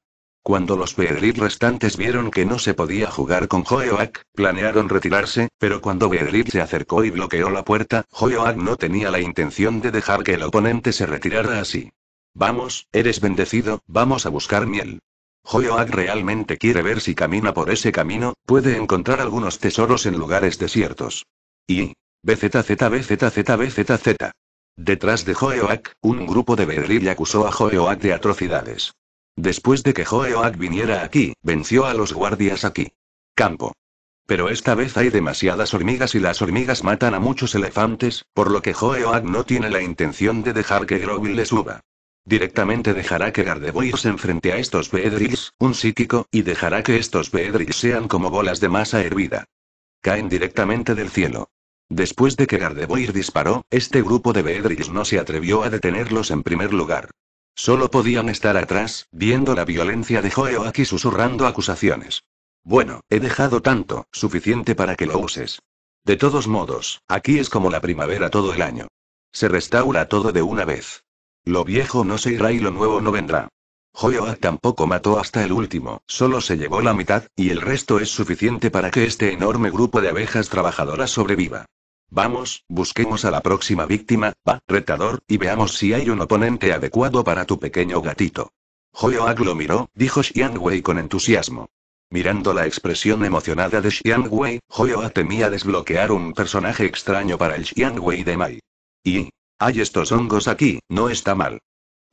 Cuando los Beedrill restantes vieron que no se podía jugar con Joyoak, planearon retirarse, pero cuando Beedrill se acercó y bloqueó la puerta, Joyoak no tenía la intención de dejar que el oponente se retirara así. Vamos, eres bendecido, vamos a buscar miel. Joyoak realmente quiere ver si camina por ese camino, puede encontrar algunos tesoros en lugares desiertos. Y... BZZBZZBZZ. Detrás de Joyoak, un grupo de le acusó a Joyoak de atrocidades. Después de que Joeoak viniera aquí, venció a los guardias aquí. Campo. Pero esta vez hay demasiadas hormigas y las hormigas matan a muchos elefantes, por lo que Joeoak no tiene la intención de dejar que Grovil le suba. Directamente dejará que Gardevoir se enfrente a estos Beedrills, un psíquico, y dejará que estos Beedrills sean como bolas de masa hervida. Caen directamente del cielo. Después de que Gardevoir disparó, este grupo de Beedrills no se atrevió a detenerlos en primer lugar. Solo podían estar atrás, viendo la violencia de aquí susurrando acusaciones. Bueno, he dejado tanto, suficiente para que lo uses. De todos modos, aquí es como la primavera todo el año. Se restaura todo de una vez. Lo viejo no se irá y lo nuevo no vendrá. Joyoak tampoco mató hasta el último, solo se llevó la mitad, y el resto es suficiente para que este enorme grupo de abejas trabajadoras sobreviva. Vamos, busquemos a la próxima víctima, va, retador, y veamos si hay un oponente adecuado para tu pequeño gatito. Joyoag lo miró, dijo Xiang Wei con entusiasmo. Mirando la expresión emocionada de Xiang Wei, Joya temía desbloquear un personaje extraño para el Xiang Wei de Mai. Y, hay estos hongos aquí, no está mal.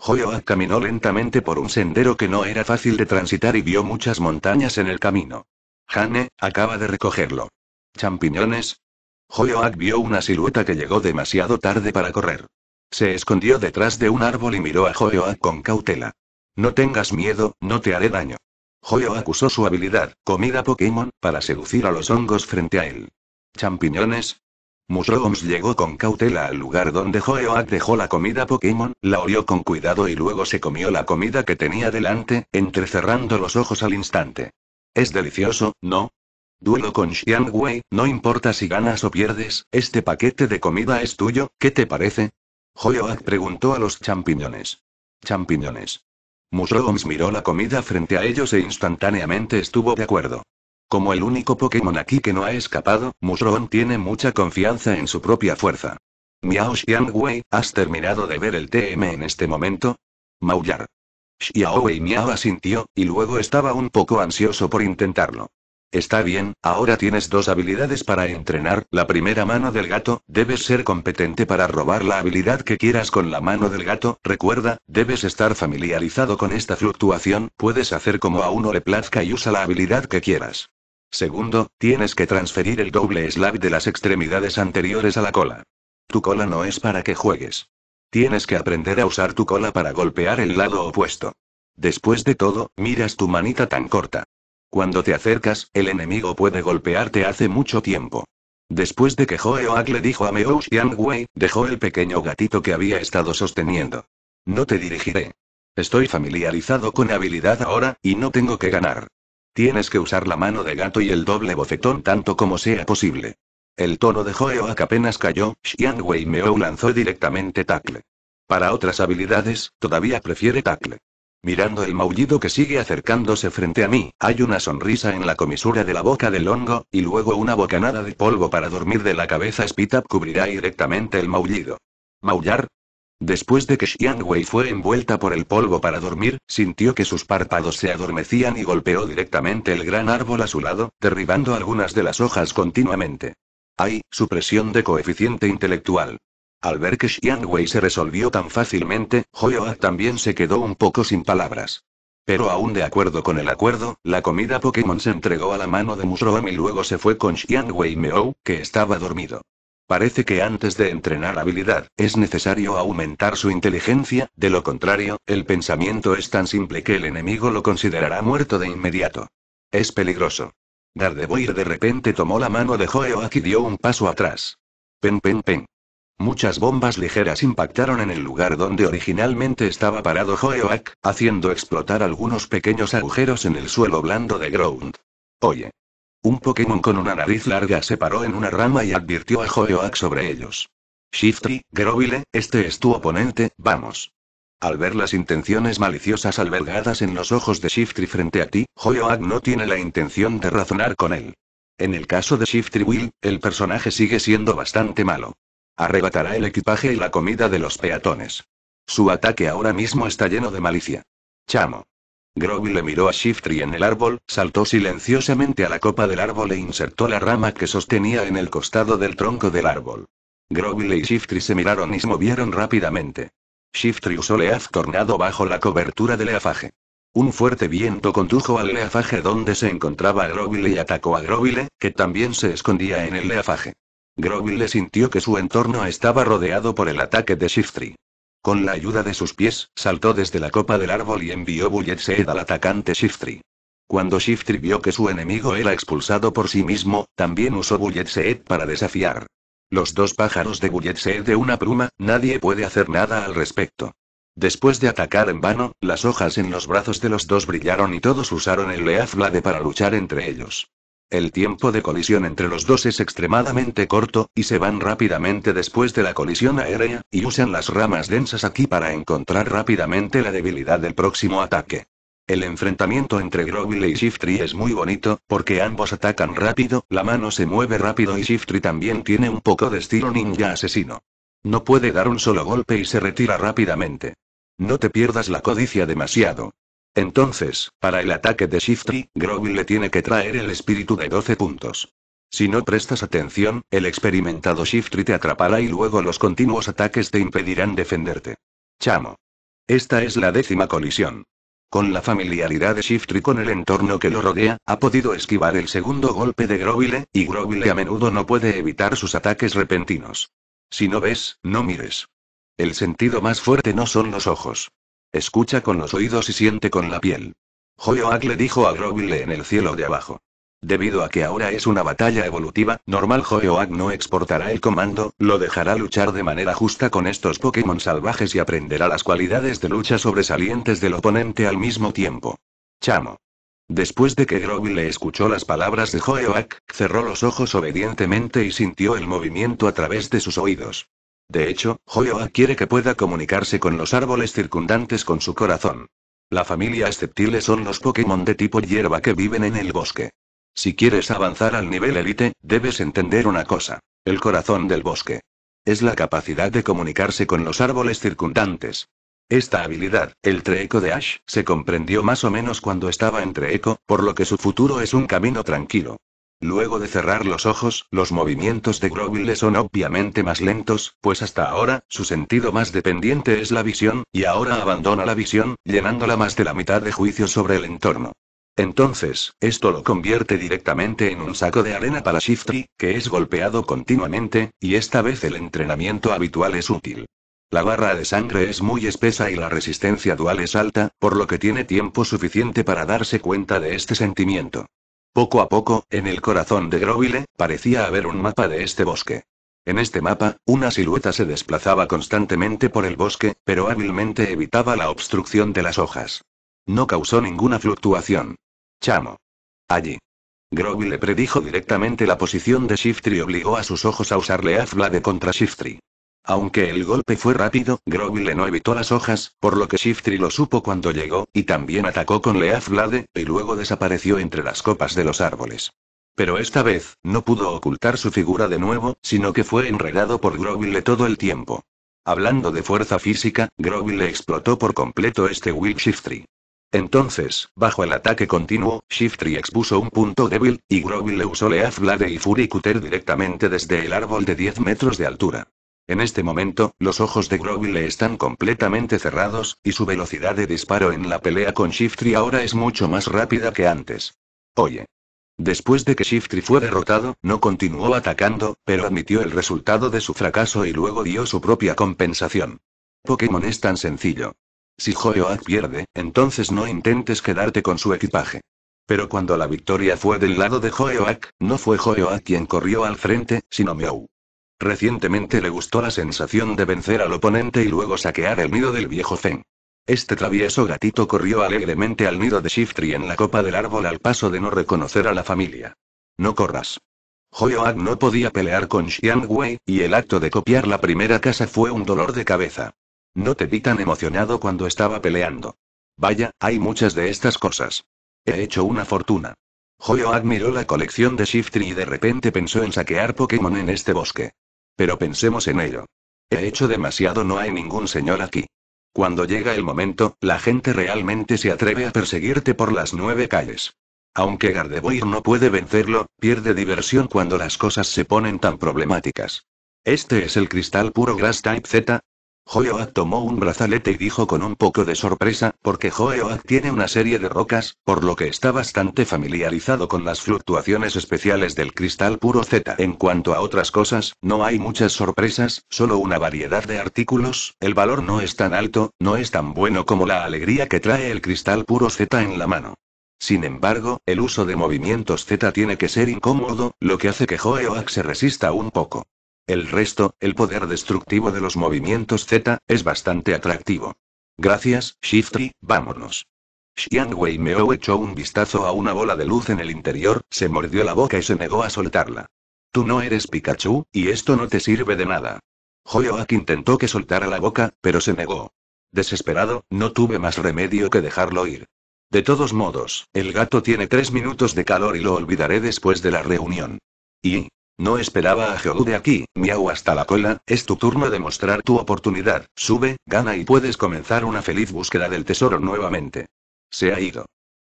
Joyoa caminó lentamente por un sendero que no era fácil de transitar y vio muchas montañas en el camino. Hane, acaba de recogerlo. Champiñones, Joyoak vio una silueta que llegó demasiado tarde para correr. Se escondió detrás de un árbol y miró a Joyoak con cautela. No tengas miedo, no te haré daño. Joyoak usó su habilidad, comida Pokémon, para seducir a los hongos frente a él. ¿Champiñones? Mushrooms llegó con cautela al lugar donde Joyoak dejó la comida Pokémon, la olió con cuidado y luego se comió la comida que tenía delante, entrecerrando los ojos al instante. Es delicioso, ¿no? Duelo con Xiang Wei, no importa si ganas o pierdes, este paquete de comida es tuyo, ¿qué te parece? Joyoak preguntó a los champiñones. Champiñones. Mushrooms miró la comida frente a ellos e instantáneamente estuvo de acuerdo. Como el único Pokémon aquí que no ha escapado, Mushroom tiene mucha confianza en su propia fuerza. Miao Xiang Wei, ¿has terminado de ver el TM en este momento? Maullar. Xiao Wei Miao asintió, y luego estaba un poco ansioso por intentarlo. Está bien, ahora tienes dos habilidades para entrenar, la primera mano del gato, debes ser competente para robar la habilidad que quieras con la mano del gato, recuerda, debes estar familiarizado con esta fluctuación, puedes hacer como a uno le plazca y usa la habilidad que quieras. Segundo, tienes que transferir el doble slab de las extremidades anteriores a la cola. Tu cola no es para que juegues. Tienes que aprender a usar tu cola para golpear el lado opuesto. Después de todo, miras tu manita tan corta. Cuando te acercas, el enemigo puede golpearte hace mucho tiempo. Después de que Joeoak le dijo a Meow Wei, dejó el pequeño gatito que había estado sosteniendo. No te dirigiré. Estoy familiarizado con habilidad ahora, y no tengo que ganar. Tienes que usar la mano de gato y el doble bofetón tanto como sea posible. El tono de Joeoak apenas cayó, Wei Meow lanzó directamente tackle. Para otras habilidades, todavía prefiere tackle. Mirando el maullido que sigue acercándose frente a mí, hay una sonrisa en la comisura de la boca del hongo, y luego una bocanada de polvo para dormir de la cabeza Spitap cubrirá directamente el maullido. ¿Maullar? Después de que Xiang Wei fue envuelta por el polvo para dormir, sintió que sus párpados se adormecían y golpeó directamente el gran árbol a su lado, derribando algunas de las hojas continuamente. Hay supresión de coeficiente intelectual. Al ver que Xiangwei se resolvió tan fácilmente, Joyoa también se quedó un poco sin palabras. Pero aún de acuerdo con el acuerdo, la comida Pokémon se entregó a la mano de Musroam y luego se fue con Xiangwei Wei que estaba dormido. Parece que antes de entrenar habilidad, es necesario aumentar su inteligencia, de lo contrario, el pensamiento es tan simple que el enemigo lo considerará muerto de inmediato. Es peligroso. Gardevoir de repente tomó la mano de Joeoak y dio un paso atrás. Pen pen pen. Muchas bombas ligeras impactaron en el lugar donde originalmente estaba parado Joyoak, haciendo explotar algunos pequeños agujeros en el suelo blando de Ground. Oye. Un Pokémon con una nariz larga se paró en una rama y advirtió a Joyoak sobre ellos. Shiftry, Grovile, este es tu oponente, vamos. Al ver las intenciones maliciosas albergadas en los ojos de Shiftry frente a ti, Joyoak no tiene la intención de razonar con él. En el caso de Shiftry Will, el personaje sigue siendo bastante malo. Arrebatará el equipaje y la comida de los peatones. Su ataque ahora mismo está lleno de malicia. Chamo. Groville le miró a Shiftry en el árbol, saltó silenciosamente a la copa del árbol e insertó la rama que sostenía en el costado del tronco del árbol. Groville y Shiftry se miraron y se movieron rápidamente. Shiftry usó leaz Tornado bajo la cobertura del leafaje. Un fuerte viento condujo al leafaje donde se encontraba Groville y atacó a Groville, que también se escondía en el leafaje le sintió que su entorno estaba rodeado por el ataque de Shiftry. Con la ayuda de sus pies, saltó desde la copa del árbol y envió Bullet Seed al atacante Shiftry. Cuando Shiftry vio que su enemigo era expulsado por sí mismo, también usó Bullet Seed para desafiar. Los dos pájaros de Bullet Seed de una pluma, nadie puede hacer nada al respecto. Después de atacar en vano, las hojas en los brazos de los dos brillaron y todos usaron el Lade para luchar entre ellos. El tiempo de colisión entre los dos es extremadamente corto, y se van rápidamente después de la colisión aérea, y usan las ramas densas aquí para encontrar rápidamente la debilidad del próximo ataque. El enfrentamiento entre Grovyle y Shiftry es muy bonito, porque ambos atacan rápido, la mano se mueve rápido y Shiftry también tiene un poco de estilo ninja asesino. No puede dar un solo golpe y se retira rápidamente. No te pierdas la codicia demasiado. Entonces, para el ataque de Shiftry, Groville le tiene que traer el espíritu de 12 puntos. Si no prestas atención, el experimentado Shiftry te atrapará y luego los continuos ataques te impedirán defenderte. Chamo. Esta es la décima colisión. Con la familiaridad de Shiftry con el entorno que lo rodea, ha podido esquivar el segundo golpe de Groville, y Groville a menudo no puede evitar sus ataques repentinos. Si no ves, no mires. El sentido más fuerte no son los ojos. Escucha con los oídos y siente con la piel. Joyoak le dijo a Groville en el cielo de abajo. Debido a que ahora es una batalla evolutiva, normal Joyoak no exportará el comando, lo dejará luchar de manera justa con estos Pokémon salvajes y aprenderá las cualidades de lucha sobresalientes del oponente al mismo tiempo. Chamo. Después de que Groville escuchó las palabras de Joyoak, cerró los ojos obedientemente y sintió el movimiento a través de sus oídos. De hecho, Joyoa quiere que pueda comunicarse con los árboles circundantes con su corazón. La familia esceptible son los Pokémon de tipo hierba que viven en el bosque. Si quieres avanzar al nivel élite, debes entender una cosa. El corazón del bosque. Es la capacidad de comunicarse con los árboles circundantes. Esta habilidad, el Treeco de Ash, se comprendió más o menos cuando estaba entre eco, por lo que su futuro es un camino tranquilo. Luego de cerrar los ojos, los movimientos de Groville son obviamente más lentos, pues hasta ahora, su sentido más dependiente es la visión, y ahora abandona la visión, llenándola más de la mitad de juicio sobre el entorno. Entonces, esto lo convierte directamente en un saco de arena para Shiftry, que es golpeado continuamente, y esta vez el entrenamiento habitual es útil. La barra de sangre es muy espesa y la resistencia dual es alta, por lo que tiene tiempo suficiente para darse cuenta de este sentimiento. Poco a poco, en el corazón de Groville, parecía haber un mapa de este bosque. En este mapa, una silueta se desplazaba constantemente por el bosque, pero hábilmente evitaba la obstrucción de las hojas. No causó ninguna fluctuación. Chamo. Allí. Groville predijo directamente la posición de Shiftry y obligó a sus ojos a usarle leafla de contra Shiftry. Aunque el golpe fue rápido, Grovile no evitó las hojas, por lo que Shiftry lo supo cuando llegó, y también atacó con Blade, y luego desapareció entre las copas de los árboles. Pero esta vez, no pudo ocultar su figura de nuevo, sino que fue enredado por Groville todo el tiempo. Hablando de fuerza física, Grovile explotó por completo este Will Shiftry. Entonces, bajo el ataque continuo, Shiftry expuso un punto débil, y Grovile usó Blade y Fury Cutter directamente desde el árbol de 10 metros de altura. En este momento, los ojos de Groby le están completamente cerrados, y su velocidad de disparo en la pelea con Shiftry ahora es mucho más rápida que antes. Oye. Después de que Shiftry fue derrotado, no continuó atacando, pero admitió el resultado de su fracaso y luego dio su propia compensación. Pokémon es tan sencillo. Si Joyoak pierde, entonces no intentes quedarte con su equipaje. Pero cuando la victoria fue del lado de Hoyoak, no fue Joyoak quien corrió al frente, sino Meow. Recientemente le gustó la sensación de vencer al oponente y luego saquear el nido del viejo Zen. Este travieso gatito corrió alegremente al nido de Shiftry en la copa del árbol al paso de no reconocer a la familia. No corras. Joyoag no podía pelear con Xiang Wei, y el acto de copiar la primera casa fue un dolor de cabeza. No te vi tan emocionado cuando estaba peleando. Vaya, hay muchas de estas cosas. He hecho una fortuna. Joyoag miró la colección de Shiftry y de repente pensó en saquear Pokémon en este bosque. Pero pensemos en ello. He hecho demasiado, no hay ningún señor aquí. Cuando llega el momento, la gente realmente se atreve a perseguirte por las nueve calles. Aunque Gardevoir no puede vencerlo, pierde diversión cuando las cosas se ponen tan problemáticas. Este es el cristal puro Grass Type Z, Oak tomó un brazalete y dijo con un poco de sorpresa, porque Oak tiene una serie de rocas, por lo que está bastante familiarizado con las fluctuaciones especiales del cristal puro Z. En cuanto a otras cosas, no hay muchas sorpresas, solo una variedad de artículos, el valor no es tan alto, no es tan bueno como la alegría que trae el cristal puro Z en la mano. Sin embargo, el uso de movimientos Z tiene que ser incómodo, lo que hace que Oak se resista un poco. El resto, el poder destructivo de los movimientos Z, es bastante atractivo. Gracias, Shiftry, vámonos. Xiang Wei Meo echó un vistazo a una bola de luz en el interior, se mordió la boca y se negó a soltarla. Tú no eres Pikachu, y esto no te sirve de nada. Hoyoak intentó que soltara la boca, pero se negó. Desesperado, no tuve más remedio que dejarlo ir. De todos modos, el gato tiene tres minutos de calor y lo olvidaré después de la reunión. Y, no esperaba a Jodude aquí, miau hasta la cola, es tu turno de mostrar tu oportunidad, sube, gana y puedes comenzar una feliz búsqueda del tesoro nuevamente. Se ha ido.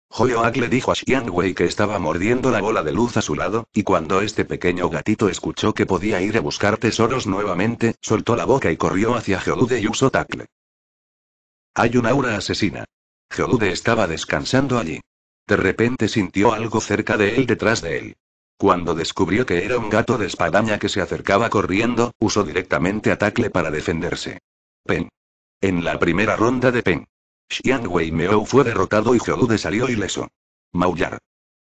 Joyoak le dijo a Xiangwei que estaba mordiendo la bola de luz a su lado, y cuando este pequeño gatito escuchó que podía ir a buscar tesoros nuevamente, soltó la boca y corrió hacia Geodude y usó Hay un aura asesina. Geodude estaba descansando allí. De repente sintió algo cerca de él detrás de él. Cuando descubrió que era un gato de espadaña que se acercaba corriendo, usó directamente a Tackle para defenderse. Pen. En la primera ronda de Pen. Xiang Wei Miao fue derrotado y Geodude salió ileso. Maullar.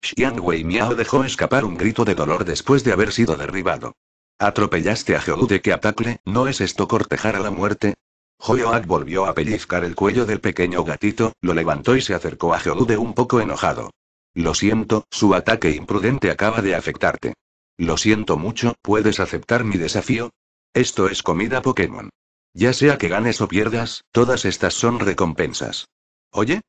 Xiang Wei Miao dejó escapar un grito de dolor después de haber sido derribado. Atropellaste a Geodude que atacle, ¿no es esto cortejar a la muerte? Joyoak volvió a pellizcar el cuello del pequeño gatito, lo levantó y se acercó a Geodude un poco enojado. Lo siento, su ataque imprudente acaba de afectarte. Lo siento mucho, ¿puedes aceptar mi desafío? Esto es comida Pokémon. Ya sea que ganes o pierdas, todas estas son recompensas. ¿Oye?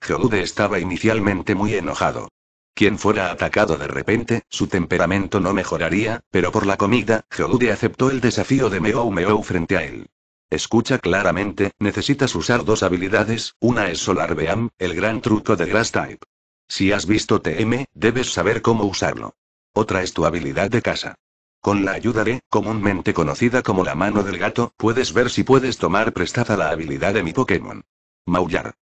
Geodude estaba inicialmente muy enojado. Quien fuera atacado de repente, su temperamento no mejoraría, pero por la comida, Geodude aceptó el desafío de Meow Meow frente a él. Escucha claramente, necesitas usar dos habilidades, una es Solar Beam, el gran truco de Grass Type. Si has visto TM, debes saber cómo usarlo. Otra es tu habilidad de casa. Con la ayuda de, comúnmente conocida como la mano del gato, puedes ver si puedes tomar prestada la habilidad de mi Pokémon. Maullar.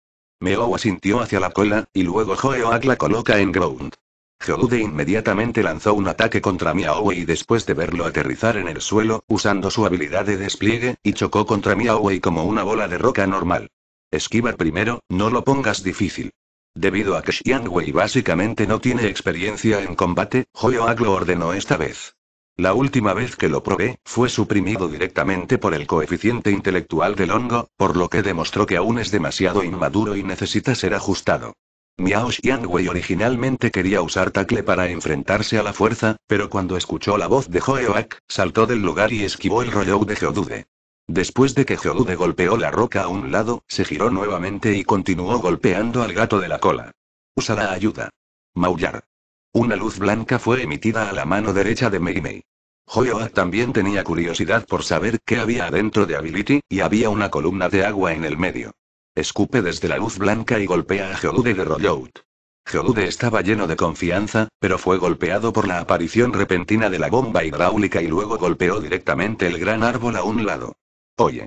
Meow sintió hacia la cola, y luego Joe la coloca en ground. Geodude inmediatamente lanzó un ataque contra y después de verlo aterrizar en el suelo, usando su habilidad de despliegue, y chocó contra Miaowei como una bola de roca normal. Esquiva primero, no lo pongas difícil. Debido a que Xiang Wei básicamente no tiene experiencia en combate, Hoyoak lo ordenó esta vez. La última vez que lo probé, fue suprimido directamente por el coeficiente intelectual del hongo, por lo que demostró que aún es demasiado inmaduro y necesita ser ajustado. Miao Wei originalmente quería usar tacle para enfrentarse a la fuerza, pero cuando escuchó la voz de Hoyoak, saltó del lugar y esquivó el rollo de Geodude. Después de que Geodude golpeó la roca a un lado, se giró nuevamente y continuó golpeando al gato de la cola. la ayuda. Maullar. Una luz blanca fue emitida a la mano derecha de Mei. Joyoa también tenía curiosidad por saber qué había adentro de Ability, y había una columna de agua en el medio. Escupe desde la luz blanca y golpea a Jehude de Rollout. Geodude estaba lleno de confianza, pero fue golpeado por la aparición repentina de la bomba hidráulica y luego golpeó directamente el gran árbol a un lado. Oye.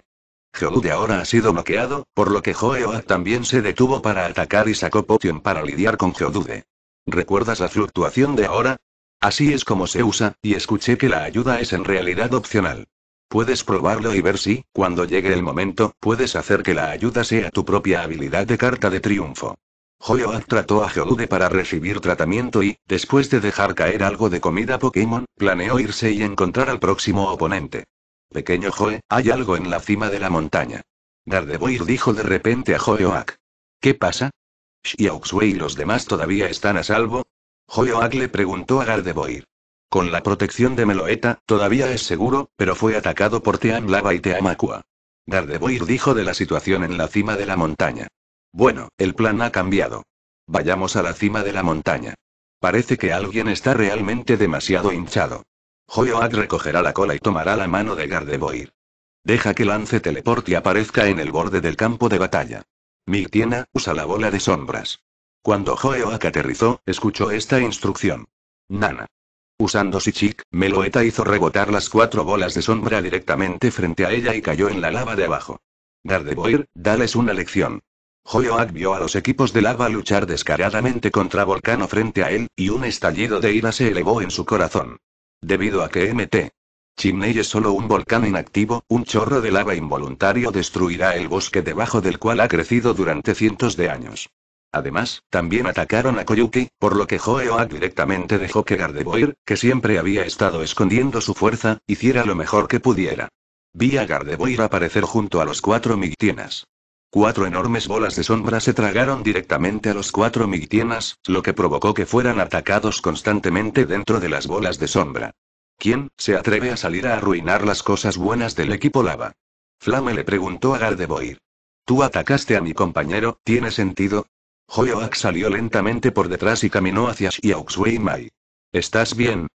Geodude ahora ha sido bloqueado, por lo que Oak también se detuvo para atacar y sacó Potion para lidiar con Geodude. ¿Recuerdas la fluctuación de ahora? Así es como se usa, y escuché que la ayuda es en realidad opcional. Puedes probarlo y ver si, cuando llegue el momento, puedes hacer que la ayuda sea tu propia habilidad de carta de triunfo. Oak trató a Geodude para recibir tratamiento y, después de dejar caer algo de comida Pokémon, planeó irse y encontrar al próximo oponente. Pequeño Joe, hay algo en la cima de la montaña. Gardevoir dijo de repente a Joeoak. ¿Qué pasa? ¿Xiaoxue y los demás todavía están a salvo? Joeoak le preguntó a Gardevoir. Con la protección de Meloeta, todavía es seguro, pero fue atacado por Team Lava y Teamacua. Gardevoir dijo de la situación en la cima de la montaña. Bueno, el plan ha cambiado. Vayamos a la cima de la montaña. Parece que alguien está realmente demasiado hinchado. Joyoak recogerá la cola y tomará la mano de Gardevoir. Deja que lance teleporte y aparezca en el borde del campo de batalla. Miltiena, usa la bola de sombras. Cuando Joeoak aterrizó, escuchó esta instrucción. Nana. Usando Sichik, Meloeta hizo rebotar las cuatro bolas de sombra directamente frente a ella y cayó en la lava de abajo. Gardevoir, dales una lección. Joyoak vio a los equipos de lava luchar descaradamente contra Volcano frente a él, y un estallido de ira se elevó en su corazón. Debido a que MT. Chimney es solo un volcán inactivo, un chorro de lava involuntario destruirá el bosque debajo del cual ha crecido durante cientos de años. Además, también atacaron a Koyuki, por lo que Joeoak directamente dejó que Gardevoir, que siempre había estado escondiendo su fuerza, hiciera lo mejor que pudiera. Vi a Gardevoir aparecer junto a los cuatro migtienas. Cuatro enormes bolas de sombra se tragaron directamente a los cuatro migtienas, lo que provocó que fueran atacados constantemente dentro de las bolas de sombra. ¿Quién se atreve a salir a arruinar las cosas buenas del equipo lava? Flame le preguntó a Gardevoir. Tú atacaste a mi compañero, ¿tiene sentido? Joyoak salió lentamente por detrás y caminó hacia Xiaoxue y Mai. ¿Estás bien?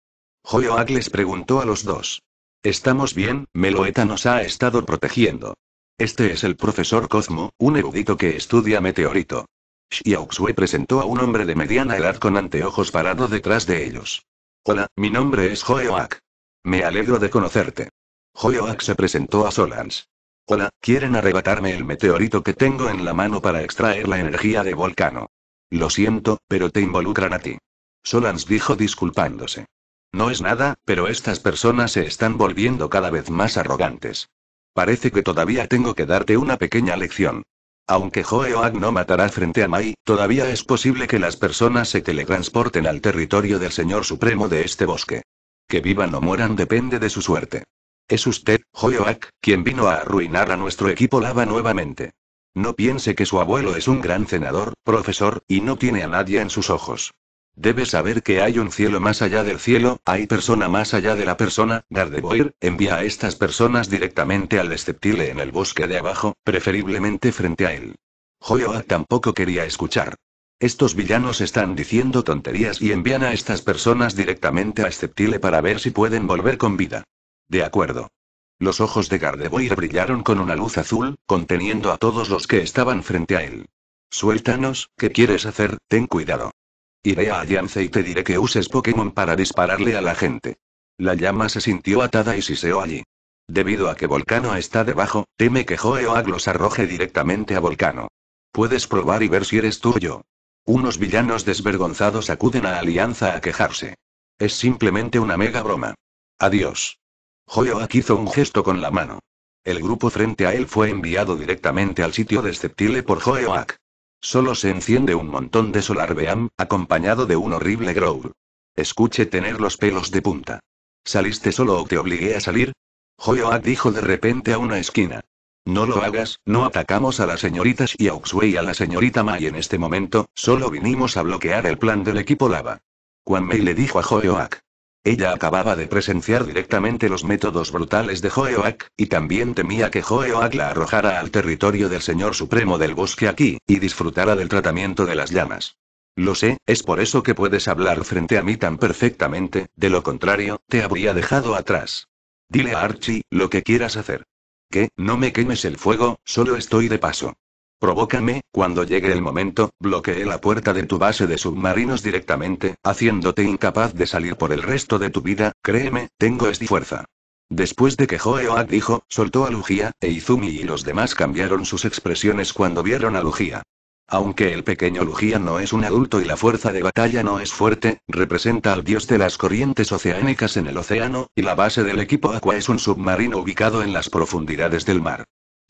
Joyoak les preguntó a los dos. Estamos bien, Meloeta nos ha estado protegiendo. Este es el profesor Cosmo, un erudito que estudia meteorito. Xiaoxue presentó a un hombre de mediana edad con anteojos parado detrás de ellos. Hola, mi nombre es Joeoak. Me alegro de conocerte. Joeoak se presentó a Solans. Hola, quieren arrebatarme el meteorito que tengo en la mano para extraer la energía de Volcano. Lo siento, pero te involucran a ti. Solans dijo disculpándose. No es nada, pero estas personas se están volviendo cada vez más arrogantes. Parece que todavía tengo que darte una pequeña lección. Aunque Joeoag no matará frente a Mai, todavía es posible que las personas se teletransporten al territorio del Señor Supremo de este bosque. Que vivan o mueran depende de su suerte. Es usted, Joeoag, quien vino a arruinar a nuestro equipo lava nuevamente. No piense que su abuelo es un gran cenador, profesor, y no tiene a nadie en sus ojos. Debes saber que hay un cielo más allá del cielo, hay persona más allá de la persona, Gardevoir, envía a estas personas directamente al deceptile en el bosque de abajo, preferiblemente frente a él. Joyoa tampoco quería escuchar. Estos villanos están diciendo tonterías y envían a estas personas directamente a Esceptile para ver si pueden volver con vida. De acuerdo. Los ojos de Gardevoir brillaron con una luz azul, conteniendo a todos los que estaban frente a él. Suéltanos, ¿qué quieres hacer? Ten cuidado. Iré a Alianza y te diré que uses Pokémon para dispararle a la gente. La llama se sintió atada y siseó allí. Debido a que Volcano está debajo, teme que Joeoag los arroje directamente a Volcano. Puedes probar y ver si eres tú o yo. Unos villanos desvergonzados acuden a Alianza a quejarse. Es simplemente una mega broma. Adiós. oak hizo un gesto con la mano. El grupo frente a él fue enviado directamente al sitio Sceptile por oak Solo se enciende un montón de solar beam, acompañado de un horrible growl. Escuche tener los pelos de punta. ¿Saliste solo o te obligué a salir? Joyoak dijo de repente a una esquina. No lo hagas, no atacamos a la señorita Xiaoxue y a la señorita Mai en este momento, solo vinimos a bloquear el plan del equipo Lava. Quan le dijo a Joyoak. Ella acababa de presenciar directamente los métodos brutales de Joeoak, y también temía que Joeoak la arrojara al territorio del Señor Supremo del Bosque aquí, y disfrutara del tratamiento de las llamas. Lo sé, es por eso que puedes hablar frente a mí tan perfectamente, de lo contrario, te habría dejado atrás. Dile a Archie, lo que quieras hacer. Que, no me quemes el fuego, solo estoy de paso. Provócame, cuando llegue el momento, bloqueé la puerta de tu base de submarinos directamente, haciéndote incapaz de salir por el resto de tu vida, créeme, tengo esta fuerza. Después de que Joeoak dijo, soltó a Lugia, e Izumi y los demás cambiaron sus expresiones cuando vieron a Lugia. Aunque el pequeño Lugia no es un adulto y la fuerza de batalla no es fuerte, representa al dios de las corrientes oceánicas en el océano, y la base del equipo Aqua es un submarino ubicado en las profundidades del mar.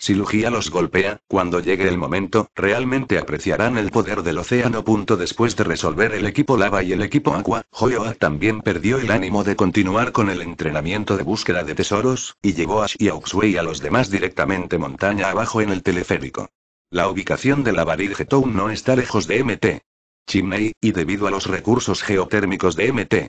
Si Lugia los golpea, cuando llegue el momento, realmente apreciarán el poder del océano. Punto después de resolver el equipo lava y el equipo agua, Hoyoa también perdió el ánimo de continuar con el entrenamiento de búsqueda de tesoros, y llevó a Ash y a los demás directamente montaña abajo en el teleférico. La ubicación de la Town no está lejos de MT. Chimney, y debido a los recursos geotérmicos de MT.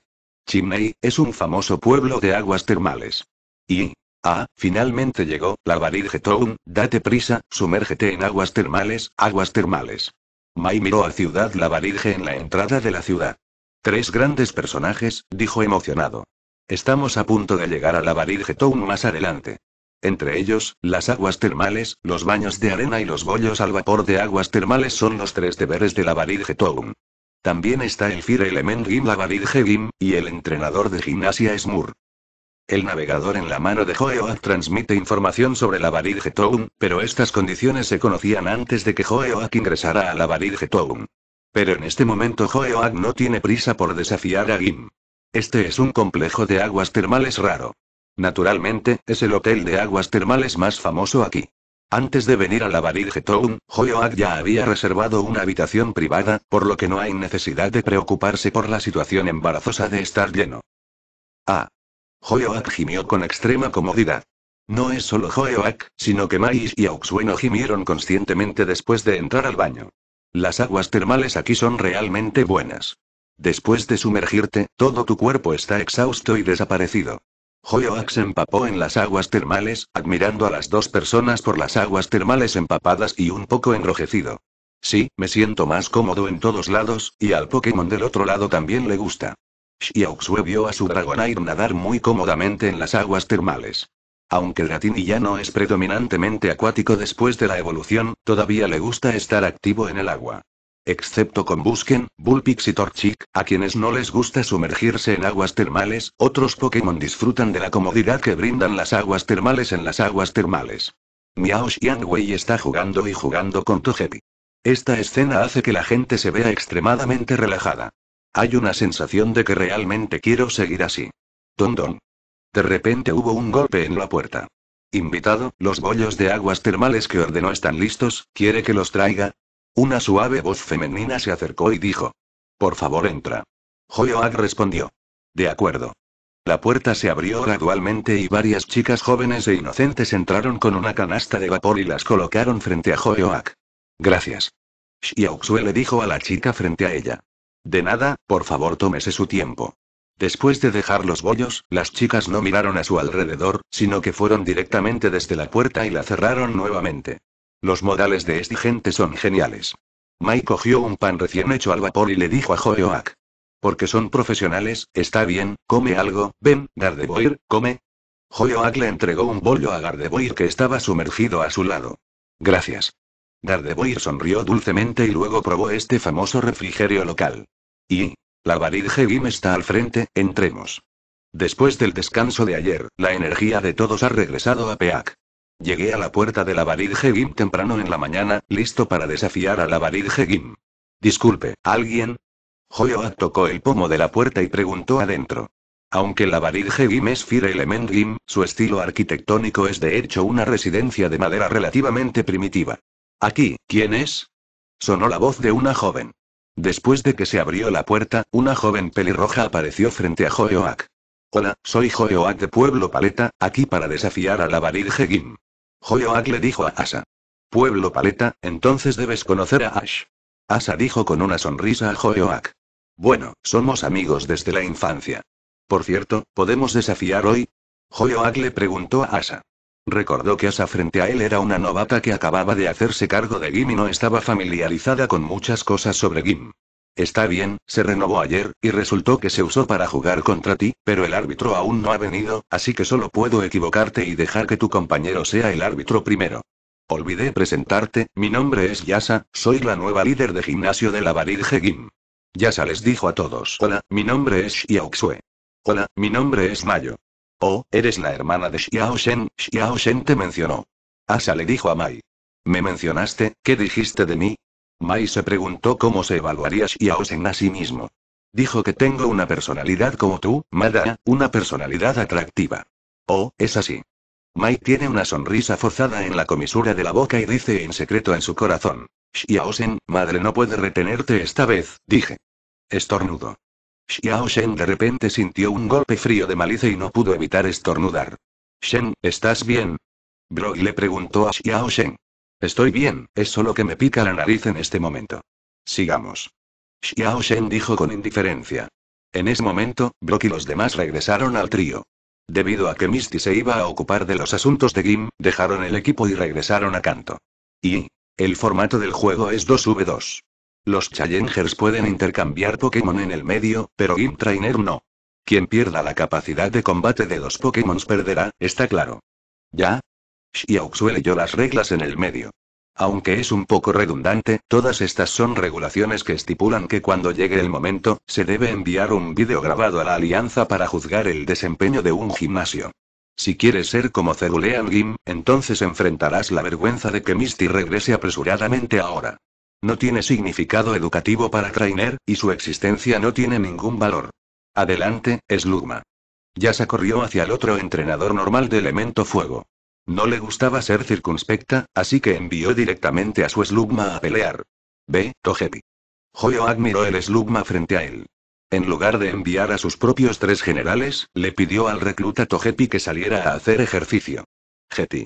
Chimney, es un famoso pueblo de aguas termales. Y, Ah, finalmente llegó, la Town, date prisa, sumérgete en aguas termales, aguas termales. Mai miró a Ciudad Lavarige en la entrada de la ciudad. Tres grandes personajes, dijo emocionado. Estamos a punto de llegar a Lavarige Town más adelante. Entre ellos, las aguas termales, los baños de arena y los bollos al vapor de aguas termales son los tres deberes de Lavarige Town. También está el Fire Element Gym Lavarige y el entrenador de gimnasia Smur. El navegador en la mano de Joeoad transmite información sobre la Varidge pero estas condiciones se conocían antes de que Joeoad ingresara a la Varidge Pero en este momento Joeoad no tiene prisa por desafiar a Gim. Este es un complejo de aguas termales raro. Naturalmente, es el hotel de aguas termales más famoso aquí. Antes de venir a la Varidge Town, ya había reservado una habitación privada, por lo que no hay necesidad de preocuparse por la situación embarazosa de estar lleno. Ah, Joyoak gimió con extrema comodidad. No es solo Joyoak, sino que Mais y Auxueno gimieron conscientemente después de entrar al baño. Las aguas termales aquí son realmente buenas. Después de sumergirte, todo tu cuerpo está exhausto y desaparecido. Joyoak se empapó en las aguas termales, admirando a las dos personas por las aguas termales empapadas y un poco enrojecido. Sí, me siento más cómodo en todos lados, y al Pokémon del otro lado también le gusta. Xiaoxue vio a su Dragonair nadar muy cómodamente en las aguas termales. Aunque Dratini ya no es predominantemente acuático después de la evolución, todavía le gusta estar activo en el agua. Excepto con Busken, Bulpix y Torchic, a quienes no les gusta sumergirse en aguas termales, otros Pokémon disfrutan de la comodidad que brindan las aguas termales en las aguas termales. Miao Xiangwei está jugando y jugando con Togepi. Esta escena hace que la gente se vea extremadamente relajada. Hay una sensación de que realmente quiero seguir así. Don don. De repente hubo un golpe en la puerta. Invitado, los bollos de aguas termales que ordenó están listos, ¿quiere que los traiga? Una suave voz femenina se acercó y dijo. Por favor entra. Joyoak respondió. De acuerdo. La puerta se abrió gradualmente y varias chicas jóvenes e inocentes entraron con una canasta de vapor y las colocaron frente a Joyoak. Gracias. Xiaoxue le dijo a la chica frente a ella. De nada, por favor tómese su tiempo. Después de dejar los bollos, las chicas no miraron a su alrededor, sino que fueron directamente desde la puerta y la cerraron nuevamente. Los modales de esta gente son geniales. Mike cogió un pan recién hecho al vapor y le dijo a Joyoak. Porque son profesionales, está bien, come algo, ven, Gardevoir, come. Joyoak le entregó un bollo a Gardevoir que estaba sumergido a su lado. Gracias. Dardeboy sonrió dulcemente y luego probó este famoso refrigerio local. Y. La Barid está al frente, entremos. Después del descanso de ayer, la energía de todos ha regresado a Peak. Llegué a la puerta de la Barid temprano en la mañana, listo para desafiar a la Barid Disculpe, ¿alguien? Joyoat tocó el pomo de la puerta y preguntó adentro. Aunque la Barid Hegim es Fire Element Gim, su estilo arquitectónico es de hecho una residencia de madera relativamente primitiva. Aquí, ¿quién es? Sonó la voz de una joven. Después de que se abrió la puerta, una joven pelirroja apareció frente a Joyoak. Hola, soy Joyoak de Pueblo Paleta, aquí para desafiar a la Hegim. Joyoak le dijo a Asa. Pueblo Paleta, entonces debes conocer a Ash. Asa dijo con una sonrisa a Joyoak. Bueno, somos amigos desde la infancia. Por cierto, ¿podemos desafiar hoy? Joyoak le preguntó a Asa. Recordó que Asa frente a él era una novata que acababa de hacerse cargo de Gim y no estaba familiarizada con muchas cosas sobre Gim. Está bien, se renovó ayer, y resultó que se usó para jugar contra ti, pero el árbitro aún no ha venido, así que solo puedo equivocarte y dejar que tu compañero sea el árbitro primero. Olvidé presentarte, mi nombre es Yasa, soy la nueva líder de gimnasio de la varil Gim. Yasa les dijo a todos, hola, mi nombre es Xiaoxue. Hola, mi nombre es Mayo. Oh, eres la hermana de Xiao Shen, Xiao Shen te mencionó. Asa le dijo a Mai. ¿Me mencionaste? ¿Qué dijiste de mí? Mai se preguntó cómo se evaluaría Xiao Shen a sí mismo. Dijo que tengo una personalidad como tú, Mada, una personalidad atractiva. Oh, es así. Mai tiene una sonrisa forzada en la comisura de la boca y dice en secreto en su corazón. Shen, madre no puede retenerte esta vez, dije. Estornudo. Xiao Shen de repente sintió un golpe frío de malicia y no pudo evitar estornudar. Shen, ¿estás bien? Brock le preguntó a Xiao Shen. Estoy bien, es solo que me pica la nariz en este momento. Sigamos. Xiao Shen dijo con indiferencia. En ese momento, Brock y los demás regresaron al trío. Debido a que Misty se iba a ocupar de los asuntos de Gim, dejaron el equipo y regresaron a Canto. Y, el formato del juego es 2v2. Los Challengers pueden intercambiar Pokémon en el medio, pero Gym Trainer no. Quien pierda la capacidad de combate de los Pokémon perderá, está claro. ¿Ya? Xiaoxue leyó las reglas en el medio. Aunque es un poco redundante, todas estas son regulaciones que estipulan que cuando llegue el momento, se debe enviar un vídeo grabado a la alianza para juzgar el desempeño de un gimnasio. Si quieres ser como Cerulean Gim, entonces enfrentarás la vergüenza de que Misty regrese apresuradamente ahora. No tiene significado educativo para Trainer, y su existencia no tiene ningún valor. Adelante, Slugma. se corrió hacia el otro entrenador normal de elemento fuego. No le gustaba ser circunspecta, así que envió directamente a su Slugma a pelear. Ve, Togepi. Joyo admiró el Slugma frente a él. En lugar de enviar a sus propios tres generales, le pidió al recluta Togepi que saliera a hacer ejercicio. Geti.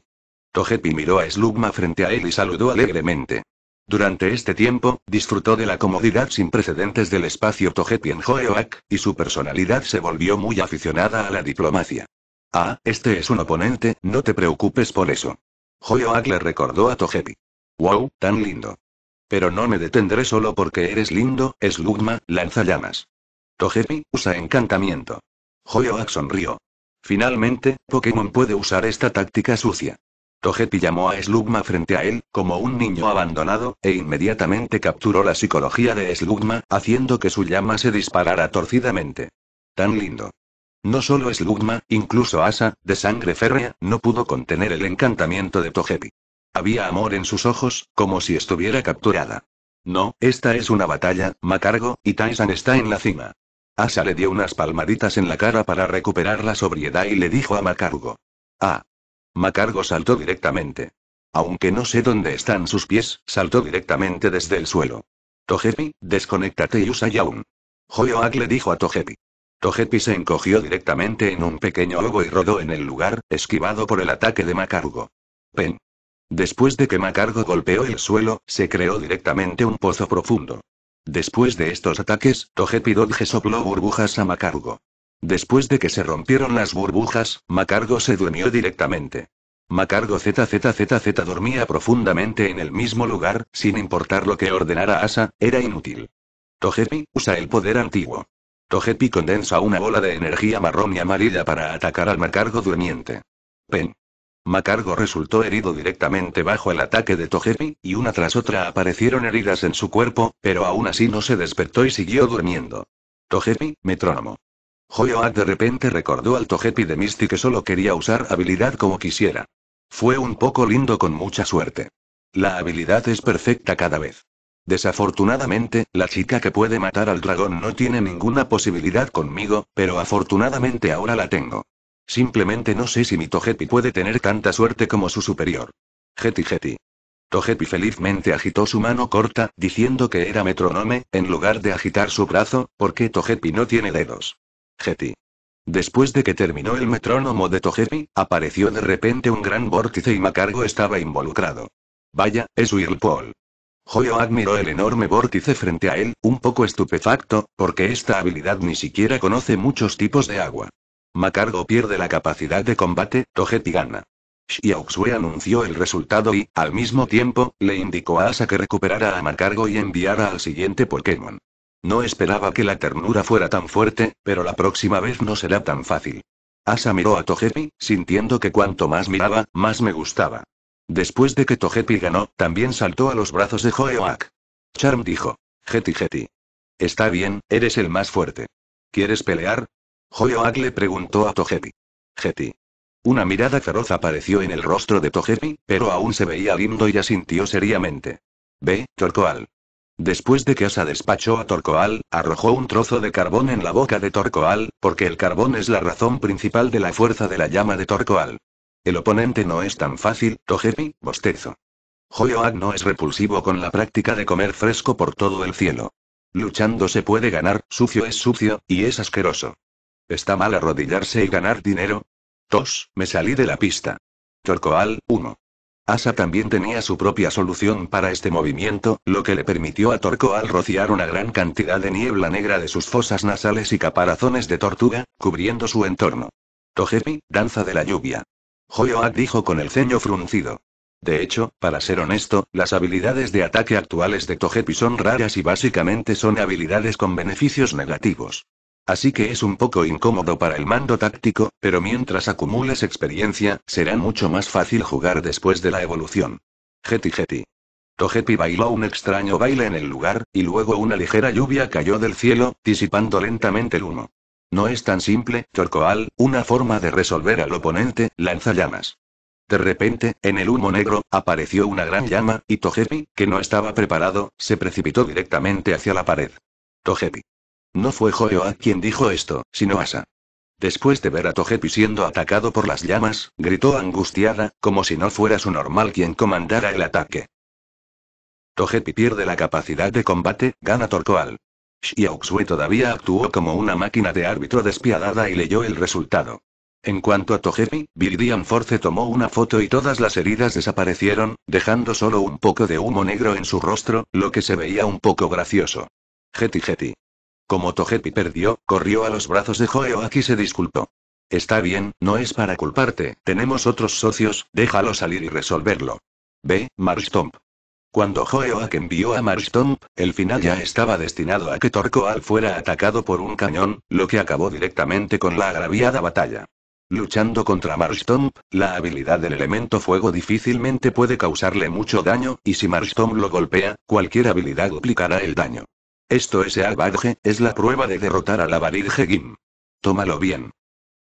Togepi miró a Slugma frente a él y saludó alegremente. Durante este tiempo, disfrutó de la comodidad sin precedentes del espacio en Joyoak, y su personalidad se volvió muy aficionada a la diplomacia. Ah, este es un oponente, no te preocupes por eso. Joyoak le recordó a Togepi. Wow, tan lindo. Pero no me detendré solo porque eres lindo, Slugma, llamas. Togepi, usa encantamiento. Hoeoak sonrió. Finalmente, Pokémon puede usar esta táctica sucia. Togepi llamó a Slugma frente a él, como un niño abandonado, e inmediatamente capturó la psicología de Slugma, haciendo que su llama se disparara torcidamente. Tan lindo. No solo Slugma, incluso Asa, de sangre férrea, no pudo contener el encantamiento de Togepi. Había amor en sus ojos, como si estuviera capturada. No, esta es una batalla, Macargo, y Taisan está en la cima. Asa le dio unas palmaditas en la cara para recuperar la sobriedad y le dijo a Macargo. Ah, Macargo saltó directamente. Aunque no sé dónde están sus pies, saltó directamente desde el suelo. Togepi, desconéctate y usa Yaun. Joyoak le dijo a Togepi. Togepi se encogió directamente en un pequeño huevo y rodó en el lugar, esquivado por el ataque de Macargo. Pen. Después de que Macargo golpeó el suelo, se creó directamente un pozo profundo. Después de estos ataques, Togepi Dodge sopló burbujas a Macargo. Después de que se rompieron las burbujas, Macargo se durmió directamente. Macargo ZZZZ dormía profundamente en el mismo lugar, sin importar lo que ordenara Asa, era inútil. Togepi usa el poder antiguo. Togepi condensa una bola de energía marrón y amarilla para atacar al Macargo durmiente. Pen. Macargo resultó herido directamente bajo el ataque de Togepi, y una tras otra aparecieron heridas en su cuerpo, pero aún así no se despertó y siguió durmiendo. Togepi, metrónomo. Joyoat de repente recordó al Togepi de Misty que solo quería usar habilidad como quisiera. Fue un poco lindo con mucha suerte. La habilidad es perfecta cada vez. Desafortunadamente, la chica que puede matar al dragón no tiene ninguna posibilidad conmigo, pero afortunadamente ahora la tengo. Simplemente no sé si mi Togepi puede tener tanta suerte como su superior. Jeti Jeti. Togepi felizmente agitó su mano corta, diciendo que era metronome, en lugar de agitar su brazo, porque Togepi no tiene dedos. Geti. Después de que terminó el metrónomo de Togepi, apareció de repente un gran vórtice y Macargo estaba involucrado. Vaya, es Whirlpool. Joyo admiró el enorme vórtice frente a él, un poco estupefacto, porque esta habilidad ni siquiera conoce muchos tipos de agua. Macargo pierde la capacidad de combate, Togepi gana. Xiaoxue anunció el resultado y, al mismo tiempo, le indicó a Asa que recuperara a Macargo y enviara al siguiente Pokémon. No esperaba que la ternura fuera tan fuerte, pero la próxima vez no será tan fácil. Asa miró a Togepi, sintiendo que cuanto más miraba, más me gustaba. Después de que Togepi ganó, también saltó a los brazos de Joyoak. Charm dijo. Geti Geti. Está bien, eres el más fuerte. ¿Quieres pelear? Joyoak le preguntó a Togepi. Geti. Una mirada feroz apareció en el rostro de Togepi, pero aún se veía lindo y asintió seriamente. Ve, Torcoal. Después de que Asa despachó a Torcoal, arrojó un trozo de carbón en la boca de Torcoal, porque el carbón es la razón principal de la fuerza de la llama de Torcoal. El oponente no es tan fácil, Togepi, bostezo. Joyoag no es repulsivo con la práctica de comer fresco por todo el cielo. Luchando se puede ganar, sucio es sucio, y es asqueroso. ¿Está mal arrodillarse y ganar dinero? Tos, me salí de la pista. Torcoal, 1. Asa también tenía su propia solución para este movimiento, lo que le permitió a al rociar una gran cantidad de niebla negra de sus fosas nasales y caparazones de tortuga, cubriendo su entorno. Togepi, danza de la lluvia. Joyoad dijo con el ceño fruncido. De hecho, para ser honesto, las habilidades de ataque actuales de Togepi son raras y básicamente son habilidades con beneficios negativos. Así que es un poco incómodo para el mando táctico, pero mientras acumules experiencia, será mucho más fácil jugar después de la evolución. Jeti jeti. Togepi bailó un extraño baile en el lugar, y luego una ligera lluvia cayó del cielo, disipando lentamente el humo. No es tan simple, Torcoal, una forma de resolver al oponente, lanza llamas. De repente, en el humo negro, apareció una gran llama, y Togepi, que no estaba preparado, se precipitó directamente hacia la pared. Togepi. No fue Joyoa quien dijo esto, sino Asa. Después de ver a Togepi siendo atacado por las llamas, gritó angustiada, como si no fuera su normal quien comandara el ataque. Togepi pierde la capacidad de combate, gana Torcoal. Xiaoxue todavía actuó como una máquina de árbitro despiadada y leyó el resultado. En cuanto a Togepi, Viridian Force tomó una foto y todas las heridas desaparecieron, dejando solo un poco de humo negro en su rostro, lo que se veía un poco gracioso. Jeti Jeti. Como Togepi perdió, corrió a los brazos de Joeoaki y se disculpó. Está bien, no es para culparte, tenemos otros socios, déjalo salir y resolverlo. Ve, Marstomp. Cuando Joeoak envió a Marstomp, el final ya estaba destinado a que Torkoal fuera atacado por un cañón, lo que acabó directamente con la agraviada batalla. Luchando contra Marstomp, la habilidad del elemento fuego difícilmente puede causarle mucho daño, y si Marstomp lo golpea, cualquier habilidad duplicará el daño. Esto ese Badge, es la prueba de derrotar a la Varirge Gim. Tómalo bien.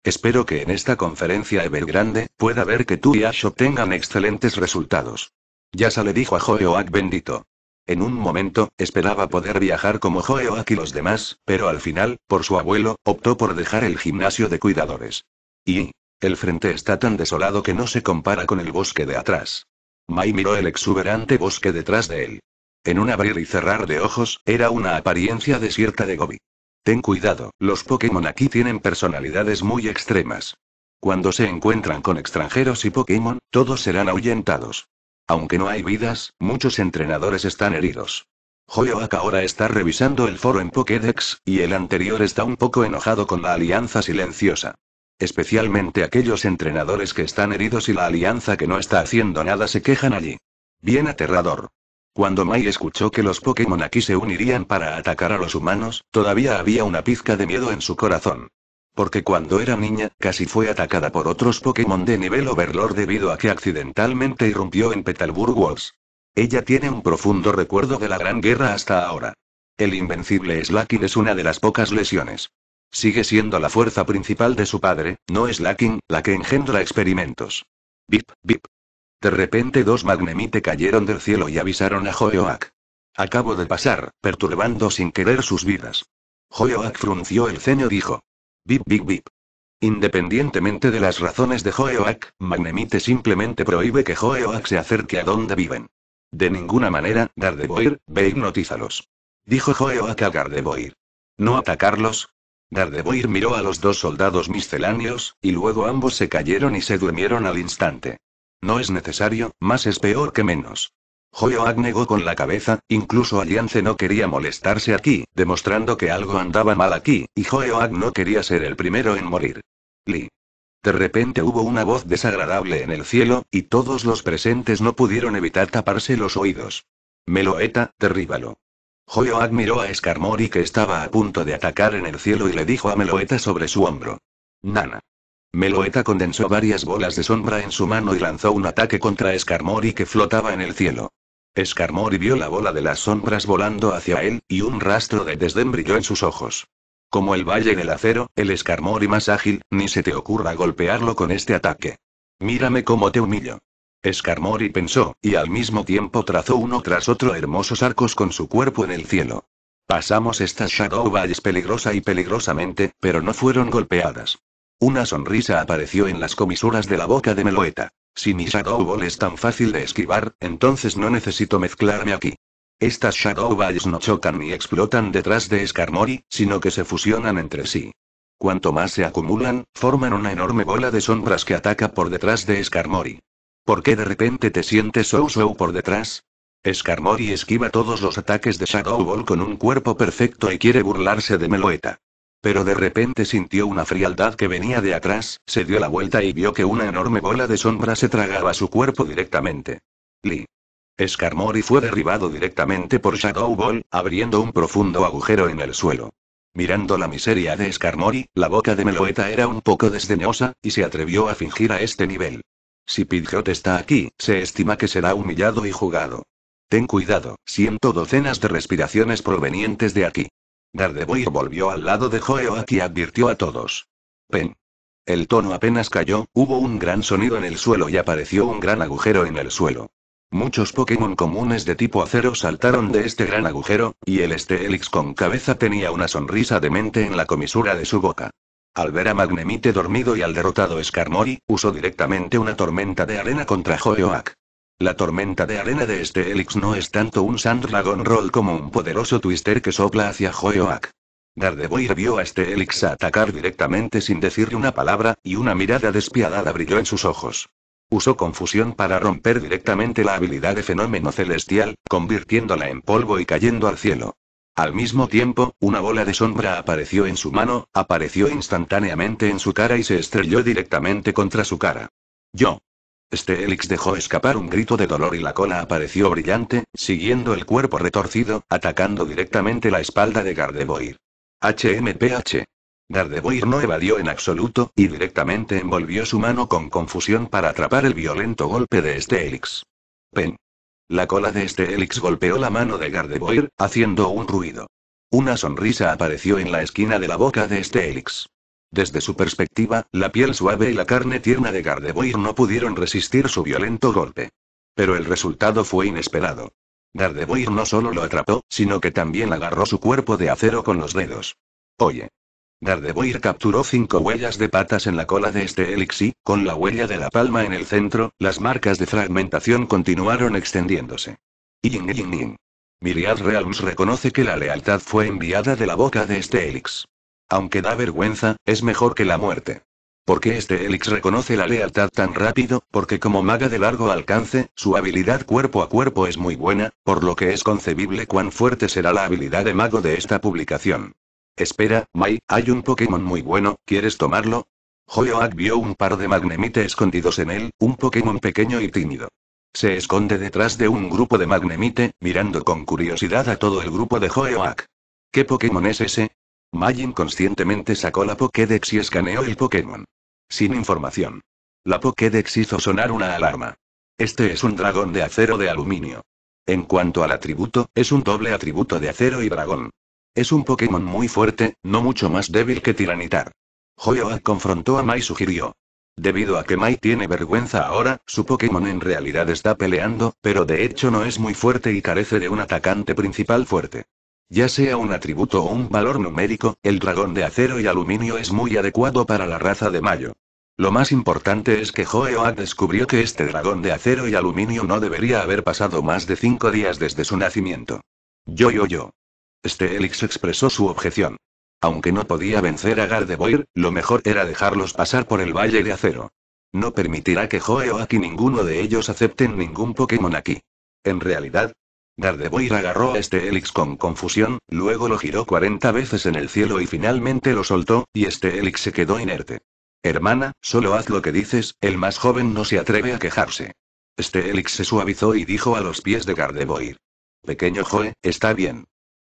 Espero que en esta conferencia Evergrande pueda ver que tú y Ash obtengan excelentes resultados. Ya se le dijo a Joeoak bendito. En un momento, esperaba poder viajar como Joeoak y los demás, pero al final, por su abuelo, optó por dejar el gimnasio de cuidadores. Y... El frente está tan desolado que no se compara con el bosque de atrás. Mai miró el exuberante bosque detrás de él. En un abrir y cerrar de ojos, era una apariencia desierta de Gobi. Ten cuidado, los Pokémon aquí tienen personalidades muy extremas. Cuando se encuentran con extranjeros y Pokémon, todos serán ahuyentados. Aunque no hay vidas, muchos entrenadores están heridos. Joyoak ahora está revisando el foro en Pokédex, y el anterior está un poco enojado con la alianza silenciosa. Especialmente aquellos entrenadores que están heridos y la alianza que no está haciendo nada se quejan allí. Bien aterrador. Cuando Mai escuchó que los Pokémon aquí se unirían para atacar a los humanos, todavía había una pizca de miedo en su corazón. Porque cuando era niña, casi fue atacada por otros Pokémon de nivel Overlord debido a que accidentalmente irrumpió en Petalburg Wars. Ella tiene un profundo recuerdo de la Gran Guerra hasta ahora. El invencible Slaking es una de las pocas lesiones. Sigue siendo la fuerza principal de su padre, no Slaking, la que engendra experimentos. Bip, bip, de repente dos magnemite cayeron del cielo y avisaron a Jojoac. Acabo de pasar, perturbando sin querer sus vidas. Joyoak frunció el ceño y dijo. Bip bip bip. Independientemente de las razones de Joeoak, Magnemite simplemente prohíbe que Joeoak se acerque a donde viven. De ninguna manera, Gardevoir, ve hipnotízalos. Dijo Joeoak a Gardevoir. No atacarlos. Gardevoir miró a los dos soldados misceláneos, y luego ambos se cayeron y se durmieron al instante. No es necesario, más es peor que menos. Joyoag negó con la cabeza, incluso Aliance no quería molestarse aquí, demostrando que algo andaba mal aquí, y Joyoag no quería ser el primero en morir. Lee. De repente hubo una voz desagradable en el cielo, y todos los presentes no pudieron evitar taparse los oídos. Meloeta, derríbalo. Joyoag miró a Escarmori que estaba a punto de atacar en el cielo y le dijo a Meloeta sobre su hombro. Nana. Meloeta condensó varias bolas de sombra en su mano y lanzó un ataque contra Escarmory que flotaba en el cielo. Escarmory vio la bola de las sombras volando hacia él, y un rastro de desdén brilló en sus ojos. Como el Valle del Acero, el Escarmory más ágil, ni se te ocurra golpearlo con este ataque. Mírame cómo te humillo. Escarmory pensó, y al mismo tiempo trazó uno tras otro hermosos arcos con su cuerpo en el cielo. Pasamos estas Shadow Valles peligrosa y peligrosamente, pero no fueron golpeadas. Una sonrisa apareció en las comisuras de la boca de Meloeta. Si mi Shadow Ball es tan fácil de esquivar, entonces no necesito mezclarme aquí. Estas Shadow Balls no chocan ni explotan detrás de Skarmory, sino que se fusionan entre sí. Cuanto más se acumulan, forman una enorme bola de sombras que ataca por detrás de Skarmory. ¿Por qué de repente te sientes so por detrás? Skarmory esquiva todos los ataques de Shadow Ball con un cuerpo perfecto y quiere burlarse de Meloeta. Pero de repente sintió una frialdad que venía de atrás, se dio la vuelta y vio que una enorme bola de sombra se tragaba su cuerpo directamente. Lee. Scarmory fue derribado directamente por Shadow Ball, abriendo un profundo agujero en el suelo. Mirando la miseria de Scarmory, la boca de Meloeta era un poco desdeñosa, y se atrevió a fingir a este nivel. Si Pidgeot está aquí, se estima que será humillado y jugado. Ten cuidado, siento docenas de respiraciones provenientes de aquí. Gardevoir volvió al lado de Oak y advirtió a todos. Pen. El tono apenas cayó, hubo un gran sonido en el suelo y apareció un gran agujero en el suelo. Muchos Pokémon comunes de tipo acero saltaron de este gran agujero, y el Steelix con cabeza tenía una sonrisa demente en la comisura de su boca. Al ver a Magnemite dormido y al derrotado Skarmory, usó directamente una tormenta de arena contra Oak. La tormenta de arena de este Helix no es tanto un sand dragon Roll como un poderoso twister que sopla hacia Joyoak. Gardevoir vio a este Helix atacar directamente sin decirle una palabra, y una mirada despiadada brilló en sus ojos. Usó confusión para romper directamente la habilidad de fenómeno celestial, convirtiéndola en polvo y cayendo al cielo. Al mismo tiempo, una bola de sombra apareció en su mano, apareció instantáneamente en su cara y se estrelló directamente contra su cara. Yo. Este Elix dejó escapar un grito de dolor y la cola apareció brillante, siguiendo el cuerpo retorcido, atacando directamente la espalda de Gardevoir. HMPH. Gardevoir no evadió en absoluto, y directamente envolvió su mano con confusión para atrapar el violento golpe de Steelix. Pen. La cola de Steelix golpeó la mano de Gardevoir, haciendo un ruido. Una sonrisa apareció en la esquina de la boca de Steelix. Desde su perspectiva, la piel suave y la carne tierna de Gardevoir no pudieron resistir su violento golpe. Pero el resultado fue inesperado. Gardevoir no solo lo atrapó, sino que también agarró su cuerpo de acero con los dedos. Oye. Gardevoir capturó cinco huellas de patas en la cola de este y, con la huella de la palma en el centro, las marcas de fragmentación continuaron extendiéndose. Yin, yin, yin. Realms reconoce que la lealtad fue enviada de la boca de este elix. Aunque da vergüenza, es mejor que la muerte. Porque este Elix reconoce la lealtad tan rápido? Porque como maga de largo alcance, su habilidad cuerpo a cuerpo es muy buena, por lo que es concebible cuán fuerte será la habilidad de mago de esta publicación. Espera, Mai, hay un Pokémon muy bueno, ¿quieres tomarlo? Joyoak vio un par de magnemite escondidos en él, un Pokémon pequeño y tímido. Se esconde detrás de un grupo de magnemite, mirando con curiosidad a todo el grupo de Joyoak. ¿Qué Pokémon es ese? May inconscientemente sacó la Pokédex y escaneó el Pokémon. Sin información. La Pokédex hizo sonar una alarma. Este es un dragón de acero de aluminio. En cuanto al atributo, es un doble atributo de acero y dragón. Es un Pokémon muy fuerte, no mucho más débil que Tiranitar. Joyoa confrontó a Mai y sugirió. Debido a que Mai tiene vergüenza ahora, su Pokémon en realidad está peleando, pero de hecho no es muy fuerte y carece de un atacante principal fuerte. Ya sea un atributo o un valor numérico, el dragón de acero y aluminio es muy adecuado para la raza de Mayo. Lo más importante es que Oak descubrió que este dragón de acero y aluminio no debería haber pasado más de cinco días desde su nacimiento. Yo, yo, yo. Este Elix expresó su objeción. Aunque no podía vencer a Gardevoir, lo mejor era dejarlos pasar por el Valle de Acero. No permitirá que Oak y ninguno de ellos acepten ningún Pokémon aquí. En realidad, Gardevoir agarró a este elix con confusión, luego lo giró 40 veces en el cielo y finalmente lo soltó, y este Helix se quedó inerte. Hermana, solo haz lo que dices, el más joven no se atreve a quejarse. Este elix se suavizó y dijo a los pies de Gardevoir. Pequeño Joe, está bien.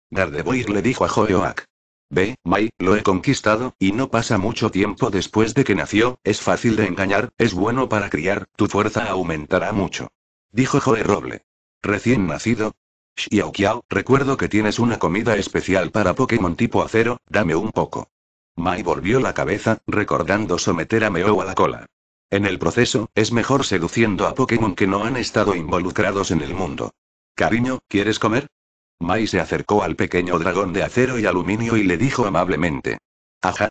Gardevoir le dijo a Oak. Ve, Mai, lo he conquistado, y no pasa mucho tiempo después de que nació, es fácil de engañar, es bueno para criar, tu fuerza aumentará mucho. Dijo Joe Roble. Recién nacido, Xiao kiao recuerdo que tienes una comida especial para Pokémon tipo acero, dame un poco. Mai volvió la cabeza, recordando someter a Meow a la cola. En el proceso, es mejor seduciendo a Pokémon que no han estado involucrados en el mundo. Cariño, ¿quieres comer? Mai se acercó al pequeño dragón de acero y aluminio y le dijo amablemente. Ajá.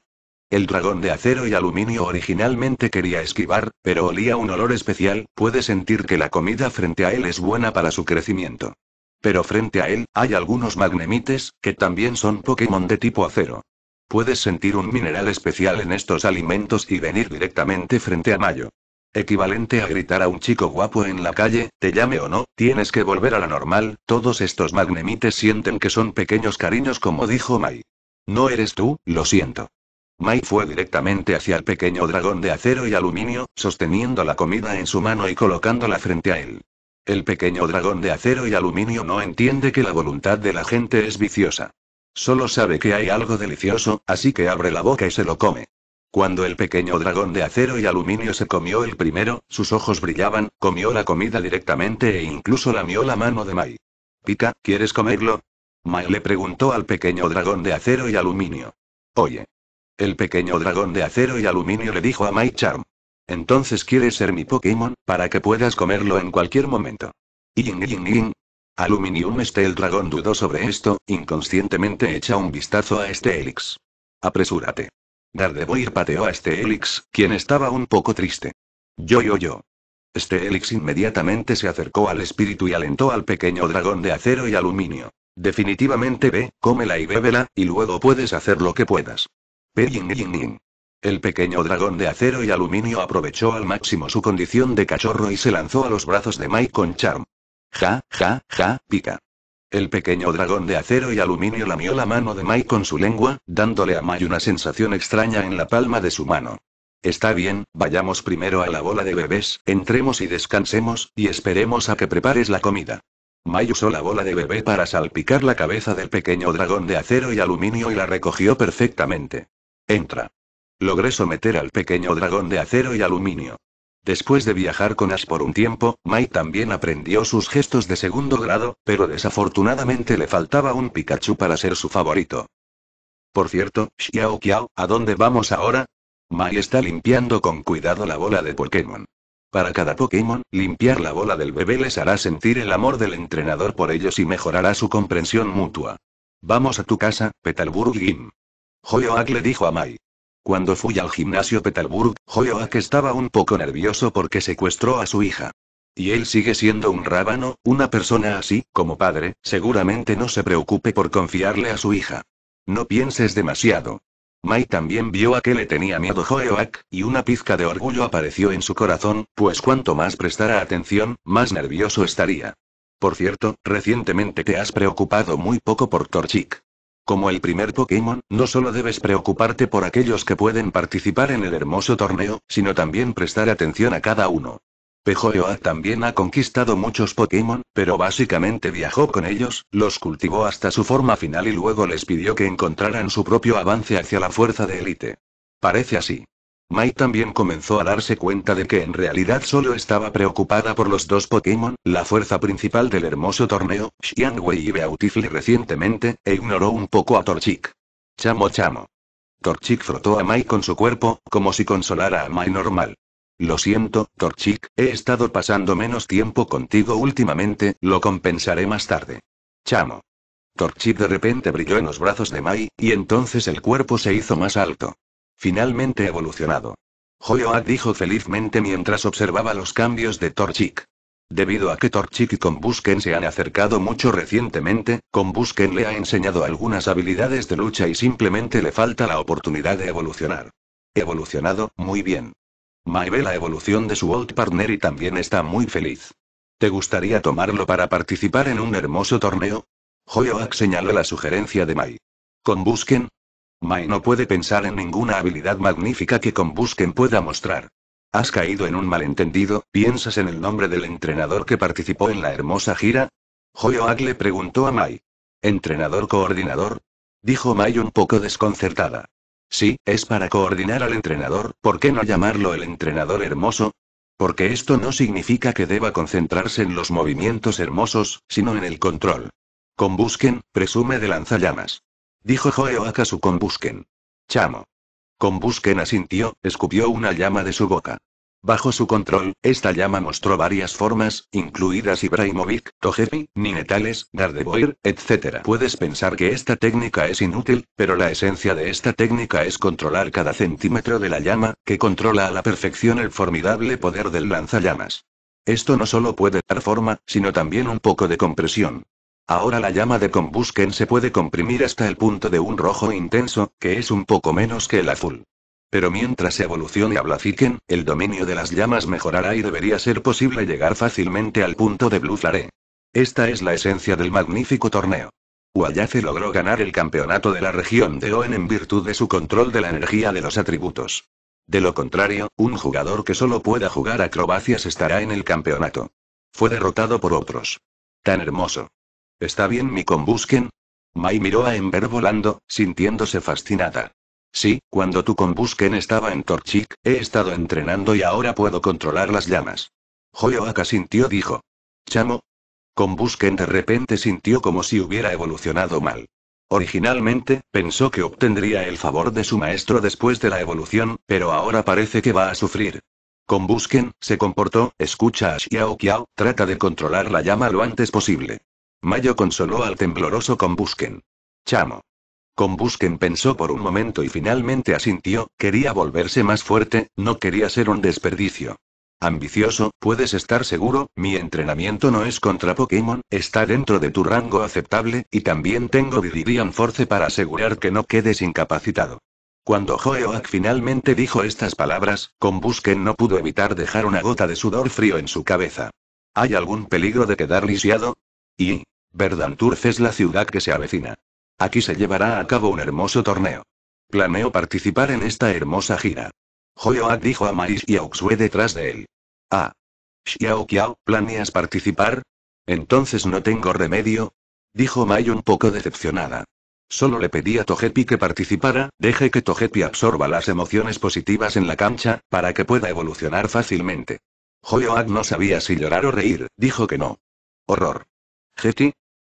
El dragón de acero y aluminio originalmente quería esquivar, pero olía un olor especial, puede sentir que la comida frente a él es buena para su crecimiento. Pero frente a él, hay algunos magnemites, que también son Pokémon de tipo acero. Puedes sentir un mineral especial en estos alimentos y venir directamente frente a Mayo. Equivalente a gritar a un chico guapo en la calle, te llame o no, tienes que volver a la normal, todos estos magnemites sienten que son pequeños cariños como dijo Mai. No eres tú, lo siento. Mai fue directamente hacia el pequeño dragón de acero y aluminio, sosteniendo la comida en su mano y colocándola frente a él. El pequeño dragón de acero y aluminio no entiende que la voluntad de la gente es viciosa. Solo sabe que hay algo delicioso, así que abre la boca y se lo come. Cuando el pequeño dragón de acero y aluminio se comió el primero, sus ojos brillaban, comió la comida directamente e incluso lamió la mano de Mai. Pica, ¿quieres comerlo? Mai le preguntó al pequeño dragón de acero y aluminio. Oye. El pequeño dragón de acero y aluminio le dijo a Mai Charm. Entonces quieres ser mi Pokémon, para que puedas comerlo en cualquier momento. Yin, yin, yin. Aluminium este el dragón dudó sobre esto, inconscientemente echa un vistazo a este Helix. Apresúrate. Gardevoir pateó a este Helix, quien estaba un poco triste. Yo yo yo. Este Helix inmediatamente se acercó al espíritu y alentó al pequeño dragón de acero y aluminio. Definitivamente ve, cómela y bébela, y luego puedes hacer lo que puedas. Pe yin yin yin. El pequeño dragón de acero y aluminio aprovechó al máximo su condición de cachorro y se lanzó a los brazos de Mai con charm. Ja, ja, ja, pica. El pequeño dragón de acero y aluminio lamió la mano de Mai con su lengua, dándole a Mai una sensación extraña en la palma de su mano. Está bien, vayamos primero a la bola de bebés, entremos y descansemos, y esperemos a que prepares la comida. Mai usó la bola de bebé para salpicar la cabeza del pequeño dragón de acero y aluminio y la recogió perfectamente. Entra. Logré someter al pequeño dragón de acero y aluminio. Después de viajar con Ash por un tiempo, Mai también aprendió sus gestos de segundo grado, pero desafortunadamente le faltaba un Pikachu para ser su favorito. Por cierto, Xiao ¿a dónde vamos ahora? Mai está limpiando con cuidado la bola de Pokémon. Para cada Pokémon, limpiar la bola del bebé les hará sentir el amor del entrenador por ellos y mejorará su comprensión mutua. Vamos a tu casa, Petalburg Gym. Joyoak le dijo a Mai. Cuando fui al gimnasio Petalburg, Joyoak estaba un poco nervioso porque secuestró a su hija. Y él sigue siendo un rábano, una persona así, como padre, seguramente no se preocupe por confiarle a su hija. No pienses demasiado. Mai también vio a que le tenía miedo Joyoak, y una pizca de orgullo apareció en su corazón, pues cuanto más prestara atención, más nervioso estaría. Por cierto, recientemente te has preocupado muy poco por Torchik. Como el primer Pokémon, no solo debes preocuparte por aquellos que pueden participar en el hermoso torneo, sino también prestar atención a cada uno. Pejoeoa también ha conquistado muchos Pokémon, pero básicamente viajó con ellos, los cultivó hasta su forma final y luego les pidió que encontraran su propio avance hacia la fuerza de élite. Parece así. Mai también comenzó a darse cuenta de que en realidad solo estaba preocupada por los dos Pokémon, la fuerza principal del hermoso torneo, Xiangwei y Beautifly. recientemente, e ignoró un poco a Torchic. Chamo chamo. Torchic frotó a Mai con su cuerpo, como si consolara a Mai normal. Lo siento, Torchic, he estado pasando menos tiempo contigo últimamente, lo compensaré más tarde. Chamo. Torchic de repente brilló en los brazos de Mai, y entonces el cuerpo se hizo más alto. Finalmente evolucionado. Joyoak dijo felizmente mientras observaba los cambios de Torchic. Debido a que Torchic y Combusken se han acercado mucho recientemente, Combusken le ha enseñado algunas habilidades de lucha y simplemente le falta la oportunidad de evolucionar. Evolucionado, muy bien. Mai ve la evolución de su old partner y también está muy feliz. ¿Te gustaría tomarlo para participar en un hermoso torneo? Joyoak señaló la sugerencia de Mai. Combusken, Mai no puede pensar en ninguna habilidad magnífica que con Busquen pueda mostrar. ¿Has caído en un malentendido? ¿Piensas en el nombre del entrenador que participó en la hermosa gira? Joyoag le preguntó a Mai. ¿Entrenador coordinador? Dijo Mai un poco desconcertada. Sí, es para coordinar al entrenador, ¿por qué no llamarlo el entrenador hermoso? Porque esto no significa que deba concentrarse en los movimientos hermosos, sino en el control. Con presume de lanzallamas. Dijo Joe Akasu con Busquen. Chamo. Con asintió, escupió una llama de su boca. Bajo su control, esta llama mostró varias formas, incluidas Ibrahimovic, Togepi, Ninetales, Gardevoir, etc. Puedes pensar que esta técnica es inútil, pero la esencia de esta técnica es controlar cada centímetro de la llama, que controla a la perfección el formidable poder del lanzallamas. Esto no solo puede dar forma, sino también un poco de compresión. Ahora la llama de Combusken se puede comprimir hasta el punto de un rojo intenso, que es un poco menos que el azul. Pero mientras se evolucione a Blaziken, el dominio de las llamas mejorará y debería ser posible llegar fácilmente al punto de Blue Flare. Esta es la esencia del magnífico torneo. Wayace logró ganar el campeonato de la región de Oen en virtud de su control de la energía de los atributos. De lo contrario, un jugador que solo pueda jugar acrobacias estará en el campeonato. Fue derrotado por otros. Tan hermoso. ¿Está bien mi combusken? Mai miró a Ember volando, sintiéndose fascinada. Sí, cuando tu combusken estaba en Torchik, he estado entrenando y ahora puedo controlar las llamas. Joyoaka sintió dijo. Chamo. Combusken de repente sintió como si hubiera evolucionado mal. Originalmente, pensó que obtendría el favor de su maestro después de la evolución, pero ahora parece que va a sufrir. Combusken, se comportó, escucha a Xiao trata de controlar la llama lo antes posible. Mayo consoló al tembloroso Combusken. Chamo. Combusken pensó por un momento y finalmente asintió, quería volverse más fuerte, no quería ser un desperdicio. Ambicioso, puedes estar seguro, mi entrenamiento no es contra Pokémon, está dentro de tu rango aceptable, y también tengo Viridian Force para asegurar que no quedes incapacitado. Cuando Joeoak finalmente dijo estas palabras, Combusken no pudo evitar dejar una gota de sudor frío en su cabeza. ¿Hay algún peligro de quedar lisiado? Y. Verdanturf es la ciudad que se avecina. Aquí se llevará a cabo un hermoso torneo. Planeo participar en esta hermosa gira. Joyoak dijo a Mai y Auxue detrás de él. Ah. Xiao ¿planeas participar? Entonces no tengo remedio. Dijo Mai un poco decepcionada. Solo le pedí a Togepi que participara, deje que Togepi absorba las emociones positivas en la cancha, para que pueda evolucionar fácilmente. Joyoak no sabía si llorar o reír, dijo que no. Horror. Getty.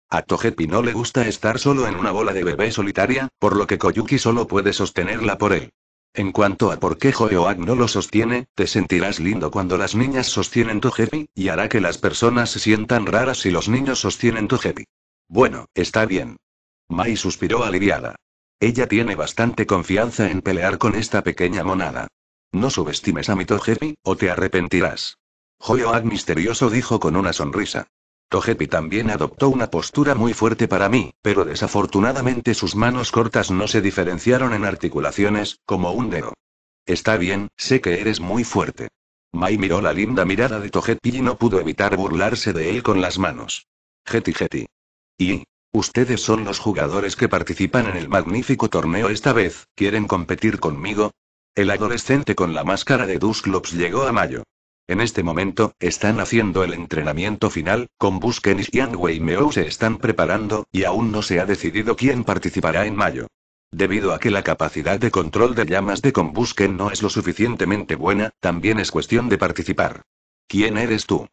A Togepi no le gusta estar solo en una bola de bebé solitaria, por lo que Koyuki solo puede sostenerla por él. En cuanto a por qué Joyoak no lo sostiene, te sentirás lindo cuando las niñas sostienen Togepi, y hará que las personas se sientan raras si los niños sostienen Togepi. Bueno, está bien. Mai suspiró aliviada. Ella tiene bastante confianza en pelear con esta pequeña monada. No subestimes a mi Togepi, o te arrepentirás. Joyoak misterioso dijo con una sonrisa. Togepi también adoptó una postura muy fuerte para mí, pero desafortunadamente sus manos cortas no se diferenciaron en articulaciones, como un dedo. Está bien, sé que eres muy fuerte. Mai miró la linda mirada de Togepi y no pudo evitar burlarse de él con las manos. Jeti Jeti. Y. Ustedes son los jugadores que participan en el magnífico torneo esta vez, ¿quieren competir conmigo? El adolescente con la máscara de Dusclops llegó a Mayo. En este momento, están haciendo el entrenamiento final, con y Xiangwei Meou se están preparando, y aún no se ha decidido quién participará en mayo. Debido a que la capacidad de control de llamas de Combusken no es lo suficientemente buena, también es cuestión de participar. ¿Quién eres tú?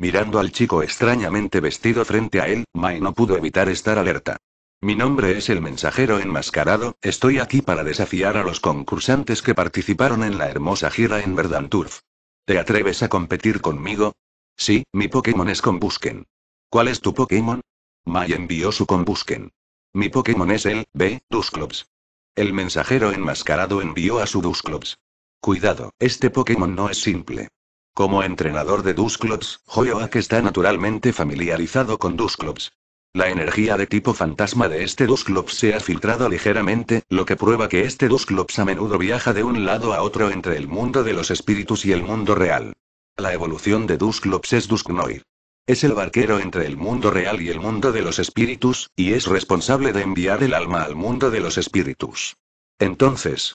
Mirando al chico extrañamente vestido frente a él, Mai no pudo evitar estar alerta. Mi nombre es el mensajero enmascarado, estoy aquí para desafiar a los concursantes que participaron en la hermosa gira en Verdanturf. ¿Te atreves a competir conmigo? Sí, mi Pokémon es Combusken. ¿Cuál es tu Pokémon? Mai envió su Combusken. Mi Pokémon es el B, Dusclops. El mensajero enmascarado envió a su Dusclops. Cuidado, este Pokémon no es simple. Como entrenador de Dusclops, Hoyoak está naturalmente familiarizado con Dusclops, la energía de tipo fantasma de este Dusclops se ha filtrado ligeramente, lo que prueba que este Dusclops a menudo viaja de un lado a otro entre el mundo de los espíritus y el mundo real. La evolución de Dusclops es Dusknoir. Es el barquero entre el mundo real y el mundo de los espíritus, y es responsable de enviar el alma al mundo de los espíritus. Entonces,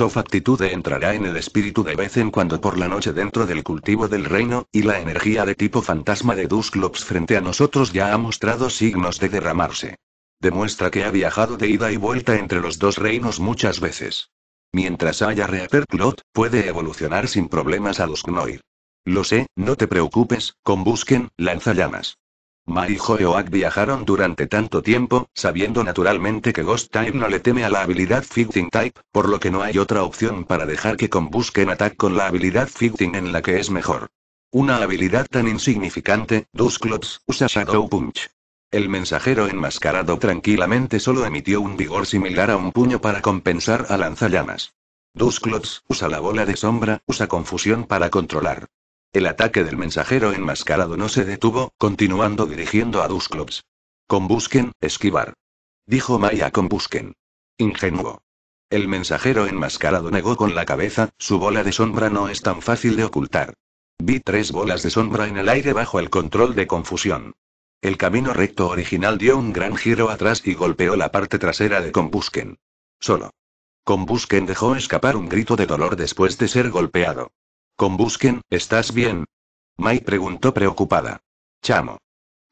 of Actitude entrará en el espíritu de vez en cuando por la noche dentro del cultivo del reino, y la energía de tipo fantasma de Dusklops frente a nosotros ya ha mostrado signos de derramarse. Demuestra que ha viajado de ida y vuelta entre los dos reinos muchas veces. Mientras haya Reaperclot, puede evolucionar sin problemas a Dusknoir. Lo sé, no te preocupes, con lanza lanzallamas. Ma y Joeoak viajaron durante tanto tiempo, sabiendo naturalmente que Ghost Type no le teme a la habilidad Fighting Type, por lo que no hay otra opción para dejar que Busquen ataque con la habilidad Fighting en la que es mejor. Una habilidad tan insignificante, Dusclops usa Shadow Punch. El mensajero enmascarado tranquilamente solo emitió un vigor similar a un puño para compensar a lanzallamas. Dusclops usa la bola de sombra, usa confusión para controlar. El ataque del mensajero enmascarado no se detuvo, continuando dirigiendo a Dusclops. Con esquivar. Dijo Maya con Ingenuo. El mensajero enmascarado negó con la cabeza, su bola de sombra no es tan fácil de ocultar. Vi tres bolas de sombra en el aire bajo el control de confusión. El camino recto original dio un gran giro atrás y golpeó la parte trasera de Combusken. Solo. Combusken dejó escapar un grito de dolor después de ser golpeado. Combusken, ¿estás bien? Mai preguntó preocupada. Chamo.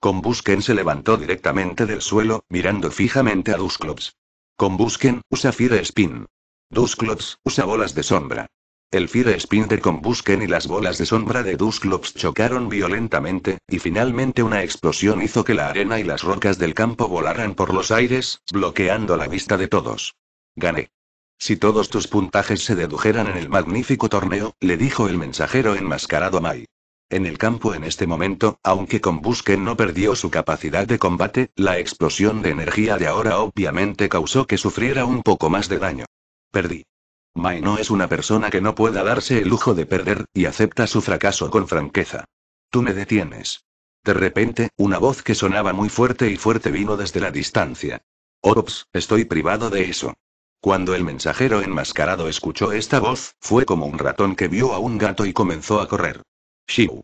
Combusken se levantó directamente del suelo, mirando fijamente a Dusclops. Combusken, usa Fire Spin. Dusclops, usa bolas de sombra. El Fire Spin de Combusken y las bolas de sombra de Dusclops chocaron violentamente, y finalmente una explosión hizo que la arena y las rocas del campo volaran por los aires, bloqueando la vista de todos. Gané. Si todos tus puntajes se dedujeran en el magnífico torneo, le dijo el mensajero enmascarado a Mai. En el campo en este momento, aunque con Busquen no perdió su capacidad de combate, la explosión de energía de ahora obviamente causó que sufriera un poco más de daño. Perdí. Mai no es una persona que no pueda darse el lujo de perder, y acepta su fracaso con franqueza. Tú me detienes. De repente, una voz que sonaba muy fuerte y fuerte vino desde la distancia. Oops, estoy privado de eso. Cuando el mensajero enmascarado escuchó esta voz, fue como un ratón que vio a un gato y comenzó a correr. Shiu.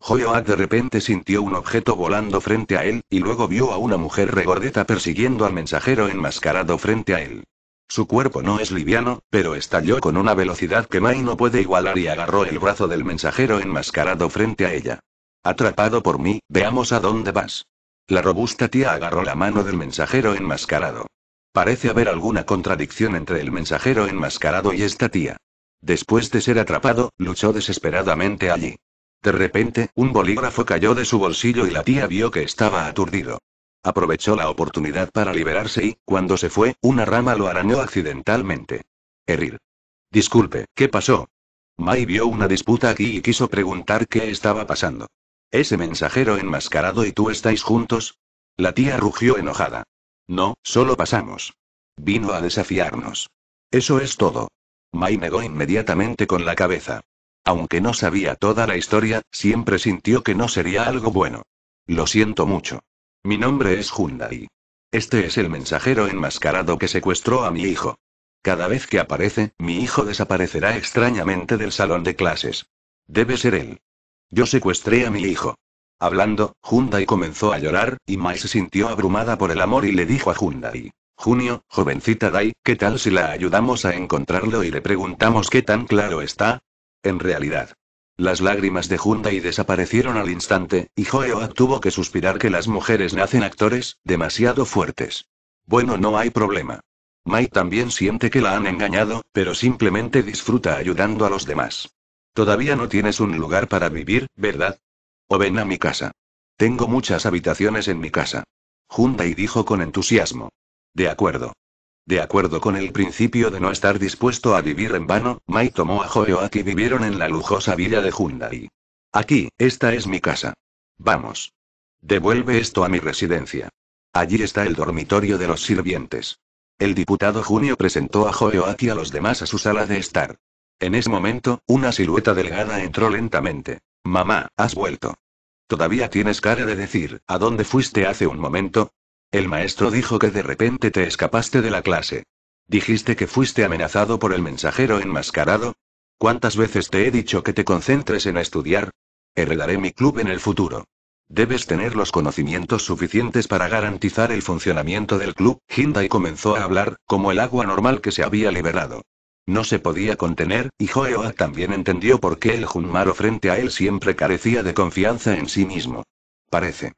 Joyoak de repente sintió un objeto volando frente a él, y luego vio a una mujer regordeta persiguiendo al mensajero enmascarado frente a él. Su cuerpo no es liviano, pero estalló con una velocidad que Mai no puede igualar y agarró el brazo del mensajero enmascarado frente a ella. Atrapado por mí, veamos a dónde vas. La robusta tía agarró la mano del mensajero enmascarado. Parece haber alguna contradicción entre el mensajero enmascarado y esta tía. Después de ser atrapado, luchó desesperadamente allí. De repente, un bolígrafo cayó de su bolsillo y la tía vio que estaba aturdido. Aprovechó la oportunidad para liberarse y, cuando se fue, una rama lo arañó accidentalmente. Herir. Disculpe, ¿qué pasó? Mai vio una disputa aquí y quiso preguntar qué estaba pasando. ¿Ese mensajero enmascarado y tú estáis juntos? La tía rugió enojada. No, solo pasamos. Vino a desafiarnos. Eso es todo. Mai negó inmediatamente con la cabeza. Aunque no sabía toda la historia, siempre sintió que no sería algo bueno. Lo siento mucho. Mi nombre es Hyundai. Este es el mensajero enmascarado que secuestró a mi hijo. Cada vez que aparece, mi hijo desaparecerá extrañamente del salón de clases. Debe ser él. Yo secuestré a mi hijo. Hablando, Hyundai comenzó a llorar, y Mai se sintió abrumada por el amor y le dijo a Hyundai. Junio, jovencita Dai, ¿qué tal si la ayudamos a encontrarlo y le preguntamos qué tan claro está? En realidad. Las lágrimas de Hyundai desaparecieron al instante, y Joe tuvo que suspirar que las mujeres nacen actores, demasiado fuertes. Bueno, no hay problema. Mai también siente que la han engañado, pero simplemente disfruta ayudando a los demás. Todavía no tienes un lugar para vivir, ¿verdad? O oh, ven a mi casa. Tengo muchas habitaciones en mi casa. Junta dijo con entusiasmo. De acuerdo. De acuerdo con el principio de no estar dispuesto a vivir en vano, Mai tomó a Joeoak y vivieron en la lujosa villa de Hyundai. Aquí, esta es mi casa. Vamos. Devuelve esto a mi residencia. Allí está el dormitorio de los sirvientes. El diputado Junio presentó a Joeoak y a los demás a su sala de estar. En ese momento, una silueta delgada entró lentamente. Mamá, has vuelto. Todavía tienes cara de decir, ¿a dónde fuiste hace un momento? El maestro dijo que de repente te escapaste de la clase. Dijiste que fuiste amenazado por el mensajero enmascarado. ¿Cuántas veces te he dicho que te concentres en estudiar? Heredaré mi club en el futuro. Debes tener los conocimientos suficientes para garantizar el funcionamiento del club. y comenzó a hablar, como el agua normal que se había liberado. No se podía contener, y Joeoa también entendió por qué el Junmaro frente a él siempre carecía de confianza en sí mismo. Parece.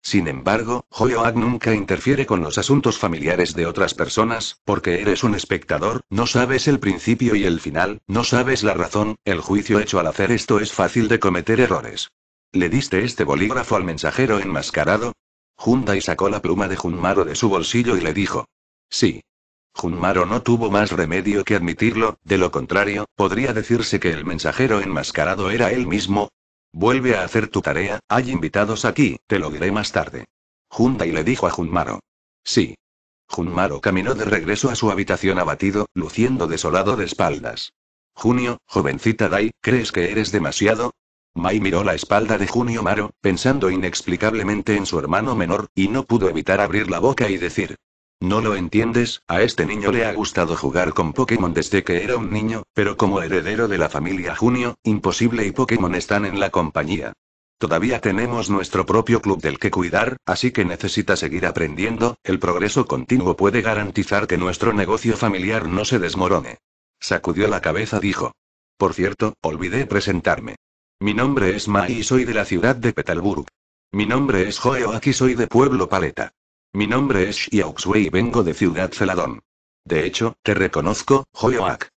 Sin embargo, Joyoag nunca interfiere con los asuntos familiares de otras personas, porque eres un espectador, no sabes el principio y el final, no sabes la razón, el juicio hecho al hacer esto es fácil de cometer errores. ¿Le diste este bolígrafo al mensajero enmascarado? y sacó la pluma de Junmaro de su bolsillo y le dijo. Sí. Junmaro no tuvo más remedio que admitirlo, de lo contrario, podría decirse que el mensajero enmascarado era él mismo. Vuelve a hacer tu tarea, hay invitados aquí, te lo diré más tarde. Junta y le dijo a Junmaro. Sí. Junmaro caminó de regreso a su habitación abatido, luciendo desolado de espaldas. Junio, jovencita Dai, ¿crees que eres demasiado? Mai miró la espalda de Junio Maro, pensando inexplicablemente en su hermano menor, y no pudo evitar abrir la boca y decir, no lo entiendes, a este niño le ha gustado jugar con Pokémon desde que era un niño, pero como heredero de la familia Junio, Imposible y Pokémon están en la compañía. Todavía tenemos nuestro propio club del que cuidar, así que necesita seguir aprendiendo, el progreso continuo puede garantizar que nuestro negocio familiar no se desmorone. Sacudió la cabeza dijo. Por cierto, olvidé presentarme. Mi nombre es Mai y soy de la ciudad de Petalburg. Mi nombre es Joe aquí soy de Pueblo Paleta. Mi nombre es Xiaoxue y vengo de Ciudad Celadón. De hecho, te reconozco, Joyoak.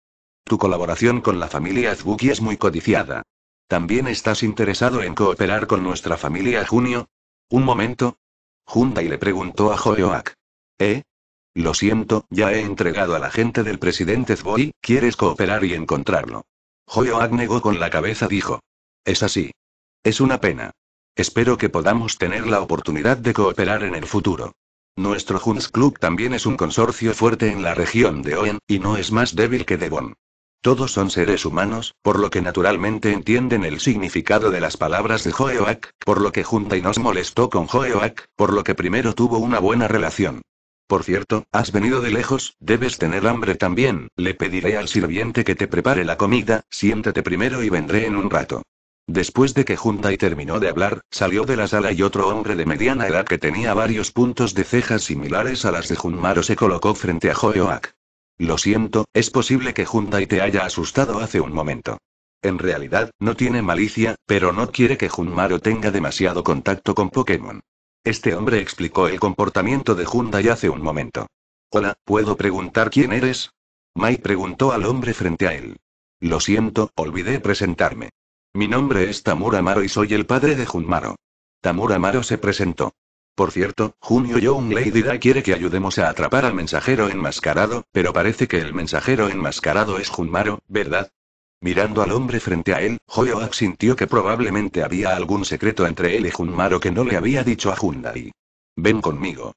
Tu colaboración con la familia Zbuki es muy codiciada. ¿También estás interesado en cooperar con nuestra familia Junio? Un momento. Junta y le preguntó a Joyoak. ¿Eh? Lo siento, ya he entregado a la gente del presidente Zboy, ¿quieres cooperar y encontrarlo? Joyoak negó con la cabeza, dijo. Es así. Es una pena. Espero que podamos tener la oportunidad de cooperar en el futuro. Nuestro Huns Club también es un consorcio fuerte en la región de Oen, y no es más débil que Devon. Todos son seres humanos, por lo que naturalmente entienden el significado de las palabras de Oak, por lo que Junta y nos molestó con Oak, por lo que primero tuvo una buena relación. Por cierto, has venido de lejos, debes tener hambre también, le pediré al sirviente que te prepare la comida, siéntate primero y vendré en un rato. Después de que Juntai terminó de hablar, salió de la sala y otro hombre de mediana edad que tenía varios puntos de cejas similares a las de Junmaro se colocó frente a Joyoak. Lo siento, es posible que Juntai te haya asustado hace un momento. En realidad, no tiene malicia, pero no quiere que Junmaro tenga demasiado contacto con Pokémon. Este hombre explicó el comportamiento de Hyundai hace un momento. Hola, ¿puedo preguntar quién eres? Mai preguntó al hombre frente a él. Lo siento, olvidé presentarme. Mi nombre es Tamura Amaro y soy el padre de Junmaro. Tamura Amaro se presentó. Por cierto, Junio Young Lady Da quiere que ayudemos a atrapar al mensajero enmascarado, pero parece que el mensajero enmascarado es Junmaro, ¿verdad? Mirando al hombre frente a él, Joyoak sintió que probablemente había algún secreto entre él y Junmaro que no le había dicho a Hyundai. Ven conmigo.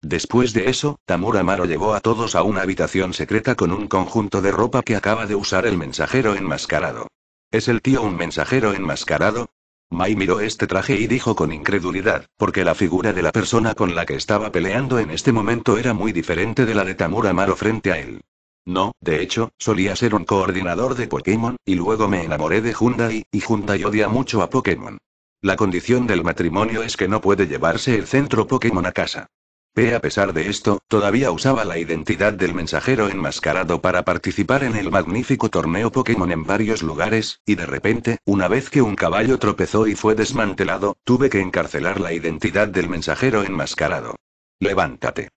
Después de eso, Tamura Maro llevó a todos a una habitación secreta con un conjunto de ropa que acaba de usar el mensajero enmascarado. ¿Es el tío un mensajero enmascarado? Mai miró este traje y dijo con incredulidad, porque la figura de la persona con la que estaba peleando en este momento era muy diferente de la de Tamura Maro frente a él. No, de hecho, solía ser un coordinador de Pokémon, y luego me enamoré de Hyundai, y Hyundai odia mucho a Pokémon. La condición del matrimonio es que no puede llevarse el centro Pokémon a casa. P. A pesar de esto, todavía usaba la identidad del mensajero enmascarado para participar en el magnífico torneo Pokémon en varios lugares, y de repente, una vez que un caballo tropezó y fue desmantelado, tuve que encarcelar la identidad del mensajero enmascarado. Levántate.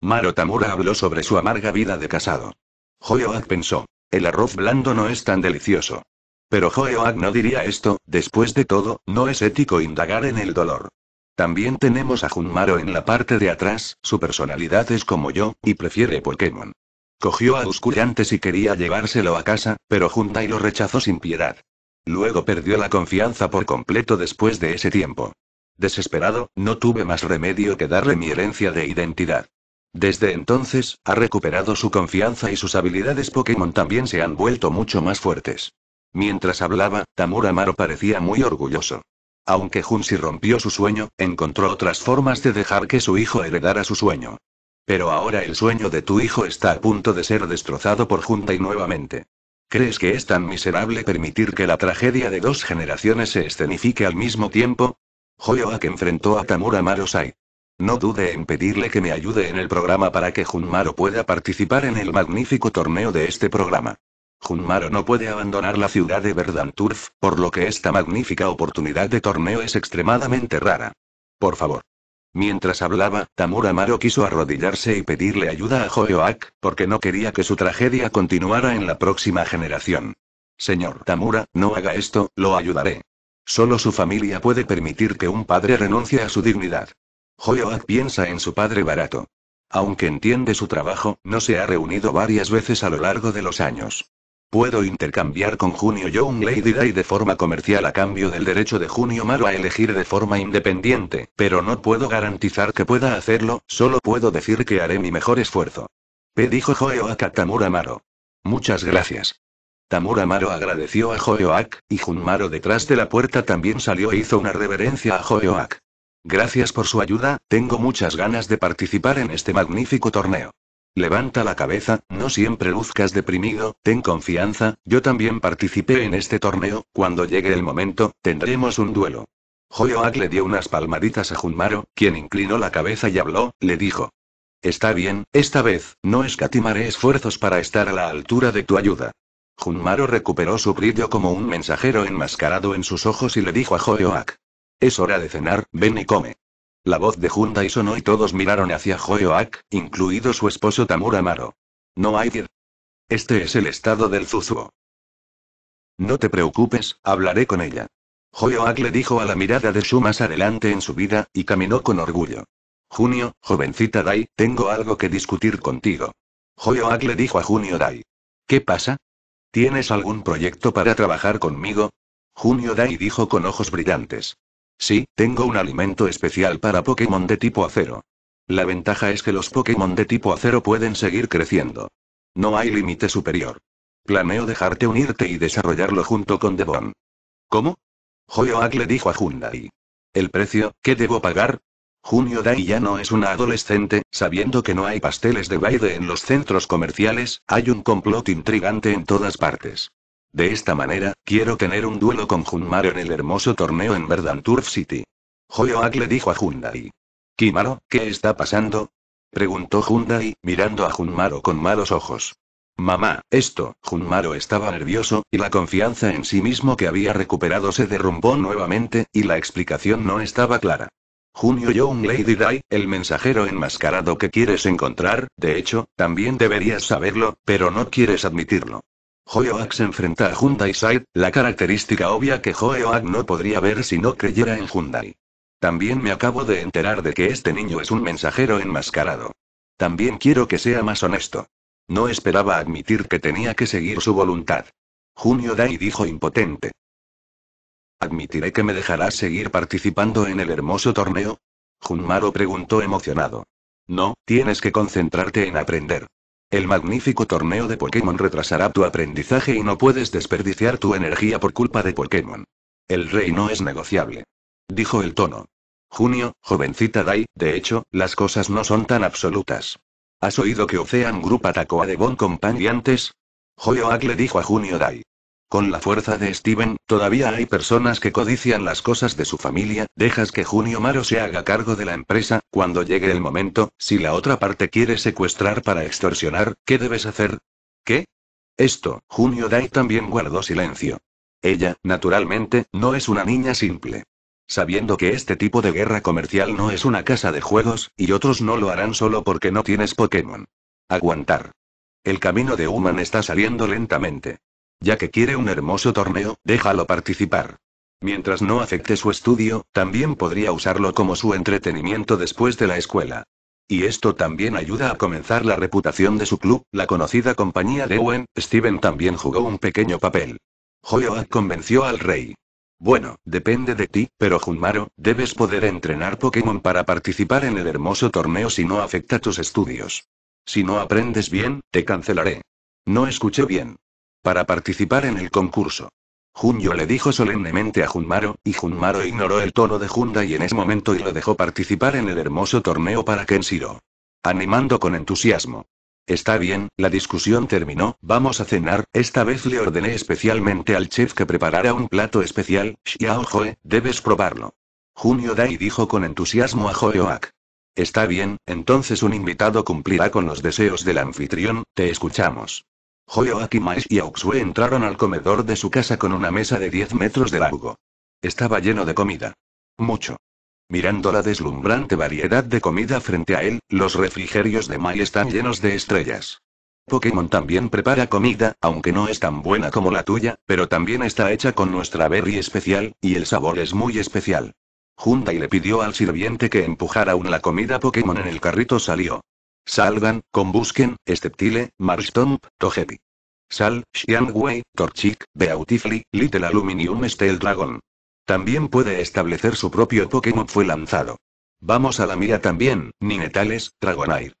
Maro Tamura habló sobre su amarga vida de casado. Joyoak pensó. El arroz blando no es tan delicioso. Pero Joyoak no diría esto, después de todo, no es ético indagar en el dolor. También tenemos a Junmaro en la parte de atrás, su personalidad es como yo, y prefiere Pokémon. Cogió a Uskuy antes y quería llevárselo a casa, pero y lo rechazó sin piedad. Luego perdió la confianza por completo después de ese tiempo. Desesperado, no tuve más remedio que darle mi herencia de identidad. Desde entonces, ha recuperado su confianza y sus habilidades Pokémon también se han vuelto mucho más fuertes. Mientras hablaba, Tamura Maro parecía muy orgulloso. Aunque Junsi rompió su sueño, encontró otras formas de dejar que su hijo heredara su sueño. Pero ahora el sueño de tu hijo está a punto de ser destrozado por Junta y nuevamente. ¿Crees que es tan miserable permitir que la tragedia de dos generaciones se escenifique al mismo tiempo? que enfrentó a Tamura Marosai. No dude en pedirle que me ayude en el programa para que Junmaro pueda participar en el magnífico torneo de este programa. Junmaro no puede abandonar la ciudad de Verdanturf, por lo que esta magnífica oportunidad de torneo es extremadamente rara. Por favor. Mientras hablaba, Tamura Maro quiso arrodillarse y pedirle ayuda a Joyoak, porque no quería que su tragedia continuara en la próxima generación. Señor Tamura, no haga esto, lo ayudaré. Solo su familia puede permitir que un padre renuncie a su dignidad. Joyoak piensa en su padre barato. Aunque entiende su trabajo, no se ha reunido varias veces a lo largo de los años. Puedo intercambiar con Junio Young Lady Day de forma comercial a cambio del derecho de Junio Maro a elegir de forma independiente, pero no puedo garantizar que pueda hacerlo, solo puedo decir que haré mi mejor esfuerzo. P dijo a Tamura Maro. Muchas gracias. Tamura Maro agradeció a Joeoak, y Jun Maro detrás de la puerta también salió e hizo una reverencia a Joeoak. Gracias por su ayuda, tengo muchas ganas de participar en este magnífico torneo. Levanta la cabeza, no siempre luzcas deprimido, ten confianza, yo también participé en este torneo, cuando llegue el momento, tendremos un duelo. Joyoak le dio unas palmaditas a Junmaro, quien inclinó la cabeza y habló, le dijo. Está bien, esta vez, no escatimaré esfuerzos para estar a la altura de tu ayuda. Junmaro recuperó su brillo como un mensajero enmascarado en sus ojos y le dijo a Joyoak. Es hora de cenar, ven y come. La voz de Hyundai sonó y todos miraron hacia Joyoak, incluido su esposo Tamura Maro. No hay que... Este es el estado del Zuzuo. No te preocupes, hablaré con ella. Joyoak le dijo a la mirada de Shu más adelante en su vida, y caminó con orgullo. Junio, jovencita Dai, tengo algo que discutir contigo. Joyoak le dijo a Junio Dai. ¿Qué pasa? ¿Tienes algún proyecto para trabajar conmigo? Junio Dai dijo con ojos brillantes. Sí, tengo un alimento especial para Pokémon de tipo acero. La ventaja es que los Pokémon de tipo acero pueden seguir creciendo. No hay límite superior. Planeo dejarte unirte y desarrollarlo junto con Devon. ¿Cómo? Joyoak le dijo a Hyundai. ¿El precio, qué debo pagar? Junio Dai ya no es una adolescente, sabiendo que no hay pasteles de baile en los centros comerciales, hay un complot intrigante en todas partes. De esta manera, quiero tener un duelo con Junmaro en el hermoso torneo en Verdanturf City. Joyoak le dijo a Hyundai. Kimaro, ¿qué está pasando? Preguntó Hyundai, mirando a Junmaro con malos ojos. Mamá, esto, Junmaro estaba nervioso, y la confianza en sí mismo que había recuperado se derrumbó nuevamente, y la explicación no estaba clara. Junio Young Lady Dai, el mensajero enmascarado que quieres encontrar, de hecho, también deberías saberlo, pero no quieres admitirlo. Joe se enfrenta a Hyundai Side, la característica obvia que Joe no podría ver si no creyera en Hyundai. También me acabo de enterar de que este niño es un mensajero enmascarado. También quiero que sea más honesto. No esperaba admitir que tenía que seguir su voluntad. Junio Dai dijo impotente. ¿Admitiré que me dejarás seguir participando en el hermoso torneo? Junmaro preguntó emocionado. No, tienes que concentrarte en aprender. El magnífico torneo de Pokémon retrasará tu aprendizaje y no puedes desperdiciar tu energía por culpa de Pokémon. El rey no es negociable. Dijo el tono. Junio, jovencita Dai, de hecho, las cosas no son tan absolutas. ¿Has oído que Ocean Group atacó a Devon Company antes? Joyoak le dijo a Junio Dai. Con la fuerza de Steven, todavía hay personas que codician las cosas de su familia, dejas que Junio Maro se haga cargo de la empresa, cuando llegue el momento, si la otra parte quiere secuestrar para extorsionar, ¿qué debes hacer? ¿Qué? Esto, Junio Dai también guardó silencio. Ella, naturalmente, no es una niña simple. Sabiendo que este tipo de guerra comercial no es una casa de juegos, y otros no lo harán solo porque no tienes Pokémon. Aguantar. El camino de Human está saliendo lentamente. Ya que quiere un hermoso torneo, déjalo participar. Mientras no afecte su estudio, también podría usarlo como su entretenimiento después de la escuela. Y esto también ayuda a comenzar la reputación de su club, la conocida compañía de Owen, Steven también jugó un pequeño papel. Joyoa convenció al rey. Bueno, depende de ti, pero Junmaro, debes poder entrenar Pokémon para participar en el hermoso torneo si no afecta tus estudios. Si no aprendes bien, te cancelaré. No escuché bien para participar en el concurso. Junyo le dijo solemnemente a Junmaro, y Junmaro ignoró el tono de Junda y en ese momento y lo dejó participar en el hermoso torneo para Kenshiro. Animando con entusiasmo. Está bien, la discusión terminó, vamos a cenar, esta vez le ordené especialmente al chef que preparara un plato especial, Xiao Joe, debes probarlo. Junio Dai dijo con entusiasmo a Oak. Está bien, entonces un invitado cumplirá con los deseos del anfitrión, te escuchamos aki Maes y Auxue entraron al comedor de su casa con una mesa de 10 metros de largo. Estaba lleno de comida. Mucho. Mirando la deslumbrante variedad de comida frente a él, los refrigerios de Mai están llenos de estrellas. Pokémon también prepara comida, aunque no es tan buena como la tuya, pero también está hecha con nuestra berry especial, y el sabor es muy especial. Junta y le pidió al sirviente que empujara aún la comida Pokémon en el carrito salió. Salgan, Combusquen, Steptile, Marstomp, Togepi. Sal, Xiangwei, Torchic, Beautifully, Little Aluminium Steel Dragon. También puede establecer su propio Pokémon fue lanzado. Vamos a la mía también, Ninetales, Dragonair.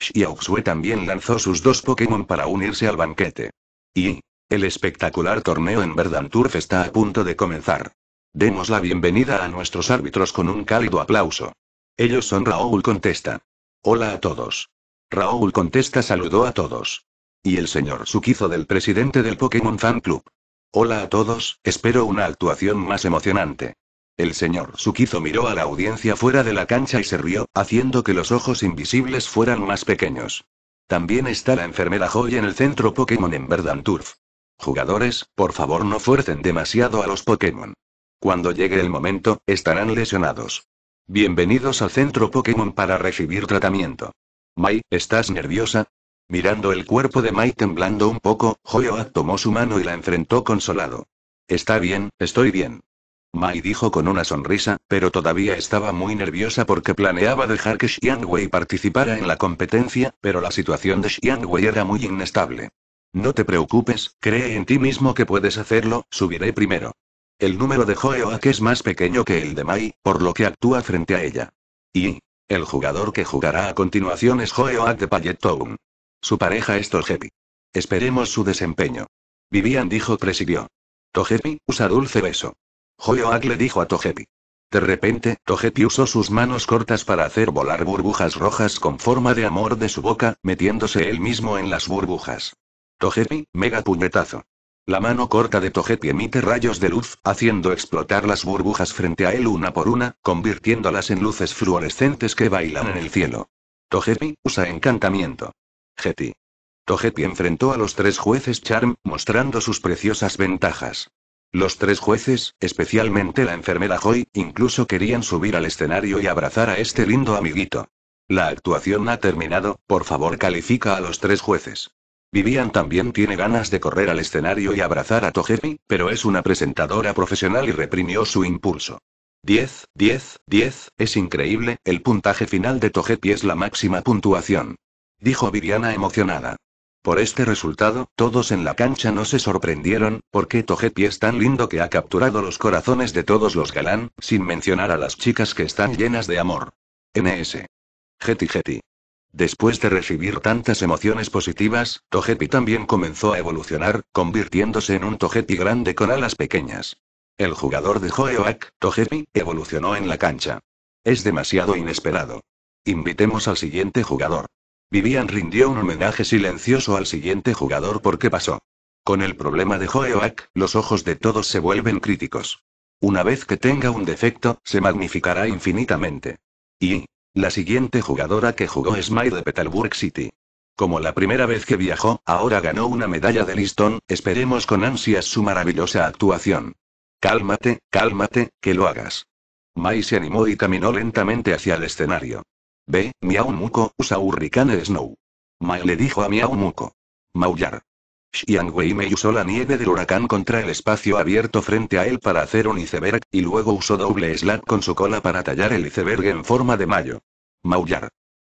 Xiaoxue también lanzó sus dos Pokémon para unirse al banquete. Y... El espectacular torneo en Verdanturf está a punto de comenzar. Demos la bienvenida a nuestros árbitros con un cálido aplauso. Ellos son Raúl contesta. Hola a todos. Raúl Contesta saludó a todos. Y el señor Sukizo del presidente del Pokémon Fan Club. Hola a todos, espero una actuación más emocionante. El señor Sukizo miró a la audiencia fuera de la cancha y se rió, haciendo que los ojos invisibles fueran más pequeños. También está la enfermera Joy en el centro Pokémon en Verdanturf. Jugadores, por favor no fuercen demasiado a los Pokémon. Cuando llegue el momento, estarán lesionados. Bienvenidos al centro Pokémon para recibir tratamiento. Mai, ¿estás nerviosa? Mirando el cuerpo de Mai temblando un poco, Hoyoat tomó su mano y la enfrentó consolado. Está bien, estoy bien. Mai dijo con una sonrisa, pero todavía estaba muy nerviosa porque planeaba dejar que Xiang participara en la competencia, pero la situación de Xianwei era muy inestable. No te preocupes, cree en ti mismo que puedes hacerlo, subiré primero. El número de Joeak es más pequeño que el de Mai, por lo que actúa frente a ella. Y. El jugador que jugará a continuación es Joeak de Payet Su pareja es Togepi. Esperemos su desempeño. Vivian dijo presidió. Togepi, usa dulce beso. Joyoak le dijo a Togepi. De repente, Togepi usó sus manos cortas para hacer volar burbujas rojas con forma de amor de su boca, metiéndose él mismo en las burbujas. Togepi, mega puñetazo. La mano corta de Tojeti emite rayos de luz, haciendo explotar las burbujas frente a él una por una, convirtiéndolas en luces fluorescentes que bailan en el cielo. Togepi usa encantamiento. Geti. Tojeti enfrentó a los tres jueces Charm, mostrando sus preciosas ventajas. Los tres jueces, especialmente la enfermera Joy, incluso querían subir al escenario y abrazar a este lindo amiguito. La actuación ha terminado, por favor califica a los tres jueces. Vivian también tiene ganas de correr al escenario y abrazar a Togepi, pero es una presentadora profesional y reprimió su impulso. 10, 10, 10, es increíble, el puntaje final de Togepi es la máxima puntuación. Dijo Viviana emocionada. Por este resultado, todos en la cancha no se sorprendieron, porque Togepi es tan lindo que ha capturado los corazones de todos los galán, sin mencionar a las chicas que están llenas de amor. NS. Getty Getty. Después de recibir tantas emociones positivas, Togepi también comenzó a evolucionar, convirtiéndose en un Togepi grande con alas pequeñas. El jugador de Joeoak, Togepi, evolucionó en la cancha. Es demasiado inesperado. Invitemos al siguiente jugador. Vivian rindió un homenaje silencioso al siguiente jugador porque pasó. Con el problema de Joeoak, los ojos de todos se vuelven críticos. Una vez que tenga un defecto, se magnificará infinitamente. Y, la siguiente jugadora que jugó es May de Petalburg City. Como la primera vez que viajó, ahora ganó una medalla de listón, esperemos con ansias su maravillosa actuación. Cálmate, cálmate, que lo hagas. Mai se animó y caminó lentamente hacia el escenario. Ve, Miau Muko, usa Hurricane Snow. Mai le dijo a Miau Muko. Maullar. Xiang me usó la nieve del huracán contra el espacio abierto frente a él para hacer un iceberg, y luego usó doble slap con su cola para tallar el iceberg en forma de mayo maullar.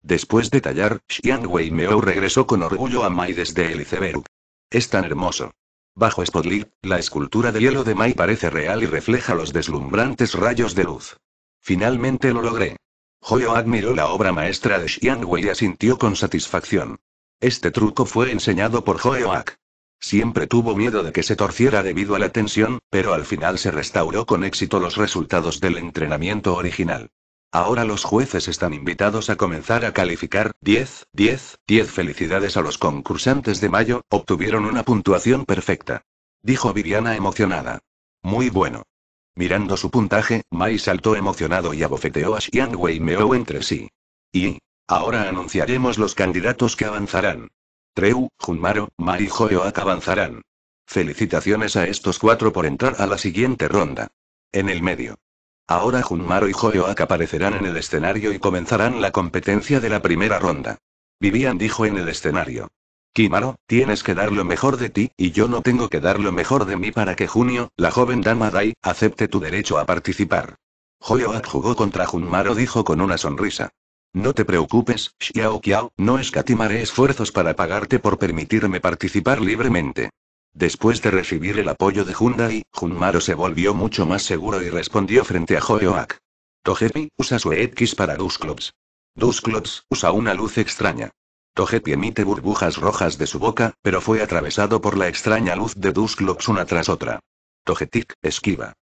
Después de tallar, Xiang Wei regresó con orgullo a Mai desde el iceberg. Es tan hermoso. Bajo Spotlight, la escultura de hielo de Mai parece real y refleja los deslumbrantes rayos de luz. Finalmente lo logré. Joyo admiró la obra maestra de Xiang Wei y asintió con satisfacción. Este truco fue enseñado por Joyoak. Siempre tuvo miedo de que se torciera debido a la tensión, pero al final se restauró con éxito los resultados del entrenamiento original. Ahora los jueces están invitados a comenzar a calificar 10, 10, 10 felicidades a los concursantes de mayo, obtuvieron una puntuación perfecta. Dijo Viviana emocionada. Muy bueno. Mirando su puntaje, Mai saltó emocionado y abofeteó a Xiangwei Wei Meo entre sí. Y, ahora anunciaremos los candidatos que avanzarán. Treu, Junmaro, Mai y Joyoak avanzarán. Felicitaciones a estos cuatro por entrar a la siguiente ronda. En el medio. Ahora Junmaro y Joyoak aparecerán en el escenario y comenzarán la competencia de la primera ronda. Vivian dijo en el escenario. Kimaro, tienes que dar lo mejor de ti, y yo no tengo que dar lo mejor de mí para que Junio, la joven dama Dai, acepte tu derecho a participar. Joyoak jugó contra Junmaro dijo con una sonrisa. No te preocupes, Xiao Kiao, no escatimaré esfuerzos para pagarte por permitirme participar libremente. Después de recibir el apoyo de Hyundai, Junmaro se volvió mucho más seguro y respondió frente a Joyoak. Togepi usa su X para Dusclops. Dusclops usa una luz extraña. Togepi emite burbujas rojas de su boca, pero fue atravesado por la extraña luz de Dusclops una tras otra. Togetic esquiva.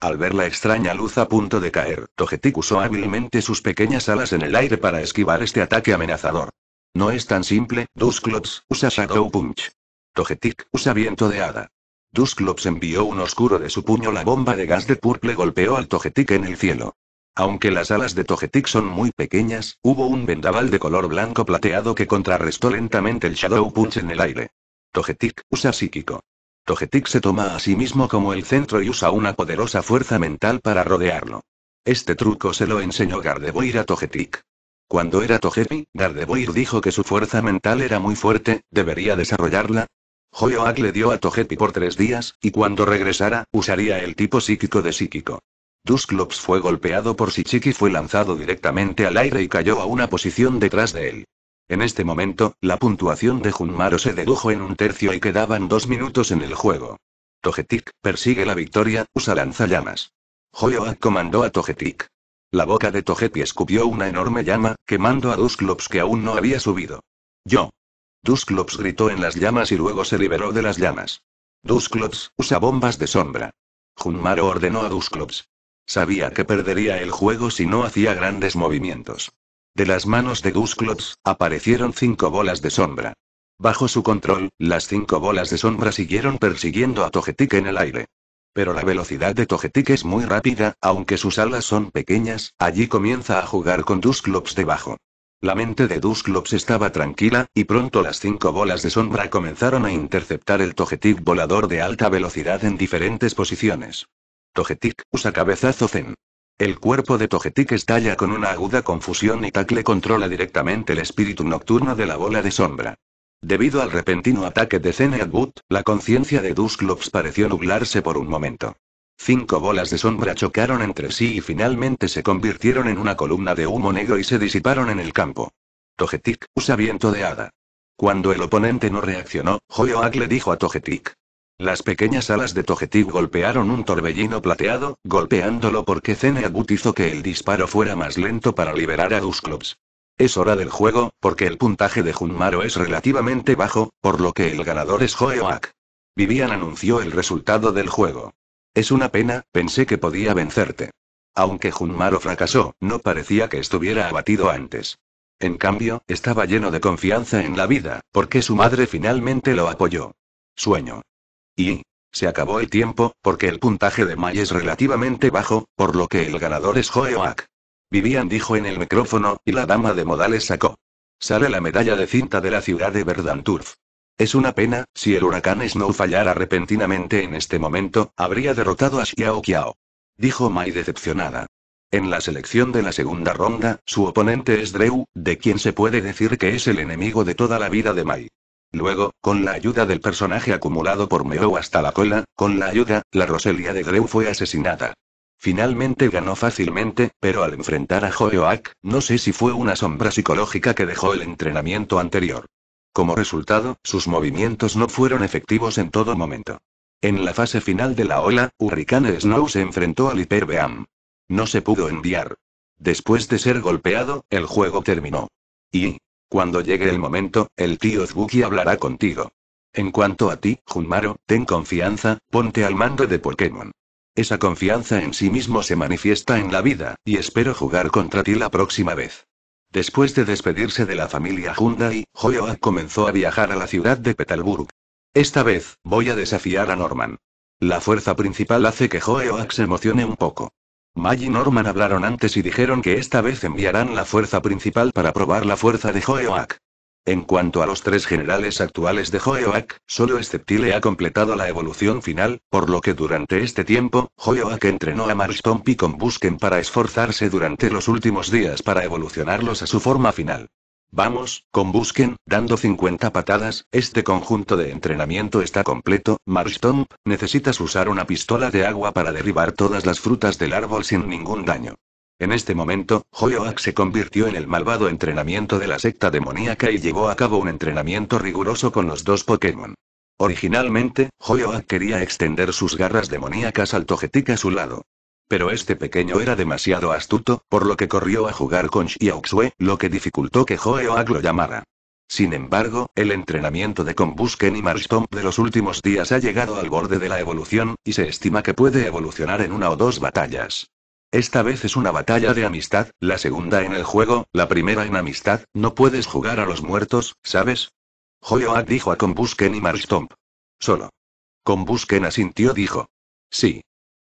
Al ver la extraña luz a punto de caer, Togetic usó hábilmente sus pequeñas alas en el aire para esquivar este ataque amenazador. No es tan simple, Dusclops usa Shadow Punch. Togetic usa viento de hada. Dusklops envió un oscuro de su puño la bomba de gas de purple golpeó al Togetic en el cielo. Aunque las alas de Togetic son muy pequeñas, hubo un vendaval de color blanco plateado que contrarrestó lentamente el Shadow Punch en el aire. Togetic usa psíquico. Togetic se toma a sí mismo como el centro y usa una poderosa fuerza mental para rodearlo. Este truco se lo enseñó Gardevoir a Togetic. Cuando era Togepi, Gardevoir dijo que su fuerza mental era muy fuerte, debería desarrollarla, Joyoak le dio a Togepi por tres días, y cuando regresara, usaría el tipo psíquico de psíquico. Dusclops fue golpeado por Sichiki fue lanzado directamente al aire y cayó a una posición detrás de él. En este momento, la puntuación de Junmaro se dedujo en un tercio y quedaban dos minutos en el juego. Togetic, persigue la victoria, usa lanzallamas. Joyoak comandó a Togetic. La boca de Togepi escupió una enorme llama, quemando a Dusclops que aún no había subido. Yo. Dusclops gritó en las llamas y luego se liberó de las llamas. Dusclops, usa bombas de sombra. Junmaro ordenó a Dusclops. Sabía que perdería el juego si no hacía grandes movimientos. De las manos de Dusclops, aparecieron cinco bolas de sombra. Bajo su control, las cinco bolas de sombra siguieron persiguiendo a Togetic en el aire. Pero la velocidad de Togetic es muy rápida, aunque sus alas son pequeñas, allí comienza a jugar con Dusclops debajo. La mente de Dusclops estaba tranquila, y pronto las cinco bolas de sombra comenzaron a interceptar el Togetic volador de alta velocidad en diferentes posiciones. Togetic, usa cabezazo zen. El cuerpo de Togetic estalla con una aguda confusión y Takle controla directamente el espíritu nocturno de la bola de sombra. Debido al repentino ataque de Zen Boot, la conciencia de Dusclops pareció nublarse por un momento. Cinco bolas de sombra chocaron entre sí y finalmente se convirtieron en una columna de humo negro y se disiparon en el campo. Togetic usa viento de hada. Cuando el oponente no reaccionó, Joyoak le dijo a Togetic. Las pequeñas alas de Togetic golpearon un torbellino plateado, golpeándolo porque Zeneagut hizo que el disparo fuera más lento para liberar a Dusclops. Es hora del juego, porque el puntaje de Junmaro es relativamente bajo, por lo que el ganador es Joyoak. Vivian anunció el resultado del juego. Es una pena, pensé que podía vencerte. Aunque Junmaro fracasó, no parecía que estuviera abatido antes. En cambio, estaba lleno de confianza en la vida, porque su madre finalmente lo apoyó. Sueño. Y, se acabó el tiempo, porque el puntaje de Mai es relativamente bajo, por lo que el ganador es Joeoak. Vivian dijo en el micrófono, y la dama de modales sacó. Sale la medalla de cinta de la ciudad de Verdanturf. Es una pena, si el huracán Snow fallara repentinamente en este momento, habría derrotado a Xiao Qiao. Dijo Mai decepcionada. En la selección de la segunda ronda, su oponente es Drew, de quien se puede decir que es el enemigo de toda la vida de Mai. Luego, con la ayuda del personaje acumulado por Meo hasta la cola, con la ayuda, la Roselia de Drew fue asesinada. Finalmente ganó fácilmente, pero al enfrentar a Joeoak, no sé si fue una sombra psicológica que dejó el entrenamiento anterior. Como resultado, sus movimientos no fueron efectivos en todo momento. En la fase final de la ola, Hurricane Snow se enfrentó al Hyper Beam. No se pudo enviar. Después de ser golpeado, el juego terminó. Y, cuando llegue el momento, el tío Zbuki hablará contigo. En cuanto a ti, Junmaro, ten confianza, ponte al mando de Pokémon. Esa confianza en sí mismo se manifiesta en la vida, y espero jugar contra ti la próxima vez. Después de despedirse de la familia Hyundai, Hoyoa comenzó a viajar a la ciudad de Petalburg. Esta vez, voy a desafiar a Norman. La fuerza principal hace que Hoyoak se emocione un poco. May y Norman hablaron antes y dijeron que esta vez enviarán la fuerza principal para probar la fuerza de Hoyoak. En cuanto a los tres generales actuales de Joyoak, solo Sceptile ha completado la evolución final, por lo que durante este tiempo, Joyoak entrenó a Marstomp y con Busken para esforzarse durante los últimos días para evolucionarlos a su forma final. Vamos, con dando 50 patadas, este conjunto de entrenamiento está completo, Marstomp, necesitas usar una pistola de agua para derribar todas las frutas del árbol sin ningún daño. En este momento, Joyoak se convirtió en el malvado entrenamiento de la secta demoníaca y llevó a cabo un entrenamiento riguroso con los dos Pokémon. Originalmente, Joyoak quería extender sus garras demoníacas al Togetic a su lado. Pero este pequeño era demasiado astuto, por lo que corrió a jugar con Xiaoxue, lo que dificultó que Joyoak lo llamara. Sin embargo, el entrenamiento de Combusken y Marstomp de los últimos días ha llegado al borde de la evolución, y se estima que puede evolucionar en una o dos batallas. Esta vez es una batalla de amistad, la segunda en el juego, la primera en amistad, no puedes jugar a los muertos, ¿sabes? Joyoak dijo a Combusken y Marstomp. Solo. Combusken asintió dijo. Sí.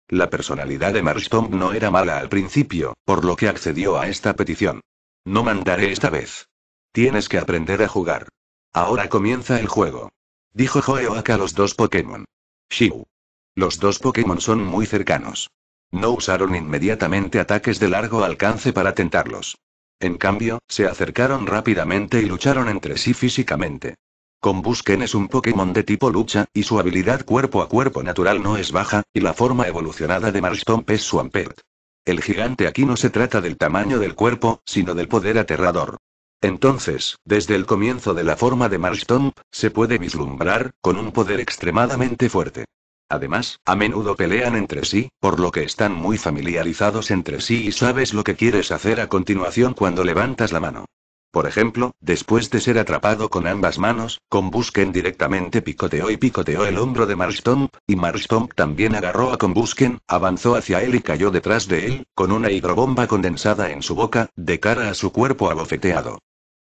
La personalidad de Marstomp no era mala al principio, por lo que accedió a esta petición. No mandaré esta vez. Tienes que aprender a jugar. Ahora comienza el juego. Dijo Joyoak a los dos Pokémon. Shiu. Los dos Pokémon son muy cercanos. No usaron inmediatamente ataques de largo alcance para tentarlos. En cambio, se acercaron rápidamente y lucharon entre sí físicamente. Busken es un Pokémon de tipo lucha, y su habilidad cuerpo a cuerpo natural no es baja, y la forma evolucionada de Marstomp es Swampert. El gigante aquí no se trata del tamaño del cuerpo, sino del poder aterrador. Entonces, desde el comienzo de la forma de Marstomp, se puede vislumbrar, con un poder extremadamente fuerte. Además, a menudo pelean entre sí, por lo que están muy familiarizados entre sí y sabes lo que quieres hacer a continuación cuando levantas la mano. Por ejemplo, después de ser atrapado con ambas manos, con directamente picoteó y picoteó el hombro de Marstomp, y Marstomp también agarró a Combusken, avanzó hacia él y cayó detrás de él, con una hidrobomba condensada en su boca, de cara a su cuerpo abofeteado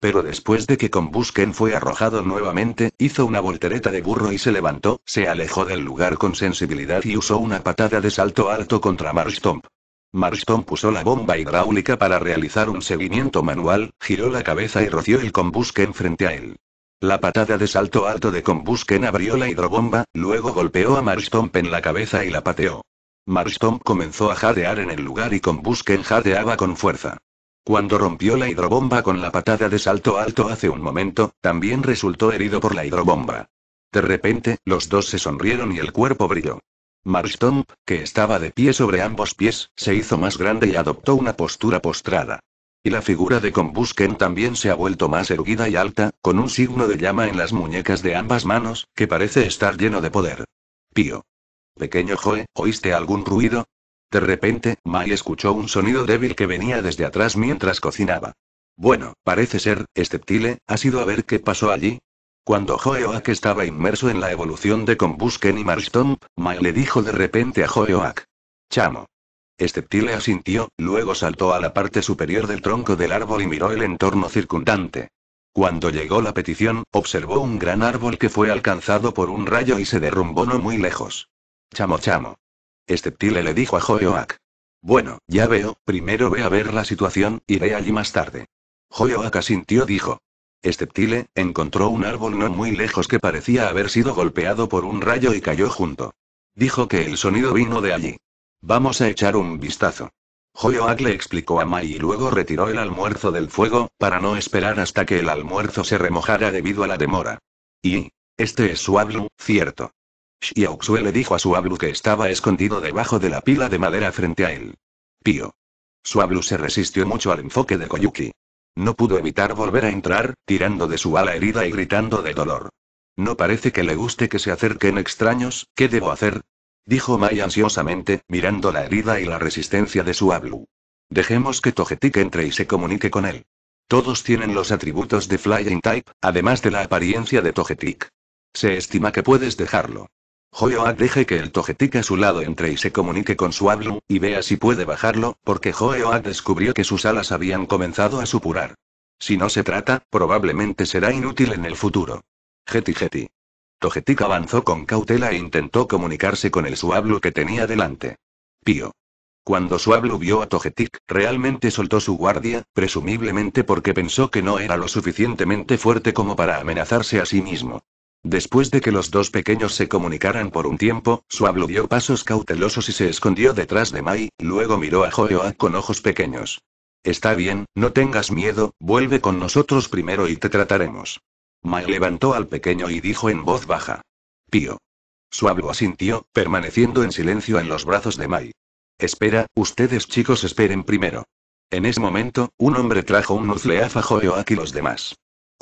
pero después de que Combusken fue arrojado nuevamente, hizo una voltereta de burro y se levantó, se alejó del lugar con sensibilidad y usó una patada de salto alto contra Marstomp. Marstomp puso la bomba hidráulica para realizar un seguimiento manual, giró la cabeza y roció el Combusken frente a él. La patada de salto alto de Combusken abrió la hidrobomba, luego golpeó a Marstomp en la cabeza y la pateó. Marstomp comenzó a jadear en el lugar y Combusken jadeaba con fuerza. Cuando rompió la hidrobomba con la patada de salto alto hace un momento, también resultó herido por la hidrobomba. De repente, los dos se sonrieron y el cuerpo brilló. Marstomp, que estaba de pie sobre ambos pies, se hizo más grande y adoptó una postura postrada. Y la figura de Combusken también se ha vuelto más erguida y alta, con un signo de llama en las muñecas de ambas manos, que parece estar lleno de poder. Pío. Pequeño Joe, ¿oíste algún ruido? De repente, Mai escuchó un sonido débil que venía desde atrás mientras cocinaba. Bueno, parece ser, Esteptile, ha sido a ver qué pasó allí? Cuando Joeoak estaba inmerso en la evolución de Combusken y Maristomp, Mai le dijo de repente a Joeoak. Chamo. Esteptile asintió, luego saltó a la parte superior del tronco del árbol y miró el entorno circundante. Cuando llegó la petición, observó un gran árbol que fue alcanzado por un rayo y se derrumbó no muy lejos. Chamo chamo. Esteptile le dijo a Joyoak. Bueno, ya veo, primero ve a ver la situación, iré allí más tarde. Joyoak asintió dijo. Esteptile, encontró un árbol no muy lejos que parecía haber sido golpeado por un rayo y cayó junto. Dijo que el sonido vino de allí. Vamos a echar un vistazo. Joyoak le explicó a Mai y luego retiró el almuerzo del fuego, para no esperar hasta que el almuerzo se remojara debido a la demora. Y, este es su hablo, cierto. Xiaoxue le dijo a Suablu que estaba escondido debajo de la pila de madera frente a él. Pío. Suablu se resistió mucho al enfoque de Koyuki. No pudo evitar volver a entrar, tirando de su ala herida y gritando de dolor. No parece que le guste que se acerquen extraños, ¿qué debo hacer? Dijo Mai ansiosamente, mirando la herida y la resistencia de Suablu. Dejemos que Togetic entre y se comunique con él. Todos tienen los atributos de Flying Type, además de la apariencia de Togetic. Se estima que puedes dejarlo. Joe deje que el Togetic a su lado entre y se comunique con su y vea si puede bajarlo, porque Joe descubrió que sus alas habían comenzado a supurar. Si no se trata, probablemente será inútil en el futuro. Jeti Jeti. Tojetic avanzó con cautela e intentó comunicarse con el suablu que tenía delante. Pío. Cuando Suablu vio a Tojetic, realmente soltó su guardia, presumiblemente porque pensó que no era lo suficientemente fuerte como para amenazarse a sí mismo. Después de que los dos pequeños se comunicaran por un tiempo, Suablo dio pasos cautelosos y se escondió detrás de Mai, luego miró a Joyoak con ojos pequeños. Está bien, no tengas miedo, vuelve con nosotros primero y te trataremos. Mai levantó al pequeño y dijo en voz baja. Pío. Suablo asintió, permaneciendo en silencio en los brazos de Mai. Espera, ustedes chicos esperen primero. En ese momento, un hombre trajo un nuzleaf a Joyoak y los demás.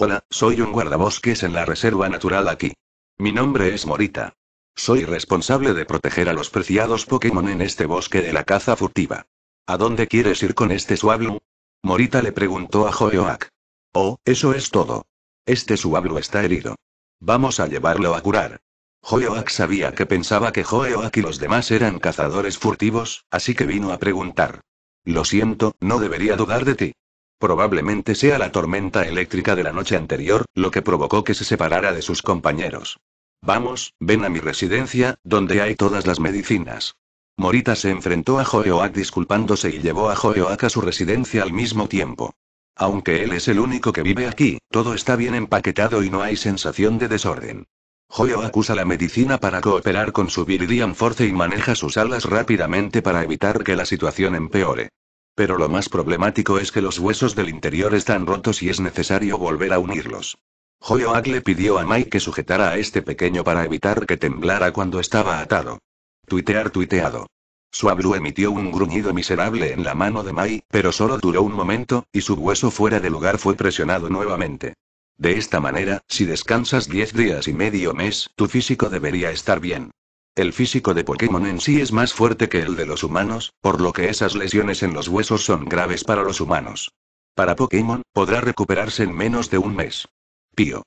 Hola, soy un guardabosques en la reserva natural aquí. Mi nombre es Morita. Soy responsable de proteger a los preciados Pokémon en este bosque de la caza furtiva. ¿A dónde quieres ir con este Suablu? Morita le preguntó a Joeoak. Oh, eso es todo. Este Suablu está herido. Vamos a llevarlo a curar. Joeoak sabía que pensaba que Joeoak y los demás eran cazadores furtivos, así que vino a preguntar. Lo siento, no debería dudar de ti. Probablemente sea la tormenta eléctrica de la noche anterior, lo que provocó que se separara de sus compañeros. Vamos, ven a mi residencia, donde hay todas las medicinas. Morita se enfrentó a Joeoak disculpándose y llevó a Joeoak a su residencia al mismo tiempo. Aunque él es el único que vive aquí, todo está bien empaquetado y no hay sensación de desorden. Joeoak usa la medicina para cooperar con su Viridian Force y maneja sus alas rápidamente para evitar que la situación empeore. Pero lo más problemático es que los huesos del interior están rotos y es necesario volver a unirlos. Joyoak le pidió a Mai que sujetara a este pequeño para evitar que temblara cuando estaba atado. Tuitear tuiteado. Suablu emitió un gruñido miserable en la mano de Mai, pero solo duró un momento, y su hueso fuera de lugar fue presionado nuevamente. De esta manera, si descansas 10 días y medio mes, tu físico debería estar bien. El físico de Pokémon en sí es más fuerte que el de los humanos, por lo que esas lesiones en los huesos son graves para los humanos. Para Pokémon, podrá recuperarse en menos de un mes. Pío.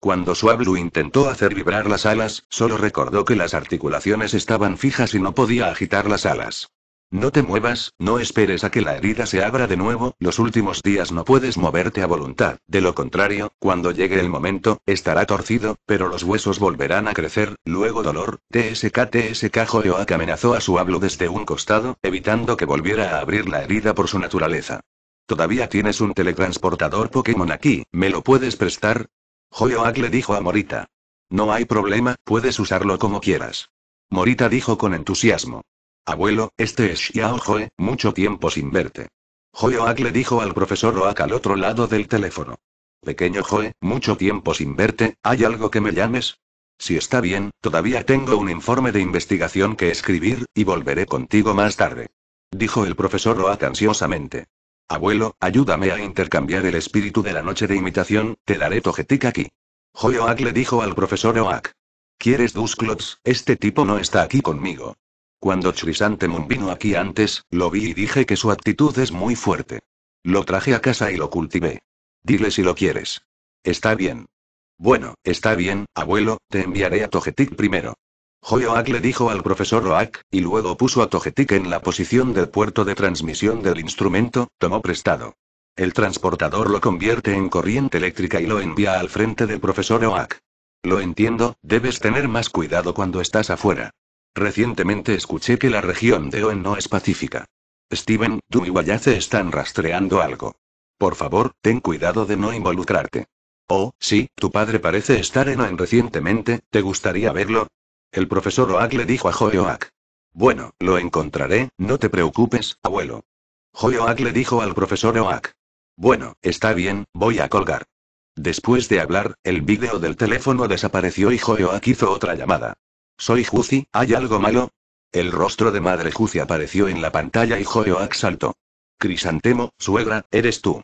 Cuando Suablu intentó hacer vibrar las alas, solo recordó que las articulaciones estaban fijas y no podía agitar las alas. No te muevas, no esperes a que la herida se abra de nuevo, los últimos días no puedes moverte a voluntad, de lo contrario, cuando llegue el momento, estará torcido, pero los huesos volverán a crecer, luego dolor, TSK TSK Joyoak amenazó a su hablo desde un costado, evitando que volviera a abrir la herida por su naturaleza. Todavía tienes un teletransportador Pokémon aquí, ¿me lo puedes prestar? Joyoak le dijo a Morita. No hay problema, puedes usarlo como quieras. Morita dijo con entusiasmo. Abuelo, este es Xiao Joe, mucho tiempo sin verte. Joe le dijo al profesor Oak al otro lado del teléfono. Pequeño Joe, mucho tiempo sin verte, ¿hay algo que me llames? Si está bien, todavía tengo un informe de investigación que escribir, y volveré contigo más tarde. Dijo el profesor Oak ansiosamente. Abuelo, ayúdame a intercambiar el espíritu de la noche de imitación, te daré tojetica aquí. Joe le dijo al profesor Oak. ¿Quieres dos Este tipo no está aquí conmigo. Cuando Chrysanthemum vino aquí antes, lo vi y dije que su actitud es muy fuerte. Lo traje a casa y lo cultivé. Dile si lo quieres. Está bien. Bueno, está bien, abuelo, te enviaré a Togetic primero. Joyoak le dijo al profesor Roak, y luego puso a Togetic en la posición del puerto de transmisión del instrumento, tomó prestado. El transportador lo convierte en corriente eléctrica y lo envía al frente del profesor Oak. Lo entiendo, debes tener más cuidado cuando estás afuera. Recientemente escuché que la región de Oen no es pacífica. Steven, tú y Wayace están rastreando algo. Por favor, ten cuidado de no involucrarte. Oh, sí, tu padre parece estar en Oen recientemente, ¿te gustaría verlo? El profesor Oak le dijo a Joyoak. Bueno, lo encontraré, no te preocupes, abuelo. Joyoak le dijo al profesor Oak. Bueno, está bien, voy a colgar. Después de hablar, el vídeo del teléfono desapareció y Joyoak hizo otra llamada. Soy Juzi, ¿hay algo malo? El rostro de madre Juzi apareció en la pantalla y Joyoak saltó. Crisantemo, suegra, eres tú.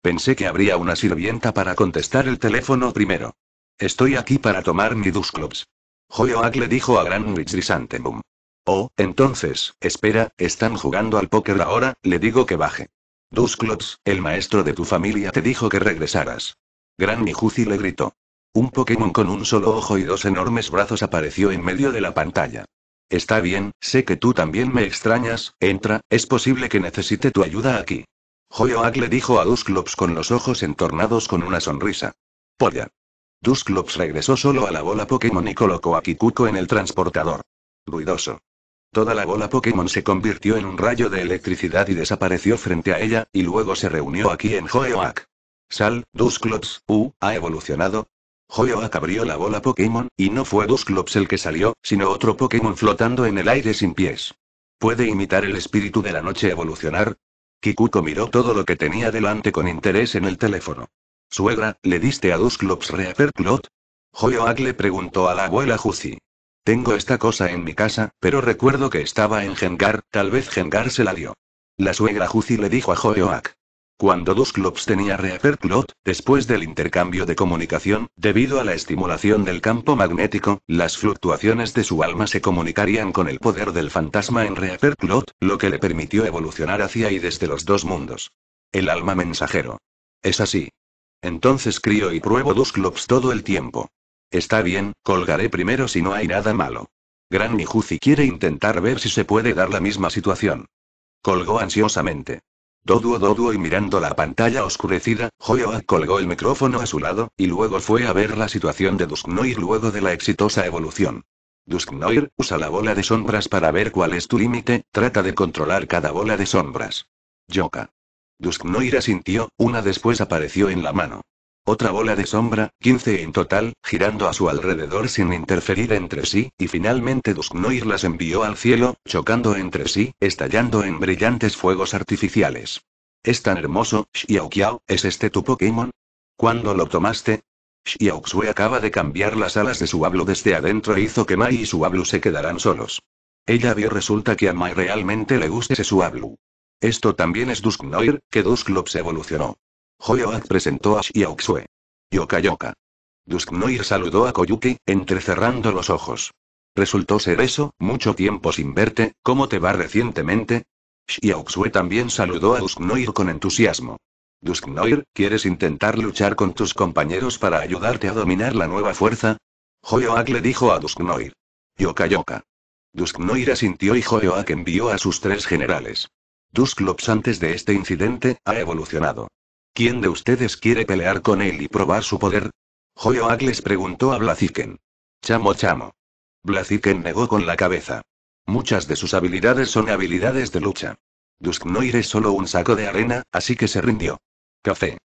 Pensé que habría una sirvienta para contestar el teléfono primero. Estoy aquí para tomar mi Dusclops. Joyoak le dijo a Granwich Crisantemum. Oh, entonces, espera, están jugando al póker ahora, le digo que baje. Dusclops, el maestro de tu familia te dijo que regresaras. Gran le gritó. Un Pokémon con un solo ojo y dos enormes brazos apareció en medio de la pantalla. Está bien, sé que tú también me extrañas, entra, es posible que necesite tu ayuda aquí. Joyoak le dijo a Dusclops con los ojos entornados con una sonrisa. Polla. Dusclops regresó solo a la bola Pokémon y colocó a Kikuko en el transportador. Ruidoso. Toda la bola Pokémon se convirtió en un rayo de electricidad y desapareció frente a ella, y luego se reunió aquí en Joyoak. Sal, Dusclops, U, ha evolucionado, Joyoak abrió la bola Pokémon, y no fue Dusclops el que salió, sino otro Pokémon flotando en el aire sin pies. ¿Puede imitar el espíritu de la noche evolucionar? Kikuko miró todo lo que tenía delante con interés en el teléfono. Suegra, ¿le diste a Dusclops Reaperclot? Joyoak le preguntó a la abuela Juzi. Tengo esta cosa en mi casa, pero recuerdo que estaba en Gengar, tal vez Gengar se la dio. La suegra Juzi le dijo a Joyoak. Cuando Dusclops tenía Reaperclot, después del intercambio de comunicación, debido a la estimulación del campo magnético, las fluctuaciones de su alma se comunicarían con el poder del fantasma en Reaperclot, lo que le permitió evolucionar hacia y desde los dos mundos. El alma mensajero. Es así. Entonces crío y pruebo Dusclops todo el tiempo. Está bien, colgaré primero si no hay nada malo. Gran Mijuzi quiere intentar ver si se puede dar la misma situación. Colgó ansiosamente. Doduo Doduo y mirando la pantalla oscurecida, Joyoa colgó el micrófono a su lado, y luego fue a ver la situación de Dusknoir luego de la exitosa evolución. Dusknoir, usa la bola de sombras para ver cuál es tu límite, trata de controlar cada bola de sombras. Yoka. Dusknoir asintió, una después apareció en la mano. Otra bola de sombra, 15 en total, girando a su alrededor sin interferir entre sí, y finalmente Dusknoir las envió al cielo, chocando entre sí, estallando en brillantes fuegos artificiales. Es tan hermoso, Xiao ¿es este tu Pokémon? ¿Cuándo lo tomaste? Xiao acaba de cambiar las alas de su hablo desde adentro e hizo que Mai y su Ablu se quedaran solos. Ella vio resulta que a Mai realmente le guste su Ablu. Esto también es Dusknoir, que Dusklops evolucionó. Hoyoak presentó a Xiaoxue. Yokayoka. Dusknoir saludó a Koyuki, entrecerrando los ojos. Resultó ser eso, mucho tiempo sin verte, ¿cómo te va recientemente? Xiaoxue también saludó a Dusknoir con entusiasmo. Dusknoir, ¿quieres intentar luchar con tus compañeros para ayudarte a dominar la nueva fuerza? Hoyoak le dijo a Dusknoir. Yokayoka. Dusknoir asintió y Hoyoak envió a sus tres generales. Dusklops antes de este incidente, ha evolucionado. ¿Quién de ustedes quiere pelear con él y probar su poder? Joyoak les preguntó a Blaziken. Chamo chamo. Blaziken negó con la cabeza. Muchas de sus habilidades son habilidades de lucha. Dusknoir es solo un saco de arena, así que se rindió. Café.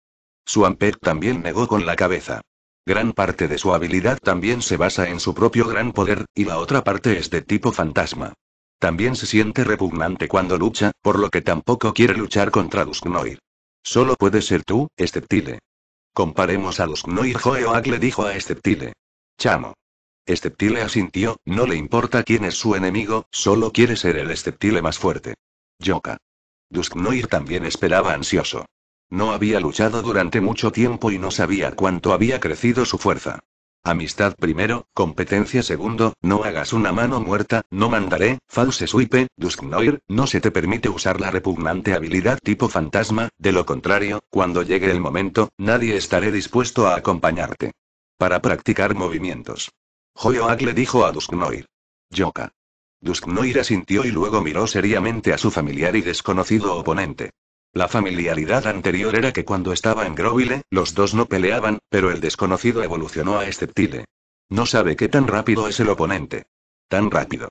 Swampert también negó con la cabeza. Gran parte de su habilidad también se basa en su propio gran poder, y la otra parte es de tipo fantasma. También se siente repugnante cuando lucha, por lo que tampoco quiere luchar contra Dusknoir. Solo puedes ser tú, Esceptile. Comparemos a Dusknoir. Gnoi le dijo a Esceptile. Chamo. Esceptile asintió, no le importa quién es su enemigo, solo quiere ser el Esceptile más fuerte. Yoka. Dusknoir también esperaba ansioso. No había luchado durante mucho tiempo y no sabía cuánto había crecido su fuerza. Amistad primero, competencia segundo, no hagas una mano muerta, no mandaré, false Swipe, Dusknoir, no se te permite usar la repugnante habilidad tipo fantasma, de lo contrario, cuando llegue el momento, nadie estaré dispuesto a acompañarte. Para practicar movimientos. Joyoak le dijo a Dusknoir. Yoka. Dusknoir asintió y luego miró seriamente a su familiar y desconocido oponente. La familiaridad anterior era que cuando estaba en Groville, los dos no peleaban, pero el desconocido evolucionó a Esceptile. No sabe qué tan rápido es el oponente. Tan rápido.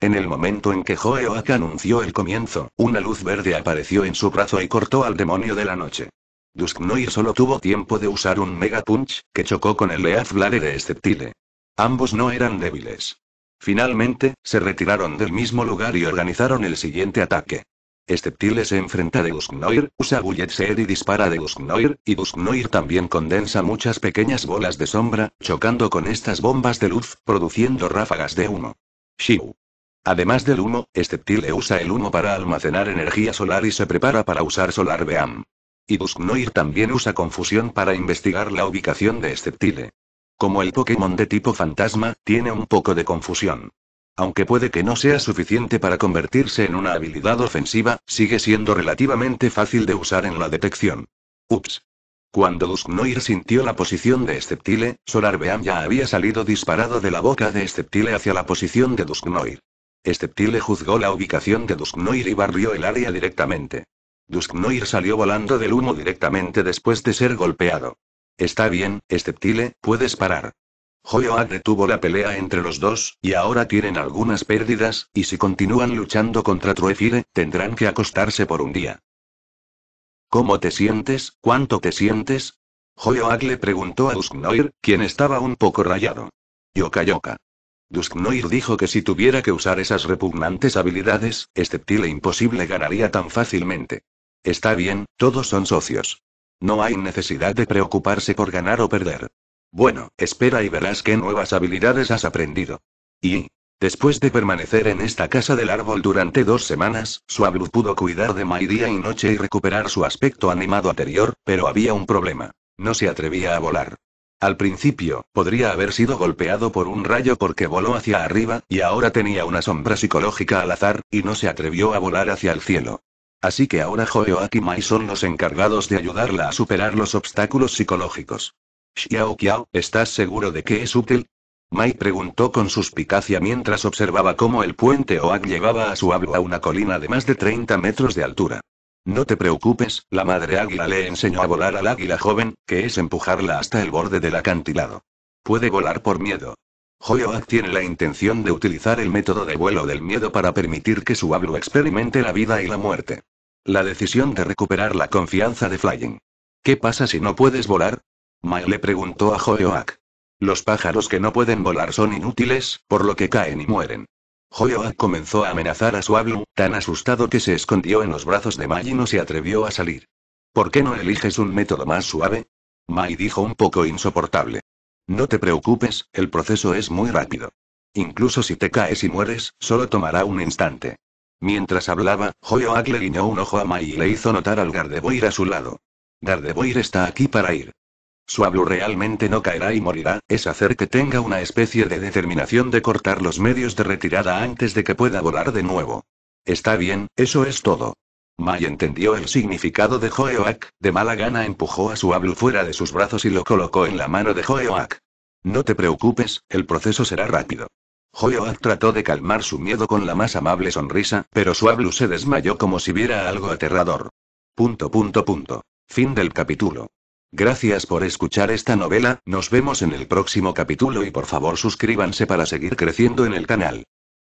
En el momento en que Joe anunció el comienzo, una luz verde apareció en su brazo y cortó al demonio de la noche. Dusknoir solo tuvo tiempo de usar un Mega Punch, que chocó con el Leaf Blade de Esceptile. Ambos no eran débiles. Finalmente, se retiraron del mismo lugar y organizaron el siguiente ataque. Esteptile se enfrenta de Dusknoir, usa Seed y dispara de Dusknoir, y Dusknoir también condensa muchas pequeñas bolas de sombra, chocando con estas bombas de luz, produciendo ráfagas de humo. Shiu. Además del humo, Esteptile usa el humo para almacenar energía solar y se prepara para usar Solar Beam. Y Dusknoir también usa confusión para investigar la ubicación de Esteptile. Como el Pokémon de tipo fantasma, tiene un poco de confusión aunque puede que no sea suficiente para convertirse en una habilidad ofensiva, sigue siendo relativamente fácil de usar en la detección. Ups. Cuando Dusknoir sintió la posición de solar Solarbeam ya había salido disparado de la boca de Esceptile hacia la posición de Dusknoir. Esceptile juzgó la ubicación de Dusknoir y barrió el área directamente. Dusknoir salió volando del humo directamente después de ser golpeado. Está bien, Esceptile, puedes parar. Joyoad detuvo la pelea entre los dos, y ahora tienen algunas pérdidas, y si continúan luchando contra Truefire, tendrán que acostarse por un día. ¿Cómo te sientes? ¿Cuánto te sientes? Joyoad le preguntó a Dusknoir, quien estaba un poco rayado. Yoka Yoka. Dusknoir dijo que si tuviera que usar esas repugnantes habilidades, e imposible ganaría tan fácilmente. Está bien, todos son socios. No hay necesidad de preocuparse por ganar o perder. Bueno, espera y verás qué nuevas habilidades has aprendido. Y, Después de permanecer en esta casa del árbol durante dos semanas, Suablu pudo cuidar de Mai día y noche y recuperar su aspecto animado anterior, pero había un problema. No se atrevía a volar. Al principio, podría haber sido golpeado por un rayo porque voló hacia arriba, y ahora tenía una sombra psicológica al azar, y no se atrevió a volar hacia el cielo. Así que ahora Joyoaki y Mai son los encargados de ayudarla a superar los obstáculos psicológicos. Xiao Qiao, ¿estás seguro de que es útil? Mai preguntó con suspicacia mientras observaba cómo el puente Oak llevaba a su hablo a una colina de más de 30 metros de altura. No te preocupes, la madre águila le enseñó a volar al águila joven, que es empujarla hasta el borde del acantilado. Puede volar por miedo. Oak tiene la intención de utilizar el método de vuelo del miedo para permitir que su hablo experimente la vida y la muerte. La decisión de recuperar la confianza de Flying. ¿Qué pasa si no puedes volar? Mai le preguntó a Joyoak. Los pájaros que no pueden volar son inútiles, por lo que caen y mueren. Joyoak comenzó a amenazar a su tan asustado que se escondió en los brazos de Mai y no se atrevió a salir. ¿Por qué no eliges un método más suave? Mai dijo un poco insoportable. No te preocupes, el proceso es muy rápido. Incluso si te caes y mueres, solo tomará un instante. Mientras hablaba, Joyoak le guiñó un ojo a Mai y le hizo notar al Gardevoir a su lado. Gardevoir está aquí para ir. Suablu realmente no caerá y morirá, es hacer que tenga una especie de determinación de cortar los medios de retirada antes de que pueda volar de nuevo. Está bien, eso es todo. Mai entendió el significado de Joeoak, de mala gana empujó a Suablu fuera de sus brazos y lo colocó en la mano de Joeoak. No te preocupes, el proceso será rápido. Joeoak trató de calmar su miedo con la más amable sonrisa, pero Suablu se desmayó como si viera algo aterrador. Punto punto punto. Fin del capítulo. Gracias por escuchar esta novela, nos vemos en el próximo capítulo y por favor suscríbanse para seguir creciendo en el canal.